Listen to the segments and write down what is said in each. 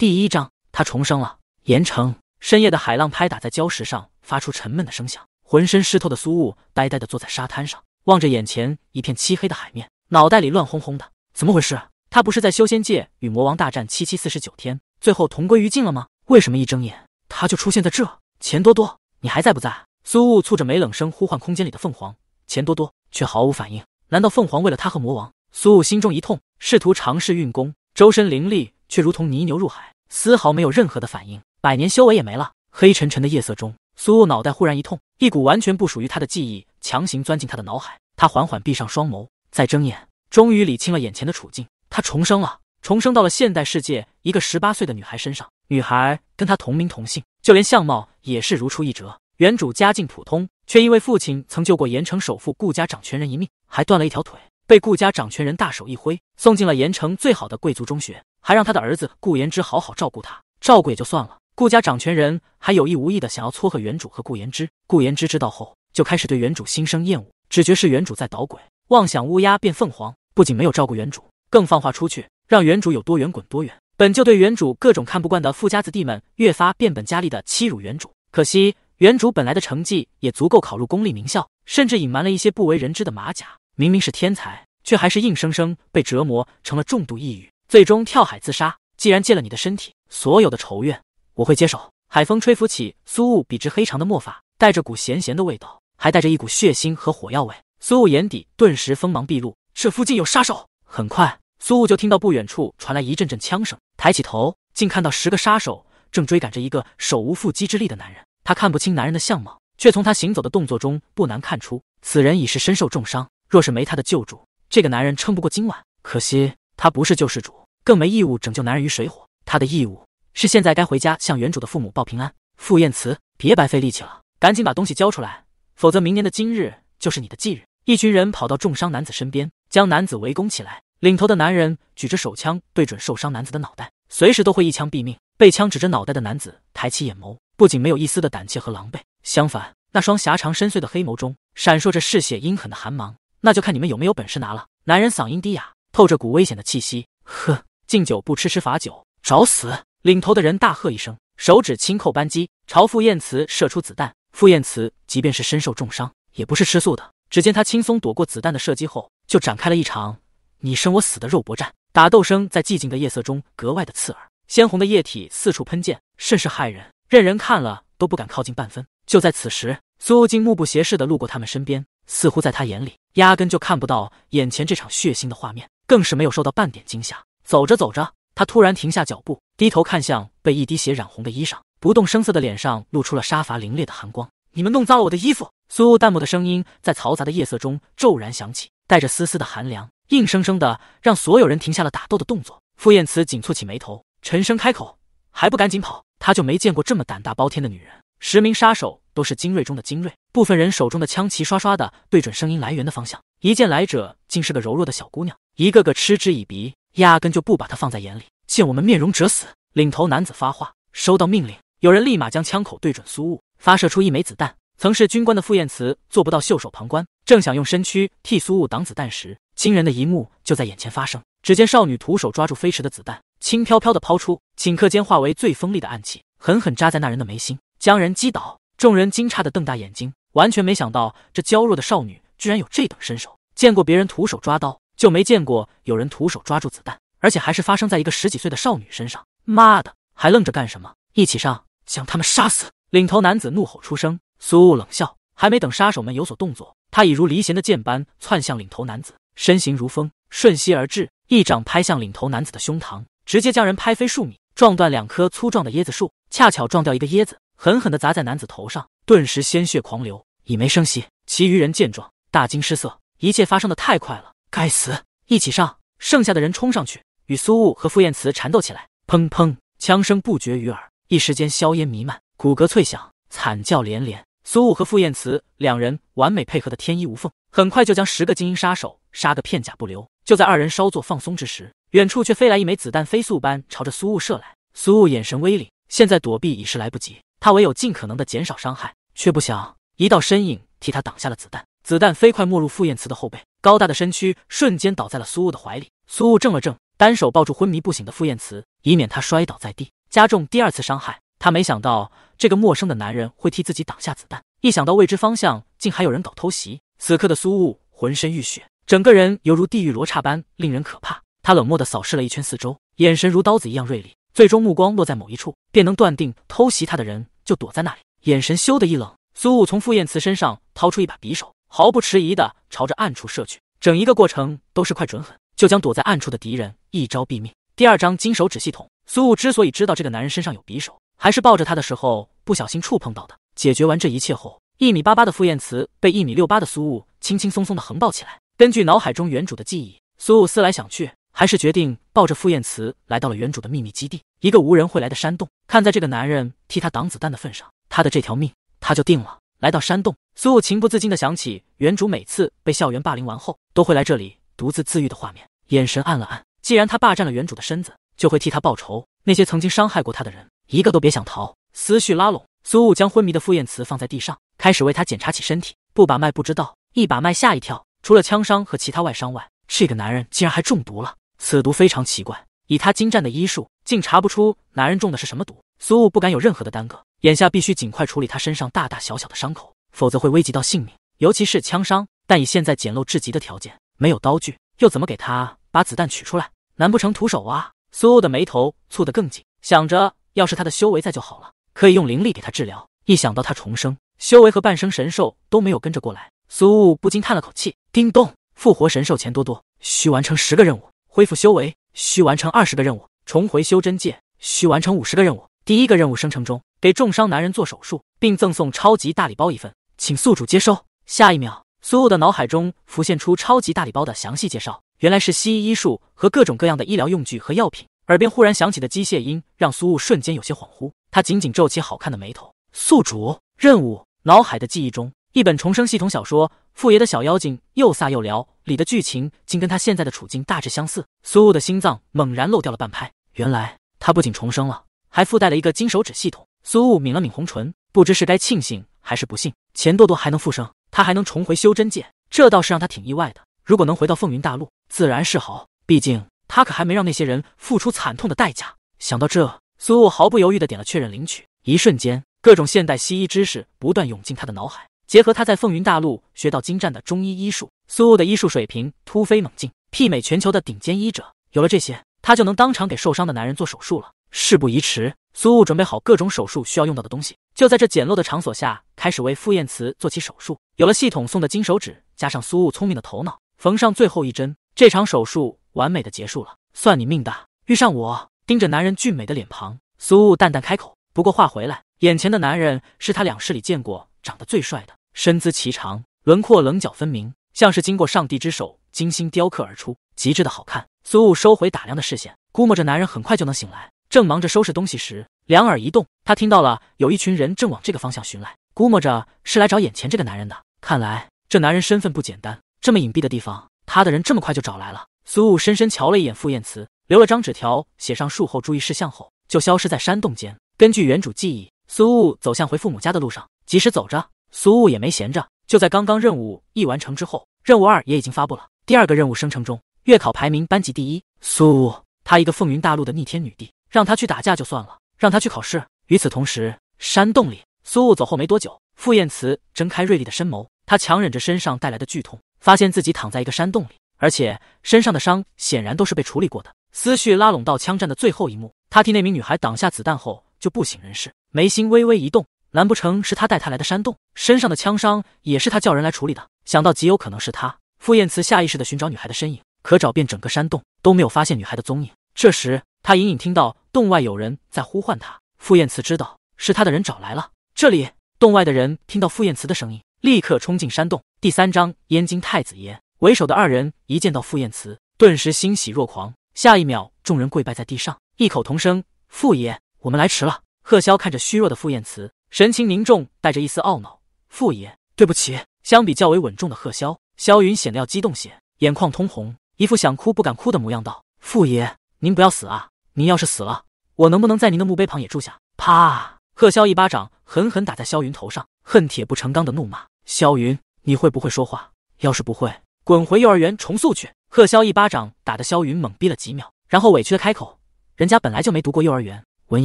第一章，他重生了。盐城深夜的海浪拍打在礁石上，发出沉闷的声响。浑身湿透的苏雾呆呆的坐在沙滩上，望着眼前一片漆黑的海面，脑袋里乱哄哄的。怎么回事？他不是在修仙界与魔王大战七七四十九天，最后同归于尽了吗？为什么一睁眼他就出现在这？钱多多，你还在不在？苏雾蹙着眉，冷声呼唤空间里的凤凰。钱多多却毫无反应。难道凤凰为了他和魔王？苏雾心中一痛，试图尝试运功，周身灵力。却如同泥牛入海，丝毫没有任何的反应，百年修为也没了。黑沉沉的夜色中，苏雾脑袋忽然一痛，一股完全不属于他的记忆强行钻进他的脑海。他缓缓闭上双眸，再睁眼，终于理清了眼前的处境。他重生了，重生到了现代世界一个十八岁的女孩身上。女孩跟他同名同姓，就连相貌也是如出一辙。原主家境普通，却因为父亲曾救过盐城首富顾家掌权人一命，还断了一条腿，被顾家掌权人大手一挥，送进了盐城最好的贵族中学。还让他的儿子顾延之好好照顾他，照顾也就算了，顾家掌权人还有意无意的想要撮合原主和顾延之。顾延之知道后，就开始对原主心生厌恶，只觉是原主在捣鬼，妄想乌鸦变凤凰。不仅没有照顾原主，更放话出去，让原主有多远滚多远。本就对原主各种看不惯的富家子弟们，越发变本加厉的欺辱原主。可惜原主本来的成绩也足够考入公立名校，甚至隐瞒了一些不为人知的马甲，明明是天才，却还是硬生生被折磨成了重度抑郁。最终跳海自杀。既然借了你的身体，所有的仇怨我会接手。海风吹拂起苏雾笔直黑长的墨发，带着股咸咸的味道，还带着一股血腥和火药味。苏雾眼底顿时锋芒毕露。这附近有杀手。很快，苏雾就听到不远处传来一阵阵枪声，抬起头，竟看到十个杀手正追赶着一个手无缚鸡之力的男人。他看不清男人的相貌，却从他行走的动作中不难看出，此人已是身受重伤。若是没他的救助，这个男人撑不过今晚。可惜。他不是救世主，更没义务拯救男人于水火。他的义务是现在该回家向原主的父母报平安。傅宴慈，别白费力气了，赶紧把东西交出来，否则明年的今日就是你的忌日。一群人跑到重伤男子身边，将男子围攻起来。领头的男人举着手枪对准受伤男子的脑袋，随时都会一枪毙命。被枪指着脑袋的男子抬起眼眸，不仅没有一丝的胆怯和狼狈，相反，那双狭长深邃的黑眸中闪烁着嗜血阴狠的寒芒。那就看你们有没有本事拿了。男人嗓音低哑。透着股危险的气息，呵！敬酒不吃吃罚酒，找死！领头的人大喝一声，手指轻扣扳机，朝傅宴慈射出子弹。傅宴慈即便是身受重伤，也不是吃素的。只见他轻松躲过子弹的射击后，就展开了一场你生我死的肉搏战。打斗声在寂静的夜色中格外的刺耳，鲜红的液体四处喷溅，甚是骇人，任人看了都不敢靠近半分。就在此时，苏无惊目不斜视的路过他们身边，似乎在他眼里，压根就看不到眼前这场血腥的画面。更是没有受到半点惊吓。走着走着，他突然停下脚步，低头看向被一滴血染红的衣裳，不动声色的脸上露出了杀伐凌冽的寒光。“你们弄脏了我的衣服！”苏雾淡漠的声音在嘈杂的夜色中骤然响起，带着丝丝的寒凉，硬生生的让所有人停下了打斗的动作。傅宴慈紧蹙起眉头，沉声开口：“还不赶紧跑！”他就没见过这么胆大包天的女人。十名杀手都是精锐中的精锐，部分人手中的枪齐刷刷的对准声音来源的方向。一见来者竟是个柔弱的小姑娘。一个个嗤之以鼻，压根就不把他放在眼里。见我们面容者死。领头男子发话，收到命令，有人立马将枪口对准苏雾，发射出一枚子弹。曾是军官的傅宴慈做不到袖手旁观，正想用身躯替苏雾挡子弹时，惊人的一幕就在眼前发生。只见少女徒手抓住飞驰的子弹，轻飘飘的抛出，顷刻间化为最锋利的暗器，狠狠扎在那人的眉心，将人击倒。众人惊诧的瞪大眼睛，完全没想到这娇弱的少女居然有这等身手。见过别人徒手抓刀。就没见过有人徒手抓住子弹，而且还是发生在一个十几岁的少女身上。妈的，还愣着干什么？一起上，将他们杀死！领头男子怒吼出声。苏雾冷笑，还没等杀手们有所动作，他已如离弦的箭般窜向领头男子，身形如风，瞬息而至，一掌拍向领头男子的胸膛，直接将人拍飞数米，撞断两棵粗壮的椰子树，恰巧撞掉一个椰子，狠狠的砸在男子头上，顿时鲜血狂流，已没声息。其余人见状，大惊失色，一切发生的太快了。该死！一起上！剩下的人冲上去，与苏雾和傅宴慈缠斗起来。砰砰，枪声不绝于耳，一时间硝烟弥漫，骨骼脆响，惨叫连连。苏雾和傅宴慈两人完美配合的天衣无缝，很快就将十个精英杀手杀个片甲不留。就在二人稍作放松之时，远处却飞来一枚子弹，飞速般朝着苏雾射来。苏雾眼神微凛，现在躲避已是来不及，他唯有尽可能的减少伤害。却不想一道身影替他挡下了子弹，子弹飞快没入傅宴慈的后背。高大的身躯瞬间倒在了苏雾的怀里，苏雾怔了怔，单手抱住昏迷不醒的傅宴慈，以免他摔倒在地，加重第二次伤害。他没想到这个陌生的男人会替自己挡下子弹。一想到未知方向竟还有人搞偷袭，此刻的苏雾浑身浴血，整个人犹如地狱罗刹般令人可怕。他冷漠的扫视了一圈四周，眼神如刀子一样锐利，最终目光落在某一处，便能断定偷袭他的人就躲在那里。眼神咻的一冷，苏雾从傅宴慈身上掏出一把匕首。毫不迟疑的朝着暗处射去，整一个过程都是快、准、狠，就将躲在暗处的敌人一招毙命。第二章金手指系统，苏雾之所以知道这个男人身上有匕首，还是抱着他的时候不小心触碰到的。解决完这一切后，一米八八的傅宴慈被一米六八的苏雾轻轻松松的横抱起来。根据脑海中原主的记忆，苏雾思来想去，还是决定抱着傅宴慈来到了原主的秘密基地——一个无人会来的山洞。看在这个男人替他挡子弹的份上，他的这条命他就定了。来到山洞。苏雾情不自禁的想起原主每次被校园霸凌完后都会来这里独自自愈的画面，眼神暗了暗。既然他霸占了原主的身子，就会替他报仇。那些曾经伤害过他的人，一个都别想逃。思绪拉拢，苏雾将昏迷的傅宴慈放在地上，开始为他检查起身体。不把脉不知道，一把脉吓一跳。除了枪伤和其他外伤外，这个男人竟然还中毒了。此毒非常奇怪，以他精湛的医术，竟查不出男人中的是什么毒。苏雾不敢有任何的耽搁，眼下必须尽快处理他身上大大小小的伤口。否则会危及到性命，尤其是枪伤。但以现在简陋至极的条件，没有刀具，又怎么给他把子弹取出来？难不成徒手啊？苏雾的眉头蹙得更紧，想着，要是他的修为在就好了，可以用灵力给他治疗。一想到他重生，修为和半生神兽都没有跟着过来，苏雾不禁叹了口气。叮咚，复活神兽钱多多，需完成十个任务恢复修为，需完成二十个任务重回修真界，需完成五十个任务。第一个任务生成中，给重伤男人做手术，并赠送超级大礼包一份。请宿主接收。下一秒，苏雾的脑海中浮现出超级大礼包的详细介绍，原来是西医医术和各种各样的医疗用具和药品。耳边忽然响起的机械音，让苏雾瞬间有些恍惚。他紧紧皱起好看的眉头。宿主任务，脑海的记忆中，一本重生系统小说《傅爷的小妖精又飒又撩》里的剧情，竟跟他现在的处境大致相似。苏雾的心脏猛然漏掉了半拍。原来他不仅重生了，还附带了一个金手指系统。苏雾抿了抿红唇，不知是该庆幸。还是不信钱多多还能复生，他还能重回修真界，这倒是让他挺意外的。如果能回到凤云大陆，自然是好，毕竟他可还没让那些人付出惨痛的代价。想到这，苏武毫不犹豫的点了确认领取。一瞬间，各种现代西医知识不断涌进他的脑海，结合他在凤云大陆学到精湛的中医医术，苏武的医术水平突飞猛进，媲美全球的顶尖医者。有了这些，他就能当场给受伤的男人做手术了。事不宜迟。苏雾准备好各种手术需要用到的东西，就在这简陋的场所下开始为傅宴慈做起手术。有了系统送的金手指，加上苏雾聪明的头脑，缝上最后一针，这场手术完美的结束了。算你命大，遇上我。盯着男人俊美的脸庞，苏雾淡淡开口。不过话回来，眼前的男人是他两世里见过长得最帅的，身姿颀长，轮廓棱角分明，像是经过上帝之手精心雕刻而出，极致的好看。苏雾收回打量的视线，估摸着男人很快就能醒来。正忙着收拾东西时，两耳一动，他听到了有一群人正往这个方向寻来，估摸着是来找眼前这个男人的。看来这男人身份不简单，这么隐蔽的地方，他的人这么快就找来了。苏雾深深瞧了一眼傅宴慈，留了张纸条，写上术后注意事项后，就消失在山洞间。根据原主记忆，苏雾走向回父母家的路上，即使走着，苏雾也没闲着。就在刚刚任务一完成之后，任务二也已经发布了。第二个任务生成中，月考排名班级第一。苏雾，她一个凤云大陆的逆天女帝。让他去打架就算了，让他去考试。与此同时，山洞里，苏雾走后没多久，傅宴慈睁开锐利的深眸，他强忍着身上带来的剧痛，发现自己躺在一个山洞里，而且身上的伤显然都是被处理过的。思绪拉拢到枪战的最后一幕，他替那名女孩挡下子弹后就不省人事，眉心微微一动，难不成是他带他来的山洞，身上的枪伤也是他叫人来处理的？想到极有可能是他，傅宴慈下意识地寻找女孩的身影，可找遍整个山洞都没有发现女孩的踪影。这时，他隐隐听到。洞外有人在呼唤他，傅宴慈知道是他的人找来了。这里洞外的人听到傅宴慈的声音，立刻冲进山洞。第三章，燕京太子爷为首的二人一见到傅宴慈，顿时欣喜若狂。下一秒，众人跪拜在地上，异口同声：“傅爷，我们来迟了。”贺萧看着虚弱的傅宴慈，神情凝重，带着一丝懊恼：“傅爷，对不起。”相比较为稳重的贺萧，萧云显得要激动些，眼眶通红，一副想哭不敢哭的模样，道：“傅爷，您不要死啊！”您要是死了，我能不能在您的墓碑旁也住下？啪！贺萧一巴掌狠狠打在萧云头上，恨铁不成钢的怒骂：“萧云，你会不会说话？要是不会，滚回幼儿园重塑去！”贺萧一巴掌打得萧云懵逼了几秒，然后委屈的开口：“人家本来就没读过幼儿园。”闻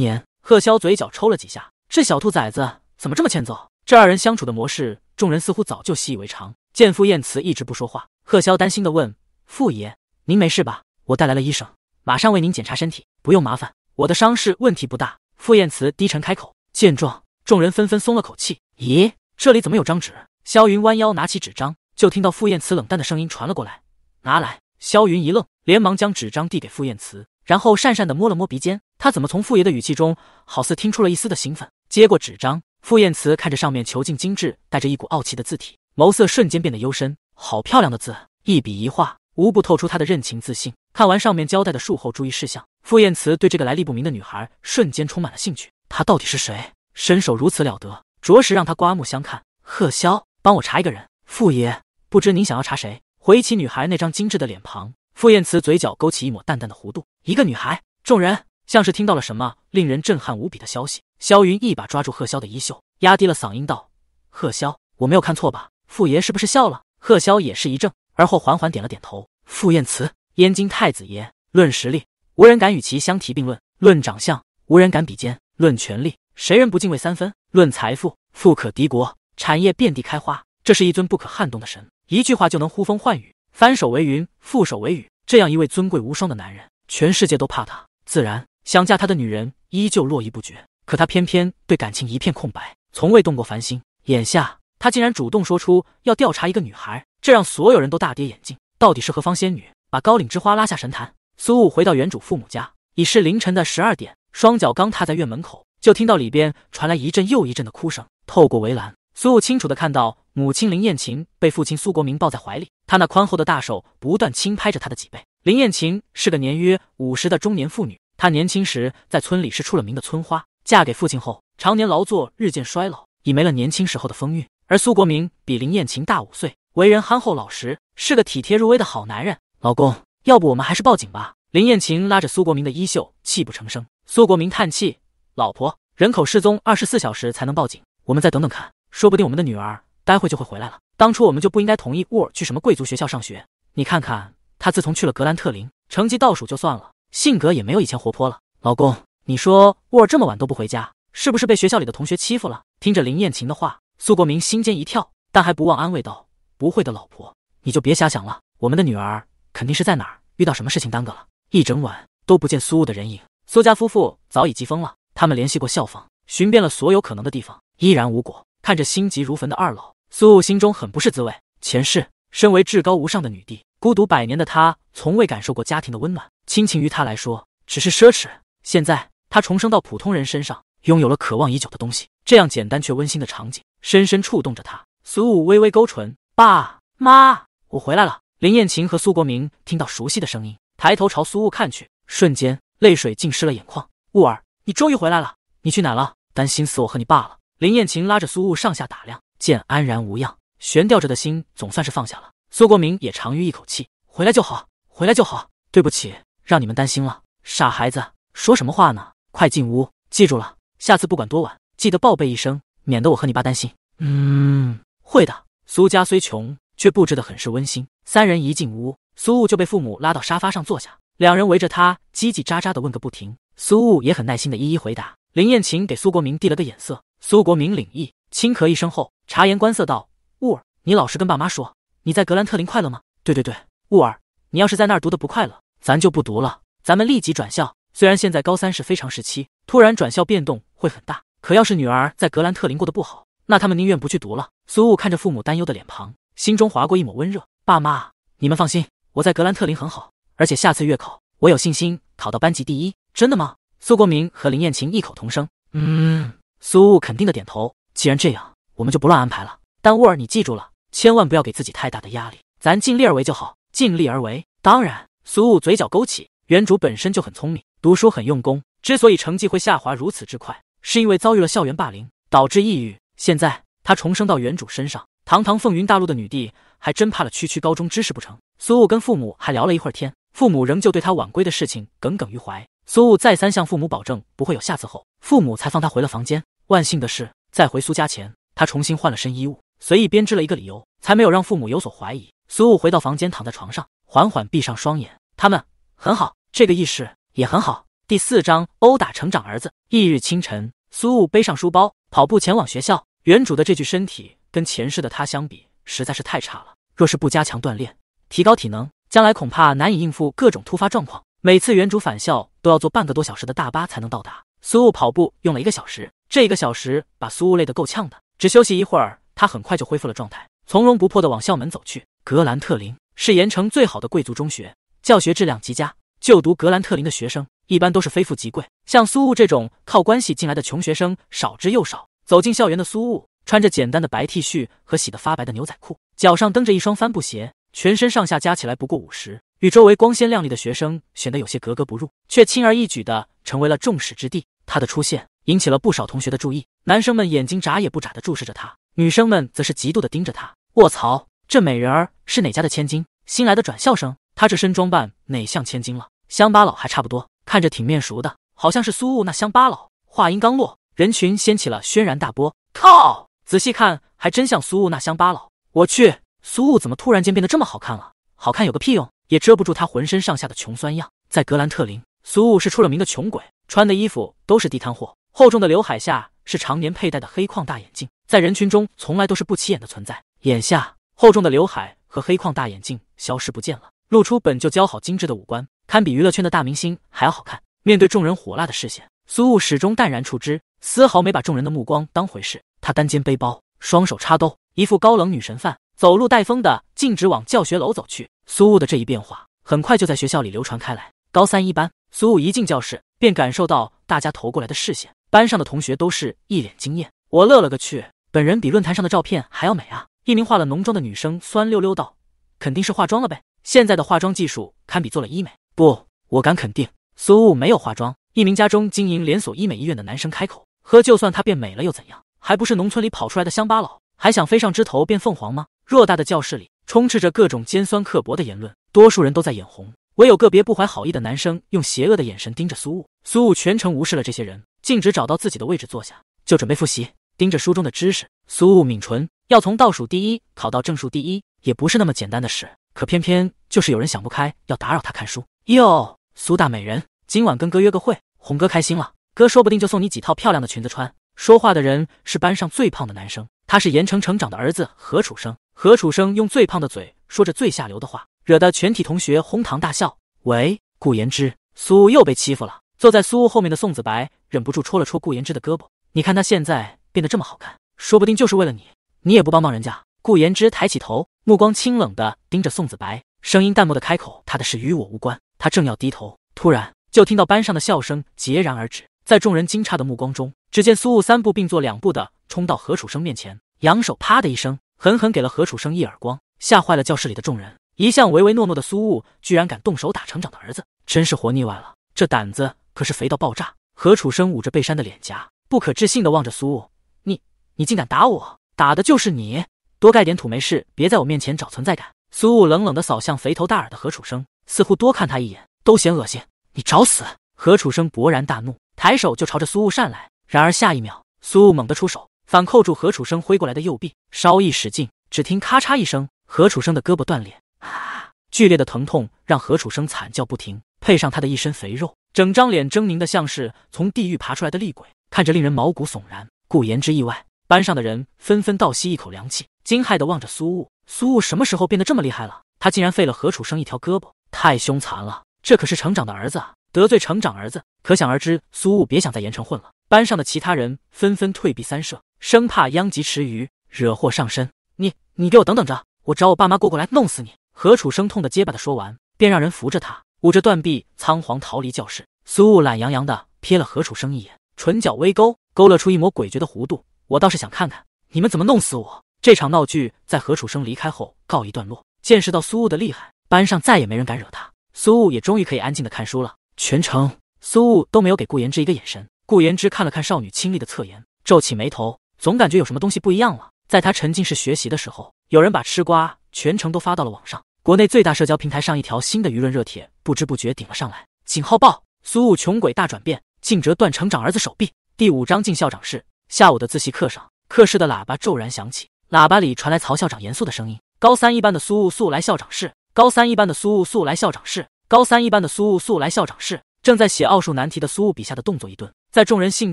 言，贺萧嘴角抽了几下，这小兔崽子怎么这么欠揍？这二人相处的模式，众人似乎早就习以为常。见傅宴慈一直不说话，贺萧担心的问：“傅爷，您没事吧？我带来了医生。”马上为您检查身体，不用麻烦。我的伤势问题不大。”傅宴慈低沉开口。见状，众人纷纷松了口气。“咦，这里怎么有张纸？”萧云弯腰拿起纸张，就听到傅宴慈冷淡的声音传了过来：“拿来。”萧云一愣，连忙将纸张递给傅宴慈，然后讪讪地摸了摸鼻尖。他怎么从傅爷的语气中，好似听出了一丝的兴奋？接过纸张，傅宴慈看着上面遒劲精致、带着一股傲气的字体，眸色瞬间变得幽深。好漂亮的字，一笔一画。无不透出他的任情自信。看完上面交代的术后注意事项，傅宴慈对这个来历不明的女孩瞬间充满了兴趣。她到底是谁？身手如此了得，着实让他刮目相看。贺潇，帮我查一个人，傅爷，不知您想要查谁？回忆起女孩那张精致的脸庞，傅宴慈嘴角勾起一抹淡淡的弧度。一个女孩，众人像是听到了什么令人震撼无比的消息。萧云一把抓住贺潇的衣袖，压低了嗓音道：“贺潇，我没有看错吧？傅爷是不是笑了？”贺潇也是一怔。而后缓缓点了点头。傅宴慈，燕京太子爷，论实力，无人敢与其相提并论；论长相，无人敢比肩；论权力，谁人不敬畏三分？论财富，富可敌国，产业遍地开花。这是一尊不可撼动的神，一句话就能呼风唤雨，翻手为云，覆手为雨。这样一位尊贵无双的男人，全世界都怕他，自然想嫁他的女人依旧络绎不绝。可他偏偏对感情一片空白，从未动过凡心。眼下，他竟然主动说出要调查一个女孩。这让所有人都大跌眼镜。到底是何方仙女把高岭之花拉下神坛？苏武回到原主父母家，已是凌晨的十二点。双脚刚踏在院门口，就听到里边传来一阵又一阵的哭声。透过围栏，苏武清楚的看到母亲林燕琴被父亲苏国明抱在怀里，他那宽厚的大手不断轻拍着他的脊背。林燕琴是个年约五十的中年妇女，她年轻时在村里是出了名的村花，嫁给父亲后，常年劳作，日渐衰老，已没了年轻时候的风韵。而苏国明比林燕琴大五岁。为人憨厚老实，是个体贴入微的好男人。老公，要不我们还是报警吧？林燕琴拉着苏国民的衣袖，泣不成声。苏国民叹气：“老婆，人口失踪二十四小时才能报警，我们再等等看，说不定我们的女儿待会就会回来了。当初我们就不应该同意沃尔去什么贵族学校上学。你看看他，自从去了格兰特林，成绩倒数就算了，性格也没有以前活泼了。老公，你说沃尔这么晚都不回家，是不是被学校里的同学欺负了？”听着林燕琴的话，苏国民心尖一跳，但还不忘安慰道。不会的，老婆，你就别瞎想了。我们的女儿肯定是在哪儿遇到什么事情耽搁了，一整晚都不见苏雾的人影。苏家夫妇早已急疯了，他们联系过校方，寻遍了所有可能的地方，依然无果。看着心急如焚的二老，苏雾心中很不是滋味。前世身为至高无上的女帝，孤独百年的她从未感受过家庭的温暖，亲情于她来说只是奢侈。现在她重生到普通人身上，拥有了渴望已久的东西，这样简单却温馨的场景深深触动着她。苏雾微微勾唇。爸妈，我回来了。林燕琴和苏国明听到熟悉的声音，抬头朝苏雾看去，瞬间泪水浸湿了眼眶。雾儿，你终于回来了！你去哪了？担心死我和你爸了。林燕琴拉着苏雾上下打量，见安然无恙，悬吊着的心总算是放下了。苏国明也长吁一口气：回来就好，回来就好。对不起，让你们担心了。傻孩子，说什么话呢？快进屋。记住了，下次不管多晚，记得报备一声，免得我和你爸担心。嗯，会的。苏家虽穷，却布置得很是温馨。三人一进屋，苏雾就被父母拉到沙发上坐下，两人围着他叽叽喳喳的问个不停。苏雾也很耐心的一一回答。林燕琴给苏国明递了个眼色，苏国明领意，轻咳一声后察言观色道：“雾儿，你老实跟爸妈说，你在格兰特林快乐吗？对对对，雾儿，你要是在那儿读的不快乐，咱就不读了，咱们立即转校。虽然现在高三是非常时期，突然转校变动会很大，可要是女儿在格兰特林过得不好。”那他们宁愿不去读了。苏雾看着父母担忧的脸庞，心中划过一抹温热。爸妈，你们放心，我在格兰特林很好，而且下次月考我有信心考到班级第一。真的吗？苏国明和林燕琴异口同声。嗯，苏雾肯定的点头。既然这样，我们就不乱安排了。但沃尔，你记住了，千万不要给自己太大的压力，咱尽力而为就好。尽力而为，当然。苏雾嘴角勾起。原主本身就很聪明，读书很用功，之所以成绩会下滑如此之快，是因为遭遇了校园霸凌，导致抑郁。现在他重生到原主身上，堂堂凤云大陆的女帝还真怕了区区高中知识不成？苏雾跟父母还聊了一会儿天，父母仍旧对他晚归的事情耿耿于怀。苏雾再三向父母保证不会有下次后，父母才放他回了房间。万幸的是，在回苏家前，他重新换了身衣物，随意编织了一个理由，才没有让父母有所怀疑。苏雾回到房间，躺在床上，缓缓闭上双眼。他们很好，这个意识也很好。第四章：殴打成长儿子。翌日清晨，苏雾背上书包。跑步前往学校。原主的这具身体跟前世的他相比实在是太差了，若是不加强锻炼，提高体能，将来恐怕难以应付各种突发状况。每次原主返校都要坐半个多小时的大巴才能到达。苏雾跑步用了一个小时，这一个小时把苏雾累得够呛的。只休息一会儿，他很快就恢复了状态，从容不迫地往校门走去。格兰特林是盐城最好的贵族中学，教学质量极佳。就读格兰特林的学生。一般都是非富即贵，像苏雾这种靠关系进来的穷学生少之又少。走进校园的苏雾穿着简单的白 T 恤和洗得发白的牛仔裤，脚上蹬着一双帆布鞋，全身上下加起来不过五十，与周围光鲜亮丽的学生显得有些格格不入，却轻而易举的成为了众矢之的。他的出现引起了不少同学的注意，男生们眼睛眨也不眨的注视着他，女生们则是极度的盯着他。卧槽，这美人儿是哪家的千金？新来的转校生，他这身装扮哪像千金了？乡巴佬还差不多。看着挺面熟的，好像是苏雾那乡巴佬。话音刚落，人群掀起了轩然大波。靠，仔细看还真像苏雾那乡巴佬。我去，苏雾怎么突然间变得这么好看了？好看有个屁用，也遮不住他浑身上下的穷酸样。在格兰特林，苏雾是出了名的穷鬼，穿的衣服都是地摊货。厚重的刘海下是常年佩戴的黑框大眼镜，在人群中从来都是不起眼的存在。眼下，厚重的刘海和黑框大眼镜消失不见了。露出本就姣好精致的五官，堪比娱乐圈的大明星还要好看。面对众人火辣的视线，苏雾始终淡然处之，丝毫没把众人的目光当回事。他单肩背包，双手插兜，一副高冷女神范，走路带风的，径直往教学楼走去。苏雾的这一变化很快就在学校里流传开来。高三一班，苏雾一进教室，便感受到大家投过来的视线。班上的同学都是一脸惊艳，我乐了个去，本人比论坛上的照片还要美啊！一名化了浓妆的女生酸溜溜道：“肯定是化妆了呗。”现在的化妆技术堪比做了医美，不，我敢肯定，苏雾没有化妆。一名家中经营连锁医美医院的男生开口：“呵，就算她变美了又怎样？还不是农村里跑出来的乡巴佬，还想飞上枝头变凤凰吗？”偌大的教室里充斥着各种尖酸刻薄的言论，多数人都在眼红，唯有个别不怀好意的男生用邪恶的眼神盯着苏雾。苏雾全程无视了这些人，径直找到自己的位置坐下，就准备复习，盯着书中的知识。苏雾抿唇，要从倒数第一考到正数第一，也不是那么简单的事。可偏偏就是有人想不开，要打扰他看书哟。苏大美人，今晚跟哥约个会，红哥开心了，哥说不定就送你几套漂亮的裙子穿。说话的人是班上最胖的男生，他是盐城成长的儿子何楚生。何楚生用最胖的嘴说着最下流的话，惹得全体同学哄堂大笑。喂，顾言之，苏又被欺负了。坐在苏后面的宋子白忍不住戳了戳顾言之的胳膊，你看他现在变得这么好看，说不定就是为了你，你也不帮帮人家。顾言之抬起头。目光清冷的盯着宋子白，声音淡漠的开口：“他的事与我无关。”他正要低头，突然就听到班上的笑声戛然而止，在众人惊诧的目光中，只见苏雾三步并作两步的冲到何楚生面前，扬手，啪的一声，狠狠给了何楚生一耳光，吓坏了教室里的众人。一向唯唯诺诺的苏雾，居然敢动手打成长的儿子，真是活腻歪了，这胆子可是肥到爆炸。何楚生捂着被扇的脸颊，不可置信的望着苏雾：“你，你竟敢打我？打的就是你！”多盖点土没事，别在我面前找存在感。苏雾冷冷的扫向肥头大耳的何楚生，似乎多看他一眼都嫌恶心。你找死！何楚生勃然大怒，抬手就朝着苏雾扇来。然而下一秒，苏雾猛地出手，反扣住何楚生挥过来的右臂，稍一使劲，只听咔嚓一声，何楚生的胳膊断裂。啊！剧烈的疼痛让何楚生惨叫不停，配上他的一身肥肉，整张脸狰狞的像是从地狱爬出来的厉鬼，看着令人毛骨悚然。顾言之意外，班上的人纷纷倒吸一口凉气。惊骇的望着苏雾，苏雾什么时候变得这么厉害了？他竟然废了何楚生一条胳膊，太凶残了！这可是成长的儿子啊，得罪成长儿子，可想而知，苏雾别想在盐城混了。班上的其他人纷纷退避三舍，生怕殃及池鱼，惹祸上身。你，你给我等等着，我找我爸妈过过来弄死你！何楚生痛得结巴的说完，便让人扶着他捂着断臂，仓皇逃离教室。苏雾懒洋洋的瞥了何楚生一眼，唇角微勾，勾勒出一抹诡谲的弧度。我倒是想看看你们怎么弄死我。这场闹剧在何楚生离开后告一段落。见识到苏雾的厉害，班上再也没人敢惹他。苏雾也终于可以安静的看书了。全程苏雾都没有给顾言之一个眼神。顾言之看了看少女清丽的侧颜，皱起眉头，总感觉有什么东西不一样了。在他沉浸式学习的时候，有人把吃瓜全程都发到了网上。国内最大社交平台上一条新的舆论热帖不知不觉顶了上来。警号报：苏雾穷鬼大转变，竟折断成长儿子手臂。第五章：进校长室。下午的自习课上，课室的喇叭骤然响起。喇叭里传来曹校长严肃的声音：“高三一班的苏雾素来校长室。”“高三一班的苏雾素来校长室。”“高三一班的苏雾素来校长室。”正在写奥数难题的苏雾笔下的动作一顿，在众人幸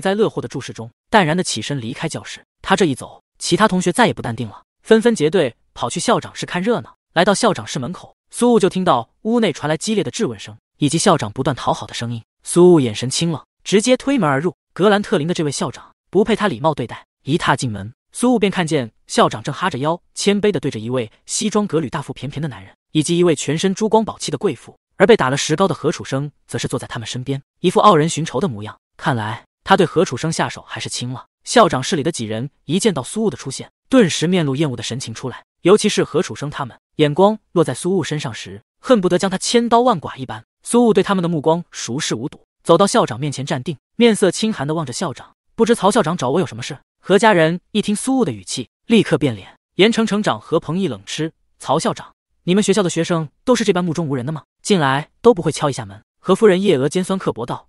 灾乐祸的注视中，淡然的起身离开教室。他这一走，其他同学再也不淡定了，纷纷结队跑去校长室看热闹。来到校长室门口，苏雾就听到屋内传来激烈的质问声，以及校长不断讨好的声音。苏雾眼神清冷，直接推门而入。格兰特林的这位校长不配他礼貌对待。一踏进门，苏雾便看见。校长正哈着腰，谦卑的对着一位西装革履、大腹便便的男人，以及一位全身珠光宝气的贵妇，而被打了石膏的何楚生则是坐在他们身边，一副傲人寻仇的模样。看来他对何楚生下手还是轻了。校长室里的几人一见到苏雾的出现，顿时面露厌恶的神情出来，尤其是何楚生他们，眼光落在苏雾身上时，恨不得将他千刀万剐一般。苏雾对他们的目光熟视无睹，走到校长面前站定，面色清寒的望着校长，不知曹校长找我有什么事。何家人一听苏雾的语气。立刻变脸，盐城城长何鹏毅冷嗤：“曹校长，你们学校的学生都是这般目中无人的吗？进来都不会敲一下门？”何夫人叶娥尖酸刻薄道：“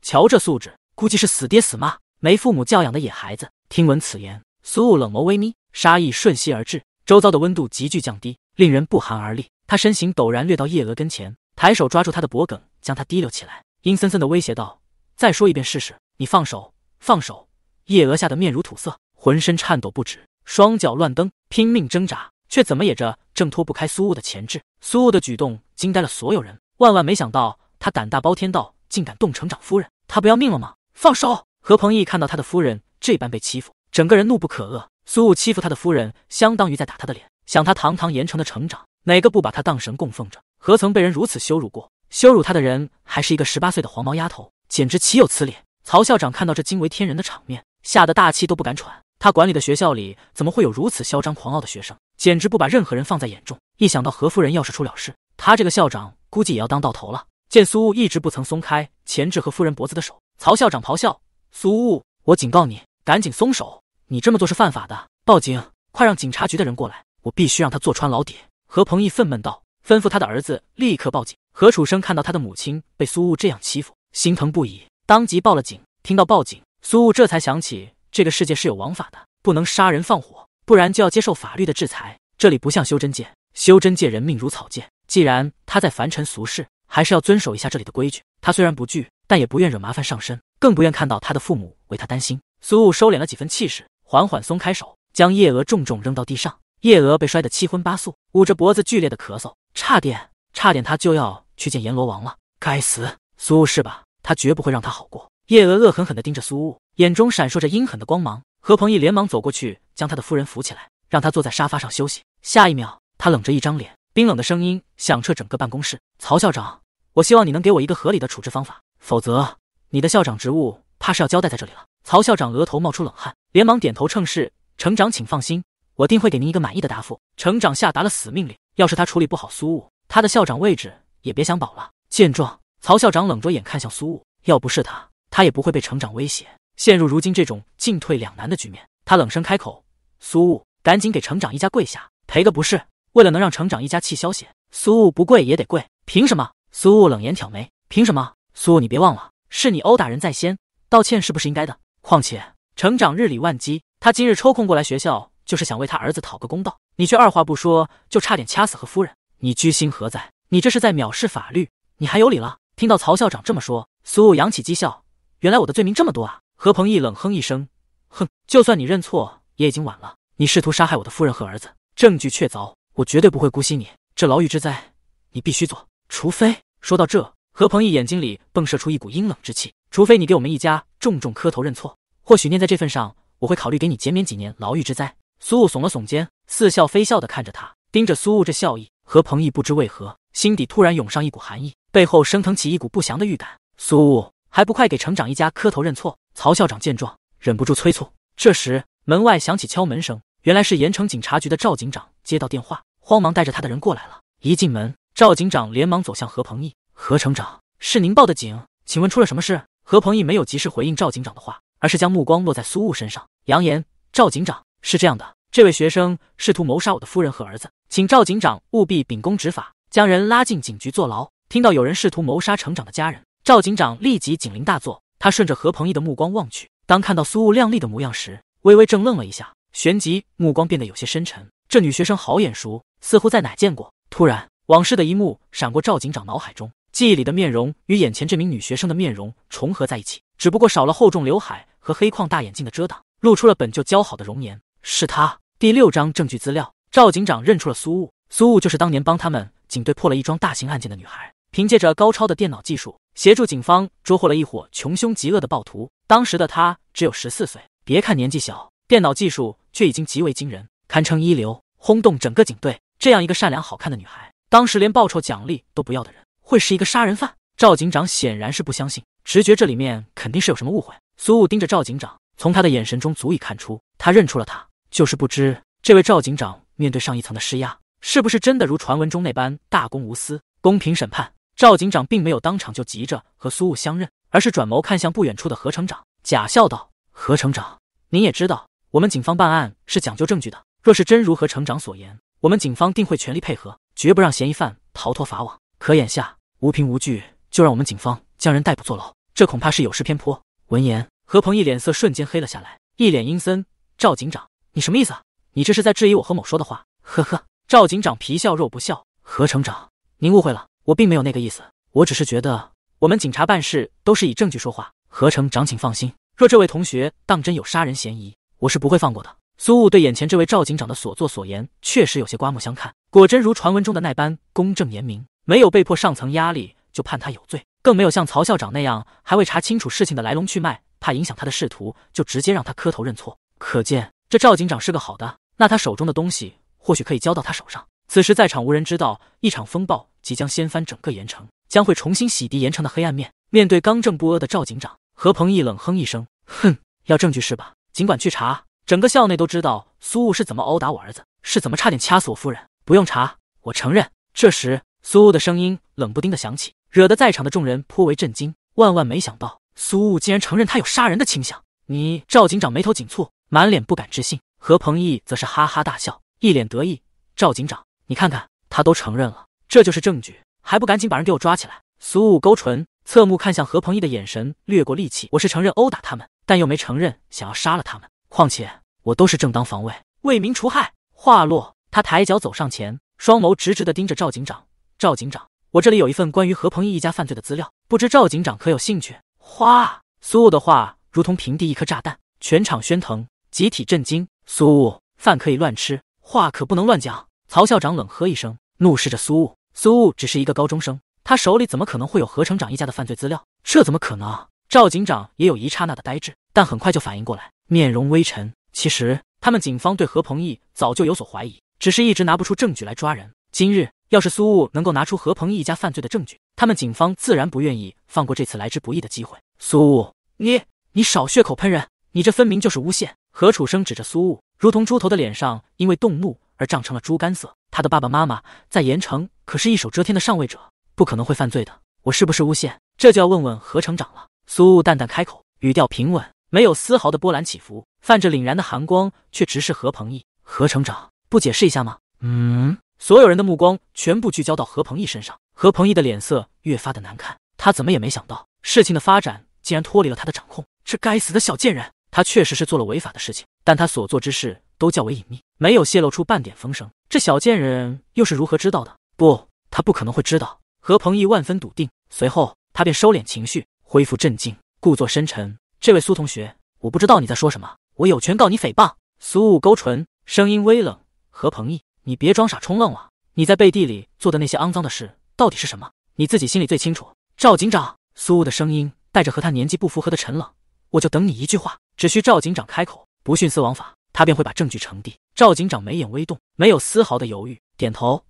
瞧这素质，估计是死爹死妈没父母教养的野孩子。”听闻此言，苏雾冷眸微眯，杀意瞬息而至，周遭的温度急剧降低，令人不寒而栗。他身形陡然掠到叶娥跟前，抬手抓住她的脖颈，将她提溜起来，阴森森的威胁道：“再说一遍试试，你放手，放手！”叶娥吓得面如土色。浑身颤抖不止，双脚乱蹬，拼命挣扎，却怎么也着挣脱不开苏雾的钳制。苏雾的举动惊呆了所有人，万万没想到他胆大包天，道竟敢动成长夫人，他不要命了吗？放手！何鹏毅看到他的夫人这般被欺负，整个人怒不可遏。苏雾欺负他的夫人，相当于在打他的脸。想他堂堂盐城的城长，哪个不把他当神供奉着？何曾被人如此羞辱过？羞辱他的人还是一个十八岁的黄毛丫头，简直岂有此理！曹校长看到这惊为天人的场面。吓得大气都不敢喘。他管理的学校里怎么会有如此嚣张狂傲的学生？简直不把任何人放在眼中。一想到何夫人要是出了事，他这个校长估计也要当到头了。见苏雾一直不曾松开钳制何夫人脖子的手，曹校长咆哮：“苏雾，我警告你，赶紧松手！你这么做是犯法的，报警！快让警察局的人过来！我必须让他坐穿牢底！”何鹏毅愤懑道，吩咐他的儿子立刻报警。何楚生看到他的母亲被苏雾这样欺负，心疼不已，当即报了警。听到报警。苏雾这才想起，这个世界是有王法的，不能杀人放火，不然就要接受法律的制裁。这里不像修真界，修真界人命如草芥。既然他在凡尘俗世，还是要遵守一下这里的规矩。他虽然不惧，但也不愿惹麻烦上身，更不愿看到他的父母为他担心。苏雾收敛了几分气势，缓缓松开手，将叶娥重重扔到地上。叶娥被摔得七荤八素，捂着脖子剧烈的咳嗽，差点，差点他就要去见阎罗王了。该死，苏雾是吧？他绝不会让他好过。叶娥恶狠狠地盯着苏雾，眼中闪烁着阴狠的光芒。何鹏毅连忙走过去，将他的夫人扶起来，让他坐在沙发上休息。下一秒，他冷着一张脸，冰冷的声音响彻整个办公室：“曹校长，我希望你能给我一个合理的处置方法，否则你的校长职务怕是要交代在这里了。”曹校长额头冒出冷汗，连忙点头称是：“成长，请放心，我定会给您一个满意的答复。”成长下达了死命令：“要是他处理不好苏雾，他的校长位置也别想保了。”见状，曹校长冷着眼看向苏雾：“要不是他……”他也不会被成长威胁陷入如今这种进退两难的局面。他冷声开口：“苏雾，赶紧给成长一家跪下，赔个不是。”为了能让成长一家气消些，苏雾不跪也得跪，凭什么？苏雾冷眼挑眉：“凭什么？苏雾，你别忘了，是你殴打人在先，道歉是不是应该的？况且成长日理万机，他今日抽空过来学校，就是想为他儿子讨个公道，你却二话不说就差点掐死何夫人，你居心何在？你这是在藐视法律，你还有理了？”听到曹校长这么说，苏雾扬起讥笑。原来我的罪名这么多啊！何鹏毅冷哼一声：“哼，就算你认错，也已经晚了。你试图杀害我的夫人和儿子，证据确凿，我绝对不会姑息你。这牢狱之灾，你必须做。除非……”说到这，何鹏毅眼睛里迸射出一股阴冷之气：“除非你给我们一家重重磕头认错，或许念在这份上，我会考虑给你减免几年牢狱之灾。”苏雾耸了耸肩，似笑非笑的看着他，盯着苏雾这笑意，何鹏毅不知为何，心底突然涌上一股寒意，背后升腾起一股不祥的预感。苏雾。还不快给成长一家磕头认错！曹校长见状，忍不住催促。这时，门外响起敲门声，原来是盐城警察局的赵警长接到电话，慌忙带着他的人过来了。一进门，赵警长连忙走向何鹏毅：“何成长，是您报的警，请问出了什么事？”何鹏毅没有及时回应赵警长的话，而是将目光落在苏雾身上，扬言：“赵警长是这样的，这位学生试图谋杀我的夫人和儿子，请赵警长务必秉公执法，将人拉进警局坐牢。”听到有人试图谋杀成长的家人。赵警长立即警铃大作，他顺着何鹏毅的目光望去，当看到苏雾靓丽的模样时，微微怔愣了一下，旋即目光变得有些深沉。这女学生好眼熟，似乎在哪见过。突然，往事的一幕闪过赵警长脑海中，记忆里的面容与眼前这名女学生的面容重合在一起，只不过少了厚重刘海和黑框大眼镜的遮挡，露出了本就姣好的容颜。是她。第六章证据资料，赵警长认出了苏雾，苏雾就是当年帮他们警队破了一桩大型案件的女孩，凭借着高超的电脑技术。协助警方捉获了一伙穷凶极恶的暴徒。当时的他只有十四岁，别看年纪小，电脑技术却已经极为惊人，堪称一流，轰动整个警队。这样一个善良、好看的女孩，当时连报酬奖励都不要的人，会是一个杀人犯？赵警长显然是不相信，直觉这里面肯定是有什么误会。苏雾盯着赵警长，从他的眼神中足以看出，他认出了他。就是不知这位赵警长面对上一层的施压，是不是真的如传闻中那般大公无私、公平审判？赵警长并没有当场就急着和苏雾相认，而是转眸看向不远处的何成长，假笑道：“何成长，您也知道，我们警方办案是讲究证据的。若是真如何成长所言，我们警方定会全力配合，绝不让嫌疑犯逃脱法网。可眼下无凭无据，就让我们警方将人逮捕坐牢，这恐怕是有失偏颇。”闻言，何鹏毅脸色瞬间黑了下来，一脸阴森：“赵警长，你什么意思？你这是在质疑我和某说的话？”呵呵，赵警长皮笑肉不笑：“何成长，您误会了。”我并没有那个意思，我只是觉得我们警察办事都是以证据说话。何成长，请放心，若这位同学当真有杀人嫌疑，我是不会放过的。苏雾对眼前这位赵警长的所作所言，确实有些刮目相看。果真如传闻中的那般公正严明，没有被迫上层压力就判他有罪，更没有像曹校长那样还未查清楚事情的来龙去脉，怕影响他的仕途就直接让他磕头认错。可见这赵警长是个好的，那他手中的东西或许可以交到他手上。此时，在场无人知道，一场风暴即将掀翻整个盐城，将会重新洗涤盐城的黑暗面。面对刚正不阿的赵警长，何鹏毅冷哼一声：“哼，要证据是吧？尽管去查。整个校内都知道苏雾是怎么殴打我儿子，是怎么差点掐死我夫人。不用查，我承认。”这时，苏雾的声音冷不丁的响起，惹得在场的众人颇为震惊。万万没想到，苏雾竟然承认他有杀人的倾向。你，赵警长眉头紧蹙，满脸不敢置信。何鹏毅则是哈哈大笑，一脸得意。赵警长。你看看，他都承认了，这就是证据，还不赶紧把人给我抓起来！苏武勾唇，侧目看向何鹏毅的眼神掠过戾气。我是承认殴打他们，但又没承认想要杀了他们。况且我都是正当防卫，为民除害。话落，他抬脚走上前，双眸直直的盯着赵警长。赵警长，我这里有一份关于何鹏毅一家犯罪的资料，不知赵警长可有兴趣？哗！苏武的话如同平地一颗炸弹，全场喧腾，集体震惊。苏武，饭可以乱吃，话可不能乱讲。曹校长冷喝一声，怒视着苏雾。苏雾只是一个高中生，他手里怎么可能会有何成长一家的犯罪资料？这怎么可能？赵警长也有一刹那的呆滞，但很快就反应过来，面容微沉。其实他们警方对何鹏毅早就有所怀疑，只是一直拿不出证据来抓人。今日要是苏雾能够拿出何鹏毅一家犯罪的证据，他们警方自然不愿意放过这次来之不易的机会。苏雾，你你少血口喷人，你这分明就是诬陷！何楚生指着苏雾，如同猪头的脸上因为动怒。而涨成了猪肝色。他的爸爸妈妈在盐城可是一手遮天的上位者，不可能会犯罪的。我是不是诬陷？这就要问问何成长了。苏雾淡淡开口，语调平稳，没有丝毫的波澜起伏，泛着凛然的寒光，却直视何鹏毅。何成长不解释一下吗？嗯。所有人的目光全部聚焦到何鹏毅身上，何鹏毅的脸色越发的难看。他怎么也没想到，事情的发展竟然脱离了他的掌控。这该死的小贱人！他确实是做了违法的事情，但他所做之事……都较为隐秘，没有泄露出半点风声。这小贱人又是如何知道的？不，他不可能会知道。何鹏毅万分笃定，随后他便收敛情绪，恢复镇静，故作深沉：“这位苏同学，我不知道你在说什么，我有权告你诽谤。”苏雾勾唇，声音微冷：“何鹏毅，你别装傻充愣了，你在背地里做的那些肮脏的事，到底是什么？你自己心里最清楚。”赵警长，苏雾的声音带着和他年纪不符合的沉冷：“我就等你一句话，只需赵警长开口，不徇私枉法。”他便会把证据呈递。赵警长眉眼微动，没有丝毫的犹豫，点头：“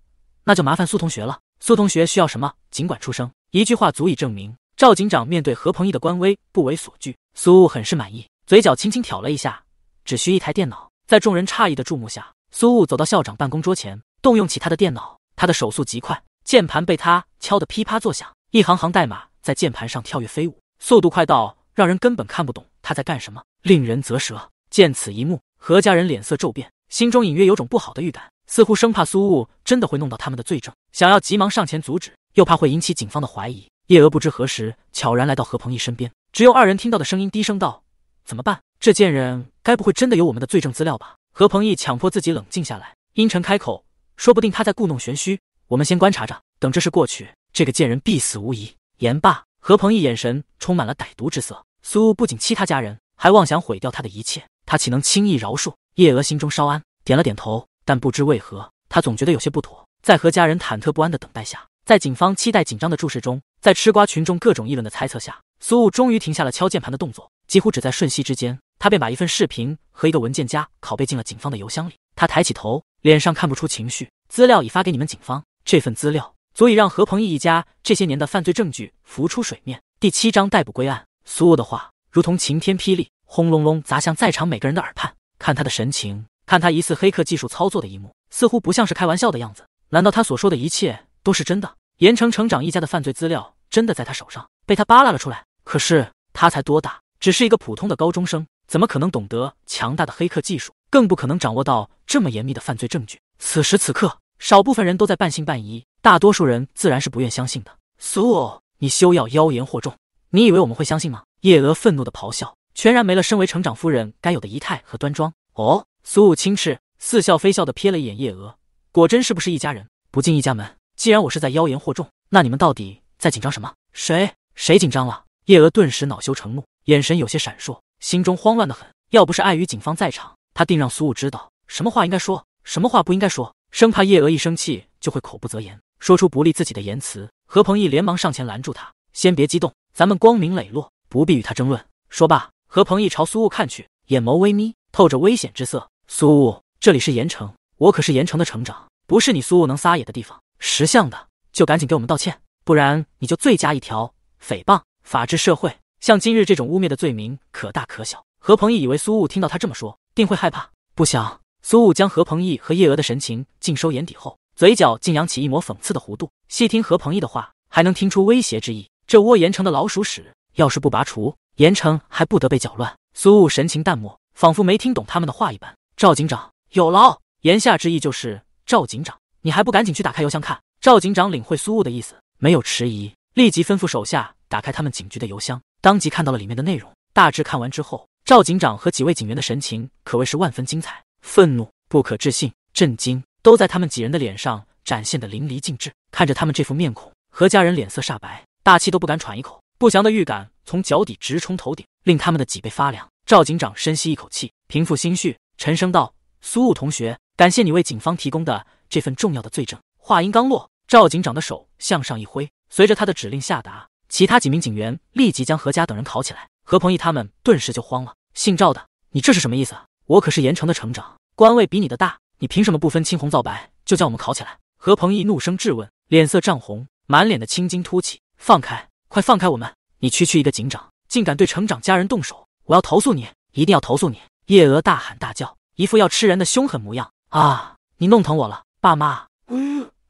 那就麻烦苏同学了。苏同学需要什么，尽管出声。一句话足以证明，赵警长面对何鹏毅的官威不为所惧。”苏雾很是满意，嘴角轻轻挑了一下。只需一台电脑，在众人诧异的注目下，苏雾走到校长办公桌前，动用起他的电脑。他的手速极快，键盘被他敲得噼啪作响，一行行代码在键盘上跳跃飞舞，速度快到让人根本看不懂他在干什么，令人啧舌。见此一幕。何家人脸色骤变，心中隐约有种不好的预感，似乎生怕苏雾真的会弄到他们的罪证，想要急忙上前阻止，又怕会引起警方的怀疑。叶娥不知何时悄然来到何鹏毅身边，只有二人听到的声音，低声道：“怎么办？这贱人该不会真的有我们的罪证资料吧？”何鹏毅强迫自己冷静下来，阴沉开口：“说不定他在故弄玄虚，我们先观察着，等这事过去，这个贱人必死无疑。”言罢，何鹏毅眼神充满了歹毒之色。苏雾不仅欺他家人，还妄想毁掉他的一切。他岂能轻易饶恕？叶娥心中稍安，点了点头。但不知为何，她总觉得有些不妥。在和家人忐忑不安的等待下，在警方期待紧张的注视中，在吃瓜群众各种议论的猜测下，苏雾终于停下了敲键盘的动作。几乎只在瞬息之间，他便把一份视频和一个文件夹拷贝进了警方的邮箱里。他抬起头，脸上看不出情绪。资料已发给你们警方。这份资料足以让何鹏毅一家这些年的犯罪证据浮出水面。第七章逮捕归案。苏雾的话如同晴天霹雳。轰隆隆砸向在场每个人的耳畔。看他的神情，看他疑似黑客技术操作的一幕，似乎不像是开玩笑的样子。难道他所说的一切都是真的？盐城成长一家的犯罪资料真的在他手上，被他扒拉了出来？可是他才多大，只是一个普通的高中生，怎么可能懂得强大的黑客技术？更不可能掌握到这么严密的犯罪证据。此时此刻，少部分人都在半信半疑，大多数人自然是不愿相信的。苏，你休要妖言惑众！你以为我们会相信吗？叶娥愤怒的咆哮。全然没了身为成长夫人该有的仪态和端庄。哦，苏武轻斥，似笑非笑地瞥了一眼叶娥，果真是不是一家人，不进一家门。既然我是在妖言惑众，那你们到底在紧张什么？谁谁紧张了？叶娥顿时恼羞成怒，眼神有些闪烁，心中慌乱得很。要不是碍于警方在场，她定让苏武知道什么话应该说，什么话不应该说，生怕叶娥一生气就会口不择言，说出不利自己的言辞。何鹏毅连忙上前拦住他：“先别激动，咱们光明磊落，不必与他争论。”说罢。何鹏毅朝苏雾看去，眼眸微眯，透着危险之色。苏雾，这里是盐城，我可是盐城的城长，不是你苏雾能撒野的地方。识相的就赶紧给我们道歉，不然你就罪加一条，诽谤。法治社会，像今日这种污蔑的罪名可大可小。何鹏毅以为苏雾听到他这么说，定会害怕，不想苏雾将何鹏毅和叶娥的神情尽收眼底后，嘴角竟扬起一抹讽刺的弧度。细听何鹏毅的话，还能听出威胁之意。这窝盐城的老鼠屎，要是不拔除。盐城还不得被搅乱？苏雾神情淡漠，仿佛没听懂他们的话一般。赵警长有劳。言下之意就是，赵警长，你还不赶紧去打开邮箱看？赵警长领会苏雾的意思，没有迟疑，立即吩咐手下打开他们警局的邮箱。当即看到了里面的内容。大致看完之后，赵警长和几位警员的神情可谓是万分精彩，愤怒、不可置信、震惊，都在他们几人的脸上展现的淋漓尽致。看着他们这副面孔，何家人脸色煞白，大气都不敢喘一口，不祥的预感。从脚底直冲头顶，令他们的脊背发凉。赵警长深吸一口气，平复心绪，沉声道：“苏雾同学，感谢你为警方提供的这份重要的罪证。”话音刚落，赵警长的手向上一挥，随着他的指令下达，其他几名警员立即将何家等人铐起来。何鹏毅他们顿时就慌了：“姓赵的，你这是什么意思？我可是盐城的城长，官位比你的大，你凭什么不分青红皂白就叫我们铐起来？”何鹏毅怒声质问，脸色涨红，满脸的青筋凸起：“放开，快放开我们！”你区区一个警长，竟敢对成长家人动手！我要投诉你，一定要投诉你！叶娥大喊大叫，一副要吃人的凶狠模样。啊！你弄疼我了，爸妈！呜！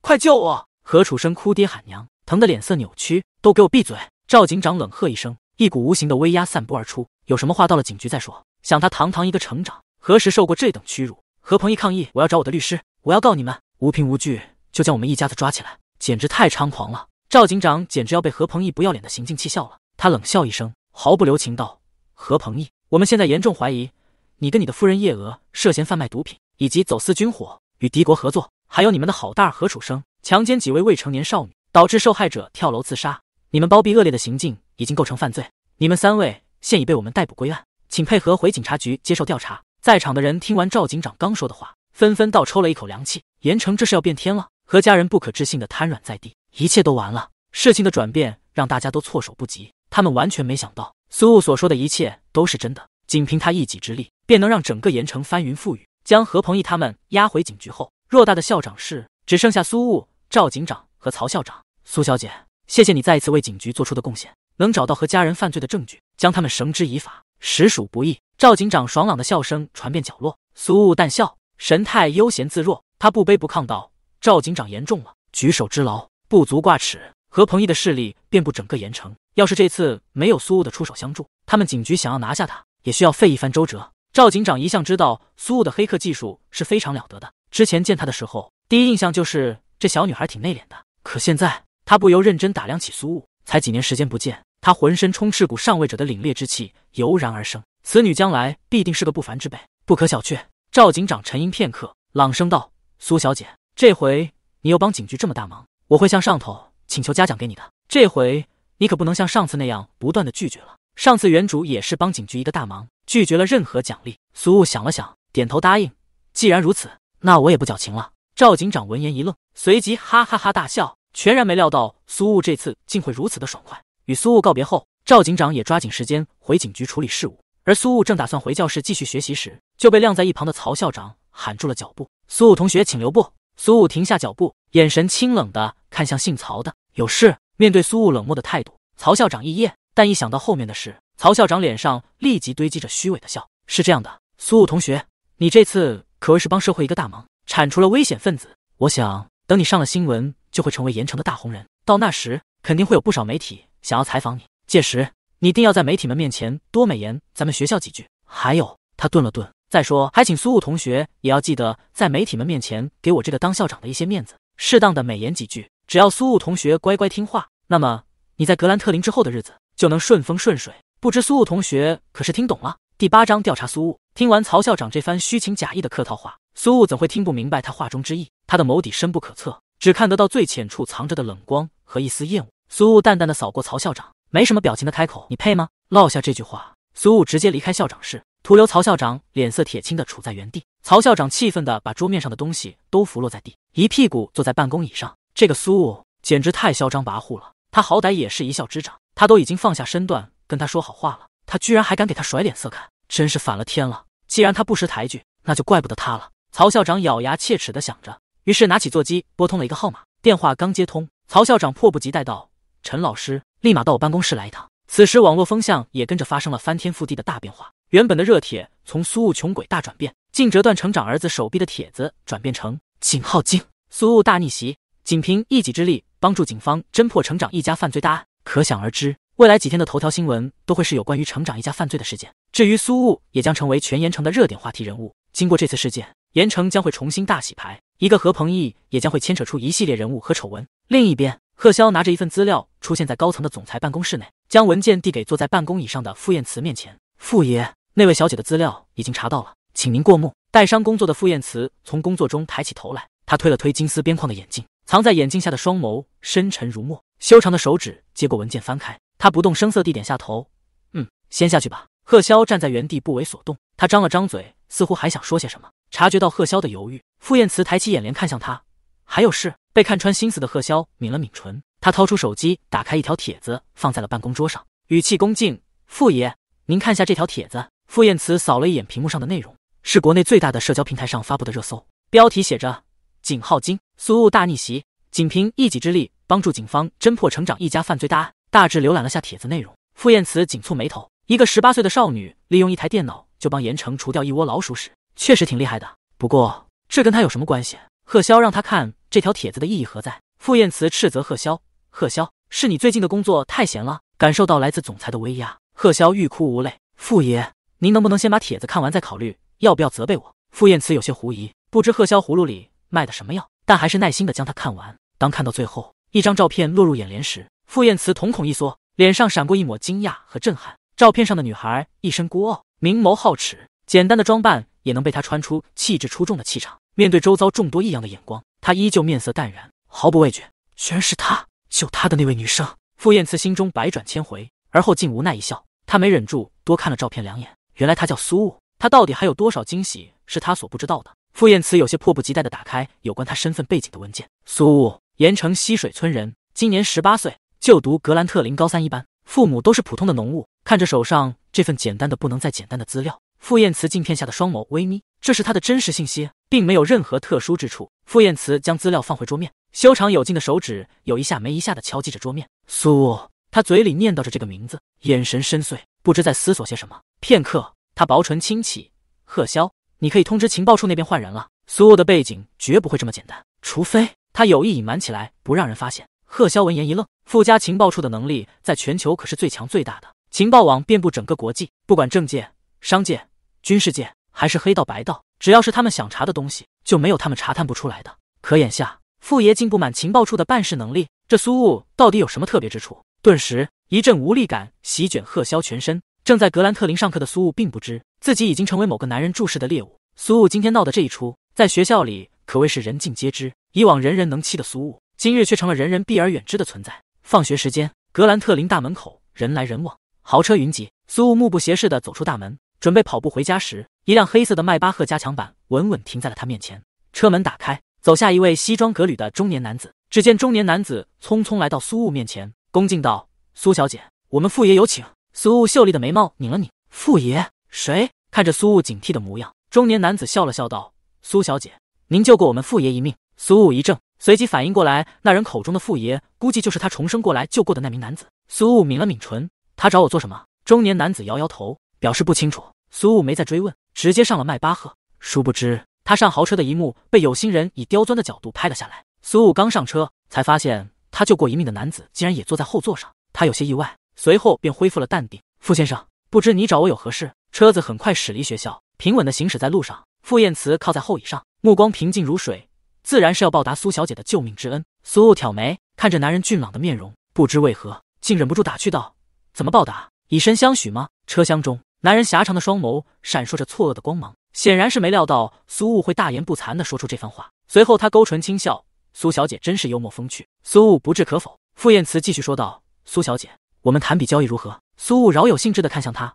快救我！何楚生哭爹喊娘，疼得脸色扭曲。都给我闭嘴！赵警长冷喝一声，一股无形的威压散播而出。有什么话到了警局再说。想他堂堂一个成长，何时受过这等屈辱？何鹏一抗议，我要找我的律师，我要告你们，无凭无据就将我们一家子抓起来，简直太猖狂了！赵警长简直要被何鹏一不要脸的行径气笑了。他冷笑一声，毫不留情道：“何鹏毅，我们现在严重怀疑你跟你的夫人叶娥涉嫌贩卖毒品以及走私军火与敌国合作，还有你们的好大儿何楚生强奸几位未成年少女，导致受害者跳楼自杀。你们包庇恶劣的行径已经构成犯罪，你们三位现已被我们逮捕归案，请配合回警察局接受调查。”在场的人听完赵警长刚说的话，纷纷倒抽了一口凉气，严城这是要变天了。何家人不可置信的瘫软在地，一切都完了。事情的转变让大家都措手不及。他们完全没想到，苏雾所说的一切都是真的。仅凭他一己之力，便能让整个盐城翻云覆雨，将何鹏毅他们押回警局后，偌大的校长室只剩下苏雾、赵警长和曹校长。苏小姐，谢谢你再一次为警局做出的贡献，能找到和家人犯罪的证据，将他们绳之以法，实属不易。赵警长爽朗的笑声传遍角落，苏雾淡笑，神态悠闲自若，他不卑不亢道：“赵警长，言重了，举手之劳，不足挂齿。”何鹏毅的势力遍布整个盐城，要是这次没有苏雾的出手相助，他们警局想要拿下他，也需要费一番周折。赵警长一向知道苏雾的黑客技术是非常了得的，之前见他的时候，第一印象就是这小女孩挺内敛的。可现在，他不由认真打量起苏雾，才几年时间不见，他浑身充斥股上位者的凛冽之气，油然而生。此女将来必定是个不凡之辈，不可小觑。赵警长沉吟片刻，朗声道：“苏小姐，这回你又帮警局这么大忙，我会向上头。”请求嘉奖给你的，这回你可不能像上次那样不断的拒绝了。上次原主也是帮警局一个大忙，拒绝了任何奖励。苏雾想了想，点头答应。既然如此，那我也不矫情了。赵警长闻言一愣，随即哈哈哈大笑，全然没料到苏雾这次竟会如此的爽快。与苏雾告别后，赵警长也抓紧时间回警局处理事务。而苏雾正打算回教室继续学习时，就被晾在一旁的曹校长喊住了脚步。苏雾同学，请留步。苏雾停下脚步，眼神清冷的看向姓曹的。有事？面对苏雾冷漠的态度，曹校长一噎，但一想到后面的事，曹校长脸上立即堆积着虚伪的笑。是这样的，苏雾同学，你这次可谓是帮社会一个大忙，铲除了危险分子。我想，等你上了新闻，就会成为盐城的大红人。到那时，肯定会有不少媒体想要采访你。届时，你定要在媒体们面前多美言咱们学校几句。还有，他顿了顿，再说，还请苏雾同学也要记得在媒体们面前给我这个当校长的一些面子，适当的美言几句。只要苏雾同学乖乖听话，那么你在格兰特林之后的日子就能顺风顺水。不知苏雾同学可是听懂了？第八章调查苏雾。听完曹校长这番虚情假意的客套话，苏雾怎会听不明白他话中之意？他的眸底深不可测，只看得到最浅处藏着的冷光和一丝厌恶。苏雾淡淡的扫过曹校长，没什么表情的开口：“你配吗？”落下这句话，苏雾直接离开校长室，徒留曹校长脸色铁青的处在原地。曹校长气愤的把桌面上的东西都拂落在地，一屁股坐在办公椅上。这个苏雾简直太嚣张跋扈了！他好歹也是一校之长，他都已经放下身段跟他说好话了，他居然还敢给他甩脸色看，真是反了天了！既然他不识抬举，那就怪不得他了。曹校长咬牙切齿的想着，于是拿起座机拨通了一个号码。电话刚接通，曹校长迫不及待道：“陈老师，立马到我办公室来一趟。”此时网络风向也跟着发生了翻天覆地的大变化，原本的热帖从苏雾穷鬼大转变，竟折断成长儿子手臂的帖子，转变成景浩京苏雾大逆袭。仅凭一己之力帮助警方侦破成长一家犯罪大案，可想而知，未来几天的头条新闻都会是有关于成长一家犯罪的事件。至于苏雾，也将成为全盐城的热点话题人物。经过这次事件，盐城将会重新大洗牌。一个何鹏毅也将会牵扯出一系列人物和丑闻。另一边，贺潇拿着一份资料出现在高层的总裁办公室内，将文件递给坐在办公椅上的傅宴慈面前。傅爷，那位小姐的资料已经查到了，请您过目。带伤工作的傅宴慈从工作中抬起头来，他推了推金丝边框的眼镜。藏在眼镜下的双眸深沉如墨，修长的手指接过文件，翻开。他不动声色地点下头：“嗯，先下去吧。”贺潇站在原地不为所动。他张了张嘴，似乎还想说些什么。察觉到贺潇的犹豫，傅宴慈抬起眼帘看向他：“还有事？”被看穿心思的贺潇抿了抿唇，他掏出手机，打开一条帖子，放在了办公桌上，语气恭敬：“傅爷，您看下这条帖子。”傅宴慈扫了一眼屏幕上的内容，是国内最大的社交平台上发布的热搜，标题写着：“井号金。”苏雾大逆袭，仅凭一己之力帮助警方侦破成长一家犯罪大案。大致浏览了下帖子内容，傅宴慈紧蹙眉头。一个十八岁的少女利用一台电脑就帮盐城除掉一窝老鼠屎，确实挺厉害的。不过，这跟她有什么关系？贺潇让他看这条帖子的意义何在？傅宴慈斥责贺潇：“贺潇，是你最近的工作太闲了。”感受到来自总裁的威压，贺潇欲哭无泪。傅爷，您能不能先把帖子看完再考虑要不要责备我？傅宴慈有些狐疑，不知贺潇葫芦里卖的什么药。但还是耐心的将他看完。当看到最后一张照片落入眼帘时，傅宴慈瞳孔一缩，脸上闪过一抹惊讶和震撼。照片上的女孩一身孤傲，明眸皓齿，简单的装扮也能被她穿出气质出众的气场。面对周遭众多异样的眼光，她依旧面色淡然，毫不畏惧。居然是她，救他的那位女生。傅宴慈心中百转千回，而后竟无奈一笑。他没忍住，多看了照片两眼。原来她叫苏雾。她到底还有多少惊喜是他所不知道的？傅宴慈有些迫不及待地打开有关他身份背景的文件。苏雾，盐城溪水村人，今年十八岁，就读格兰特林高三一班，父母都是普通的农务。看着手上这份简单的不能再简单的资料，傅宴慈镜片下的双眸微眯。这是他的真实信息，并没有任何特殊之处。傅宴慈将资料放回桌面，修长有劲的手指有一下没一下地敲击着桌面。苏雾，他嘴里念叨着这个名字，眼神深邃，不知在思索些什么。片刻，他薄唇轻启，贺萧。你可以通知情报处那边换人了。苏雾的背景绝不会这么简单，除非他有意隐瞒起来，不让人发现。贺潇闻言一愣，傅家情报处的能力在全球可是最强最大的，情报网遍布整个国际，不管政界、商界、军事界，还是黑道白道，只要是他们想查的东西，就没有他们查探不出来的。可眼下傅爷竟不满情报处的办事能力，这苏雾到底有什么特别之处？顿时一阵无力感席卷贺潇全身。正在格兰特林上课的苏雾并不知自己已经成为某个男人注视的猎物。苏雾今天闹的这一出，在学校里可谓是人尽皆知。以往人人能欺的苏雾，今日却成了人人避而远之的存在。放学时间，格兰特林大门口人来人往，豪车云集。苏雾目不斜视的走出大门，准备跑步回家时，一辆黑色的迈巴赫加强版稳稳停在了他面前。车门打开，走下一位西装革履的中年男子。只见中年男子匆匆来到苏雾面前，恭敬道：“苏小姐，我们傅爷有请。”苏雾秀丽的眉毛拧了拧，傅爷？谁？看着苏雾警惕的模样，中年男子笑了笑道：“苏小姐，您救过我们傅爷一命。”苏雾一怔，随即反应过来，那人口中的傅爷，估计就是他重生过来救过的那名男子。苏雾抿了抿唇：“他找我做什么？”中年男子摇摇头，表示不清楚。苏雾没再追问，直接上了迈巴赫。殊不知，他上豪车的一幕被有心人以刁钻的角度拍了下来。苏雾刚上车，才发现他救过一命的男子竟然也坐在后座上，他有些意外。随后便恢复了淡定。傅先生，不知你找我有何事？车子很快驶离学校，平稳地行驶在路上。傅宴辞靠在后椅上，目光平静如水，自然是要报答苏小姐的救命之恩。苏雾挑眉，看着男人俊朗的面容，不知为何竟忍不住打趣道：“怎么报答？以身相许吗？”车厢中，男人狭长的双眸闪烁着错愕的光芒，显然是没料到苏雾会大言不惭地说出这番话。随后他勾唇轻笑：“苏小姐真是幽默风趣。”苏雾不置可否。傅宴辞继续说道：“苏小姐。”我们谈笔交易如何？苏雾饶有兴致的看向他，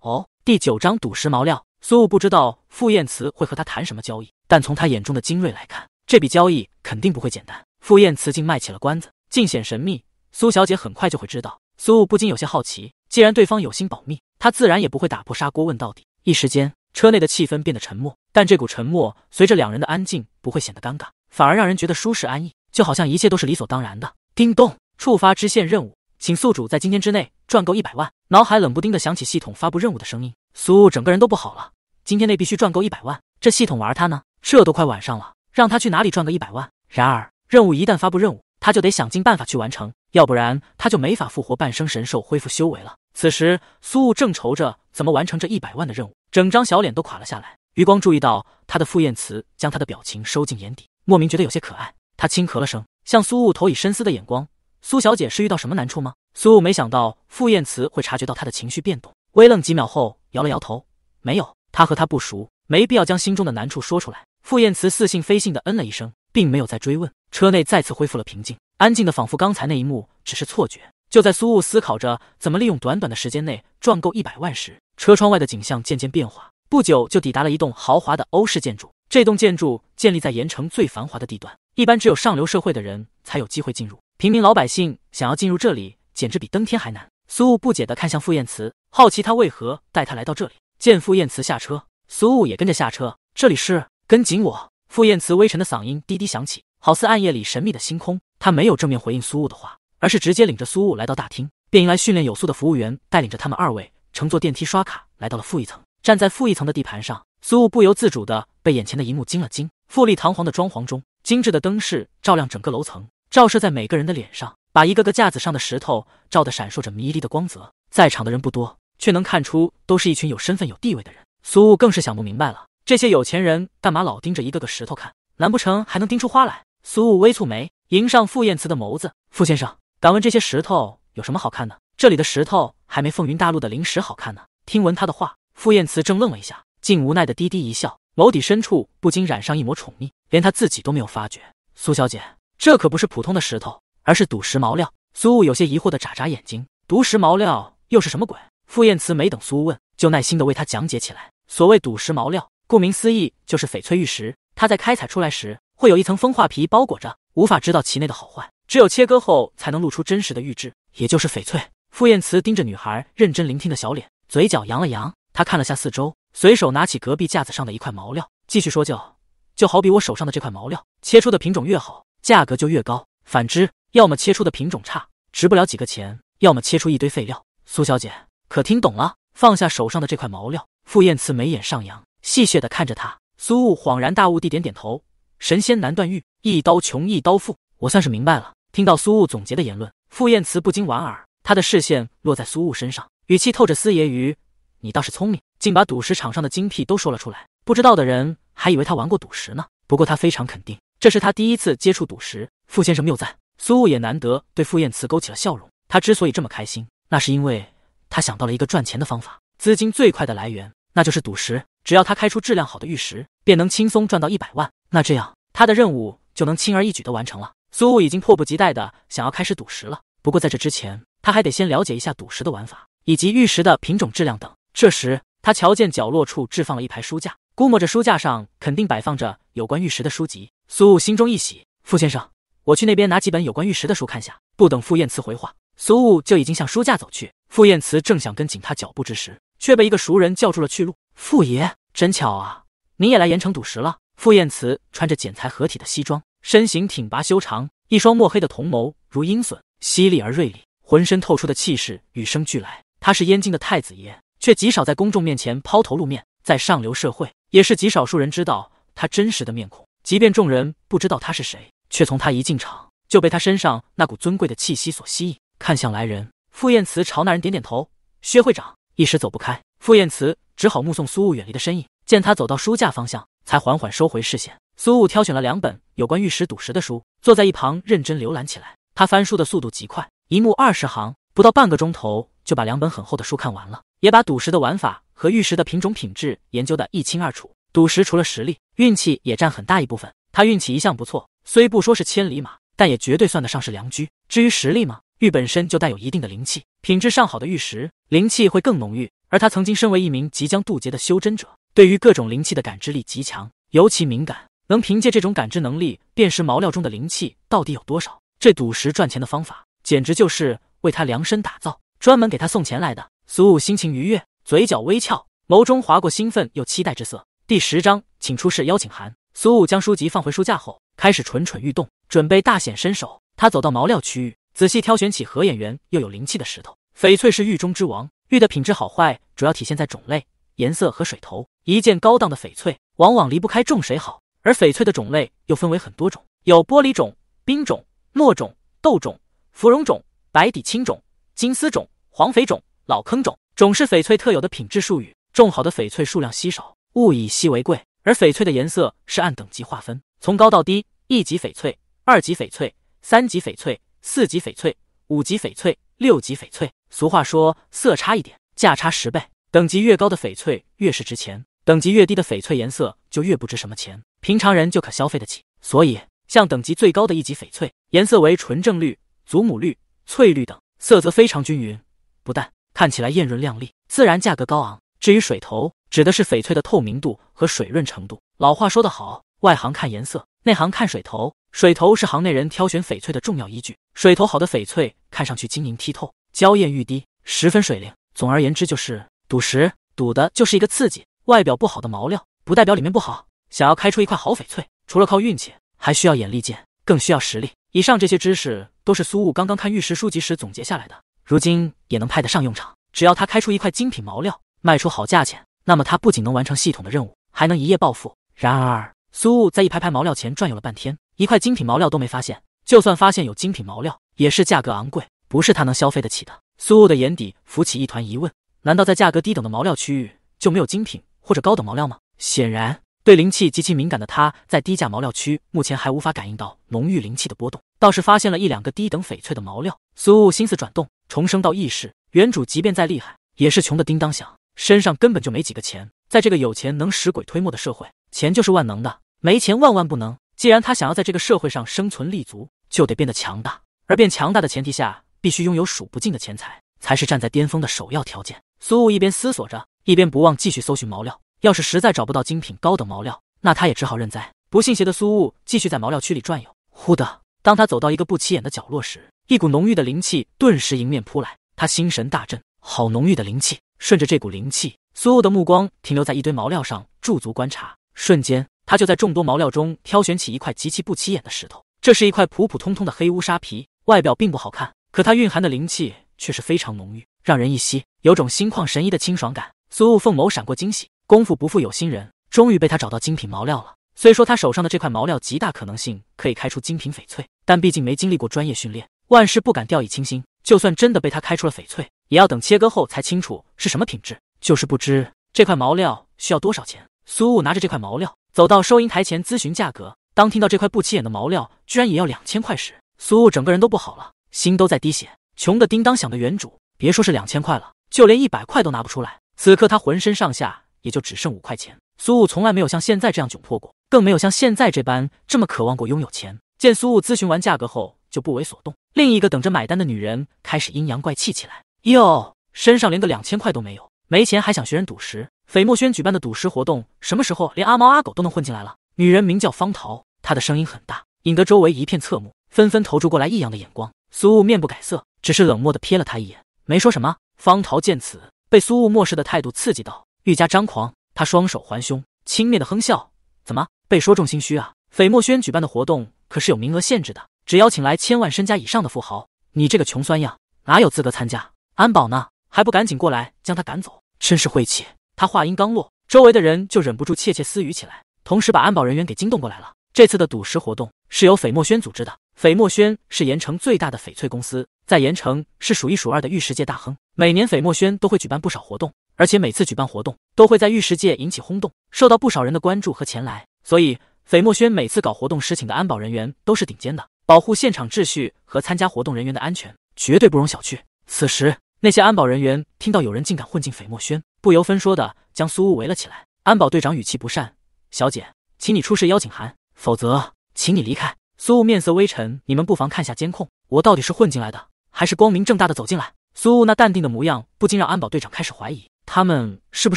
哦，第九章赌石毛料。苏雾不知道傅宴慈会和他谈什么交易，但从他眼中的精锐来看，这笔交易肯定不会简单。傅宴慈竟卖起了关子，尽显神秘。苏小姐很快就会知道。苏雾不禁有些好奇，既然对方有心保密，他自然也不会打破砂锅问到底。一时间，车内的气氛变得沉默，但这股沉默随着两人的安静不会显得尴尬，反而让人觉得舒适安逸，就好像一切都是理所当然的。叮咚，触发支线任务。请宿主在今天之内赚够一百万。脑海冷不丁的响起系统发布任务的声音，苏雾整个人都不好了。今天内必须赚够一百万，这系统玩他呢？这都快晚上了，让他去哪里赚个一百万？然而任务一旦发布，任务他就得想尽办法去完成，要不然他就没法复活半生神兽，恢复修为了。此时苏雾正愁着怎么完成这一百万的任务，整张小脸都垮了下来。余光注意到他的傅宴慈将他的表情收进眼底，莫名觉得有些可爱。他轻咳了声，向苏雾投以深思的眼光。苏小姐是遇到什么难处吗？苏雾没想到傅宴慈会察觉到他的情绪变动，微愣几秒后摇了摇头，没有。他和他不熟，没必要将心中的难处说出来。傅宴慈似信非信的嗯了一声，并没有再追问。车内再次恢复了平静，安静的仿佛刚才那一幕只是错觉。就在苏雾思考着怎么利用短短的时间内赚够一百万时，车窗外的景象渐渐变化，不久就抵达了一栋豪华的欧式建筑。这栋建筑建立在盐城最繁华的地段，一般只有上流社会的人才有机会进入。平民老百姓想要进入这里，简直比登天还难。苏雾不解的看向傅宴慈，好奇他为何带他来到这里。见傅宴慈下车，苏雾也跟着下车。这里是跟紧我。”傅宴慈微沉的嗓音低低响起，好似暗夜里神秘的星空。他没有正面回应苏雾的话，而是直接领着苏雾来到大厅，便迎来训练有素的服务员带领着他们二位乘坐电梯刷卡来到了负一层。站在负一层的地盘上，苏雾不由自主的被眼前的一幕惊了惊。富丽堂皇的装潢中，精致的灯饰照亮整个楼层。照射在每个人的脸上，把一个个架子上的石头照得闪烁着迷离的光泽。在场的人不多，却能看出都是一群有身份、有地位的人。苏雾更是想不明白了，这些有钱人干嘛老盯着一个个石头看？难不成还能盯出花来？苏雾微蹙眉，迎上傅宴慈的眸子：“傅先生，敢问这些石头有什么好看的？这里的石头还没凤云大陆的灵石好看呢。”听闻他的话，傅宴慈正愣了一下，竟无奈的低低一笑，眸底深处不禁染上一抹宠溺，连他自己都没有发觉。苏小姐。这可不是普通的石头，而是赌石毛料。苏雾有些疑惑地眨眨眼睛，赌石毛料又是什么鬼？傅宴慈没等苏雾问，就耐心地为他讲解起来。所谓赌石毛料，顾名思义，就是翡翠玉石。它在开采出来时，会有一层风化皮包裹着，无法知道其内的好坏，只有切割后才能露出真实的玉质，也就是翡翠。傅宴慈盯着女孩认真聆听的小脸，嘴角扬了扬。他看了下四周，随手拿起隔壁架子上的一块毛料，继续说教：“就好比我手上的这块毛料，切出的品种越好。”价格就越高，反之，要么切出的品种差，值不了几个钱；要么切出一堆废料。苏小姐可听懂了？放下手上的这块毛料，傅宴慈眉眼上扬，戏谑地看着他。苏雾恍然大悟地点点头：“神仙难断玉，一刀穷，一刀富，我算是明白了。”听到苏雾总结的言论，傅宴慈不禁莞尔，他的视线落在苏雾身上，语气透着丝爷揄：“你倒是聪明，竟把赌石场上的精辟都说了出来，不知道的人还以为他玩过赌石呢。”不过他非常肯定。这是他第一次接触赌石，傅先生谬赞。苏雾也难得对傅宴慈勾起了笑容。他之所以这么开心，那是因为他想到了一个赚钱的方法。资金最快的来源，那就是赌石。只要他开出质量好的玉石，便能轻松赚到一百万。那这样，他的任务就能轻而易举的完成了。苏雾已经迫不及待的想要开始赌石了。不过在这之前，他还得先了解一下赌石的玩法，以及玉石的品种、质量等。这时，他瞧见角落处置放了一排书架，估摸着书架上肯定摆放着有关玉石的书籍。苏雾心中一喜，傅先生，我去那边拿几本有关玉石的书看下。不等傅宴慈回话，苏雾就已经向书架走去。傅宴慈正想跟紧他脚步之时，却被一个熟人叫住了去路。傅爷，真巧啊，你也来盐城赌石了。傅宴慈穿着剪裁合体的西装，身形挺拔修长，一双墨黑的瞳眸如鹰隼，犀利而锐利，浑身透出的气势与生俱来。他是燕京的太子爷，却极少在公众面前抛头露面，在上流社会也是极少数人知道他真实的面孔。即便众人不知道他是谁，却从他一进场就被他身上那股尊贵的气息所吸引。看向来人，傅宴慈朝那人点点头。薛会长一时走不开，傅宴慈只好目送苏雾远离的身影。见他走到书架方向，才缓缓收回视线。苏雾挑选了两本有关玉石赌石的书，坐在一旁认真浏览起来。他翻书的速度极快，一目二十行，不到半个钟头就把两本很厚的书看完了，也把赌石的玩法和玉石的品种品质研究得一清二楚。赌石除了实力，运气也占很大一部分。他运气一向不错，虽不说是千里马，但也绝对算得上是良驹。至于实力嘛，玉本身就带有一定的灵气，品质上好的玉石，灵气会更浓郁。而他曾经身为一名即将渡劫的修真者，对于各种灵气的感知力极强，尤其敏感，能凭借这种感知能力辨识毛料中的灵气到底有多少。这赌石赚钱的方法，简直就是为他量身打造，专门给他送钱来的。苏武心情愉悦，嘴角微翘，眸中划过兴奋又期待之色。第十章，请出示邀请函。苏武将书籍放回书架后，开始蠢蠢欲动，准备大显身手。他走到毛料区域，仔细挑选起合眼缘又有灵气的石头。翡翠是玉中之王，玉的品质好坏主要体现在种类、颜色和水头。一件高档的翡翠，往往离不开种水好。而翡翠的种类又分为很多种，有玻璃种、冰种、糯种、豆种、芙蓉种、白底青种、金丝种、黄翡种、老坑种。种是翡翠特有的品质术语，种好的翡翠数量稀少。物以稀为贵，而翡翠的颜色是按等级划分，从高到低，一级翡翠、二级翡翠、三级翡翠、四级翡翠、五级翡翠、六级翡翠。俗话说，色差一点，价差十倍。等级越高的翡翠越是值钱，等级越低的翡翠颜色就越不值什么钱，平常人就可消费得起。所以，像等级最高的一级翡翠，颜色为纯正绿、祖母绿、翠绿等，色泽非常均匀，不但看起来艳润亮丽，自然价格高昂。至于水头，指的是翡翠的透明度和水润程度。老话说得好，外行看颜色，内行看水头。水头是行内人挑选翡翠的重要依据。水头好的翡翠看上去晶莹剔透、娇艳欲滴，十分水灵。总而言之，就是赌石，赌的就是一个刺激。外表不好的毛料，不代表里面不好。想要开出一块好翡翠，除了靠运气，还需要眼力见，更需要实力。以上这些知识都是苏雾刚刚看玉石书籍时总结下来的，如今也能派得上用场。只要他开出一块精品毛料，卖出好价钱。那么他不仅能完成系统的任务，还能一夜暴富。然而，苏雾在一排排毛料前转悠了半天，一块精品毛料都没发现。就算发现有精品毛料，也是价格昂贵，不是他能消费得起的。苏雾的眼底浮起一团疑问：难道在价格低等的毛料区域就没有精品或者高等毛料吗？显然，对灵气极其敏感的他，在低价毛料区目前还无法感应到浓郁灵气的波动，倒是发现了一两个低等翡翠的毛料。苏雾心思转动，重生到异世，原主即便再厉害，也是穷的叮当响。身上根本就没几个钱，在这个有钱能使鬼推磨的社会，钱就是万能的，没钱万万不能。既然他想要在这个社会上生存立足，就得变得强大，而变强大的前提下，必须拥有数不尽的钱财，才是站在巅峰的首要条件。苏雾一边思索着，一边不忘继续搜寻毛料。要是实在找不到精品高等毛料，那他也只好认栽。不信邪的苏雾继续在毛料区里转悠。忽的，当他走到一个不起眼的角落时，一股浓郁的灵气顿时迎面扑来，他心神大震，好浓郁的灵气！顺着这股灵气，苏雾的目光停留在一堆毛料上，驻足观察。瞬间，他就在众多毛料中挑选起一块极其不起眼的石头。这是一块普普通通的黑乌沙皮，外表并不好看，可它蕴含的灵气却是非常浓郁，让人一吸有种心旷神怡的清爽感。苏雾凤眸闪过惊喜，功夫不负有心人，终于被他找到精品毛料了。虽说他手上的这块毛料极大可能性可以开出精品翡翠，但毕竟没经历过专业训练，万事不敢掉以轻心。就算真的被他开出了翡翠。也要等切割后才清楚是什么品质，就是不知这块毛料需要多少钱。苏雾拿着这块毛料走到收银台前咨询价格，当听到这块不起眼的毛料居然也要两千块时，苏雾整个人都不好了，心都在滴血。穷的叮当响的原主，别说是两千块了，就连一百块都拿不出来。此刻他浑身上下也就只剩五块钱。苏雾从来没有像现在这样窘迫过，更没有像现在这般这么渴望过拥有钱。见苏雾咨询完价格后就不为所动，另一个等着买单的女人开始阴阳怪气起来。哟，身上连个两千块都没有，没钱还想学人赌石？斐墨轩举办的赌石活动，什么时候连阿猫阿狗都能混进来了？女人名叫方桃，她的声音很大，引得周围一片侧目，纷纷投注过来异样的眼光。苏雾面不改色，只是冷漠的瞥了她一眼，没说什么。方桃见此，被苏雾漠视的态度刺激到，愈加张狂。他双手环胸，轻蔑的哼笑：“怎么被说中心虚啊？斐墨轩举办的活动可是有名额限制的，只邀请来千万身家以上的富豪。你这个穷酸样，哪有资格参加？”安保呢？还不赶紧过来将他赶走！真是晦气！他话音刚落，周围的人就忍不住窃窃私语起来，同时把安保人员给惊动过来了。这次的赌石活动是由斐墨轩组织的，斐墨轩是盐城最大的翡翠公司，在盐城是数一数二的玉石界大亨。每年斐墨轩都会举办不少活动，而且每次举办活动都会在玉石界引起轰动，受到不少人的关注和前来。所以，斐墨轩每次搞活动时请的安保人员都是顶尖的，保护现场秩序和参加活动人员的安全，绝对不容小觑。此时，那些安保人员听到有人竟敢混进斐墨轩，不由分说的将苏雾围了起来。安保队长语气不善：“小姐，请你出示邀请函，否则，请你离开。”苏雾面色微沉：“你们不妨看下监控，我到底是混进来的，还是光明正大的走进来？”苏雾那淡定的模样，不禁让安保队长开始怀疑：他们是不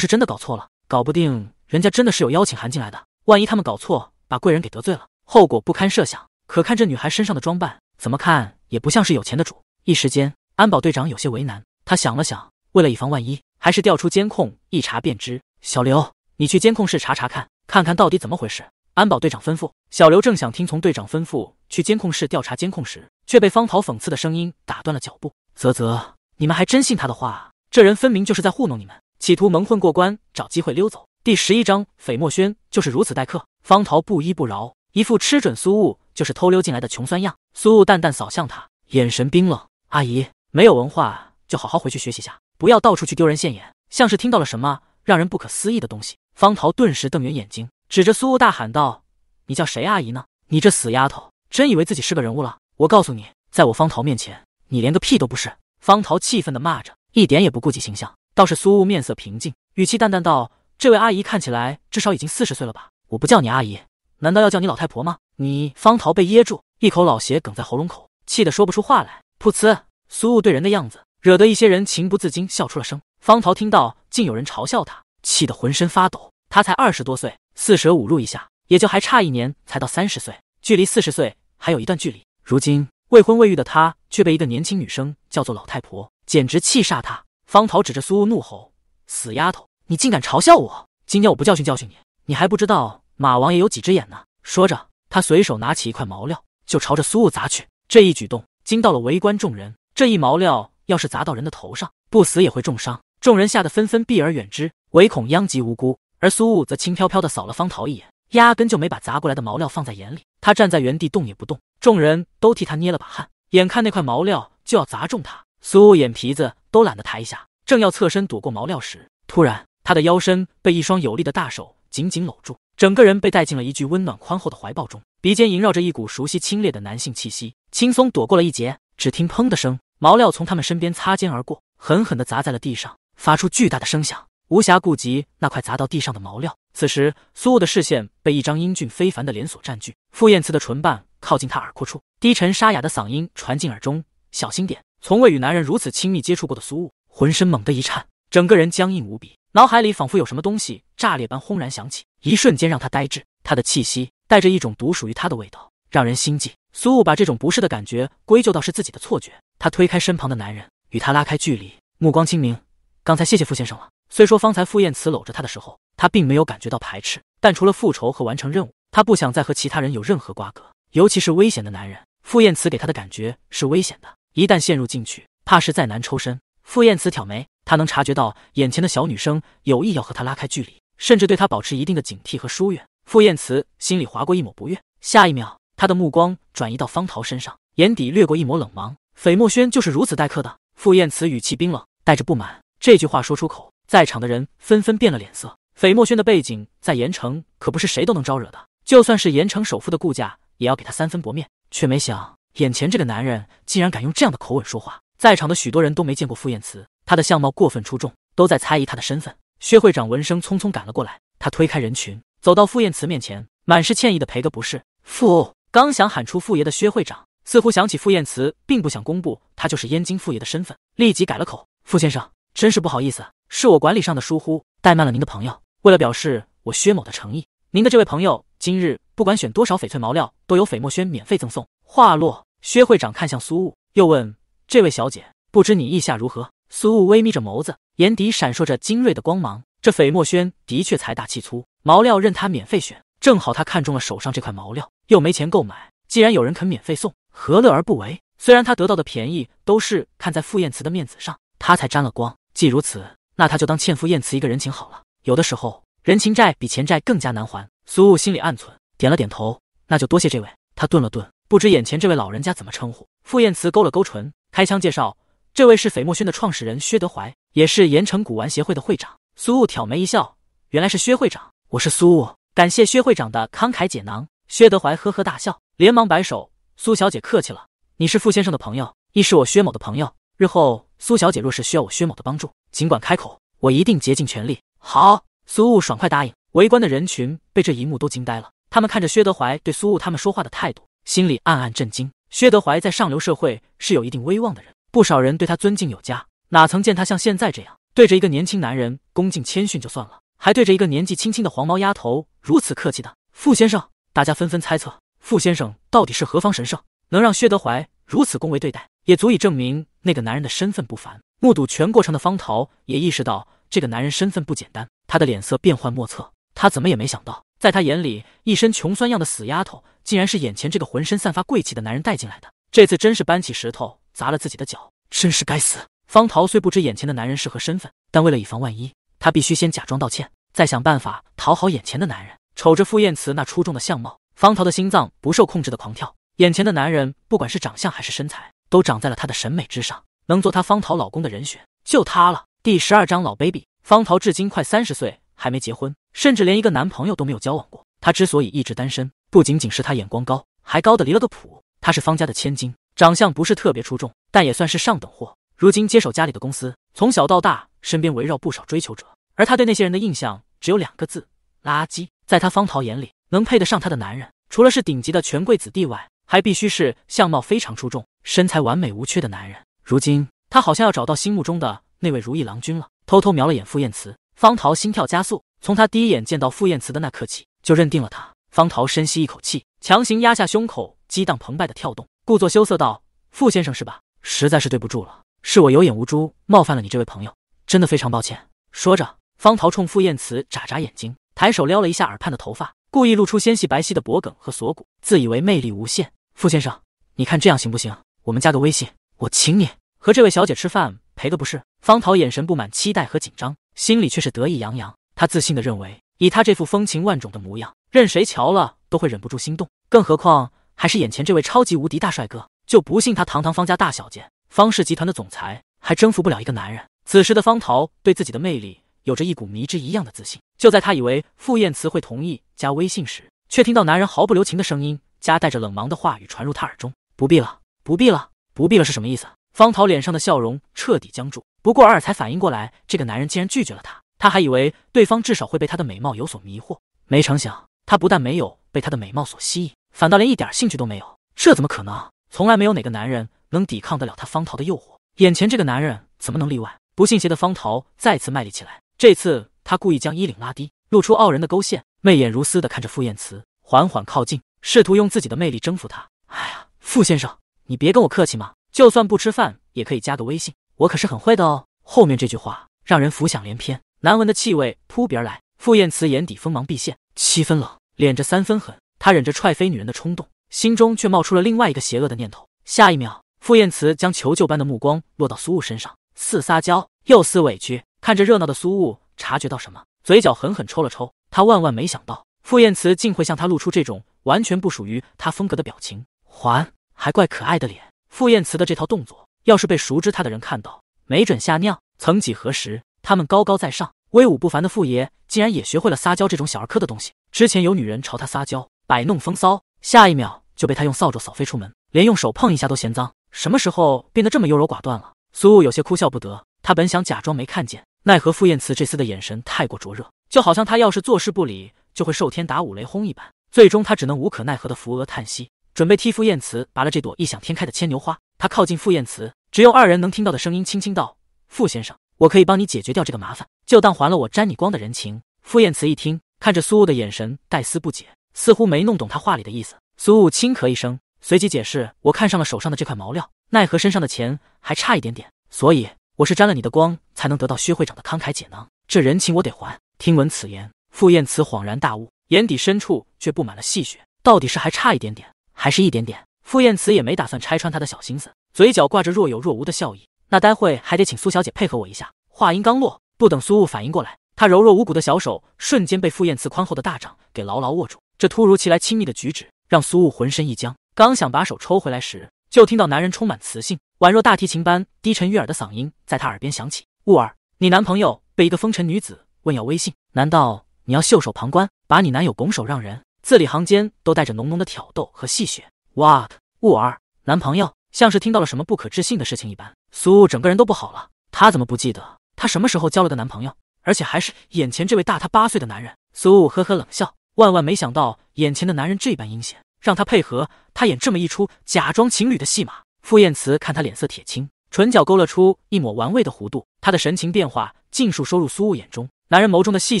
是真的搞错了？搞不定，人家真的是有邀请函进来的。万一他们搞错，把贵人给得罪了，后果不堪设想。可看这女孩身上的装扮，怎么看也不像是有钱的主。一时间，安保队长有些为难，他想了想，为了以防万一，还是调出监控一查便知。小刘，你去监控室查查看看，看到底怎么回事？安保队长吩咐。小刘正想听从队长吩咐去监控室调查监控时，却被方桃讽刺的声音打断了脚步。啧啧，你们还真信他的话，这人分明就是在糊弄你们，企图蒙混过关，找机会溜走。第十一章，斐墨轩就是如此待客。方桃不依不饶，一副吃准苏雾就是偷溜进来的穷酸样。苏雾淡淡扫向他，眼神冰冷。阿姨。没有文化，就好好回去学习下，不要到处去丢人现眼。像是听到了什么让人不可思议的东西，方桃顿时瞪圆眼睛，指着苏雾大喊道：“你叫谁阿姨呢？你这死丫头，真以为自己是个人物了？我告诉你，在我方桃面前，你连个屁都不是！”方桃气愤地骂着，一点也不顾及形象。倒是苏雾面色平静，语气淡淡道：“这位阿姨看起来至少已经四十岁了吧？我不叫你阿姨，难道要叫你老太婆吗？”你方桃被噎住，一口老血梗在喉咙口，气得说不出话来。噗呲。苏雾对人的样子，惹得一些人情不自禁笑出了声。方桃听到竟有人嘲笑他，气得浑身发抖。他才二十多岁，四舍五入一下，也就还差一年才到三十岁，距离四十岁还有一段距离。如今未婚未育的他，却被一个年轻女生叫做老太婆，简直气煞他。方桃指着苏雾怒吼：“死丫头，你竟敢嘲笑我！今天我不教训教训你，你还不知道马王爷有几只眼呢！”说着，他随手拿起一块毛料，就朝着苏雾砸去。这一举动惊到了围观众人。这一毛料要是砸到人的头上，不死也会重伤。众人吓得纷纷避而远之，唯恐殃及无辜。而苏雾则轻飘飘地扫了方桃一眼，压根就没把砸过来的毛料放在眼里。他站在原地动也不动，众人都替他捏了把汗。眼看那块毛料就要砸中他，苏雾眼皮子都懒得抬一下，正要侧身躲过毛料时，突然他的腰身被一双有力的大手紧紧搂住，整个人被带进了一具温暖宽厚的怀抱中，鼻尖萦绕着一股熟悉清冽的男性气息，轻松躲过了一劫。只听“砰”的声，毛料从他们身边擦肩而过，狠狠地砸在了地上，发出巨大的声响。无暇顾及那块砸到地上的毛料，此时苏雾的视线被一张英俊非凡的脸所占据。傅宴慈的唇瓣靠近他耳廓处，低沉沙哑的嗓音传进耳中：“小心点。”从未与男人如此亲密接触过的苏雾，浑身猛地一颤，整个人僵硬无比，脑海里仿佛有什么东西炸裂般轰然响起，一瞬间让他呆滞。他的气息带着一种独属于他的味道，让人心悸。苏雾把这种不适的感觉归咎到是自己的错觉，他推开身旁的男人，与他拉开距离，目光清明。刚才谢谢傅先生了。虽说方才傅宴慈搂着他的时候，他并没有感觉到排斥，但除了复仇和完成任务，他不想再和其他人有任何瓜葛，尤其是危险的男人。傅宴慈给他的感觉是危险的，一旦陷入进去，怕是再难抽身。傅宴慈挑眉，他能察觉到眼前的小女生有意要和他拉开距离，甚至对他保持一定的警惕和疏远。傅宴慈心里划过一抹不悦，下一秒。他的目光转移到方桃身上，眼底掠过一抹冷芒。斐墨轩就是如此待客的。傅宴慈语气冰冷，带着不满。这句话说出口，在场的人纷纷变了脸色。斐墨轩的背景在盐城可不是谁都能招惹的，就算是盐城首富的顾家，也要给他三分薄面。却没想，眼前这个男人竟然敢用这样的口吻说话。在场的许多人都没见过傅宴慈，他的相貌过分出众，都在猜疑他的身份。薛会长闻声匆匆赶了过来，他推开人群，走到傅宴慈面前，满是歉意的赔个不是，父。刚想喊出傅爷的薛会长，似乎想起傅宴慈并不想公布他就是燕京傅爷的身份，立即改了口：“傅先生，真是不好意思，是我管理上的疏忽，怠慢了您的朋友。为了表示我薛某的诚意，您的这位朋友今日不管选多少翡翠毛料，都由斐墨轩免费赠送。”话落，薛会长看向苏雾，又问：“这位小姐，不知你意下如何？”苏雾微眯着眸子，眼底闪烁着精锐的光芒。这斐墨轩的确财大气粗，毛料任他免费选。正好他看中了手上这块毛料，又没钱购买，既然有人肯免费送，何乐而不为？虽然他得到的便宜都是看在傅宴慈的面子上，他才沾了光。既如此，那他就当欠傅宴慈一个人情好了。有的时候，人情债比钱债更加难还。苏雾心里暗存，点了点头。那就多谢这位。他顿了顿，不知眼前这位老人家怎么称呼。傅宴慈勾了勾唇，开腔介绍：“这位是斐墨轩的创始人薛德怀，也是盐城古玩协会的会长。”苏雾挑眉一笑：“原来是薛会长，我是苏雾。”感谢薛会长的慷慨解囊，薛德怀呵呵大笑，连忙摆手：“苏小姐客气了，你是傅先生的朋友，亦是我薛某的朋友。日后苏小姐若是需要我薛某的帮助，尽管开口，我一定竭尽全力。”好，苏雾爽快答应。围观的人群被这一幕都惊呆了，他们看着薛德怀对苏雾他们说话的态度，心里暗暗震惊。薛德怀在上流社会是有一定威望的人，不少人对他尊敬有加，哪曾见他像现在这样，对着一个年轻男人恭敬谦逊就算了，还对着一个年纪轻轻的黄毛丫头。如此客气的傅先生，大家纷纷猜测傅先生到底是何方神圣，能让薛德怀如此恭维对待，也足以证明那个男人的身份不凡。目睹全过程的方桃也意识到这个男人身份不简单，他的脸色变幻莫测。他怎么也没想到，在他眼里一身穷酸样的死丫头，竟然是眼前这个浑身散发贵气的男人带进来的。这次真是搬起石头砸了自己的脚，真是该死。方桃虽不知眼前的男人是何身份，但为了以防万一，他必须先假装道歉。再想办法讨好眼前的男人，瞅着傅宴慈那出众的相貌，方桃的心脏不受控制的狂跳。眼前的男人不管是长相还是身材，都长在了她的审美之上，能做她方桃老公的人选就他了。第十二章老 baby 方桃至今快三十岁还没结婚，甚至连一个男朋友都没有交往过。她之所以一直单身，不仅仅是她眼光高，还高的离了个谱。她是方家的千金，长相不是特别出众，但也算是上等货。如今接手家里的公司，从小到大身边围绕不少追求者，而她对那些人的印象。只有两个字，垃圾。在他方桃眼里，能配得上他的男人，除了是顶级的权贵子弟外，还必须是相貌非常出众、身材完美无缺的男人。如今，他好像要找到心目中的那位如意郎君了。偷偷瞄了眼傅宴慈，方桃心跳加速。从他第一眼见到傅宴慈的那刻起，就认定了他。方桃深吸一口气，强行压下胸口激荡澎湃的跳动，故作羞涩道：“傅先生是吧？实在是对不住了，是我有眼无珠，冒犯了你这位朋友，真的非常抱歉。”说着。方桃冲傅宴慈眨眨眼睛，抬手撩了一下耳畔的头发，故意露出纤细白皙的脖颈和锁骨，自以为魅力无限。傅先生，你看这样行不行？我们加个微信，我请你和这位小姐吃饭，赔个不是。方桃眼神布满期待和紧张，心里却是得意洋洋。她自信的认为，以她这副风情万种的模样，任谁瞧了都会忍不住心动，更何况还是眼前这位超级无敌大帅哥。就不信他堂堂方家大小姐，方氏集团的总裁，还征服不了一个男人。此时的方桃对自己的魅力。有着一股迷之一样的自信。就在他以为傅宴慈会同意加微信时，却听到男人毫不留情的声音，夹带着冷芒的话语传入他耳中：“不必了，不必了，不必了。”是什么意思？方桃脸上的笑容彻底僵住。不过二才反应过来，这个男人竟然拒绝了他。他还以为对方至少会被他的美貌有所迷惑，没成想他不但没有被他的美貌所吸引，反倒连一点兴趣都没有。这怎么可能？从来没有哪个男人能抵抗得了他方桃的诱惑。眼前这个男人怎么能例外？不信邪的方桃再次卖力起来。这次他故意将衣领拉低，露出傲人的勾线，媚眼如丝的看着傅宴慈，缓缓靠近，试图用自己的魅力征服他。哎呀，傅先生，你别跟我客气嘛，就算不吃饭也可以加个微信，我可是很会的哦。后面这句话让人浮想联翩，难闻的气味扑鼻而来。傅宴慈眼底锋芒毕现，七分冷，敛着三分狠。他忍着踹飞女人的冲动，心中却冒出了另外一个邪恶的念头。下一秒，傅宴慈将求救般的目光落到苏雾身上，似撒娇又似委屈。看着热闹的苏雾，察觉到什么，嘴角狠狠抽了抽。他万万没想到，傅宴慈竟会向他露出这种完全不属于他风格的表情，还还怪可爱的脸。傅宴慈的这套动作，要是被熟知他的人看到，没准吓尿。曾几何时，他们高高在上、威武不凡的傅爷，竟然也学会了撒娇这种小儿科的东西。之前有女人朝他撒娇，摆弄风骚，下一秒就被他用扫帚扫飞出门，连用手碰一下都嫌脏。什么时候变得这么优柔寡断了？苏雾有些哭笑不得。他本想假装没看见。奈何傅宴慈这厮的眼神太过灼热，就好像他要是坐视不理，就会受天打五雷轰一般。最终他只能无可奈何的扶额叹息，准备替傅宴慈拔了这朵异想天开的牵牛花。他靠近傅宴慈，只有二人能听到的声音，轻轻道：“傅先生，我可以帮你解决掉这个麻烦，就当还了我沾你光的人情。”傅宴慈一听，看着苏雾的眼神带丝不解，似乎没弄懂他话里的意思。苏雾轻咳一声，随即解释：“我看上了手上的这块毛料，奈何身上的钱还差一点点，所以……”我是沾了你的光，才能得到薛会长的慷慨解囊，这人情我得还。听闻此言，傅宴慈恍然大悟，眼底深处却布满了戏谑。到底是还差一点点，还是一点点？傅宴慈也没打算拆穿他的小心思，嘴角挂着若有若无的笑意。那待会还得请苏小姐配合我一下。话音刚落，不等苏雾反应过来，他柔弱无骨的小手瞬间被傅宴慈宽厚的大掌给牢牢握住。这突如其来亲密的举止，让苏雾浑身一僵，刚想把手抽回来时，就听到男人充满磁性。宛若大提琴般低沉悦耳的嗓音在她耳边响起：“雾儿，你男朋友被一个风尘女子问要微信，难道你要袖手旁观，把你男友拱手让人？”字里行间都带着浓浓的挑逗和戏谑。What？雾儿，男朋友？像是听到了什么不可置信的事情一般，苏雾整个人都不好了。他怎么不记得他什么时候交了个男朋友？而且还是眼前这位大他八岁的男人？苏雾呵呵冷笑，万万没想到眼前的男人这般阴险，让他配合他演这么一出假装情侣的戏码。傅宴慈看他脸色铁青，唇角勾勒出一抹玩味的弧度，他的神情变化尽数收入苏雾眼中。男人眸中的戏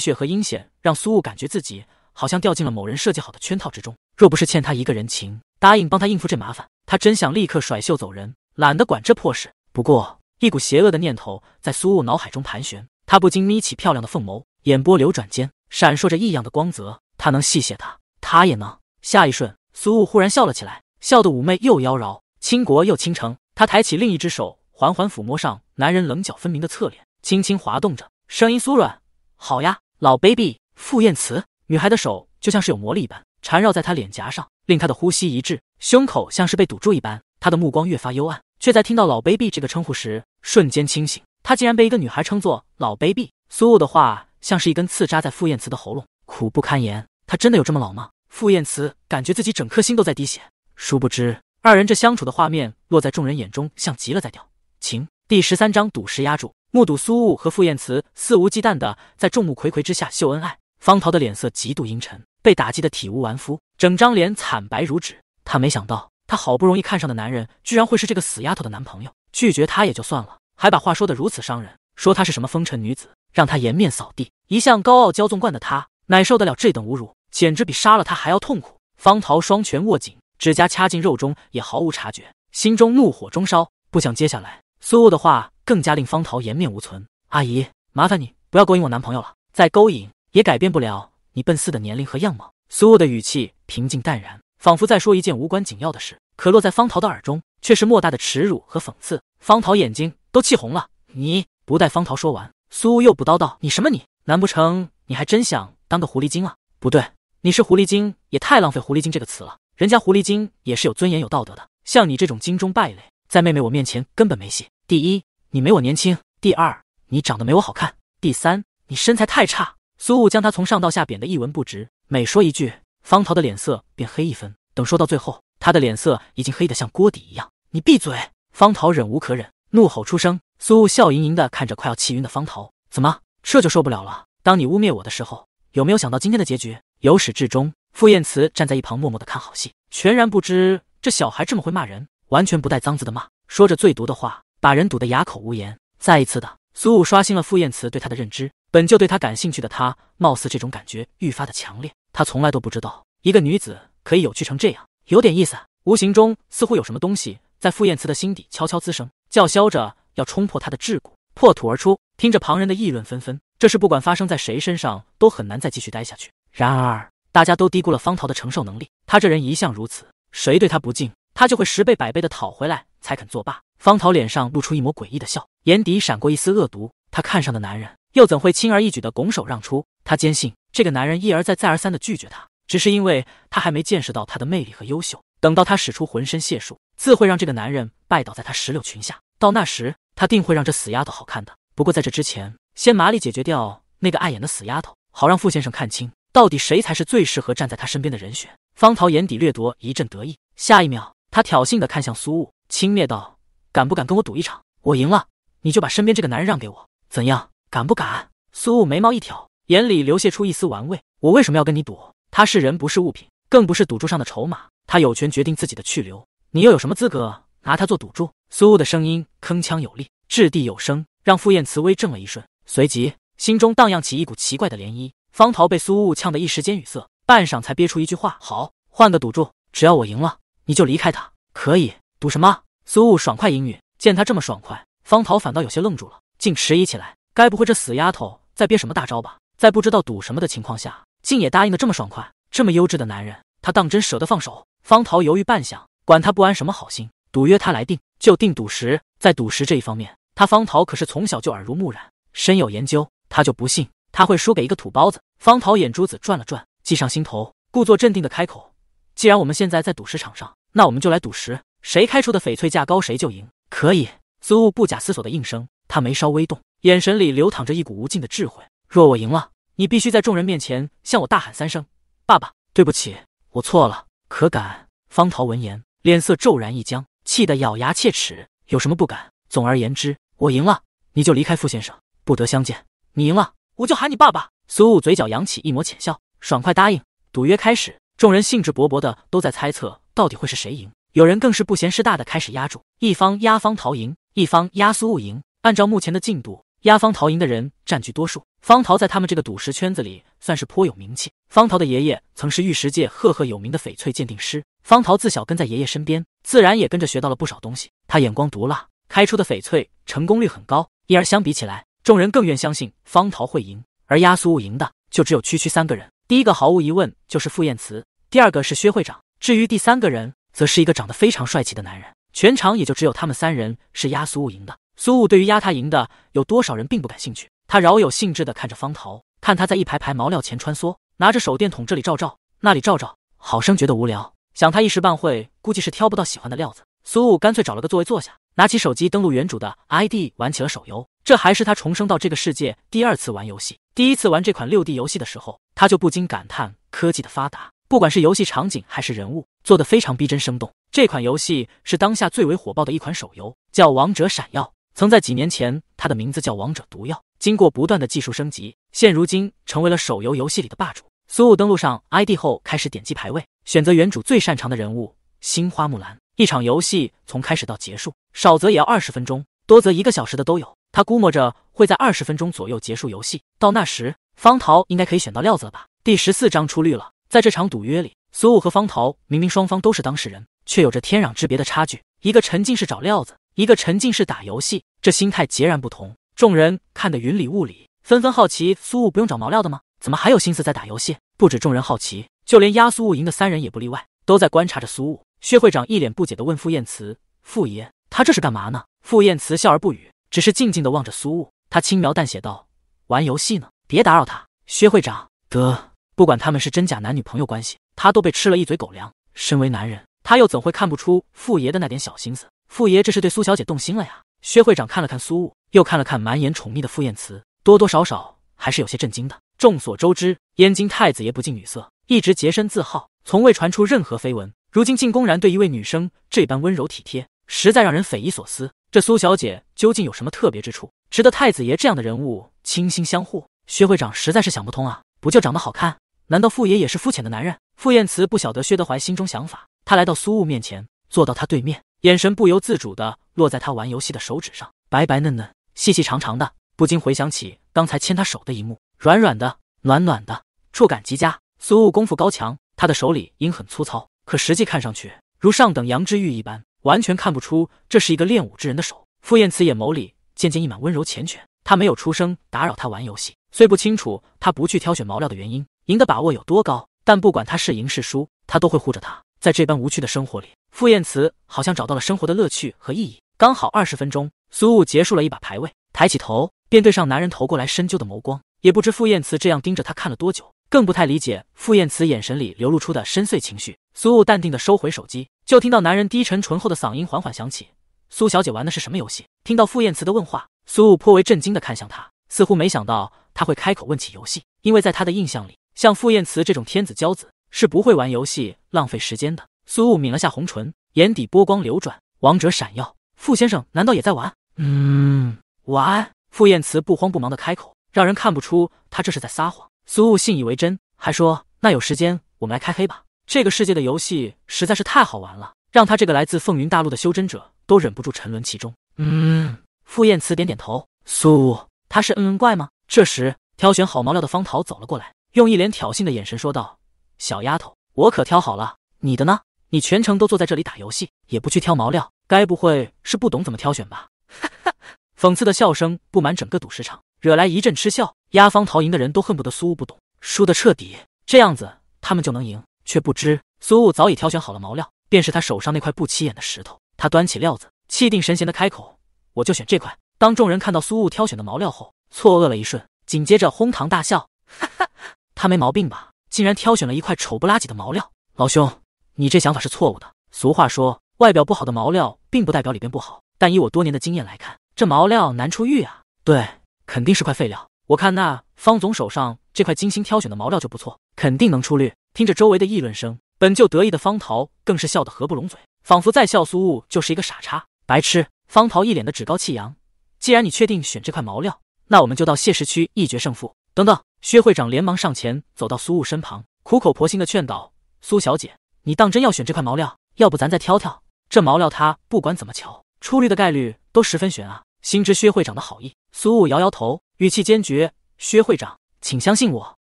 谑和阴险，让苏雾感觉自己好像掉进了某人设计好的圈套之中。若不是欠他一个人情，答应帮他应付这麻烦，他真想立刻甩袖走人，懒得管这破事。不过，一股邪恶的念头在苏雾脑海中盘旋，他不禁眯起漂亮的凤眸，眼波流转间闪烁着异样的光泽。他能戏谑他，他也能。下一瞬，苏雾忽然笑了起来，笑得妩媚又妖娆。倾国又倾城，他抬起另一只手，缓缓抚摸上男人棱角分明的侧脸，轻轻滑动着，声音酥软：“好呀，老 baby。”傅宴辞，女孩的手就像是有魔力一般，缠绕在他脸颊上，令他的呼吸一滞，胸口像是被堵住一般。他的目光越发幽暗，却在听到“老 baby” 这个称呼时，瞬间清醒。他竟然被一个女孩称作“老 baby”！苏雾的话像是一根刺扎在傅宴辞的喉咙，苦不堪言。他真的有这么老吗？傅宴辞感觉自己整颗心都在滴血，殊不知。二人这相处的画面落在众人眼中，像极了在掉。情。第十三章赌石压住，目睹苏雾和傅宴慈肆无忌惮的在众目睽睽之下秀恩爱，方桃的脸色极度阴沉，被打击的体无完肤，整张脸惨白如纸。他没想到，他好不容易看上的男人，居然会是这个死丫头的男朋友。拒绝他也就算了，还把话说的如此伤人，说她是什么风尘女子，让她颜面扫地。一向高傲骄纵惯的她，哪受得了这等侮辱，简直比杀了他还要痛苦。方桃双拳握紧。指甲掐进肉中也毫无察觉，心中怒火中烧。不想接下来苏雾的话更加令方桃颜面无存。“阿姨，麻烦你不要勾引我男朋友了，再勾引也改变不了你笨四的年龄和样貌。”苏雾的语气平静淡然，仿佛在说一件无关紧要的事，可落在方桃的耳中却是莫大的耻辱和讽刺。方桃眼睛都气红了。你不待方桃说完，苏雾又补刀道：“你什么你？难不成你还真想当个狐狸精啊？不对，你是狐狸精也太浪费狐狸精这个词了。”人家狐狸精也是有尊严、有道德的，像你这种精忠败类，在妹妹我面前根本没戏。第一，你没我年轻；第二，你长得没我好看；第三，你身材太差。苏雾将他从上到下贬得一文不值，每说一句，方桃的脸色便黑一分。等说到最后，他的脸色已经黑得像锅底一样。你闭嘴！方桃忍无可忍，怒吼出声。苏雾笑盈盈的看着快要气晕的方桃，怎么这就受不了了？当你污蔑我的时候，有没有想到今天的结局？由始至终。傅宴慈站在一旁默默的看好戏，全然不知这小孩这么会骂人，完全不带脏字的骂，说着最毒的话，把人堵得哑口无言。再一次的，苏武刷新了傅宴慈对他的认知。本就对他感兴趣的他，貌似这种感觉愈发的强烈。他从来都不知道，一个女子可以有趣成这样，有点意思。无形中，似乎有什么东西在傅宴慈的心底悄悄滋生，叫嚣着要冲破他的桎梏，破土而出。听着旁人的议论纷纷，这事不管发生在谁身上，都很难再继续待下去。然而。大家都低估了方桃的承受能力。他这人一向如此，谁对他不敬，他就会十倍百倍的讨回来，才肯作罢。方桃脸上露出一抹诡异的笑，眼底闪过一丝恶毒。他看上的男人，又怎会轻而易举的拱手让出？他坚信，这个男人一而再、再而三的拒绝他，只是因为他还没见识到他的魅力和优秀。等到他使出浑身解数，自会让这个男人拜倒在他石榴裙下。到那时，他定会让这死丫头好看的。不过在这之前，先麻利解决掉那个碍眼的死丫头，好让傅先生看清。到底谁才是最适合站在他身边的人选？方桃眼底掠夺，一阵得意。下一秒，他挑衅的看向苏雾，轻蔑道：“敢不敢跟我赌一场？我赢了，你就把身边这个男人让给我，怎样？敢不敢？”苏雾眉毛一挑，眼里流泻出一丝玩味：“我为什么要跟你赌？他是人，不是物品，更不是赌注上的筹码。他有权决定自己的去留，你又有什么资格拿他做赌注？”苏雾的声音铿锵有力，掷地有声，让傅宴慈微怔了一瞬，随即心中荡漾起一股奇怪的涟漪。方桃被苏雾呛得一时间语塞，半晌才憋出一句话：“好，换个赌注，只要我赢了，你就离开他。可以赌什么？”苏雾爽快应允。见他这么爽快，方桃反倒有些愣住了，竟迟疑起来。该不会这死丫头在憋什么大招吧？在不知道赌什么的情况下，竟也答应的这么爽快。这么优质的男人，他当真舍得放手？方桃犹豫半晌，管他不安什么好心，赌约他来定，就定赌石。在赌石这一方面，他方桃可是从小就耳濡目染，深有研究。他就不信。他会输给一个土包子。方桃眼珠子转了转，计上心头，故作镇定的开口：“既然我们现在在赌石场上，那我们就来赌石，谁开出的翡翠价高谁就赢。”可以。苏雾不假思索的应声，他眉梢微动，眼神里流淌着一股无尽的智慧。若我赢了，你必须在众人面前向我大喊三声：“爸爸，对不起，我错了。”可敢？方桃闻言，脸色骤然一僵，气得咬牙切齿：“有什么不敢？总而言之，我赢了，你就离开傅先生，不得相见。你赢了。”我就喊你爸爸。苏武嘴角扬起一抹浅笑，爽快答应。赌约开始，众人兴致勃勃的都在猜测到底会是谁赢。有人更是不嫌事大的开始压注，一方压方陶赢，一方压苏武赢。按照目前的进度，压方陶赢的人占据多数。方陶在他们这个赌石圈子里算是颇有名气。方陶的爷爷曾是玉石界赫赫有名的翡翠鉴定师，方陶自小跟在爷爷身边，自然也跟着学到了不少东西。他眼光毒辣，开出的翡翠成功率很高。因而相比起来。众人更愿相信方桃会赢，而押苏雾赢的就只有区区三个人。第一个毫无疑问就是傅宴慈，第二个是薛会长，至于第三个人，则是一个长得非常帅气的男人。全场也就只有他们三人是押苏雾赢的。苏雾对于押他赢的有多少人并不感兴趣，他饶有兴致的看着方桃，看他在一排排毛料前穿梭，拿着手电筒这里照照，那里照照，好生觉得无聊。想他一时半会估计是挑不到喜欢的料子，苏雾干脆找了个座位坐下，拿起手机登录原主的 ID，玩起了手游。这还是他重生到这个世界第二次玩游戏。第一次玩这款六 D 游戏的时候，他就不禁感叹科技的发达，不管是游戏场景还是人物，做得非常逼真生动。这款游戏是当下最为火爆的一款手游，叫《王者闪耀》，曾在几年前它的名字叫《王者毒药》。经过不断的技术升级，现如今成为了手游游戏里的霸主。苏悟登录上 ID 后，开始点击排位，选择原主最擅长的人物——新花木兰。一场游戏从开始到结束，少则也要二十分钟，多则一个小时的都有。他估摸着会在二十分钟左右结束游戏，到那时方桃应该可以选到料子了吧？第十四章出绿了，在这场赌约里，苏雾和方桃明明双方都是当事人，却有着天壤之别的差距。一个沉浸式找料子，一个沉浸式打游戏，这心态截然不同。众人看得云里雾里，纷纷好奇：苏雾不用找毛料的吗？怎么还有心思在打游戏？不止众人好奇，就连压苏雾赢的三人也不例外，都在观察着苏雾。薛会长一脸不解的问傅彦慈：“傅爷，他这是干嘛呢？”傅彦慈笑而不语。只是静静的望着苏雾，他轻描淡写道：“玩游戏呢，别打扰他。”薛会长，得不管他们是真假男女朋友关系，他都被吃了一嘴狗粮。身为男人，他又怎会看不出傅爷的那点小心思？傅爷这是对苏小姐动心了呀！薛会长看了看苏雾，又看了看满眼宠溺的傅宴慈，多多少少还是有些震惊的。众所周知，燕京太子爷不近女色，一直洁身自好，从未传出任何绯闻。如今竟公然对一位女生这般温柔体贴，实在让人匪夷所思。这苏小姐究竟有什么特别之处，值得太子爷这样的人物倾心相护？薛会长实在是想不通啊！不就长得好看？难道傅爷也是肤浅的男人？傅宴慈不晓得薛德怀心中想法，他来到苏雾面前，坐到他对面，眼神不由自主地落在他玩游戏的手指上，白白嫩嫩、细细长长的，不禁回想起刚才牵他手的一幕，软软的、暖暖的，触感极佳。苏雾功夫高强，他的手里应很粗糙，可实际看上去如上等羊脂玉一般。完全看不出这是一个练武之人的手。傅宴慈眼眸里渐渐溢满温柔缱绻，他没有出声打扰他玩游戏。虽不清楚他不去挑选毛料的原因，赢的把握有多高，但不管他是赢是输，他都会护着他。在这般无趣的生活里，傅宴慈好像找到了生活的乐趣和意义。刚好二十分钟，苏雾结束了一把排位，抬起头便对上男人投过来深究的眸光。也不知傅宴慈这样盯着他看了多久，更不太理解傅宴慈眼神里流露出的深邃情绪。苏雾淡定的收回手机。就听到男人低沉醇厚的嗓音缓缓响起：“苏小姐玩的是什么游戏？”听到傅宴慈的问话，苏雾颇为震惊的看向他，似乎没想到他会开口问起游戏，因为在他的印象里，像傅宴慈这种天子骄子是不会玩游戏浪费时间的。苏雾抿了下红唇，眼底波光流转，王者闪耀。傅先生难道也在玩？嗯，玩。傅宴慈不慌不忙的开口，让人看不出他这是在撒谎。苏雾信以为真，还说：“那有时间我们来开黑吧。”这个世界的游戏实在是太好玩了，让他这个来自凤云大陆的修真者都忍不住沉沦其中。嗯，傅宴慈点点头。苏他是嗯嗯怪吗？这时，挑选好毛料的方桃走了过来，用一脸挑衅的眼神说道：“小丫头，我可挑好了，你的呢？你全程都坐在这里打游戏，也不去挑毛料，该不会是不懂怎么挑选吧？”哈哈，讽刺的笑声布满整个赌石场，惹来一阵嗤笑。压方桃赢的人都恨不得苏悟不懂，输得彻底，这样子他们就能赢。却不知苏雾早已挑选好了毛料，便是他手上那块不起眼的石头。他端起料子，气定神闲地开口：“我就选这块。”当众人看到苏雾挑选的毛料后，错愕了一瞬，紧接着哄堂大笑：“哈哈，他没毛病吧？竟然挑选了一块丑不拉几的毛料！老兄，你这想法是错误的。俗话说，外表不好的毛料，并不代表里边不好。但以我多年的经验来看，这毛料难出玉啊！对，肯定是块废料。我看那方总手上这块精心挑选的毛料就不错，肯定能出绿。”听着周围的议论声，本就得意的方桃更是笑得合不拢嘴，仿佛再笑苏雾就是一个傻叉、白痴。方桃一脸的趾高气扬：“既然你确定选这块毛料，那我们就到谢氏区一决胜负。”等等，薛会长连忙上前走到苏雾身旁，苦口婆心的劝导：“苏小姐，你当真要选这块毛料？要不咱再挑挑？这毛料它不管怎么瞧，出绿的概率都十分悬啊！”心知薛会长的好意，苏雾摇摇头，语气坚决：“薛会长，请相信我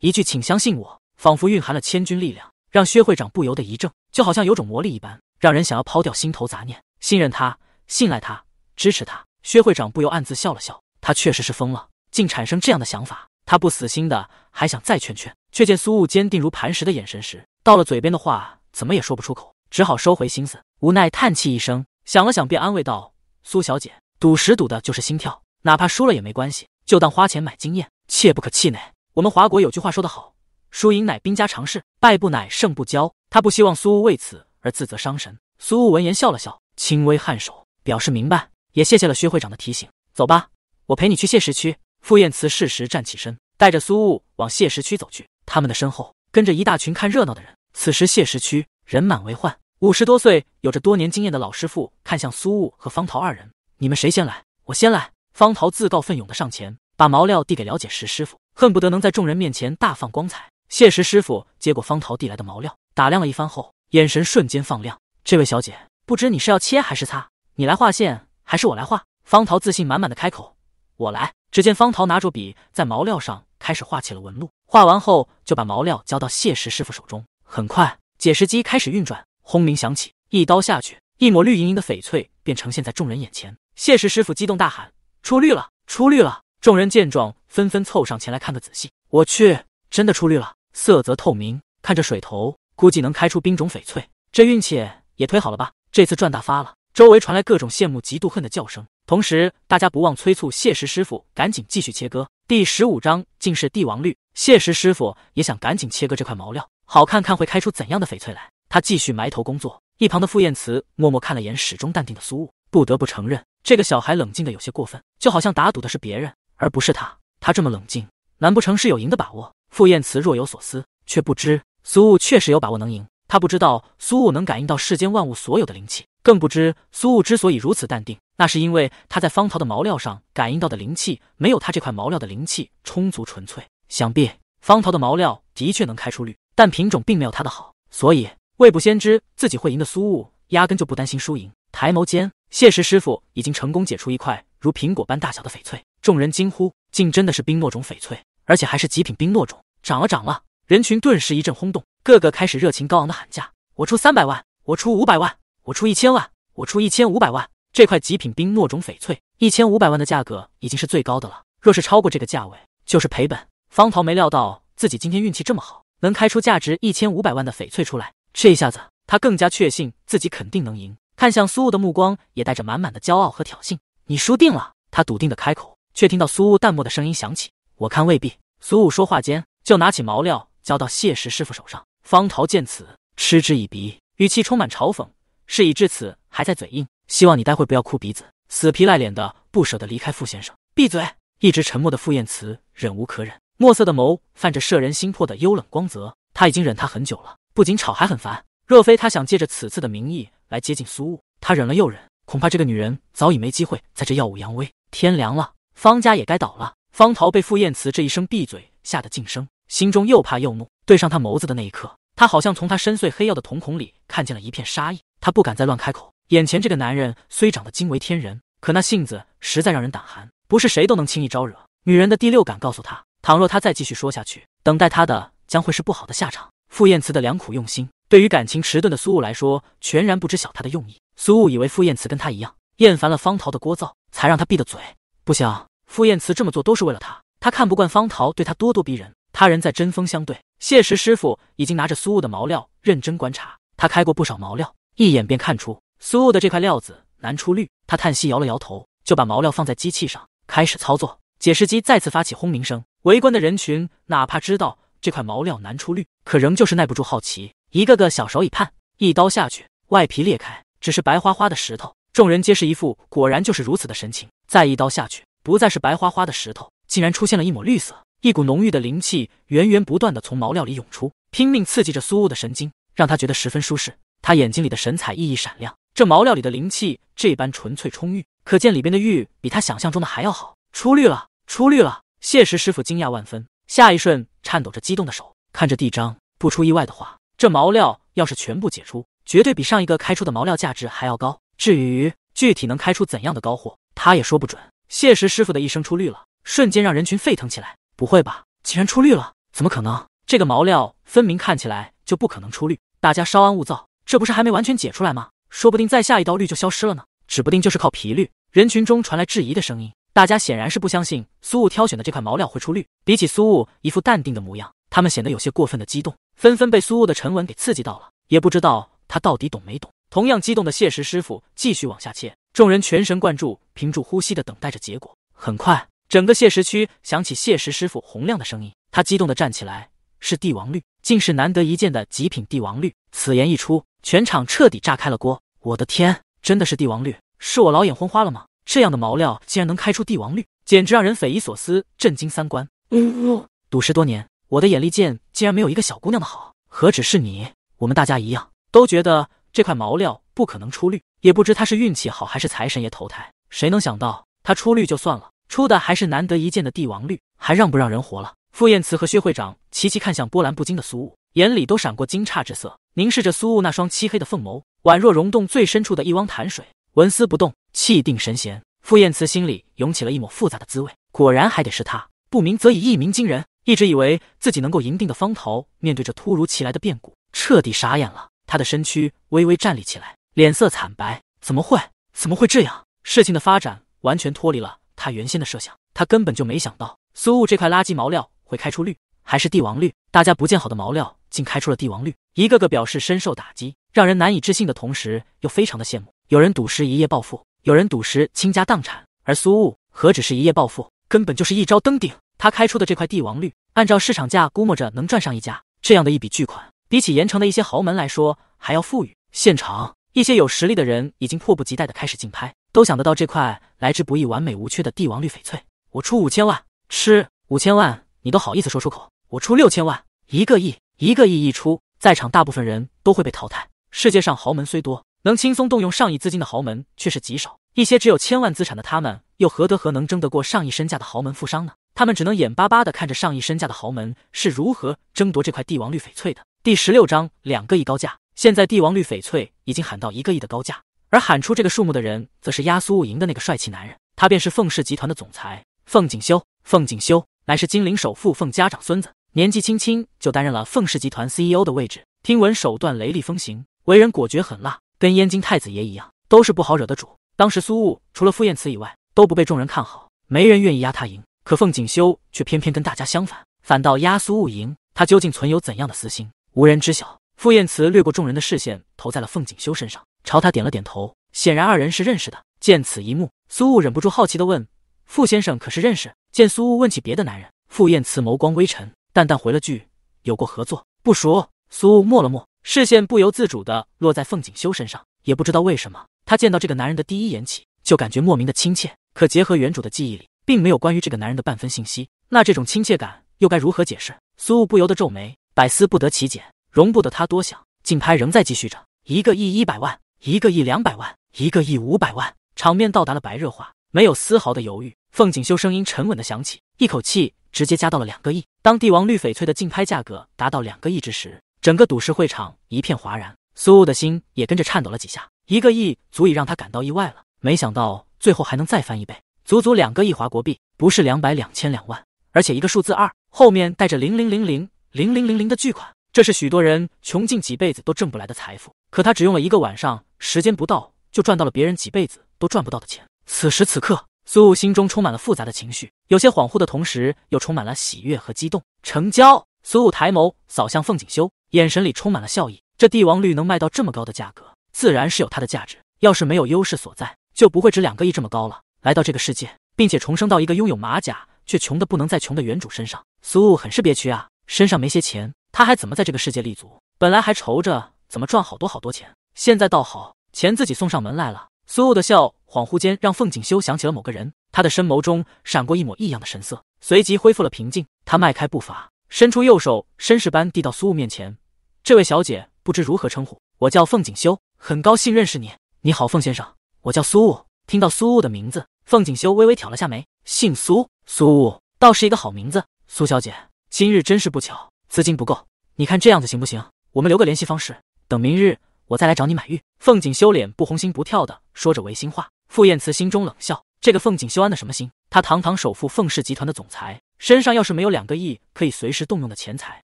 一句，请相信我。”仿佛蕴含了千钧力量，让薛会长不由得一怔，就好像有种魔力一般，让人想要抛掉心头杂念，信任他，信赖他，支持他。薛会长不由暗自笑了笑，他确实是疯了，竟产生这样的想法。他不死心的还想再劝劝，却见苏雾坚定如磐石的眼神时，到了嘴边的话怎么也说不出口，只好收回心思，无奈叹气一声，想了想便安慰道：“苏小姐，赌石赌的就是心跳，哪怕输了也没关系，就当花钱买经验，切不可气馁。我们华国有句话说得好。”输赢乃兵家常事，败不乃胜不骄。他不希望苏雾为此而自责伤神。苏雾闻言笑了笑，轻微颔首，表示明白，也谢谢了薛会长的提醒。走吧，我陪你去谢石区。傅宴辞适时站起身，带着苏雾往谢石区走去。他们的身后跟着一大群看热闹的人。此时谢石区人满为患。五十多岁、有着多年经验的老师傅看向苏雾和方桃二人：“你们谁先来？我先来。”方桃自告奋勇的上前，把毛料递给了解石师傅，恨不得能在众人面前大放光彩。谢石师傅接过方桃递来的毛料，打量了一番后，眼神瞬间放亮。这位小姐，不知你是要切还是擦？你来画线还是我来画？方桃自信满满的开口：“我来。”只见方桃拿着笔在毛料上开始画起了纹路，画完后就把毛料交到谢石师傅手中。很快，解石机开始运转，轰鸣响起，一刀下去，一抹绿莹莹的翡翠便呈现在众人眼前。谢石师傅激动大喊：“出绿了，出绿了！”众人见状，纷纷凑上前来看个仔细。我去，真的出绿了！色泽透明，看着水头，估计能开出冰种翡翠，这运气也忒好了吧？这次赚大发了！周围传来各种羡慕、嫉妒、恨的叫声，同时大家不忘催促谢石师傅赶紧继续切割。第十五章竟是帝王绿，谢石师傅也想赶紧切割这块毛料，好看看会开出怎样的翡翠来。他继续埋头工作，一旁的傅宴慈默默看了眼始终淡定的苏雾，不得不承认，这个小孩冷静的有些过分，就好像打赌的是别人而不是他。他这么冷静，难不成是有赢的把握？傅宴慈若有所思，却不知苏雾确实有把握能赢。他不知道苏雾能感应到世间万物所有的灵气，更不知苏雾之所以如此淡定，那是因为他在方桃的毛料上感应到的灵气没有他这块毛料的灵气充足纯粹。想必方桃的毛料的确能开出绿，但品种并没有他的好。所以未卜先知自己会赢的苏雾压根就不担心输赢。抬眸间，谢石师傅已经成功解出一块如苹果般大小的翡翠，众人惊呼，竟真的是冰糯种翡翠。而且还是极品冰糯种，涨了涨了！人群顿时一阵轰动，个个开始热情高昂的喊价。我出三百万，我出五百万，我出一千万，我出一千五百万！这块极品冰糯种翡翠，一千五百万的价格已经是最高的了，若是超过这个价位，就是赔本。方桃没料到自己今天运气这么好，能开出价值一千五百万的翡翠出来，这一下子他更加确信自己肯定能赢，看向苏雾的目光也带着满满的骄傲和挑衅。你输定了！他笃定的开口，却听到苏雾淡漠的声音响起。我看未必。苏武说话间，就拿起毛料交到谢石师傅手上。方桃见此，嗤之以鼻，语气充满嘲讽。事已至此，还在嘴硬，希望你待会不要哭鼻子，死皮赖脸的不舍得离开傅先生。闭嘴！一直沉默的傅彦慈忍无可忍，墨色的眸泛着摄人心魄的幽冷光泽。他已经忍他很久了，不仅吵，还很烦。若非他想借着此次的名义来接近苏武，他忍了又忍，恐怕这个女人早已没机会在这耀武扬威。天凉了，方家也该倒了。方桃被傅宴慈这一声闭嘴吓得噤声，心中又怕又怒。对上他眸子的那一刻，他好像从他深邃黑曜的瞳孔里看见了一片杀意。他不敢再乱开口。眼前这个男人虽长得惊为天人，可那性子实在让人胆寒，不是谁都能轻易招惹。女人的第六感告诉他，倘若他再继续说下去，等待他的将会是不好的下场。傅宴慈的良苦用心，对于感情迟钝的苏雾来说，全然不知晓他的用意。苏雾以为傅宴慈跟他一样厌烦了方桃的聒噪，才让他闭的嘴，不想。傅宴慈这么做都是为了他，他看不惯方桃对他咄咄逼人，他人在针锋相对。谢石师傅已经拿着苏雾的毛料认真观察，他开过不少毛料，一眼便看出苏雾的这块料子难出绿。他叹息，摇了摇头，就把毛料放在机器上，开始操作。解释机再次发起轰鸣声，围观的人群哪怕知道这块毛料难出绿，可仍旧是耐不住好奇，一个个小手一探，一刀下去，外皮裂开，只是白花花的石头。众人皆是一副果然就是如此的神情。再一刀下去。不再是白花花的石头，竟然出现了一抹绿色，一股浓郁的灵气源源不断的从毛料里涌出，拼命刺激着苏雾的神经，让他觉得十分舒适。他眼睛里的神采熠熠闪亮。这毛料里的灵气这般纯粹充裕，可见里边的玉比他想象中的还要好。出绿了，出绿了！谢石师傅惊讶万分，下一瞬颤抖着激动的手看着地章，不出意外的话，这毛料要是全部解出，绝对比上一个开出的毛料价值还要高。至于具体能开出怎样的高货，他也说不准。谢石师傅的一声出绿了，瞬间让人群沸腾起来。不会吧，竟然出绿了？怎么可能？这个毛料分明看起来就不可能出绿。大家稍安勿躁，这不是还没完全解出来吗？说不定再下一道绿就消失了呢。指不定就是靠皮绿。人群中传来质疑的声音，大家显然是不相信苏雾挑选的这块毛料会出绿。比起苏雾一副淡定的模样，他们显得有些过分的激动，纷纷被苏雾的沉稳给刺激到了。也不知道他到底懂没懂。同样激动的谢石师傅继续往下切。众人全神贯注，屏住呼吸的等待着结果。很快，整个谢石区响起谢石师傅洪亮的声音。他激动地站起来：“是帝王绿，竟是难得一见的极品帝王绿！”此言一出，全场彻底炸开了锅。我的天，真的是帝王绿？是我老眼昏花了吗？这样的毛料竟然能开出帝王绿，简直让人匪夷所思，震惊三观。呜呜，赌石多年，我的眼力见竟然没有一个小姑娘的好。何止是你，我们大家一样都觉得这块毛料不可能出绿。也不知他是运气好还是财神爷投胎，谁能想到他出绿就算了，出的还是难得一见的帝王绿，还让不让人活了？傅宴慈和薛会长齐齐看向波澜不惊的苏雾，眼里都闪过惊诧之色，凝视着苏雾那双漆黑的凤眸，宛若溶洞最深处的一汪潭水，纹丝不动，气定神闲。傅宴慈心里涌起了一抹复杂的滋味，果然还得是他，不鸣则已，一鸣惊人。一直以为自己能够赢定的方头，面对着突如其来的变故，彻底傻眼了。他的身躯微微站立起来。脸色惨白，怎么会？怎么会这样？事情的发展完全脱离了他原先的设想，他根本就没想到苏雾这块垃圾毛料会开出绿，还是帝王绿。大家不见好的毛料竟开出了帝王绿，一个个表示深受打击，让人难以置信的同时又非常的羡慕。有人赌石一夜暴富，有人赌石倾家荡产，而苏雾何止是一夜暴富，根本就是一朝登顶。他开出的这块帝王绿，按照市场价估摸着能赚上一家这样的一笔巨款，比起盐城的一些豪门来说还要富裕。现场。一些有实力的人已经迫不及待的开始竞拍，都想得到这块来之不易、完美无缺的帝王绿翡翠。我出五千万，吃五千万，你都好意思说出口？我出六千万，一个亿，一个亿一出，在场大部分人都会被淘汰。世界上豪门虽多，能轻松动用上亿资金的豪门却是极少。一些只有千万资产的他们，又何德何能争得过上亿身价的豪门富商呢？他们只能眼巴巴地看着上亿身价的豪门是如何争夺这块帝王绿翡翠的。第十六章，两个亿高价。现在帝王绿翡翠已经喊到一个亿的高价，而喊出这个数目的人，则是押苏雾营的那个帅气男人。他便是凤氏集团的总裁凤锦修。凤锦修乃是金陵首富凤家长孙子，年纪轻轻就担任了凤氏集团 CEO 的位置。听闻手段雷厉风行，为人果决狠辣，跟燕京太子爷一样，都是不好惹的主。当时苏雾除了傅宴辞以外，都不被众人看好，没人愿意押他赢。可凤锦修却偏偏跟大家相反，反倒押苏雾赢。他究竟存有怎样的私心，无人知晓。傅宴慈掠过众人的视线，投在了凤景修身上，朝他点了点头。显然二人是认识的。见此一幕，苏雾忍不住好奇的问：“傅先生可是认识？”见苏雾问起别的男人，傅宴慈眸光微沉，淡淡回了句：“有过合作，不熟。”苏雾默了默，视线不由自主地落在凤景修身上。也不知道为什么，他见到这个男人的第一眼起，就感觉莫名的亲切。可结合原主的记忆里，并没有关于这个男人的半分信息，那这种亲切感又该如何解释？苏雾不由得皱眉，百思不得其解。容不得他多想，竞拍仍在继续着。一个亿一百万，一个亿两百万，一个亿五百万，场面到达了白热化。没有丝毫的犹豫，凤锦修声音沉稳的响起，一口气直接加到了两个亿。当帝王绿翡翠的竞拍价格达到两个亿之时，整个赌石会场一片哗然，苏雾的心也跟着颤抖了几下。一个亿足以让他感到意外了，没想到最后还能再翻一倍，足足两个亿华国币，不是两百、两千、两万，而且一个数字二后面带着零零零零零零零零的巨款。这是许多人穷尽几辈子都挣不来的财富，可他只用了一个晚上，时间不到就赚到了别人几辈子都赚不到的钱。此时此刻，苏武心中充满了复杂的情绪，有些恍惚的同时又充满了喜悦和激动。成交！苏武抬眸扫向凤景修，眼神里充满了笑意。这帝王绿能卖到这么高的价格，自然是有它的价值。要是没有优势所在，就不会值两个亿这么高了。来到这个世界，并且重生到一个拥有马甲却穷的不能再穷的原主身上，苏武很是憋屈啊，身上没些钱。他还怎么在这个世界立足？本来还愁着怎么赚好多好多钱，现在倒好，钱自己送上门来了。苏雾的笑恍惚间让凤锦修想起了某个人，他的深眸中闪过一抹异样的神色，随即恢复了平静。他迈开步伐，伸出右手，绅士般递到苏雾面前：“这位小姐不知如何称呼，我叫凤锦修，很高兴认识你。”“你好，凤先生，我叫苏雾。”听到苏雾的名字，凤锦修微微挑了下眉：“姓苏，苏雾倒是一个好名字。苏小姐，今日真是不巧。”资金不够，你看这样子行不行？我们留个联系方式，等明日我再来找你买玉。凤锦修脸不红心不跳的说着违心话。傅宴慈心中冷笑，这个凤锦修安的什么心？他堂堂首富凤氏集团的总裁，身上要是没有两个亿可以随时动用的钱财，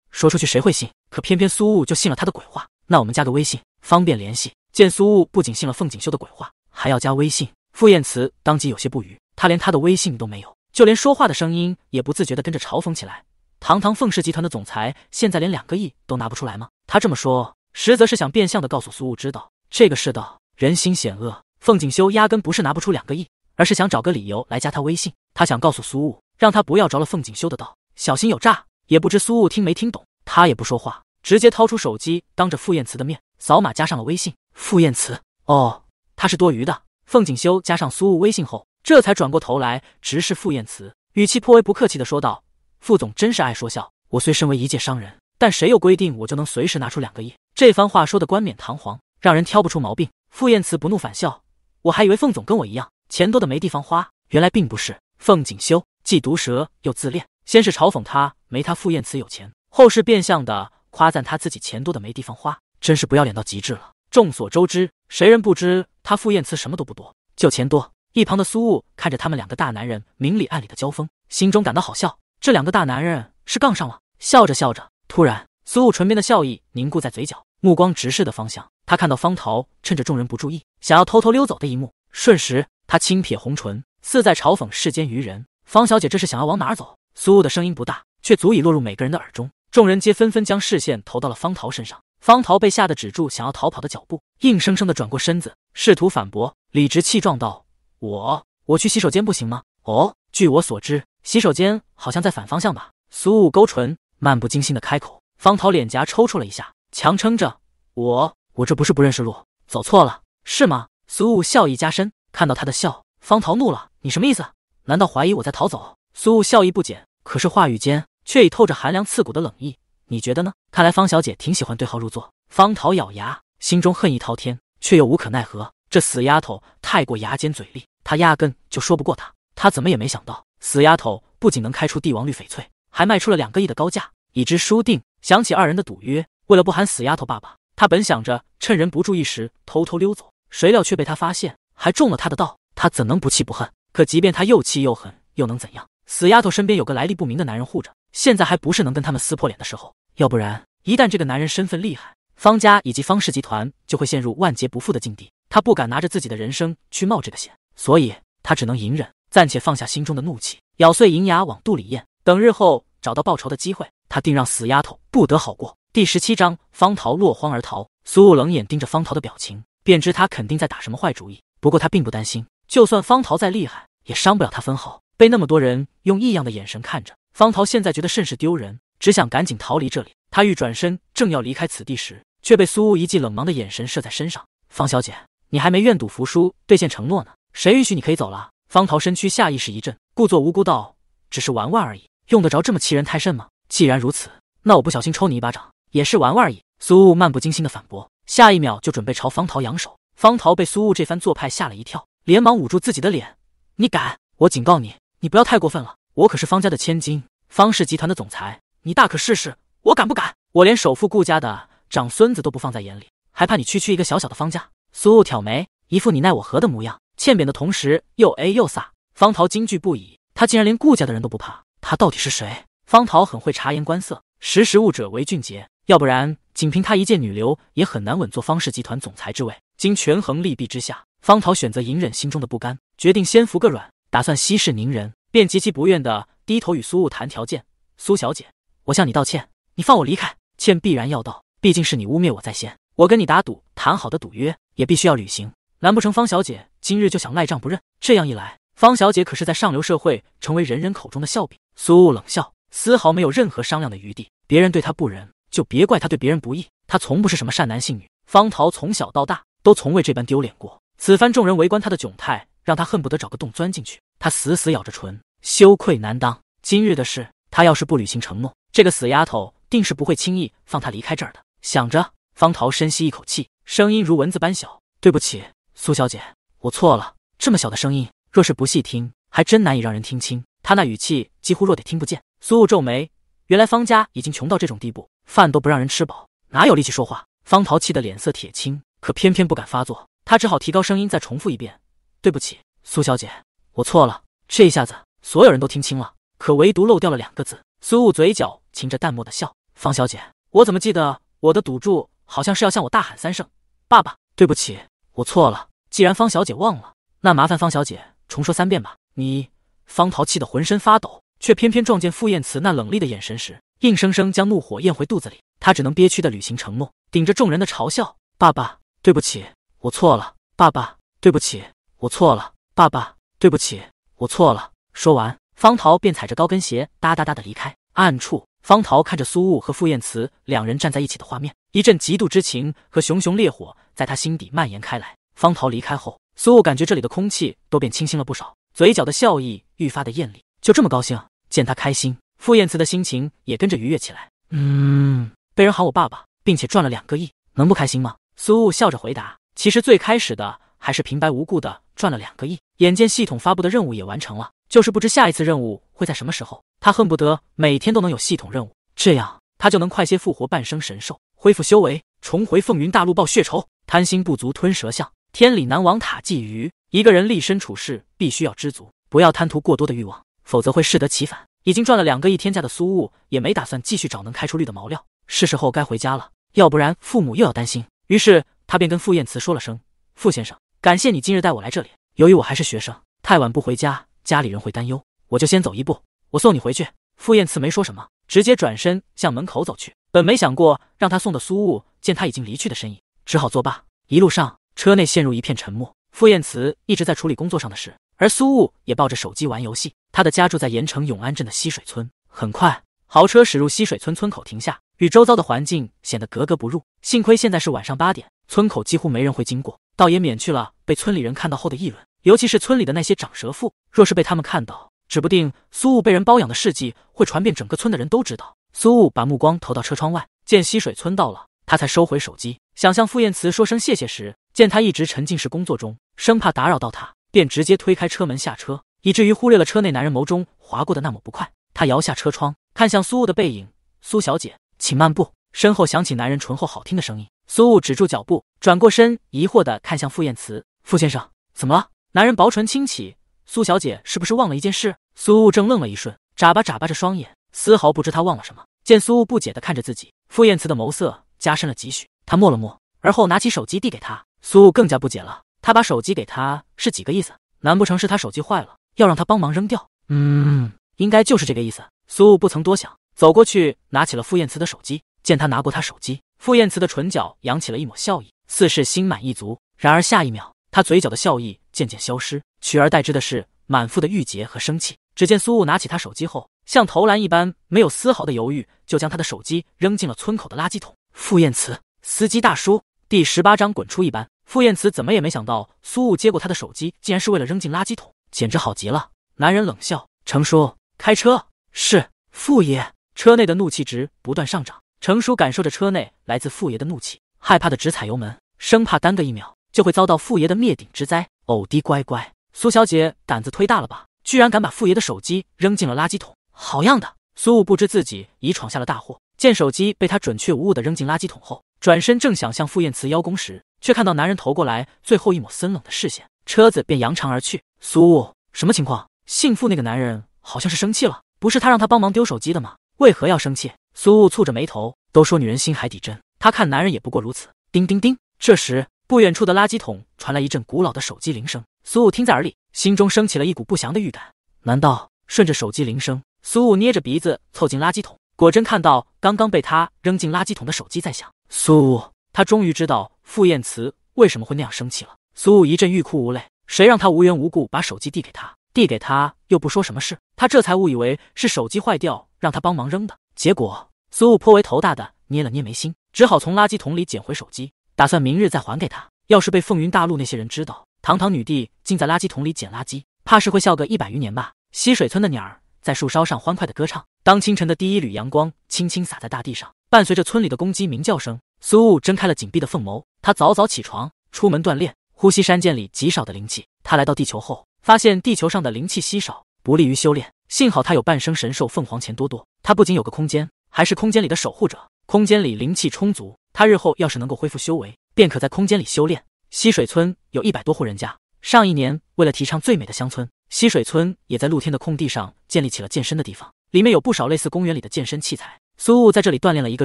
说出去谁会信？可偏偏苏雾就信了他的鬼话。那我们加个微信，方便联系。见苏雾不仅信了凤锦修的鬼话，还要加微信，傅宴慈当即有些不愉，他连他的微信都没有，就连说话的声音也不自觉的跟着嘲讽起来。堂堂凤氏集团的总裁，现在连两个亿都拿不出来吗？他这么说，实则是想变相的告诉苏雾，知道这个世道人心险恶。凤锦修压根不是拿不出两个亿，而是想找个理由来加他微信。他想告诉苏雾，让他不要着了凤锦修的道，小心有诈。也不知苏雾听没听懂，他也不说话，直接掏出手机，当着傅宴慈的面扫码加上了微信。傅宴慈，哦，他是多余的。凤锦修加上苏雾微信后，这才转过头来直视傅宴慈，语气颇为不客气的说道。副总真是爱说笑。我虽身为一介商人，但谁又规定我就能随时拿出两个亿？这番话说的冠冕堂皇，让人挑不出毛病。傅宴慈不怒反笑，我还以为凤总跟我一样，钱多的没地方花，原来并不是。凤锦修既毒舌又自恋，先是嘲讽他没他傅宴慈有钱，后是变相的夸赞他自己钱多的没地方花，真是不要脸到极致了。众所周知，谁人不知他傅宴慈什么都不多，就钱多。一旁的苏雾看着他们两个大男人明里暗里的交锋，心中感到好笑。这两个大男人是杠上了。笑着笑着，突然，苏雾唇边的笑意凝固在嘴角，目光直视的方向，他看到方桃趁着众人不注意，想要偷偷溜走的一幕。瞬时，他轻撇红唇，似在嘲讽世间愚人。方小姐这是想要往哪走？苏雾的声音不大，却足以落入每个人的耳中。众人皆纷纷将视线投到了方桃身上。方桃被吓得止住想要逃跑的脚步，硬生生的转过身子，试图反驳，理直气壮道：“我我去洗手间不行吗？”“哦，据我所知。”洗手间好像在反方向吧？苏雾勾唇，漫不经心的开口。方桃脸颊抽搐了一下，强撑着：“我……我这不是不认识路，走错了，是吗？”苏雾笑意加深，看到他的笑，方桃怒了：“你什么意思？难道怀疑我在逃走？”苏雾笑意不减，可是话语间却已透着寒凉刺骨的冷意。你觉得呢？看来方小姐挺喜欢对号入座。方桃咬牙，心中恨意滔天，却又无可奈何。这死丫头太过牙尖嘴利，她压根就说不过她。她怎么也没想到。死丫头不仅能开出帝王绿翡翠，还卖出了两个亿的高价，已知输定。想起二人的赌约，为了不喊死丫头爸爸，他本想着趁人不注意时偷偷溜走，谁料却被他发现，还中了他的道。他怎能不气不恨？可即便他又气又恨，又能怎样？死丫头身边有个来历不明的男人护着，现在还不是能跟他们撕破脸的时候。要不然，一旦这个男人身份厉害，方家以及方氏集团就会陷入万劫不复的境地。他不敢拿着自己的人生去冒这个险，所以他只能隐忍。暂且放下心中的怒气，咬碎银牙往肚里咽。等日后找到报仇的机会，他定让死丫头不得好过。第十七章，方桃落荒而逃。苏武冷眼盯着方桃的表情，便知他肯定在打什么坏主意。不过他并不担心，就算方桃再厉害，也伤不了他分毫。被那么多人用异样的眼神看着，方桃现在觉得甚是丢人，只想赶紧逃离这里。他欲转身，正要离开此地时，却被苏武一记冷芒的眼神射在身上。方小姐，你还没愿赌服输，兑现承诺呢，谁允许你可以走了？方桃身躯下意识一震，故作无辜道：“只是玩玩而已，用得着这么欺人太甚吗？”既然如此，那我不小心抽你一巴掌也是玩玩而已。”苏雾漫不经心的反驳，下一秒就准备朝方桃扬手。方桃被苏雾这番做派吓了一跳，连忙捂住自己的脸：“你敢！我警告你，你不要太过分了！我可是方家的千金，方氏集团的总裁，你大可试试我敢不敢！我连首富顾家的长孙子都不放在眼里，还怕你区区一个小小的方家？”苏雾挑眉，一副你奈我何的模样。欠扁的同时又 A 又飒，方桃惊惧不已。他竟然连顾家的人都不怕，他到底是谁？方桃很会察言观色，识时务者为俊杰，要不然仅凭她一介女流也很难稳坐方氏集团总裁之位。经权衡利弊之下，方桃选择隐忍心中的不甘，决定先服个软，打算息事宁人，便极其不愿的低头与苏雾谈条件。苏小姐，我向你道歉，你放我离开。欠必然要道，毕竟是你污蔑我在先，我跟你打赌，谈好的赌约也必须要履行。难不成方小姐？今日就想赖账不认，这样一来，方小姐可是在上流社会成为人人口中的笑柄。苏雾冷笑，丝毫没有任何商量的余地。别人对她不仁，就别怪他对别人不义。她从不是什么善男信女。方桃从小到大都从未这般丢脸过，此番众人围观她的窘态，让她恨不得找个洞钻进去。她死死咬着唇，羞愧难当。今日的事，她要是不履行承诺，这个死丫头定是不会轻易放她离开这儿的。想着，方桃深吸一口气，声音如蚊子般小：“对不起，苏小姐。”我错了，这么小的声音，若是不细听，还真难以让人听清。他那语气几乎弱得听不见。苏雾皱眉，原来方家已经穷到这种地步，饭都不让人吃饱，哪有力气说话？方桃气得脸色铁青，可偏偏不敢发作，他只好提高声音再重复一遍：“对不起，苏小姐，我错了。”这一下子，所有人都听清了，可唯独漏掉了两个字。苏雾嘴角噙着淡漠的笑：“方小姐，我怎么记得我的赌注好像是要向我大喊三声‘爸爸’？对不起，我错了。”既然方小姐忘了，那麻烦方小姐重说三遍吧。你方桃气得浑身发抖，却偏偏撞见傅宴慈那冷厉的眼神时，硬生生将怒火咽回肚子里。她只能憋屈的履行承诺，顶着众人的嘲笑：“爸爸，对不起，我错了。”“爸爸，对不起，我错了。”“爸爸，对不起，我错了。”说完，方桃便踩着高跟鞋哒哒哒的离开。暗处，方桃看着苏雾和傅宴慈两人站在一起的画面，一阵嫉妒之情和熊熊烈火在她心底蔓延开来。方桃离开后，苏雾感觉这里的空气都变清新了不少，嘴角的笑意愈发的艳丽。就这么高兴，见他开心，傅彦慈的心情也跟着愉悦起来。嗯，被人喊我爸爸，并且赚了两个亿，能不开心吗？苏雾笑着回答。其实最开始的还是平白无故的赚了两个亿。眼见系统发布的任务也完成了，就是不知下一次任务会在什么时候。他恨不得每天都能有系统任务，这样他就能快些复活半生神兽，恢复修为，重回凤云大陆报血仇。贪心不足，吞蛇象。天理难，王塔鲫鱼。一个人立身处世，必须要知足，不要贪图过多的欲望，否则会适得其反。已经赚了两个亿天价的苏雾，也没打算继续找能开出绿的毛料，是时候该回家了，要不然父母又要担心。于是他便跟傅宴慈说了声：“傅先生，感谢你今日带我来这里。由于我还是学生，太晚不回家，家里人会担忧，我就先走一步，我送你回去。”傅宴慈没说什么，直接转身向门口走去。本没想过让他送的苏雾，见他已经离去的身影，只好作罢。一路上。车内陷入一片沉默。傅宴慈一直在处理工作上的事，而苏雾也抱着手机玩游戏。他的家住在盐城永安镇的溪水村。很快，豪车驶入溪水村村口停下，与周遭的环境显得格格不入。幸亏现在是晚上八点，村口几乎没人会经过，倒也免去了被村里人看到后的议论。尤其是村里的那些长舌妇，若是被他们看到，指不定苏雾被人包养的事迹会传遍整个村的人都知道。苏雾把目光投到车窗外，见溪水村到了，他才收回手机，想向傅宴慈说声谢谢时。见他一直沉浸式工作中，生怕打扰到他，便直接推开车门下车，以至于忽略了车内男人眸中划过的那抹不快。他摇下车窗，看向苏雾的背影：“苏小姐，请慢步。”身后响起男人醇厚好听的声音。苏雾止住脚步，转过身，疑惑地看向傅宴辞：“傅先生，怎么了？”男人薄唇轻启：“苏小姐，是不是忘了一件事？”苏雾正愣了一瞬，眨巴眨巴着双眼，丝毫不知他忘了什么。见苏雾不解地看着自己，傅宴辞的眸色加深了几许。他默了默，而后拿起手机递给他。苏雾更加不解了，他把手机给他是几个意思？难不成是他手机坏了，要让他帮忙扔掉？嗯，应该就是这个意思。苏雾不曾多想，走过去拿起了傅宴慈的手机。见他拿过他手机，傅宴慈的唇角扬起了一抹笑意，似是心满意足。然而下一秒，他嘴角的笑意渐渐消失，取而代之的是满腹的郁结和生气。只见苏雾拿起他手机后，像投篮一般，没有丝毫的犹豫，就将他的手机扔进了村口的垃圾桶。傅宴慈，司机大叔。第十八章滚出一般。傅宴慈怎么也没想到，苏雾接过他的手机，竟然是为了扔进垃圾桶，简直好极了。男人冷笑：“程叔，开车。”“是傅爷。”车内的怒气值不断上涨。程叔感受着车内来自傅爷的怒气，害怕的直踩油门，生怕耽搁一秒就会遭到傅爷的灭顶之灾。哦滴乖乖，苏小姐胆子忒大了吧？居然敢把傅爷的手机扔进了垃圾桶。好样的！苏雾不知自己已闯下了大祸，见手机被他准确无误的扔进垃圾桶后。转身正想向傅宴慈邀功时，却看到男人投过来最后一抹森冷的视线，车子便扬长而去。苏雾，什么情况？姓傅那个男人好像是生气了，不是他让他帮忙丢手机的吗？为何要生气？苏雾蹙着眉头，都说女人心海底针，他看男人也不过如此。叮叮叮，这时不远处的垃圾桶传来一阵古老的手机铃声。苏雾听在耳里，心中升起了一股不祥的预感。难道顺着手机铃声？苏雾捏着鼻子凑近垃圾桶，果真看到刚刚被他扔进垃圾桶的手机在响。苏武，他终于知道傅宴辞为什么会那样生气了。苏武一阵欲哭无泪，谁让他无缘无故把手机递给他，递给他又不说什么事，他这才误以为是手机坏掉，让他帮忙扔的。结果，苏武颇为头大的捏了捏眉心，只好从垃圾桶里捡回手机，打算明日再还给他。要是被凤云大陆那些人知道，堂堂女帝竟在垃圾桶里捡垃圾，怕是会笑个一百余年吧。溪水村的鸟儿在树梢上欢快的歌唱，当清晨的第一缕阳光轻轻洒在大地上。伴随着村里的公鸡鸣叫声，苏雾睁开了紧闭的凤眸。他早早起床，出门锻炼，呼吸山涧里极少的灵气。他来到地球后，发现地球上的灵气稀少，不利于修炼。幸好他有半生神兽凤凰钱多多，他不仅有个空间，还是空间里的守护者。空间里灵气充足，他日后要是能够恢复修为，便可在空间里修炼。溪水村有一百多户人家，上一年为了提倡最美的乡村，溪水村也在露天的空地上建立起了健身的地方，里面有不少类似公园里的健身器材。苏雾在这里锻炼了一个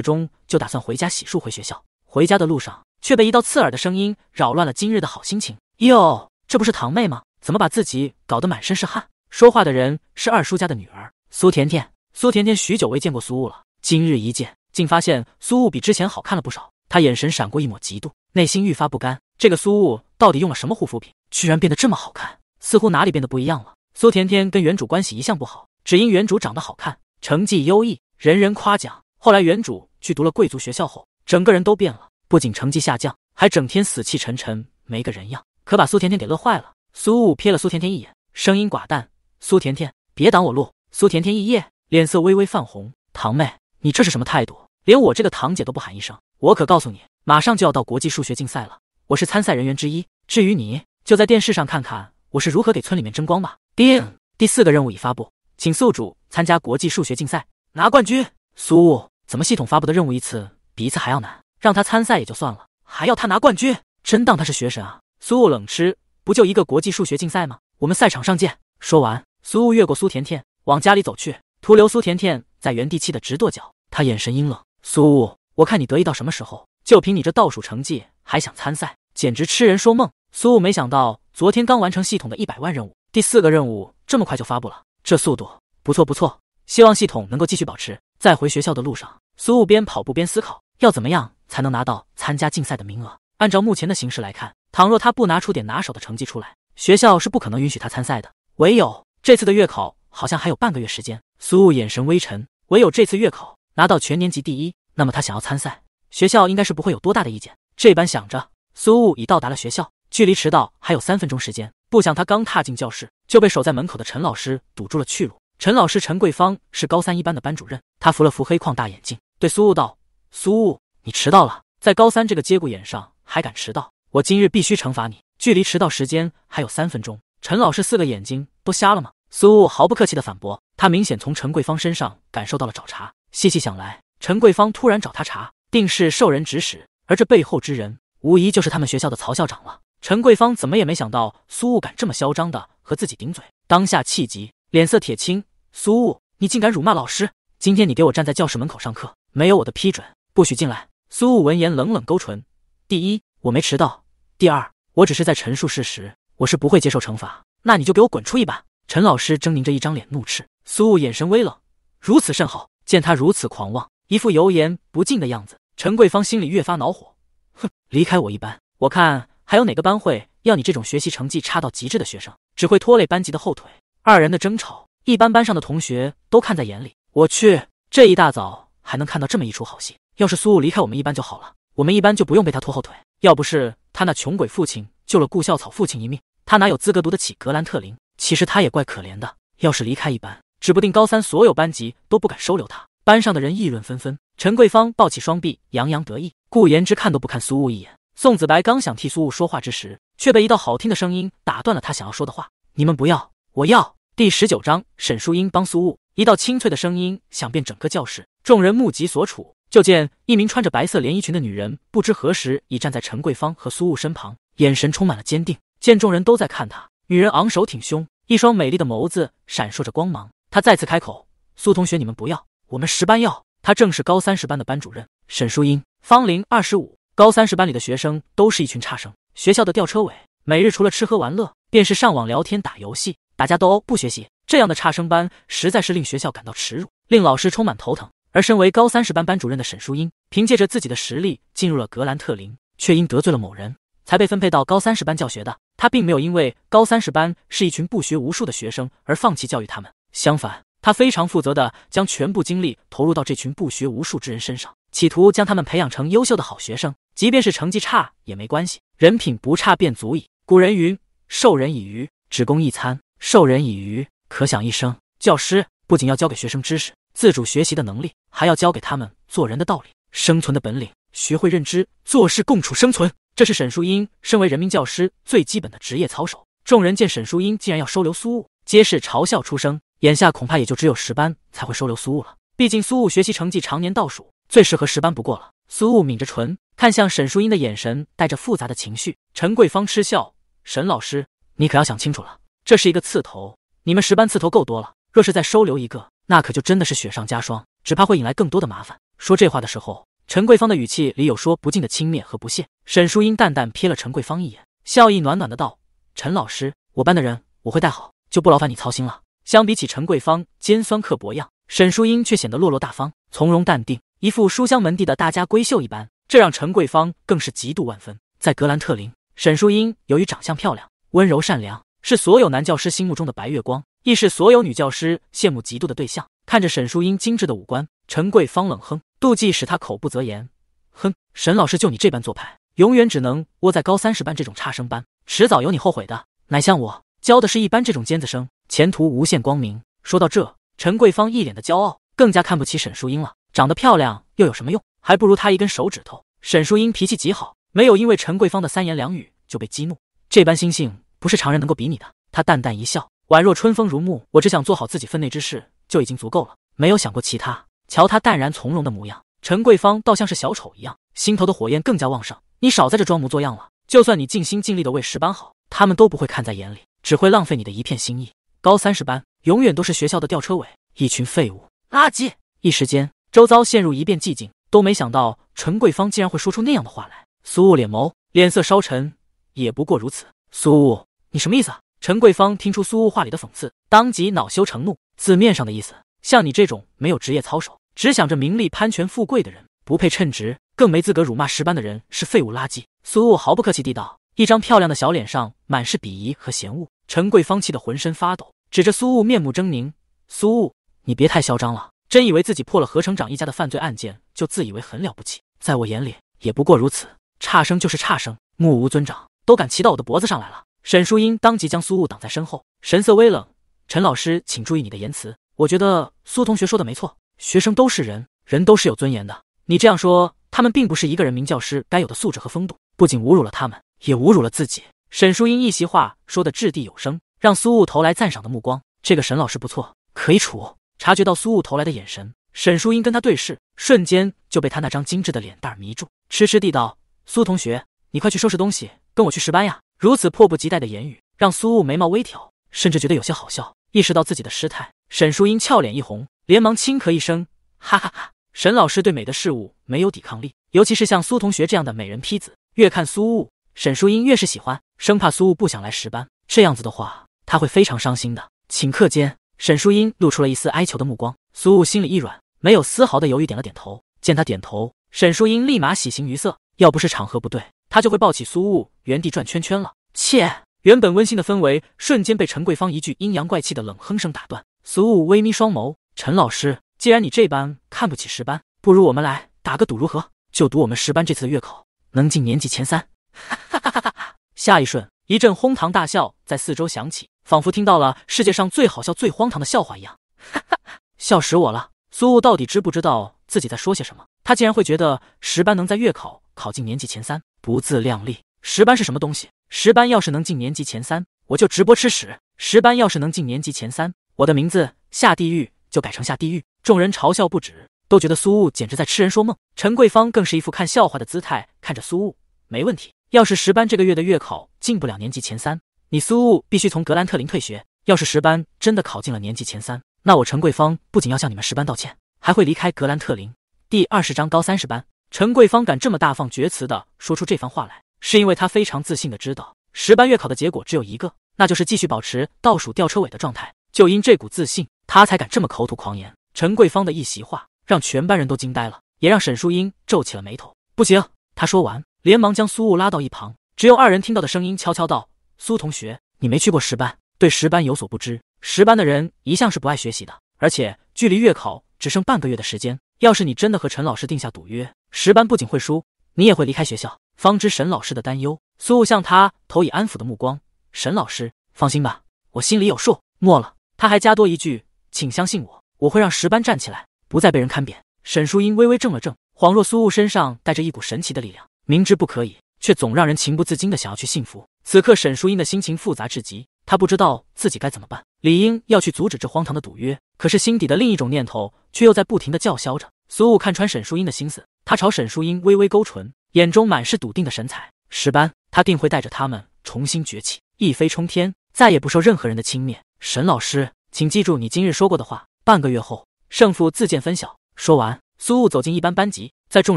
钟，就打算回家洗漱回学校。回家的路上却被一道刺耳的声音扰乱了今日的好心情。哟，这不是堂妹吗？怎么把自己搞得满身是汗？说话的人是二叔家的女儿苏甜甜。苏甜甜许久未见过苏雾了，今日一见，竟发现苏雾比之前好看了不少。她眼神闪过一抹嫉妒，内心愈发不甘。这个苏雾到底用了什么护肤品，居然变得这么好看？似乎哪里变得不一样了。苏甜甜跟原主关系一向不好，只因原主长得好看，成绩优异。人人夸奖。后来原主去读了贵族学校后，整个人都变了，不仅成绩下降，还整天死气沉沉，没个人样，可把苏甜甜给乐坏了。苏雾瞥了苏甜甜一眼，声音寡淡：“苏甜甜，别挡我路。”苏甜甜一夜脸色微微泛红：“堂妹，你这是什么态度？连我这个堂姐都不喊一声？我可告诉你，马上就要到国际数学竞赛了，我是参赛人员之一。至于你，就在电视上看看我是如何给村里面争光吧。”叮，第四个任务已发布，请宿主参加国际数学竞赛。拿冠军，苏雾怎么系统发布的任务一次比一次还要难？让他参赛也就算了，还要他拿冠军，真当他是学神啊！苏雾冷吃，不就一个国际数学竞赛吗？我们赛场上见。说完，苏雾越过苏甜甜往家里走去，徒留苏甜甜在原地气得直跺脚。他眼神阴冷，苏雾，我看你得意到什么时候？就凭你这倒数成绩还想参赛，简直痴人说梦。苏雾没想到昨天刚完成系统的一百万任务，第四个任务这么快就发布了，这速度不错不错。希望系统能够继续保持。在回学校的路上，苏雾边跑步边思考，要怎么样才能拿到参加竞赛的名额？按照目前的形势来看，倘若他不拿出点拿手的成绩出来，学校是不可能允许他参赛的。唯有这次的月考，好像还有半个月时间。苏雾眼神微沉，唯有这次月考拿到全年级第一，那么他想要参赛，学校应该是不会有多大的意见。这般想着，苏雾已到达了学校，距离迟到还有三分钟时间。不想他刚踏进教室，就被守在门口的陈老师堵住了去路。陈老师陈桂芳是高三一班的班主任，他扶了扶黑框大眼镜，对苏雾道：“苏雾，你迟到了，在高三这个节骨眼上还敢迟到，我今日必须惩罚你。距离迟到时间还有三分钟。”陈老师四个眼睛都瞎了吗？苏雾毫不客气地反驳。他明显从陈桂芳身上感受到了找茬。细细想来，陈桂芳突然找他茬，定是受人指使，而这背后之人，无疑就是他们学校的曹校长了。陈桂芳怎么也没想到苏雾敢这么嚣张的和自己顶嘴，当下气急。脸色铁青，苏雾，你竟敢辱骂老师！今天你给我站在教室门口上课，没有我的批准，不许进来！苏雾闻言，冷冷勾唇：“第一，我没迟到；第二，我只是在陈述事实，我是不会接受惩罚。那你就给我滚出一班！”陈老师狰狞着一张脸怒斥。苏雾眼神微冷：“如此甚好。”见他如此狂妄，一副油盐不进的样子，陈桂芳心里越发恼火：“哼，离开我一班，我看还有哪个班会要你这种学习成绩差到极致的学生，只会拖累班级的后腿。”二人的争吵，一般班上的同学都看在眼里。我去，这一大早还能看到这么一出好戏！要是苏雾离开我们一班就好了，我们一班就不用被他拖后腿。要不是他那穷鬼父亲救了顾校草父亲一命，他哪有资格读得起格兰特林？其实他也怪可怜的。要是离开一班，指不定高三所有班级都不敢收留他。班上的人议论纷纷。陈桂芳抱起双臂，洋洋得意。顾言之看都不看苏雾一眼。宋子白刚想替苏雾说话之时，却被一道好听的声音打断了他想要说的话：“你们不要，我要。”第十九章，沈淑英帮苏雾。一道清脆的声音响遍整个教室，众人目及所处，就见一名穿着白色连衣裙的女人，不知何时已站在陈桂芳和苏雾身旁，眼神充满了坚定。见众人都在看她，女人昂首挺胸，一双美丽的眸子闪烁着光芒。她再次开口：“苏同学，你们不要，我们十班要。”她正是高三十班的班主任沈淑英，芳龄二十五。高三十班里的学生都是一群差生，学校的吊车尾。每日除了吃喝玩乐，便是上网聊天、打游戏、打架斗殴，不学习。这样的差生班实在是令学校感到耻辱，令老师充满头疼。而身为高三十班班主任的沈淑英，凭借着自己的实力进入了格兰特林，却因得罪了某人才被分配到高三十班教学的。他并没有因为高三十班是一群不学无术的学生而放弃教育他们，相反，他非常负责的将全部精力投入到这群不学无术之人身上，企图将他们培养成优秀的好学生。即便是成绩差也没关系，人品不差便足矣。古人云：“授人以鱼，只供一餐；授人以渔，可享一生。”教师不仅要教给学生知识、自主学习的能力，还要教给他们做人的道理、生存的本领，学会认知、做事、共处、生存。这是沈淑英身为人民教师最基本的职业操守。众人见沈淑英竟然要收留苏雾，皆是嘲笑出声。眼下恐怕也就只有十班才会收留苏雾了，毕竟苏雾学习成绩常年倒数，最适合十班不过了。苏雾抿着唇，看向沈淑英的眼神带着复杂的情绪。陈桂芳嗤笑。沈老师，你可要想清楚了，这是一个刺头，你们十班刺头够多了，若是再收留一个，那可就真的是雪上加霜，只怕会引来更多的麻烦。说这话的时候，陈桂芳的语气里有说不尽的轻蔑和不屑。沈淑英淡淡瞥了陈桂芳一眼，笑意暖暖的道：“陈老师，我班的人我会带好，就不劳烦你操心了。”相比起陈桂芳尖酸刻薄样，沈淑英却显得落落大方、从容淡定，一副书香门第的大家闺秀一般，这让陈桂芳更是嫉妒万分。在格兰特林。沈淑英由于长相漂亮、温柔善良，是所有男教师心目中的白月光，亦是所有女教师羡慕嫉妒的对象。看着沈淑英精致的五官，陈桂芳冷哼，妒忌使她口不择言：“哼，沈老师就你这般做派，永远只能窝在高三十班这种差生班，迟早有你后悔的。乃像我教的是一般这种尖子生，前途无限光明。”说到这，陈桂芳一脸的骄傲，更加看不起沈淑英了。长得漂亮又有什么用？还不如她一根手指头。沈淑英脾气极好。没有因为陈桂芳的三言两语就被激怒，这般心性不是常人能够比拟的。他淡淡一笑，宛若春风如沐。我只想做好自己分内之事，就已经足够了，没有想过其他。瞧他淡然从容的模样，陈桂芳倒像是小丑一样，心头的火焰更加旺盛。你少在这装模作样了，就算你尽心尽力的为十班好，他们都不会看在眼里，只会浪费你的一片心意。高三十班永远都是学校的吊车尾，一群废物垃圾。一时间，周遭陷入一片寂静。都没想到陈桂芳竟然会说出那样的话来。苏雾脸眸，脸色稍沉，也不过如此。苏雾，你什么意思？陈桂芳听出苏雾话里的讽刺，当即恼羞成怒。字面上的意思，像你这种没有职业操守、只想着名利、攀权富贵的人，不配称职，更没资格辱骂十班的人是废物垃圾。苏雾毫不客气地道，一张漂亮的小脸上满是鄙夷和嫌恶。陈桂芳气得浑身发抖，指着苏雾，面目狰狞。苏雾，你别太嚣张了，真以为自己破了何成长一家的犯罪案件就自以为很了不起，在我眼里也不过如此。差生就是差生，目无尊长，都敢骑到我的脖子上来了。沈淑英当即将苏雾挡在身后，神色微冷：“陈老师，请注意你的言辞。我觉得苏同学说的没错，学生都是人，人都是有尊严的。你这样说，他们并不是一个人名教师该有的素质和风度，不仅侮辱了他们，也侮辱了自己。”沈淑英一席话说得掷地有声，让苏雾投来赞赏的目光。这个沈老师不错，可以处。察觉到苏雾投来的眼神，沈淑英跟他对视，瞬间就被他那张精致的脸蛋迷住，痴痴地道。苏同学，你快去收拾东西，跟我去十班呀！如此迫不及待的言语，让苏雾眉毛微挑，甚至觉得有些好笑。意识到自己的失态，沈淑英俏脸一红，连忙轻咳一声：“哈哈哈！”沈老师对美的事物没有抵抗力，尤其是像苏同学这样的美人坯子，越看苏雾，沈淑英越是喜欢。生怕苏雾不想来十班，这样子的话，他会非常伤心的。顷刻间，沈淑英露出了一丝哀求的目光，苏雾心里一软，没有丝毫的犹豫，点了点头。见他点头，沈淑英立马喜形于色。要不是场合不对，他就会抱起苏雾，原地转圈圈了。切！原本温馨的氛围，瞬间被陈桂芳一句阴阳怪气的冷哼声打断。苏雾微眯双眸，陈老师，既然你这般看不起十班，不如我们来打个赌如何？就赌我们十班这次月考能进年级前三。哈哈哈哈哈！下一瞬，一阵哄堂大笑在四周响起，仿佛听到了世界上最好笑、最荒唐的笑话一样。哈哈，笑死我了！苏雾到底知不知道自己在说些什么？他竟然会觉得十班能在月考考进年级前三，不自量力！十班是什么东西？十班要是能进年级前三，我就直播吃屎；十班要是能进年级前三，我的名字下地狱就改成下地狱。众人嘲笑不止，都觉得苏雾简直在痴人说梦。陈桂芳更是一副看笑话的姿态看着苏雾。没问题，要是十班这个月的月考进不了年级前三，你苏雾必须从格兰特林退学；要是十班真的考进了年级前三，那我陈桂芳不仅要向你们十班道歉，还会离开格兰特林。第二十章高三十班，陈桂芳敢这么大放厥词的说出这番话来，是因为他非常自信的知道十班月考的结果只有一个，那就是继续保持倒数吊车尾的状态。就因这股自信，他才敢这么口吐狂言。陈桂芳的一席话，让全班人都惊呆了，也让沈淑英皱起了眉头。不行，他说完，连忙将苏雾拉到一旁，只用二人听到的声音悄悄道：“苏同学，你没去过十班，对十班有所不知。十班的人一向是不爱学习的，而且距离月考只剩半个月的时间。”要是你真的和陈老师定下赌约，十班不仅会输，你也会离开学校。方知沈老师的担忧，苏雾向他投以安抚的目光。沈老师，放心吧，我心里有数。末了，他还加多一句：“请相信我，我会让十班站起来，不再被人看扁。”沈淑英微微怔了怔，恍若苏雾身上带着一股神奇的力量，明知不可以，却总让人情不自禁的想要去信服。此刻，沈淑英的心情复杂至极，她不知道自己该怎么办。理应要去阻止这荒唐的赌约，可是心底的另一种念头。却又在不停的叫嚣着。苏雾看穿沈淑英的心思，他朝沈淑英微微勾唇，眼中满是笃定的神采。十班，他定会带着他们重新崛起，一飞冲天，再也不受任何人的轻蔑。沈老师，请记住你今日说过的话。半个月后，胜负自见分晓。说完，苏雾走进一班班级，在众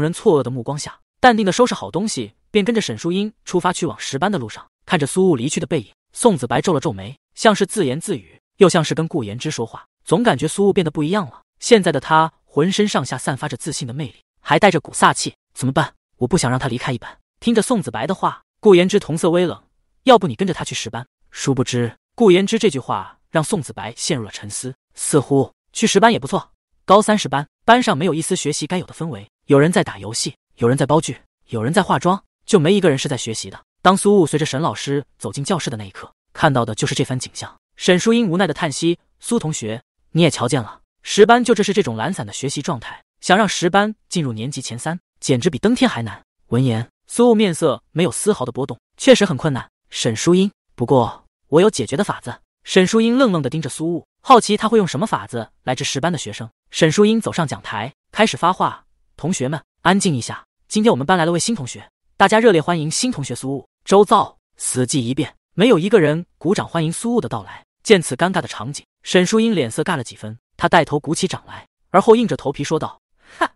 人错愕的目光下，淡定的收拾好东西，便跟着沈淑英出发去往十班的路上。看着苏雾离去的背影，宋子白皱了皱眉，像是自言自语，又像是跟顾言之说话，总感觉苏雾变得不一样了。现在的他浑身上下散发着自信的魅力，还带着股飒气。怎么办？我不想让他离开一班。听着宋子白的话，顾延之瞳色微冷。要不你跟着他去十班？殊不知，顾延之这句话让宋子白陷入了沉思。似乎去十班也不错。高三十班，班上没有一丝学习该有的氛围，有人在打游戏，有人在煲剧，有人在化妆，就没一个人是在学习的。当苏雾随着沈老师走进教室的那一刻，看到的就是这番景象。沈淑英无奈的叹息：“苏同学，你也瞧见了。”十班就这是这种懒散的学习状态，想让十班进入年级前三，简直比登天还难。闻言，苏雾面色没有丝毫的波动，确实很困难。沈淑英，不过我有解决的法子。沈淑英愣愣的盯着苏雾，好奇他会用什么法子来治十班的学生。沈淑英走上讲台，开始发话：“同学们，安静一下，今天我们班来了位新同学，大家热烈欢迎新同学苏雾。”周遭死寂一变，没有一个人鼓掌欢迎苏雾的到来。见此尴尬的场景，沈淑英脸色尬了几分。他带头鼓起掌来，而后硬着头皮说道：“哈，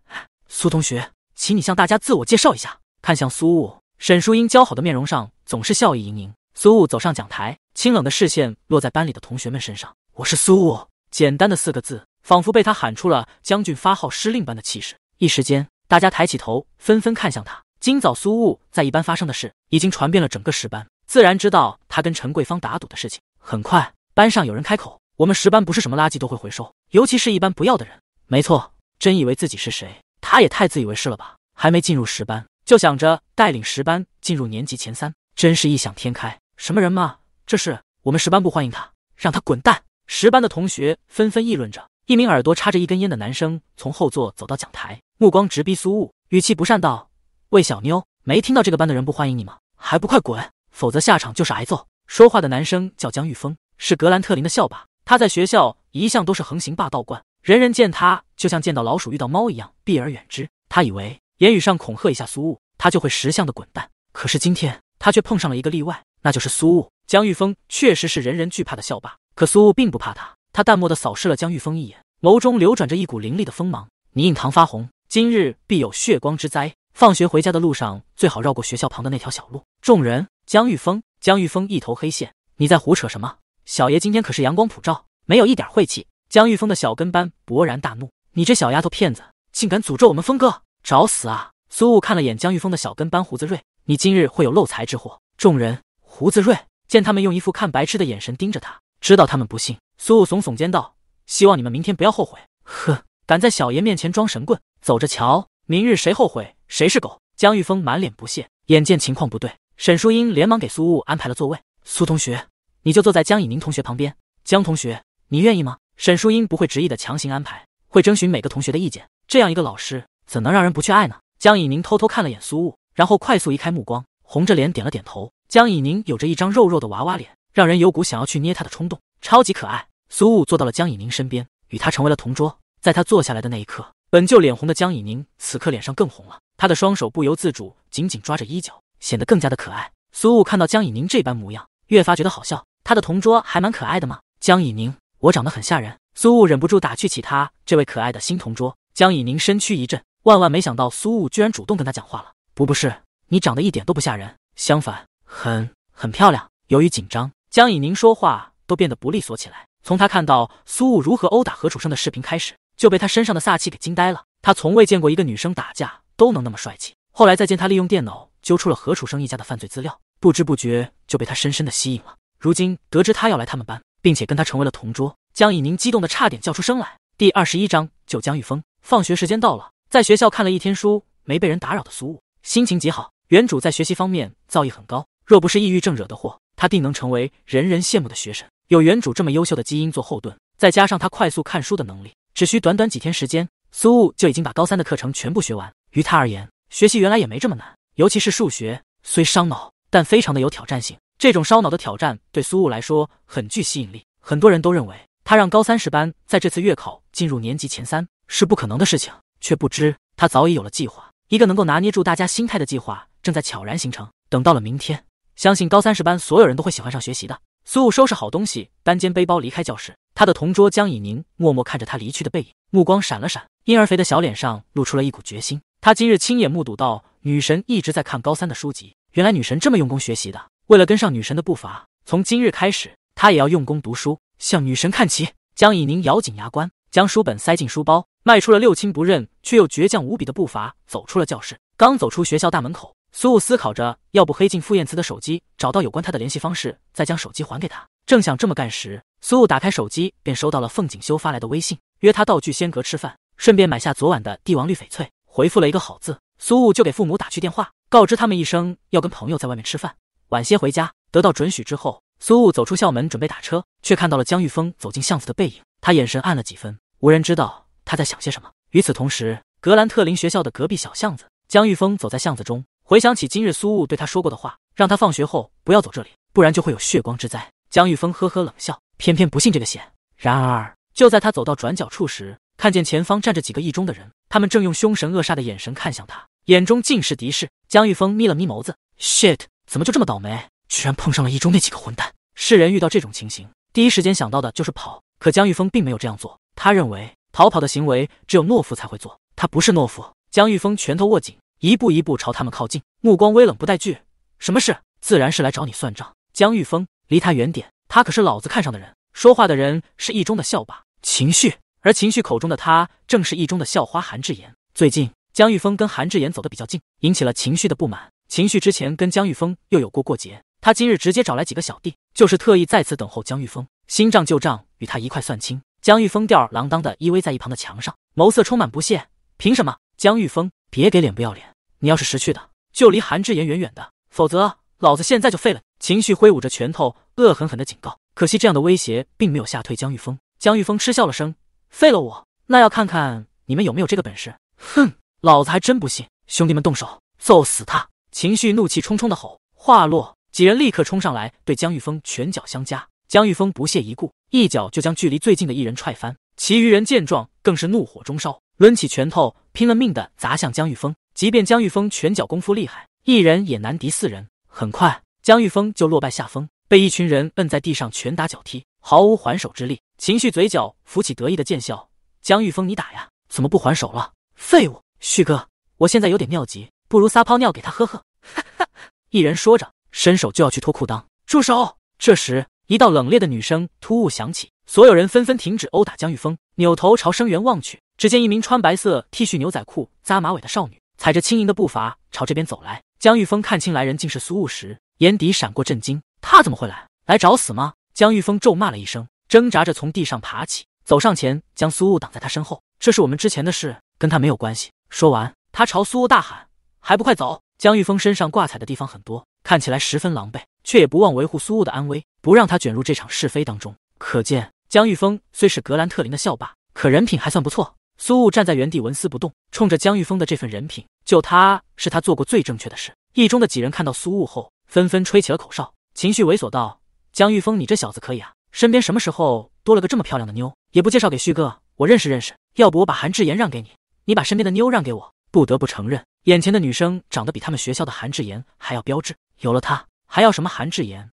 苏同学，请你向大家自我介绍一下。”看向苏雾，沈淑英姣好的面容上总是笑意盈盈。苏雾走上讲台，清冷的视线落在班里的同学们身上。“我是苏雾。”简单的四个字，仿佛被他喊出了将军发号施令般的气势。一时间，大家抬起头，纷纷看向他。今早苏雾在一班发生的事，已经传遍了整个十班，自然知道他跟陈桂芳打赌的事情。很快，班上有人开口：“我们十班不是什么垃圾都会回收。”尤其是一般不要的人，没错，真以为自己是谁？他也太自以为是了吧！还没进入十班，就想着带领十班进入年级前三，真是异想天开。什么人嘛？这是我们十班不欢迎他，让他滚蛋！十班的同学纷纷议论着。一名耳朵插着一根烟的男生从后座走到讲台，目光直逼苏雾，语气不善道：“魏小妞，没听到这个班的人不欢迎你吗？还不快滚，否则下场就是挨揍。”说话的男生叫江玉峰，是格兰特林的校霸。他在学校一向都是横行霸道惯，人人见他就像见到老鼠遇到猫一样避而远之。他以为言语上恐吓一下苏雾，他就会识相的滚蛋。可是今天他却碰上了一个例外，那就是苏雾。江玉峰确实是人人惧怕的校霸，可苏雾并不怕他。他淡漠的扫视了江玉峰一眼，眸中流转着一股凌厉的锋芒。你印堂发红，今日必有血光之灾。放学回家的路上，最好绕过学校旁的那条小路。众人，江玉峰，江玉峰一头黑线，你在胡扯什么？小爷今天可是阳光普照，没有一点晦气。江玉峰的小跟班勃然大怒：“你这小丫头片子，竟敢诅咒我们峰哥，找死啊！”苏雾看了眼江玉峰的小跟班胡子瑞：“你今日会有漏财之祸。”众人胡子瑞见他们用一副看白痴的眼神盯着他，知道他们不信，苏雾耸耸肩道：“希望你们明天不要后悔。”呵，敢在小爷面前装神棍，走着瞧，明日谁后悔谁是狗。江玉峰满脸不屑，眼见情况不对，沈淑英连忙给苏雾安排了座位：“苏同学。”你就坐在江以宁同学旁边，江同学，你愿意吗？沈淑英不会执意的强行安排，会征询每个同学的意见。这样一个老师，怎能让人不去爱呢？江以宁偷偷看了眼苏雾，然后快速移开目光，红着脸点了点头。江以宁有着一张肉肉的娃娃脸，让人有股想要去捏他的冲动，超级可爱。苏雾坐到了江以宁身边，与他成为了同桌。在他坐下来的那一刻，本就脸红的江以宁此刻脸上更红了，他的双手不由自主紧紧抓着衣角，显得更加的可爱。苏雾看到江以宁这般模样，越发觉得好笑。他的同桌还蛮可爱的吗？江以宁，我长得很吓人。苏雾忍不住打趣起他这位可爱的新同桌江以宁，身躯一震，万万没想到苏雾居然主动跟他讲话了。不，不是你长得一点都不吓人，相反，很很漂亮。由于紧张，江以宁说话都变得不利索起来。从他看到苏雾如何殴打何楚生的视频开始，就被他身上的飒气给惊呆了。他从未见过一个女生打架都能那么帅气。后来再见他利用电脑揪出了何楚生一家的犯罪资料，不知不觉就被他深深的吸引了。如今得知他要来他们班，并且跟他成为了同桌，江以宁激动的差点叫出声来。第二十一章救江玉峰。放学时间到了，在学校看了一天书，没被人打扰的苏雾心情极好。原主在学习方面造诣很高，若不是抑郁症惹的祸，他定能成为人人羡慕的学神。有原主这么优秀的基因做后盾，再加上他快速看书的能力，只需短短几天时间，苏雾就已经把高三的课程全部学完。于他而言，学习原来也没这么难，尤其是数学，虽伤脑，但非常的有挑战性。这种烧脑的挑战对苏雾来说很具吸引力。很多人都认为他让高三十班在这次月考进入年级前三是不可能的事情，却不知他早已有了计划。一个能够拿捏住大家心态的计划正在悄然形成。等到了明天，相信高三十班所有人都会喜欢上学习的。苏雾收拾好东西，单肩背包离开教室。他的同桌江以宁默默看着他离去的背影，目光闪了闪，婴儿肥的小脸上露出了一股决心。他今日亲眼目睹到女神一直在看高三的书籍，原来女神这么用功学习的。为了跟上女神的步伐，从今日开始，他也要用功读书，向女神看齐。江以宁咬紧牙关，将书本塞进书包，迈出了六亲不认却又倔强无比的步伐，走出了教室。刚走出学校大门口，苏雾思考着，要不黑进傅宴慈的手机，找到有关他的联系方式，再将手机还给他。正想这么干时，苏雾打开手机，便收到了凤景修发来的微信，约他到聚仙阁吃饭，顺便买下昨晚的帝王绿翡翠。回复了一个好字，苏雾就给父母打去电话，告知他们一声，要跟朋友在外面吃饭。晚些回家，得到准许之后，苏雾走出校门，准备打车，却看到了江玉峰走进巷子的背影。他眼神暗了几分，无人知道他在想些什么。与此同时，格兰特林学校的隔壁小巷子，江玉峰走在巷子中，回想起今日苏雾对他说过的话，让他放学后不要走这里，不然就会有血光之灾。江玉峰呵呵冷笑，偏偏不信这个邪。然而，就在他走到转角处时，看见前方站着几个一中的人，他们正用凶神恶煞的眼神看向他，眼中尽是敌视。江玉峰眯了眯眸子，shit。怎么就这么倒霉，居然碰上了一中那几个混蛋！世人遇到这种情形，第一时间想到的就是跑。可江玉峰并没有这样做，他认为逃跑的行为只有懦夫才会做，他不是懦夫。江玉峰拳头握紧，一步一步朝他们靠近，目光微冷不带惧。什么事？自然是来找你算账。江玉峰，离他远点，他可是老子看上的人。说话的人是一中的校霸秦旭，而秦旭口中的他，正是一中的校花韩智妍。最近江玉峰跟韩智妍走得比较近，引起了秦旭的不满。情绪之前跟江玉峰又有过过节，他今日直接找来几个小弟，就是特意在此等候江玉峰，新账旧账与他一块算清。江玉峰吊儿郎当的依偎在一旁的墙上，眸色充满不屑。凭什么？江玉峰，别给脸不要脸！你要是识趣的，就离韩志言远远的，否则老子现在就废了！情绪挥舞着拳头，恶狠狠的警告。可惜这样的威胁并没有吓退江玉峰。江玉峰嗤笑了声：“废了我？那要看看你们有没有这个本事。”哼，老子还真不信！兄弟们动手，揍死他！情绪怒气冲冲的吼，话落，几人立刻冲上来，对江玉峰拳脚相加。江玉峰不屑一顾，一脚就将距离最近的一人踹翻。其余人见状，更是怒火中烧，抡起拳头，拼了命的砸向江玉峰。即便江玉峰拳脚功夫厉害，一人也难敌四人。很快，江玉峰就落败下风，被一群人摁在地上拳打脚踢，毫无还手之力。情绪嘴角浮起得意的贱笑：“江玉峰，你打呀，怎么不还手了？废物，旭哥，我现在有点尿急。”不如撒泡尿给他喝喝。一人说着，伸手就要去脱裤裆。住手！这时，一道冷冽的女声突兀响起，所有人纷纷停止殴打江玉峰，扭头朝声源望去。只见一名穿白色 T 恤、牛仔裤、扎马尾的少女，踩着轻盈的步伐朝这边走来。江玉峰看清来人竟是苏雾时，眼底闪过震惊：他怎么会来？来找死吗？江玉峰咒骂了一声，挣扎着从地上爬起，走上前将苏雾挡在他身后。这是我们之前的事，跟他没有关系。说完，他朝苏雾大喊。还不快走！江玉峰身上挂彩的地方很多，看起来十分狼狈，却也不忘维护苏雾的安危，不让他卷入这场是非当中。可见江玉峰虽是格兰特林的校霸，可人品还算不错。苏雾站在原地纹丝不动，冲着江玉峰的这份人品，就他是他做过最正确的事。一中的几人看到苏雾后，纷纷吹起了口哨，情绪猥琐道：“江玉峰，你这小子可以啊！身边什么时候多了个这么漂亮的妞，也不介绍给旭哥，我认识认识。要不我把韩智妍让给你，你把身边的妞让给我。”不得不承认。眼前的女生长得比他们学校的韩智妍还要标致，有了她还要什么韩智妍？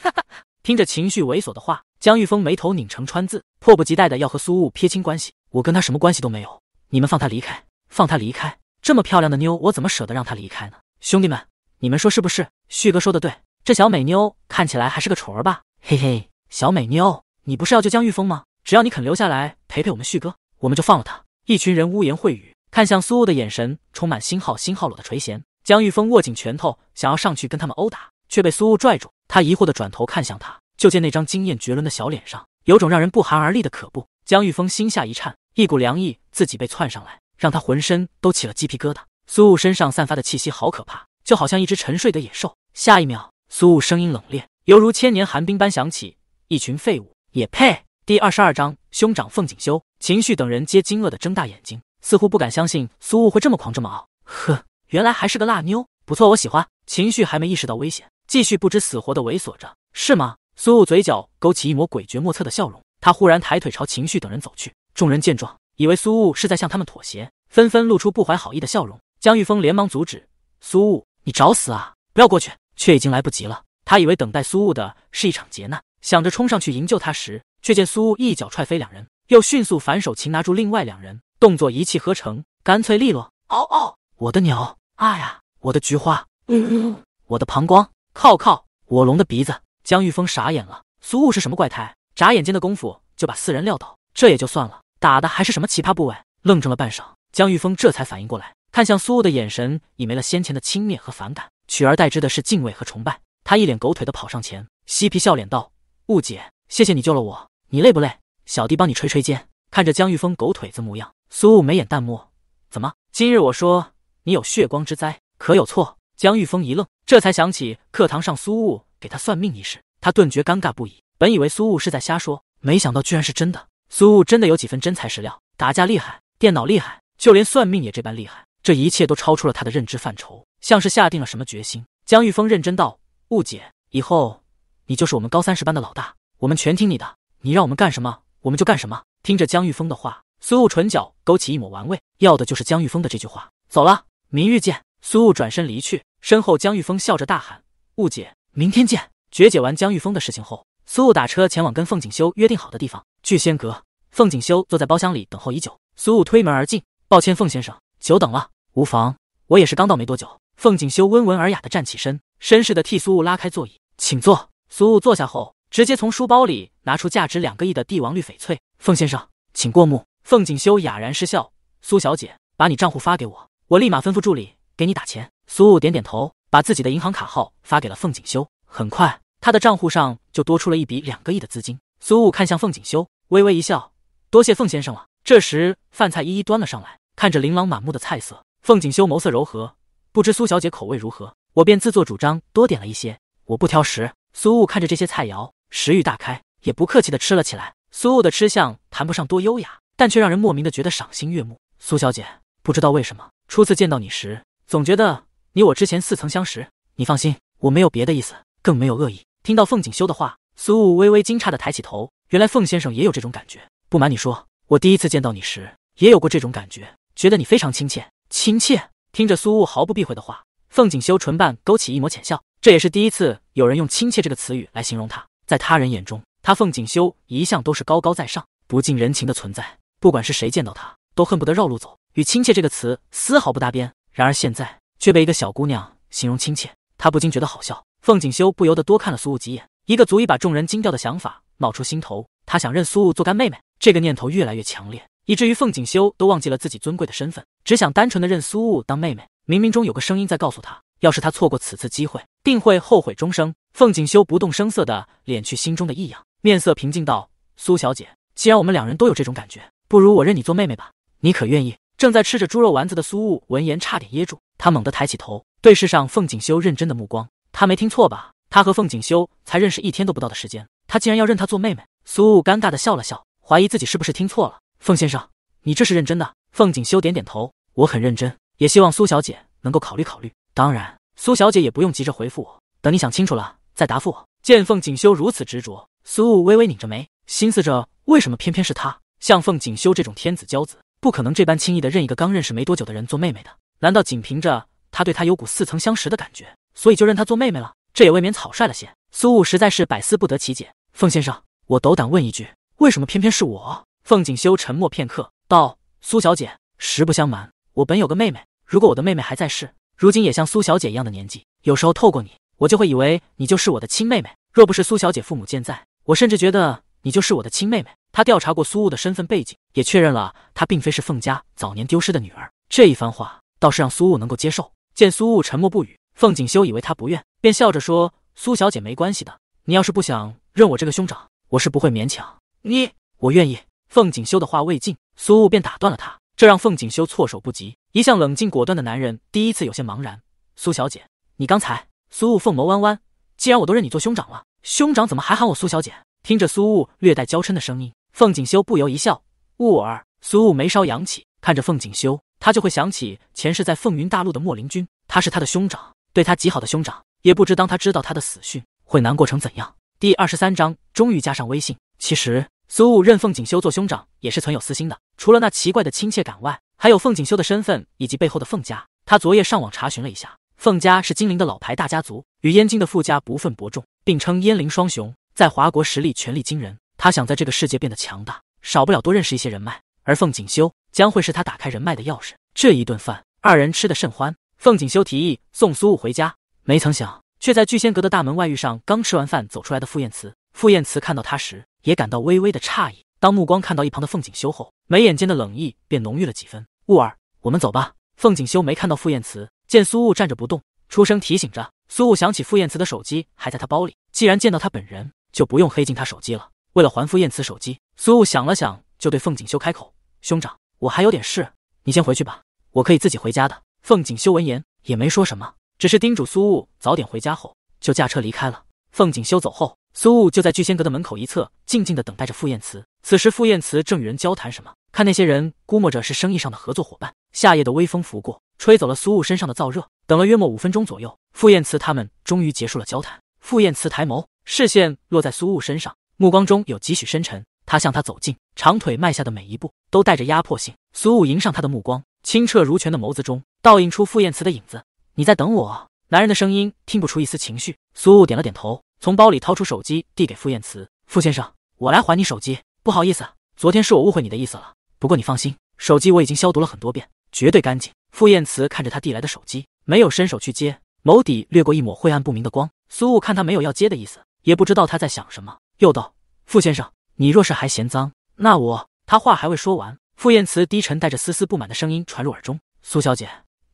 哈哈！听着情绪猥琐的话，江玉峰眉头拧成川字，迫不及待的要和苏雾撇清关系。我跟他什么关系都没有，你们放他离开，放他离开！这么漂亮的妞，我怎么舍得让她离开呢？兄弟们，你们说是不是？旭哥说的对，这小美妞看起来还是个丑儿吧？嘿嘿，小美妞，你不是要救江玉峰吗？只要你肯留下来陪陪我们旭哥，我们就放了他。一群人污言秽语。看向苏雾的眼神充满星号星号裸的垂涎。江玉峰握紧拳头，想要上去跟他们殴打，却被苏雾拽住。他疑惑的转头看向他，就见那张惊艳绝伦的小脸上，有种让人不寒而栗的可怖。江玉峰心下一颤，一股凉意自己被窜上来，让他浑身都起了鸡皮疙瘩。苏雾身上散发的气息好可怕，就好像一只沉睡的野兽。下一秒，苏雾声音冷冽，犹如千年寒冰般响起：“一群废物也配！”第二十二章，兄长凤景修、秦旭等人皆惊愕的睁大眼睛。似乎不敢相信苏雾会这么狂这么傲，呵，原来还是个辣妞，不错，我喜欢。情绪还没意识到危险，继续不知死活的猥琐着，是吗？苏雾嘴角勾起一抹诡谲莫测的笑容，他忽然抬腿朝情绪等人走去。众人见状，以为苏雾是在向他们妥协，纷纷露出不怀好意的笑容。江玉峰连忙阻止：“苏雾，你找死啊！不要过去！”却已经来不及了。他以为等待苏雾的是一场劫难，想着冲上去营救他时，却见苏雾一脚踹飞两人，又迅速反手擒拿住另外两人。动作一气呵成，干脆利落。哦哦，我的鸟！啊呀，我的菊花！嗯，我的膀胱！靠靠，我龙的鼻子！江玉峰傻眼了。苏雾是什么怪胎？眨眼间的功夫就把四人撂倒，这也就算了，打的还是什么奇葩部位？愣怔了半晌，江玉峰这才反应过来，看向苏雾的眼神已没了先前的轻蔑和反感，取而代之的是敬畏和崇拜。他一脸狗腿的跑上前，嬉皮笑脸道：“雾姐，谢谢你救了我，你累不累？小弟帮你捶捶肩。”看着江玉峰狗腿子模样，苏雾眉眼淡漠。怎么，今日我说你有血光之灾，可有错？江玉峰一愣，这才想起课堂上苏雾给他算命一事，他顿觉尴尬不已。本以为苏雾是在瞎说，没想到居然是真的。苏雾真的有几分真材实料，打架厉害，电脑厉害，就连算命也这般厉害。这一切都超出了他的认知范畴，像是下定了什么决心。江玉峰认真道：“误解，以后你就是我们高三十班的老大，我们全听你的。你让我们干什么，我们就干什么。”听着江玉峰的话，苏雾唇角勾起一抹玩味，要的就是江玉峰的这句话。走了，明日见。苏雾转身离去，身后江玉峰笑着大喊：“雾姐，明天见。”解完江玉峰的事情后，苏雾打车前往跟凤锦修约定好的地方——聚仙阁。凤锦修坐在包厢里等候已久，苏雾推门而进：“抱歉，凤先生，久等了。无妨，我也是刚到没多久。”凤锦修温文尔雅的站起身，绅士的替苏雾拉开座椅，请坐。苏雾坐下后。直接从书包里拿出价值两个亿的帝王绿翡翠，凤先生，请过目。凤锦修哑然失笑。苏小姐，把你账户发给我，我立马吩咐助理给你打钱。苏雾点点头，把自己的银行卡号发给了凤锦修。很快，他的账户上就多出了一笔两个亿的资金。苏雾看向凤锦修，微微一笑：“多谢凤先生了。”这时，饭菜一一端了上来，看着琳琅满目的菜色，凤锦修眸色柔和，不知苏小姐口味如何，我便自作主张多点了一些。我不挑食。苏雾看着这些菜肴。食欲大开，也不客气的吃了起来。苏雾的吃相谈不上多优雅，但却让人莫名的觉得赏心悦目。苏小姐，不知道为什么，初次见到你时，总觉得你我之前似曾相识。你放心，我没有别的意思，更没有恶意。听到凤景修的话，苏雾微微惊诧的抬起头，原来凤先生也有这种感觉。不瞒你说，我第一次见到你时，也有过这种感觉，觉得你非常亲切。亲切。听着苏雾毫不避讳的话，凤景修唇瓣勾起一抹浅笑。这也是第一次有人用“亲切”这个词语来形容他。在他人眼中，他凤锦修一向都是高高在上、不近人情的存在。不管是谁见到他，都恨不得绕路走，与亲切这个词丝毫不搭边。然而现在却被一个小姑娘形容亲切，他不禁觉得好笑。凤锦修不由得多看了苏雾几眼，一个足以把众人惊掉的想法冒出心头。他想认苏雾做干妹妹，这个念头越来越强烈，以至于凤锦修都忘记了自己尊贵的身份，只想单纯的认苏雾当妹妹。冥冥中有个声音在告诉他，要是他错过此次机会。定会后悔终生。凤锦修不动声色地敛去心中的异样，面色平静道：“苏小姐，既然我们两人都有这种感觉，不如我认你做妹妹吧，你可愿意？”正在吃着猪肉丸子的苏雾闻言差点噎住，他猛地抬起头，对视上凤锦修认真的目光。他没听错吧？他和凤锦修才认识一天都不到的时间，他竟然要认他做妹妹？苏雾尴尬地笑了笑，怀疑自己是不是听错了。凤先生，你这是认真的？凤锦修点点头：“我很认真，也希望苏小姐能够考虑考虑。”当然。苏小姐也不用急着回复我，等你想清楚了再答复我。见凤锦修如此执着，苏雾微微拧着眉，心思着为什么偏偏是他？像凤锦修这种天子骄子，不可能这般轻易的认一个刚认识没多久的人做妹妹的。难道仅凭着他对他有股似曾相识的感觉，所以就认他做妹妹了？这也未免草率了些。苏雾实在是百思不得其解。凤先生，我斗胆问一句，为什么偏偏是我？凤锦修沉默片刻，道：“苏小姐，实不相瞒，我本有个妹妹，如果我的妹妹还在世……”如今也像苏小姐一样的年纪，有时候透过你，我就会以为你就是我的亲妹妹。若不是苏小姐父母健在，我甚至觉得你就是我的亲妹妹。她调查过苏雾的身份背景，也确认了她并非是凤家早年丢失的女儿。这一番话倒是让苏雾能够接受。见苏雾沉默不语，凤锦修以为她不愿，便笑着说：“苏小姐没关系的，你要是不想认我这个兄长，我是不会勉强你。”我愿意。凤锦修的话未尽，苏雾便打断了他。这让凤锦修措手不及，一向冷静果断的男人第一次有些茫然。苏小姐，你刚才……苏雾凤眸弯弯，既然我都认你做兄长了，兄长怎么还喊我苏小姐？听着苏雾略带娇嗔的声音，凤锦修不由一笑。雾儿，苏雾眉梢扬起，看着凤锦修，他就会想起前世在凤云大陆的莫林君，他是他的兄长，对他极好的兄长。也不知当他知道他的死讯，会难过成怎样。第二十三章终于加上微信。其实苏雾认凤锦修做兄长，也是存有私心的。除了那奇怪的亲切感外，还有凤锦修的身份以及背后的凤家。他昨夜上网查询了一下，凤家是金陵的老牌大家族，与燕京的富家不分伯仲，并称燕陵双雄，在华国实力权力惊人。他想在这个世界变得强大，少不了多认识一些人脉，而凤锦修将会是他打开人脉的钥匙。这一顿饭，二人吃得甚欢。凤锦修提议送苏雾回家，没曾想却在聚仙阁的大门外遇上刚吃完饭走出来的傅宴慈。傅宴慈看到他时，也感到微微的诧异。当目光看到一旁的凤景修后，眉眼间的冷意便浓郁了几分。雾儿，我们走吧。凤景修没看到傅宴慈，见苏雾站着不动，出声提醒着。苏雾想起傅宴慈的手机还在他包里，既然见到他本人，就不用黑进他手机了。为了还傅宴慈手机，苏雾想了想，就对凤景修开口：“兄长，我还有点事，你先回去吧，我可以自己回家的。”凤景修闻言也没说什么，只是叮嘱苏雾早点回家后，就驾车离开了。凤景修走后，苏雾就在聚仙阁的门口一侧静静的等待着傅宴慈。此时，傅宴慈正与人交谈什么？看那些人，估摸着是生意上的合作伙伴。夏夜的微风拂过，吹走了苏雾身上的燥热。等了约莫五分钟左右，傅宴慈他们终于结束了交谈。傅宴慈抬眸，视线落在苏雾身上，目光中有几许深沉。他向他走近，长腿迈下的每一步都带着压迫性。苏雾迎上他的目光，清澈如泉的眸子中倒映出傅宴慈的影子。你在等我？男人的声音听不出一丝情绪。苏雾点了点头，从包里掏出手机递给傅宴慈：“傅先生，我来还你手机。”傅先生，我来还你手机。不好意思，昨天是我误会你的意思了。不过你放心，手机我已经消毒了很多遍，绝对干净。傅宴慈看着他递来的手机，没有伸手去接，眸底掠过一抹晦暗不明的光。苏雾看他没有要接的意思，也不知道他在想什么，又道：“傅先生，你若是还嫌脏，那我……”他话还未说完，傅宴慈低沉带着丝丝不满的声音传入耳中：“苏小姐，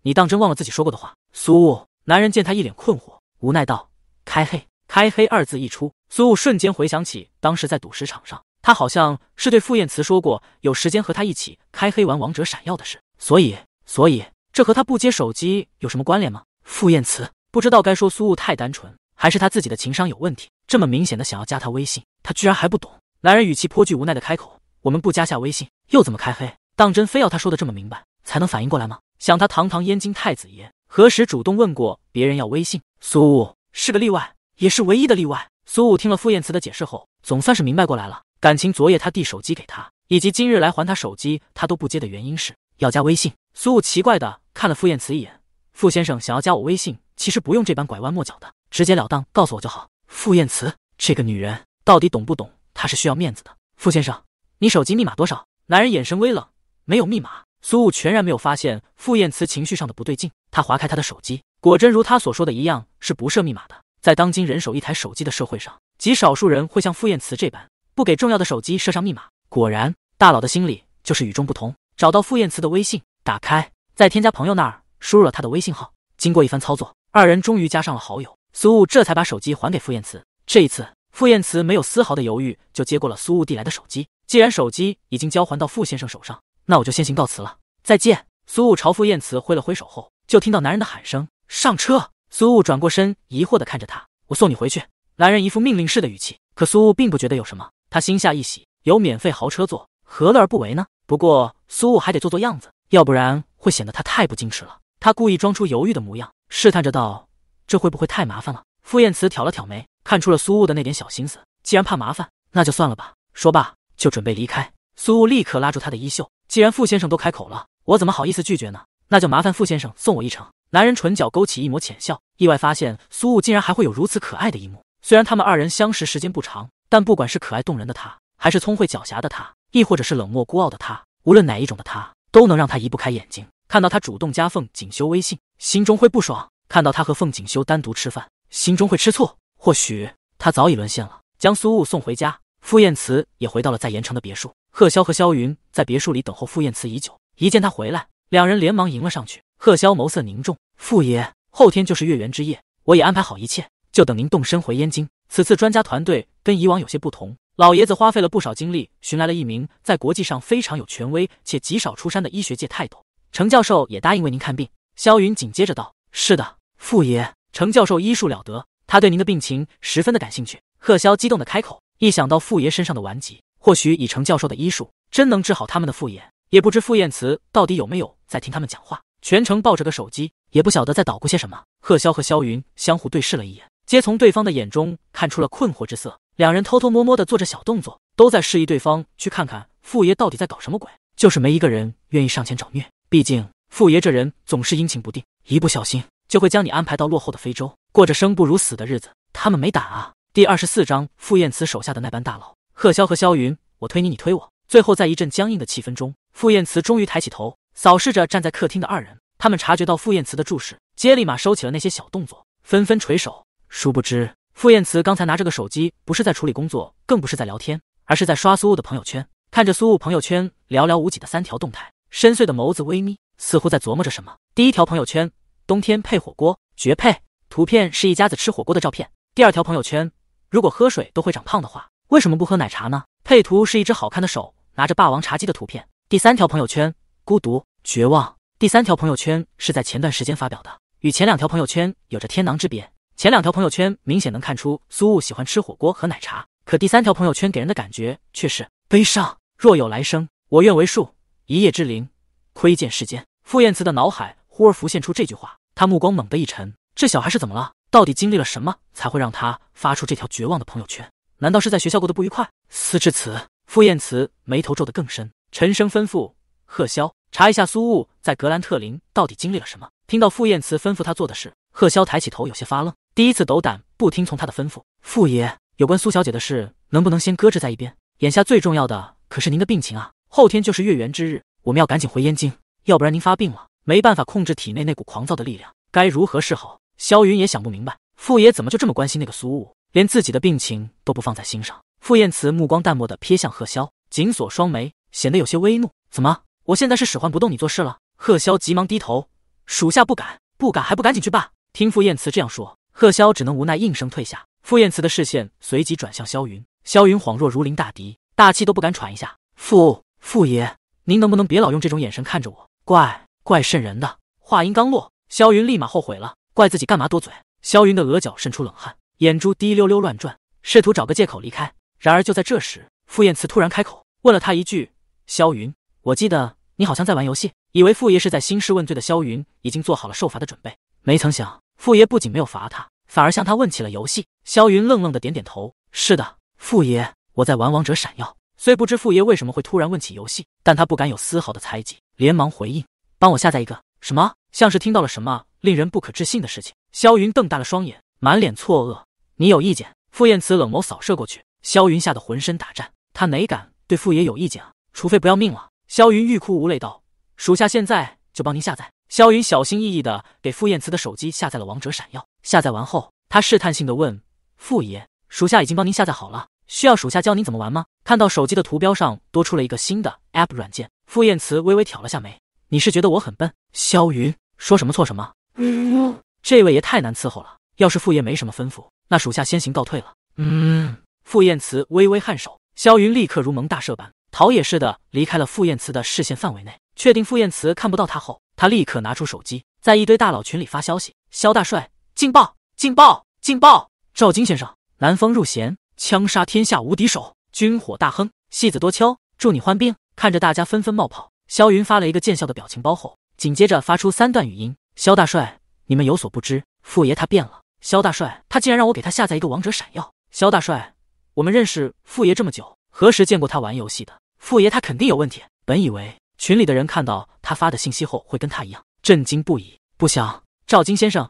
你当真忘了自己说过的话？”苏雾男人见他一脸困惑，无奈道：“开黑，开黑。”二字一出，苏雾瞬间回想起当时在赌石场上。他好像是对傅宴慈说过有时间和他一起开黑玩王者闪耀的事，所以，所以这和他不接手机有什么关联吗？傅宴慈不知道该说苏雾太单纯，还是他自己的情商有问题，这么明显的想要加他微信，他居然还不懂。男人语气颇具无奈的开口：“我们不加下微信，又怎么开黑？当真非要他说的这么明白，才能反应过来吗？想他堂堂燕京太子爷，何时主动问过别人要微信？苏雾是个例外，也是唯一的例外。”苏雾听了傅宴慈的解释后，总算是明白过来了。感情昨夜他递手机给他，以及今日来还他手机，他都不接的原因是要加微信。苏雾奇怪的看了傅宴慈一眼。傅先生想要加我微信，其实不用这般拐弯抹角的，直截了当告诉我就好。傅宴慈，这个女人到底懂不懂？她是需要面子的。傅先生，你手机密码多少？男人眼神微冷，没有密码。苏雾全然没有发现傅宴慈情绪上的不对劲。他划开他的手机，果真如他所说的一样，是不设密码的。在当今人手一台手机的社会上，极少数人会像傅宴慈这般。不给重要的手机设上密码，果然大佬的心里就是与众不同。找到傅宴慈的微信，打开，在添加朋友那儿输入了他的微信号。经过一番操作，二人终于加上了好友。苏雾这才把手机还给傅宴慈。这一次，傅宴慈没有丝毫的犹豫，就接过了苏雾递来的手机。既然手机已经交还到傅先生手上，那我就先行告辞了。再见。苏雾朝傅宴慈挥了挥手后，就听到男人的喊声：“上车！”苏雾转过身，疑惑的看着他：“我送你回去。”男人一副命令式的语气，可苏雾并不觉得有什么。他心下一喜，有免费豪车坐，何乐而不为呢？不过苏雾还得做做样子，要不然会显得他太不矜持了。他故意装出犹豫的模样，试探着道：“这会不会太麻烦了？”傅宴慈挑了挑眉，看出了苏雾的那点小心思。既然怕麻烦，那就算了吧。说罢，就准备离开。苏雾立刻拉住他的衣袖：“既然傅先生都开口了，我怎么好意思拒绝呢？那就麻烦傅先生送我一程。”男人唇角勾起一抹浅笑，意外发现苏雾竟然还会有如此可爱的一幕。虽然他们二人相识时间不长。但不管是可爱动人的他，还是聪慧狡黠的他，亦或者是冷漠孤傲的他，无论哪一种的他，都能让他移不开眼睛。看到他主动加凤锦修微信，心中会不爽；看到他和凤锦修单独吃饭，心中会吃醋。或许他早已沦陷了。将苏雾送回家，傅宴慈也回到了在盐城的别墅。贺潇和萧云在别墅里等候傅宴慈已久，一见他回来，两人连忙迎了上去。贺潇眸色凝重：“傅爷，后天就是月圆之夜，我已安排好一切，就等您动身回燕京。”此次专家团队跟以往有些不同，老爷子花费了不少精力寻来了一名在国际上非常有权威且极少出山的医学界泰斗，程教授也答应为您看病。萧云紧接着道：“是的，傅爷，程教授医术了得，他对您的病情十分的感兴趣。”贺萧激动的开口，一想到傅爷身上的顽疾，或许以程教授的医术真能治好他们的傅爷，也不知傅彦慈到底有没有在听他们讲话，全程抱着个手机，也不晓得在捣鼓些什么。贺萧和萧云相互对视了一眼。皆从对方的眼中看出了困惑之色，两人偷偷摸摸的做着小动作，都在示意对方去看看傅爷到底在搞什么鬼，就是没一个人愿意上前找虐。毕竟傅爷这人总是阴晴不定，一不小心就会将你安排到落后的非洲，过着生不如死的日子。他们没胆啊！第二十四章，傅宴慈手下的那班大佬贺潇和萧云，我推你，你推我，最后在一阵僵硬的气氛中，傅宴慈终于抬起头，扫视着站在客厅的二人。他们察觉到傅宴慈的注视，皆立马收起了那些小动作，纷纷垂首。殊不知，傅宴慈刚才拿着个手机，不是在处理工作，更不是在聊天，而是在刷苏雾的朋友圈。看着苏雾朋友圈寥寥无几的三条动态，深邃的眸子微眯，似乎在琢磨着什么。第一条朋友圈：冬天配火锅，绝配。图片是一家子吃火锅的照片。第二条朋友圈：如果喝水都会长胖的话，为什么不喝奶茶呢？配图是一只好看的手拿着霸王茶姬的图片。第三条朋友圈：孤独，绝望。第三条朋友圈是在前段时间发表的，与前两条朋友圈有着天壤之别。前两条朋友圈明显能看出苏雾喜欢吃火锅和奶茶，可第三条朋友圈给人的感觉却是悲伤。若有来生，我愿为树，一夜之灵，窥见世间。傅宴慈的脑海忽而浮现出这句话，他目光猛地一沉：这小孩是怎么了？到底经历了什么才会让他发出这条绝望的朋友圈？难道是在学校过得不愉快？思至此，傅宴慈眉头皱得更深，沉声吩咐贺潇查一下苏雾在格兰特林到底经历了什么。听到傅宴慈吩咐他做的事，贺潇抬起头，有些发愣。第一次斗胆不听从他的吩咐，傅爷，有关苏小姐的事能不能先搁置在一边？眼下最重要的可是您的病情啊！后天就是月圆之日，我们要赶紧回燕京，要不然您发病了，没办法控制体内那股狂躁的力量，该如何是好？萧云也想不明白，傅爷怎么就这么关心那个苏雾，连自己的病情都不放在心上。傅彦慈目光淡漠的瞥向贺萧，紧锁双眉，显得有些微怒。怎么，我现在是使唤不动你做事了？贺萧急忙低头，属下不敢，不敢，还不赶紧去办？听傅彦慈这样说。贺萧只能无奈应声退下，傅宴慈的视线随即转向萧云，萧云恍若如临大敌，大气都不敢喘一下。傅傅爷，您能不能别老用这种眼神看着我，怪怪渗人的。话音刚落，萧云立马后悔了，怪自己干嘛多嘴。萧云的额角渗出冷汗，眼珠滴溜溜乱转，试图找个借口离开。然而就在这时，傅宴慈突然开口问了他一句：“萧云，我记得你好像在玩游戏。”以为傅爷是在兴师问罪的萧云，已经做好了受罚的准备，没曾想。傅爷不仅没有罚他，反而向他问起了游戏。萧云愣愣的点点头：“是的，傅爷，我在玩王者闪耀。”虽不知傅爷为什么会突然问起游戏，但他不敢有丝毫的猜忌，连忙回应：“帮我下载一个什么？”像是听到了什么令人不可置信的事情，萧云瞪大了双眼，满脸错愕。“你有意见？”傅宴慈冷眸扫射过去，萧云吓得浑身打颤。他哪敢对傅爷有意见啊？除非不要命了。萧云欲哭无泪道：“属下现在就帮您下载。”萧云小心翼翼的给傅宴慈的手机下载了《王者闪耀》，下载完后，他试探性的问：“傅爷，属下已经帮您下载好了，需要属下教您怎么玩吗？”看到手机的图标上多出了一个新的 App 软件，傅宴慈微微挑了下眉：“你是觉得我很笨？”萧云说什么错什么，嗯，这位也太难伺候了。要是傅爷没什么吩咐，那属下先行告退了。嗯，傅宴慈微微颔首，萧云立刻如蒙大赦般，逃也似的离开了傅宴慈的视线范围内。确定傅宴慈看不到他后。他立刻拿出手机，在一堆大佬群里发消息：“肖大帅，劲爆，劲爆，劲爆！赵金先生，南风入弦，枪杀天下无敌手，军火大亨，戏子多秋，祝你欢兵！”看着大家纷纷冒泡，肖云发了一个见笑的表情包后，紧接着发出三段语音：“肖大帅，你们有所不知，傅爷他变了。肖大帅，他竟然让我给他下载一个王者闪耀。肖大帅，我们认识傅爷这么久，何时见过他玩游戏的？傅爷他肯定有问题。本以为……”群里的人看到他发的信息后，会跟他一样震惊不已。不想赵金先生，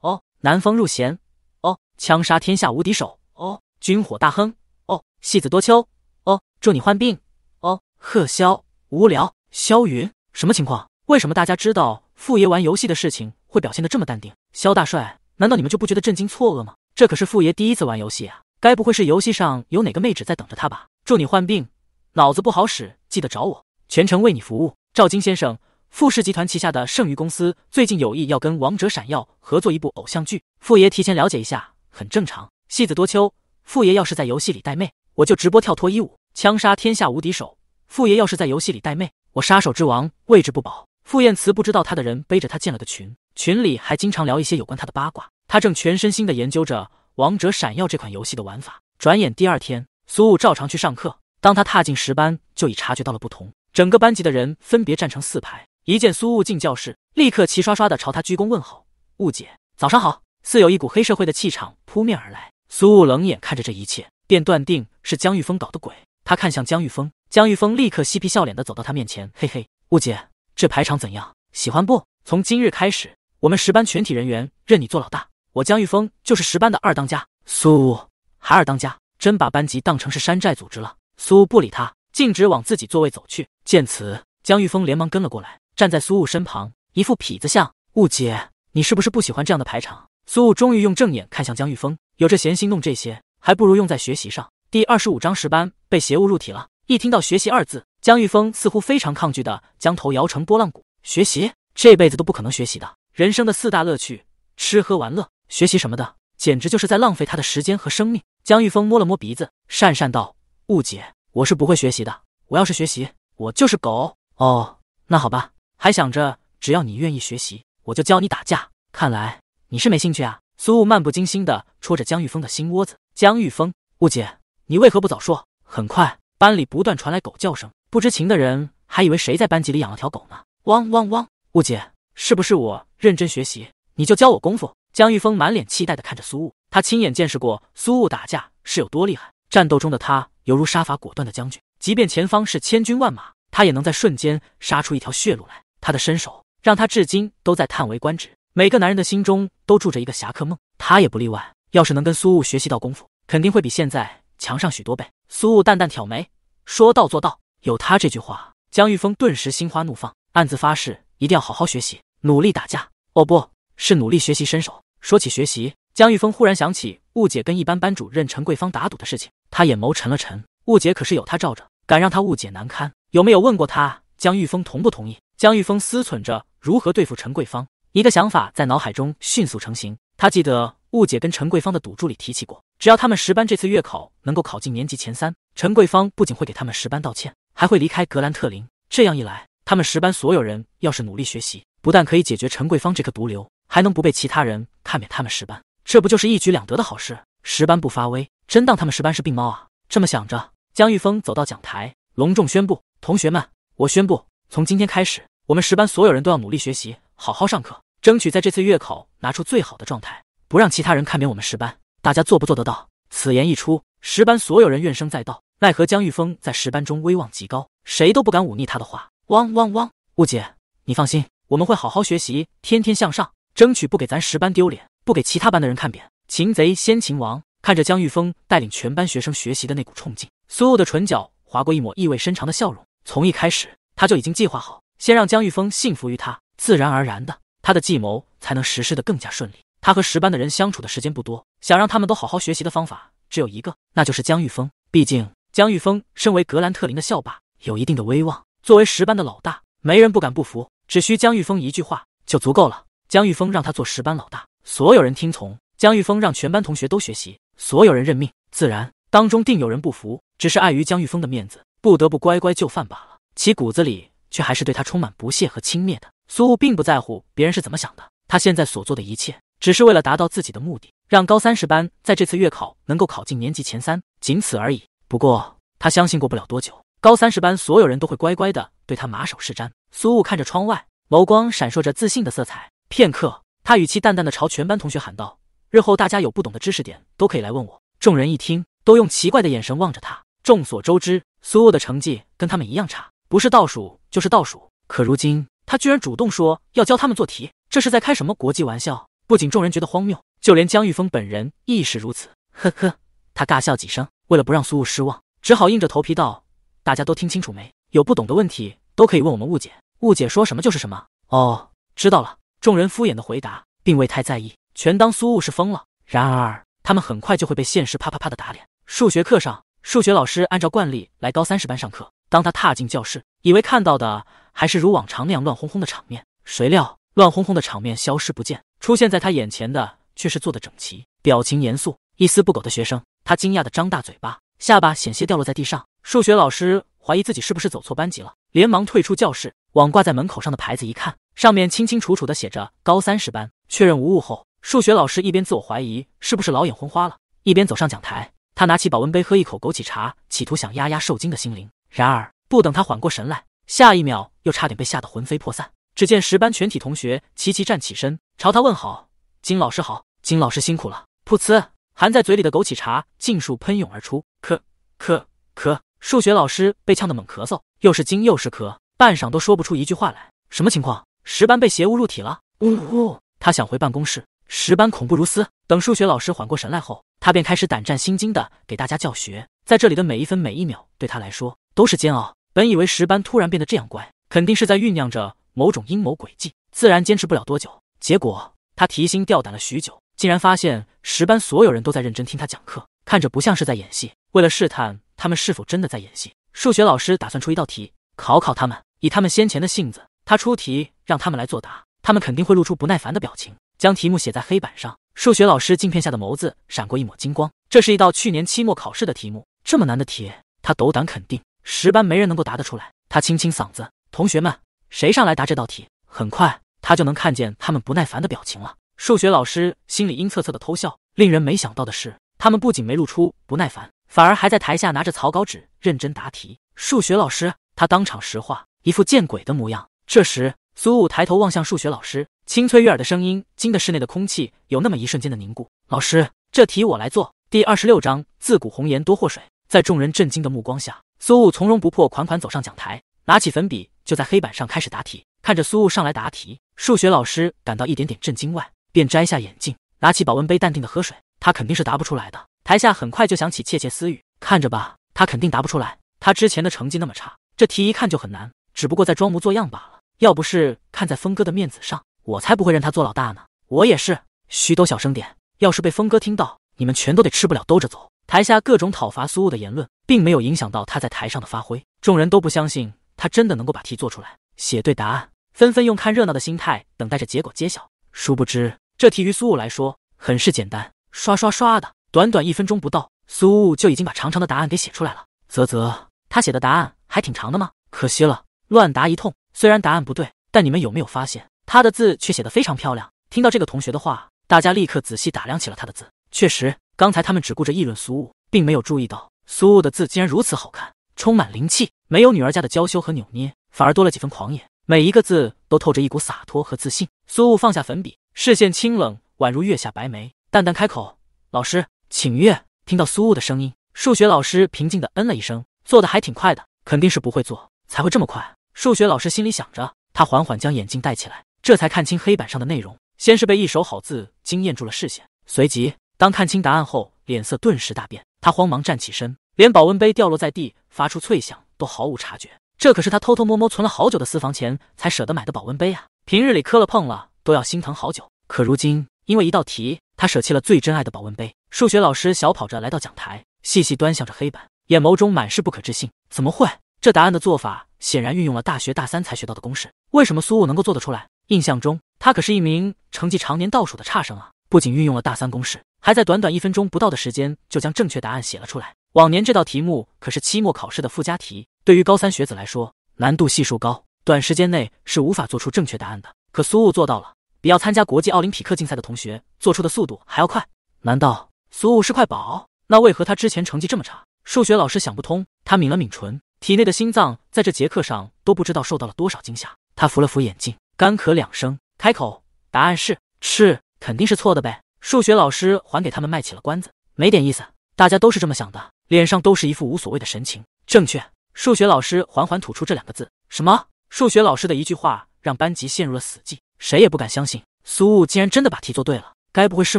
哦，南风入弦，哦，枪杀天下无敌手，哦，军火大亨，哦，戏子多秋，哦，祝你患病，哦，贺萧无聊，萧云什么情况？为什么大家知道傅爷玩游戏的事情会表现的这么淡定？萧大帅，难道你们就不觉得震惊错愕吗？这可是傅爷第一次玩游戏啊！该不会是游戏上有哪个妹纸在等着他吧？祝你患病，脑子不好使，记得找我。全程为你服务，赵金先生，富氏集团旗下的盛余公司最近有意要跟《王者闪耀》合作一部偶像剧，傅爷提前了解一下，很正常。戏子多秋，傅爷要是在游戏里带妹，我就直播跳脱衣舞，枪杀天下无敌手。傅爷要是在游戏里带妹，我杀手之王位置不保。傅宴慈不知道他的人背着他建了个群，群里还经常聊一些有关他的八卦。他正全身心的研究着《王者闪耀》这款游戏的玩法。转眼第二天，苏雾照常去上课，当他踏进十班，就已察觉到了不同。整个班级的人分别站成四排，一见苏雾进教室，立刻齐刷刷的朝他鞠躬问好：“雾姐，早上好！”似有一股黑社会的气场扑面而来。苏雾冷眼看着这一切，便断定是江玉峰搞的鬼。他看向江玉峰，江玉峰立刻嬉皮笑脸的走到他面前：“嘿嘿，雾姐，这排场怎样？喜欢不？从今日开始，我们十班全体人员任你做老大，我江玉峰就是十班的二当家。”苏雾，还二当家真把班级当成是山寨组织了。苏雾不理他，径直往自己座位走去。见此，江玉峰连忙跟了过来，站在苏雾身旁，一副痞子相。雾姐，你是不是不喜欢这样的排场？苏雾终于用正眼看向江玉峰，有这闲心弄这些，还不如用在学习上。第二十五章十班被邪物入体了。一听到“学习”二字，江玉峰似乎非常抗拒的将头摇成波浪鼓。学习，这辈子都不可能学习的。人生的四大乐趣，吃喝玩乐，学习什么的，简直就是在浪费他的时间和生命。江玉峰摸了摸鼻子，讪讪道：“雾姐，我是不会学习的。我要是学习……”我就是狗哦，那好吧，还想着只要你愿意学习，我就教你打架。看来你是没兴趣啊。苏雾漫不经心的戳着江玉峰的心窝子。江玉峰，雾姐，你为何不早说？很快，班里不断传来狗叫声，不知情的人还以为谁在班级里养了条狗呢。汪汪汪，雾姐，是不是我认真学习，你就教我功夫？江玉峰满脸期待的看着苏雾，他亲眼见识过苏雾打架是有多厉害。战斗中的他犹如杀伐果断的将军。即便前方是千军万马，他也能在瞬间杀出一条血路来。他的身手让他至今都在叹为观止。每个男人的心中都住着一个侠客梦，他也不例外。要是能跟苏雾学习到功夫，肯定会比现在强上许多倍。苏雾淡淡挑眉，说到做到。有他这句话，江玉峰顿时心花怒放，暗自发誓一定要好好学习，努力打架。哦，不是努力学习身手。说起学习，江玉峰忽然想起误解跟一班班主任陈桂芳打赌的事情，他眼眸沉了沉。误解可是有他罩着。敢让他误解难堪？有没有问过他江玉峰同不同意？江玉峰思忖着如何对付陈桂芳，一个想法在脑海中迅速成型。他记得误解跟陈桂芳的赌注里提起过，只要他们十班这次月考能够考进年级前三，陈桂芳不仅会给他们十班道歉，还会离开格兰特林。这样一来，他们十班所有人要是努力学习，不但可以解决陈桂芳这颗毒瘤，还能不被其他人看扁。他们十班，这不就是一举两得的好事？十班不发威，真当他们十班是病猫啊？这么想着。江玉峰走到讲台，隆重宣布：“同学们，我宣布，从今天开始，我们十班所有人都要努力学习，好好上课，争取在这次月考拿出最好的状态，不让其他人看扁我们十班。大家做不做得到？”此言一出，十班所有人怨声载道。奈何江玉峰在十班中威望极高，谁都不敢忤逆他的话。汪汪汪，误姐，你放心，我们会好好学习，天天向上，争取不给咱十班丢脸，不给其他班的人看扁。擒贼先擒王。看着江玉峰带领全班学生学习的那股冲劲，苏雾的唇角划过一抹意味深长的笑容。从一开始，他就已经计划好，先让江玉峰信服于他，自然而然的，他的计谋才能实施的更加顺利。他和十班的人相处的时间不多，想让他们都好好学习的方法只有一个，那就是江玉峰。毕竟江玉峰身为格兰特林的校霸，有一定的威望。作为十班的老大，没人不敢不服。只需江玉峰一句话就足够了。江玉峰让他做十班老大，所有人听从。江玉峰让全班同学都学习。所有人认命，自然当中定有人不服，只是碍于江玉峰的面子，不得不乖乖就范罢了。其骨子里却还是对他充满不屑和轻蔑的。苏雾并不在乎别人是怎么想的，他现在所做的一切，只是为了达到自己的目的，让高三十班在这次月考能够考进年级前三，仅此而已。不过他相信，过不了多久，高三十班所有人都会乖乖的对他马首是瞻。苏雾看着窗外，眸光闪烁着自信的色彩。片刻，他语气淡淡的朝全班同学喊道。日后大家有不懂的知识点，都可以来问我。众人一听，都用奇怪的眼神望着他。众所周知，苏雾的成绩跟他们一样差，不是倒数就是倒数。可如今他居然主动说要教他们做题，这是在开什么国际玩笑？不仅众人觉得荒谬，就连江玉峰本人亦是如此。呵呵，他尬笑几声，为了不让苏雾失望，只好硬着头皮道：“大家都听清楚，没有不懂的问题都可以问我们误解。误解说什么就是什么。”哦，知道了。众人敷衍的回答，并未太在意。全当苏雾是疯了，然而他们很快就会被现实啪啪啪的打脸。数学课上，数学老师按照惯例来高三十班上课。当他踏进教室，以为看到的还是如往常那样乱哄哄的场面，谁料乱哄哄的场面消失不见，出现在他眼前的却是坐得整齐、表情严肃、一丝不苟的学生。他惊讶的张大嘴巴，下巴险些掉落在地上。数学老师怀疑自己是不是走错班级了，连忙退出教室，往挂在门口上的牌子一看，上面清清楚楚的写着“高三十班”，确认无误后。数学老师一边自我怀疑是不是老眼昏花了，一边走上讲台。他拿起保温杯喝一口枸杞茶，企图想压压受惊的心灵。然而，不等他缓过神来，下一秒又差点被吓得魂飞魄散。只见十班全体同学齐齐站起身，朝他问好：“金老师好，金老师辛苦了。”噗呲，含在嘴里的枸杞茶尽数喷涌而出，咳咳咳，数学老师被呛得猛咳嗽，又是惊又是咳，半晌都说不出一句话来。什么情况？十班被邪物入体了？呜呜，他想回办公室。十班恐怖如斯。等数学老师缓过神来后，他便开始胆战心惊的给大家教学。在这里的每一分每一秒，对他来说都是煎熬。本以为十班突然变得这样乖，肯定是在酝酿着某种阴谋诡计，自然坚持不了多久。结果他提心吊胆了许久，竟然发现十班所有人都在认真听他讲课，看着不像是在演戏。为了试探他们是否真的在演戏，数学老师打算出一道题考考他们。以他们先前的性子，他出题让他们来作答，他们肯定会露出不耐烦的表情。将题目写在黑板上，数学老师镜片下的眸子闪过一抹金光。这是一道去年期末考试的题目，这么难的题，他斗胆肯定十班没人能够答得出来。他清清嗓子，同学们，谁上来答这道题？很快，他就能看见他们不耐烦的表情了。数学老师心里阴恻恻的偷笑。令人没想到的是，他们不仅没露出不耐烦，反而还在台下拿着草稿纸认真答题。数学老师，他当场石化，一副见鬼的模样。这时，苏武抬头望向数学老师。清脆悦耳的声音惊得室内的空气有那么一瞬间的凝固。老师，这题我来做。第二十六章：自古红颜多祸水。在众人震惊的目光下，苏雾从容不迫，款款走上讲台，拿起粉笔，就在黑板上开始答题。看着苏雾上来答题，数学老师感到一点点震惊外，便摘下眼镜，拿起保温杯，淡定的喝水。他肯定是答不出来的。台下很快就响起窃窃私语：看着吧，他肯定答不出来。他之前的成绩那么差，这题一看就很难。只不过在装模作样罢了。要不是看在峰哥的面子上，我才不会认他做老大呢！我也是，嘘，都小声点，要是被峰哥听到，你们全都得吃不了兜着走。台下各种讨伐苏雾的言论，并没有影响到他在台上的发挥。众人都不相信他真的能够把题做出来，写对答案，纷纷用看热闹的心态等待着结果揭晓。殊不知，这题于苏雾来说很是简单，刷刷刷的，短短一分钟不到，苏雾就已经把长长的答案给写出来了。啧啧，他写的答案还挺长的吗？可惜了，乱答一通，虽然答案不对，但你们有没有发现？他的字却写得非常漂亮。听到这个同学的话，大家立刻仔细打量起了他的字。确实，刚才他们只顾着议论苏雾，并没有注意到苏雾的字竟然如此好看，充满灵气，没有女儿家的娇羞和扭捏，反而多了几分狂野。每一个字都透着一股洒脱和自信。苏雾放下粉笔，视线清冷，宛如月下白梅，淡淡开口：“老师，请阅。”听到苏雾的声音，数学老师平静地嗯了一声：“做的还挺快的，肯定是不会做才会这么快。”数学老师心里想着，他缓缓将眼镜戴起来。这才看清黑板上的内容，先是被一手好字惊艳住了视线，随即当看清答案后，脸色顿时大变。他慌忙站起身，连保温杯掉落在地发出脆响都毫无察觉。这可是他偷偷摸摸存了好久的私房钱才舍得买的保温杯啊！平日里磕了碰了都要心疼好久，可如今因为一道题，他舍弃了最珍爱的保温杯。数学老师小跑着来到讲台，细细端详着黑板，眼眸中满是不可置信：怎么会？这答案的做法显然运用了大学大三才学到的公式，为什么苏雾能够做得出来？印象中，他可是一名成绩常年倒数的差生啊！不仅运用了大三公式，还在短短一分钟不到的时间就将正确答案写了出来。往年这道题目可是期末考试的附加题，对于高三学子来说难度系数高，短时间内是无法做出正确答案的。可苏雾做到了，比要参加国际奥林匹克竞赛的同学做出的速度还要快。难道苏雾是块宝？那为何他之前成绩这么差？数学老师想不通。他抿了抿唇，体内的心脏在这节课上都不知道受到了多少惊吓。他扶了扶眼镜。干咳两声，开口：“答案是是，肯定是错的呗。”数学老师还给他们卖起了关子，没点意思。大家都是这么想的，脸上都是一副无所谓的神情。正确，数学老师缓缓吐出这两个字。什么？数学老师的一句话让班级陷入了死寂，谁也不敢相信苏雾竟然真的把题做对了。该不会是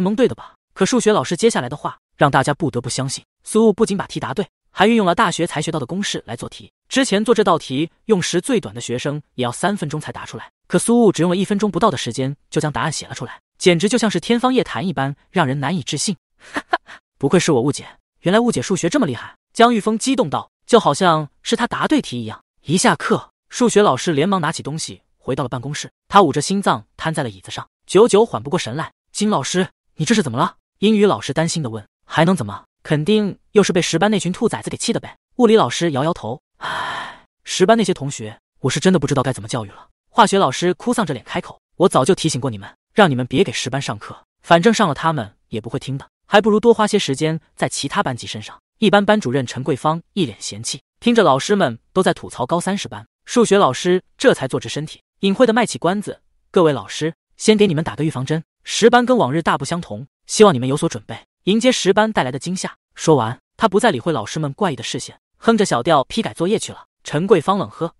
蒙对的吧？可数学老师接下来的话让大家不得不相信，苏雾不仅把题答对，还运用了大学才学到的公式来做题。之前做这道题用时最短的学生也要三分钟才答出来。可苏雾只用了一分钟不到的时间就将答案写了出来，简直就像是天方夜谭一般，让人难以置信。哈哈，不愧是我误解，原来误解数学这么厉害！江玉峰激动道，就好像是他答对题一样。一下课，数学老师连忙拿起东西回到了办公室，他捂着心脏瘫在了椅子上，久久缓不过神来。金老师，你这是怎么了？英语老师担心地问。还能怎么？肯定又是被十班那群兔崽子给气的呗。物理老师摇摇头，唉，十班那些同学，我是真的不知道该怎么教育了。化学老师哭丧着脸开口：“我早就提醒过你们，让你们别给十班上课，反正上了他们也不会听的，还不如多花些时间在其他班级身上。”一班班主任陈桂芳一脸嫌弃，听着老师们都在吐槽高三十班，数学老师这才坐直身体，隐晦的卖起关子：“各位老师，先给你们打个预防针，十班跟往日大不相同，希望你们有所准备，迎接十班带来的惊吓。”说完，他不再理会老师们怪异的视线，哼着小调批改作业去了。陈桂芳冷呵：“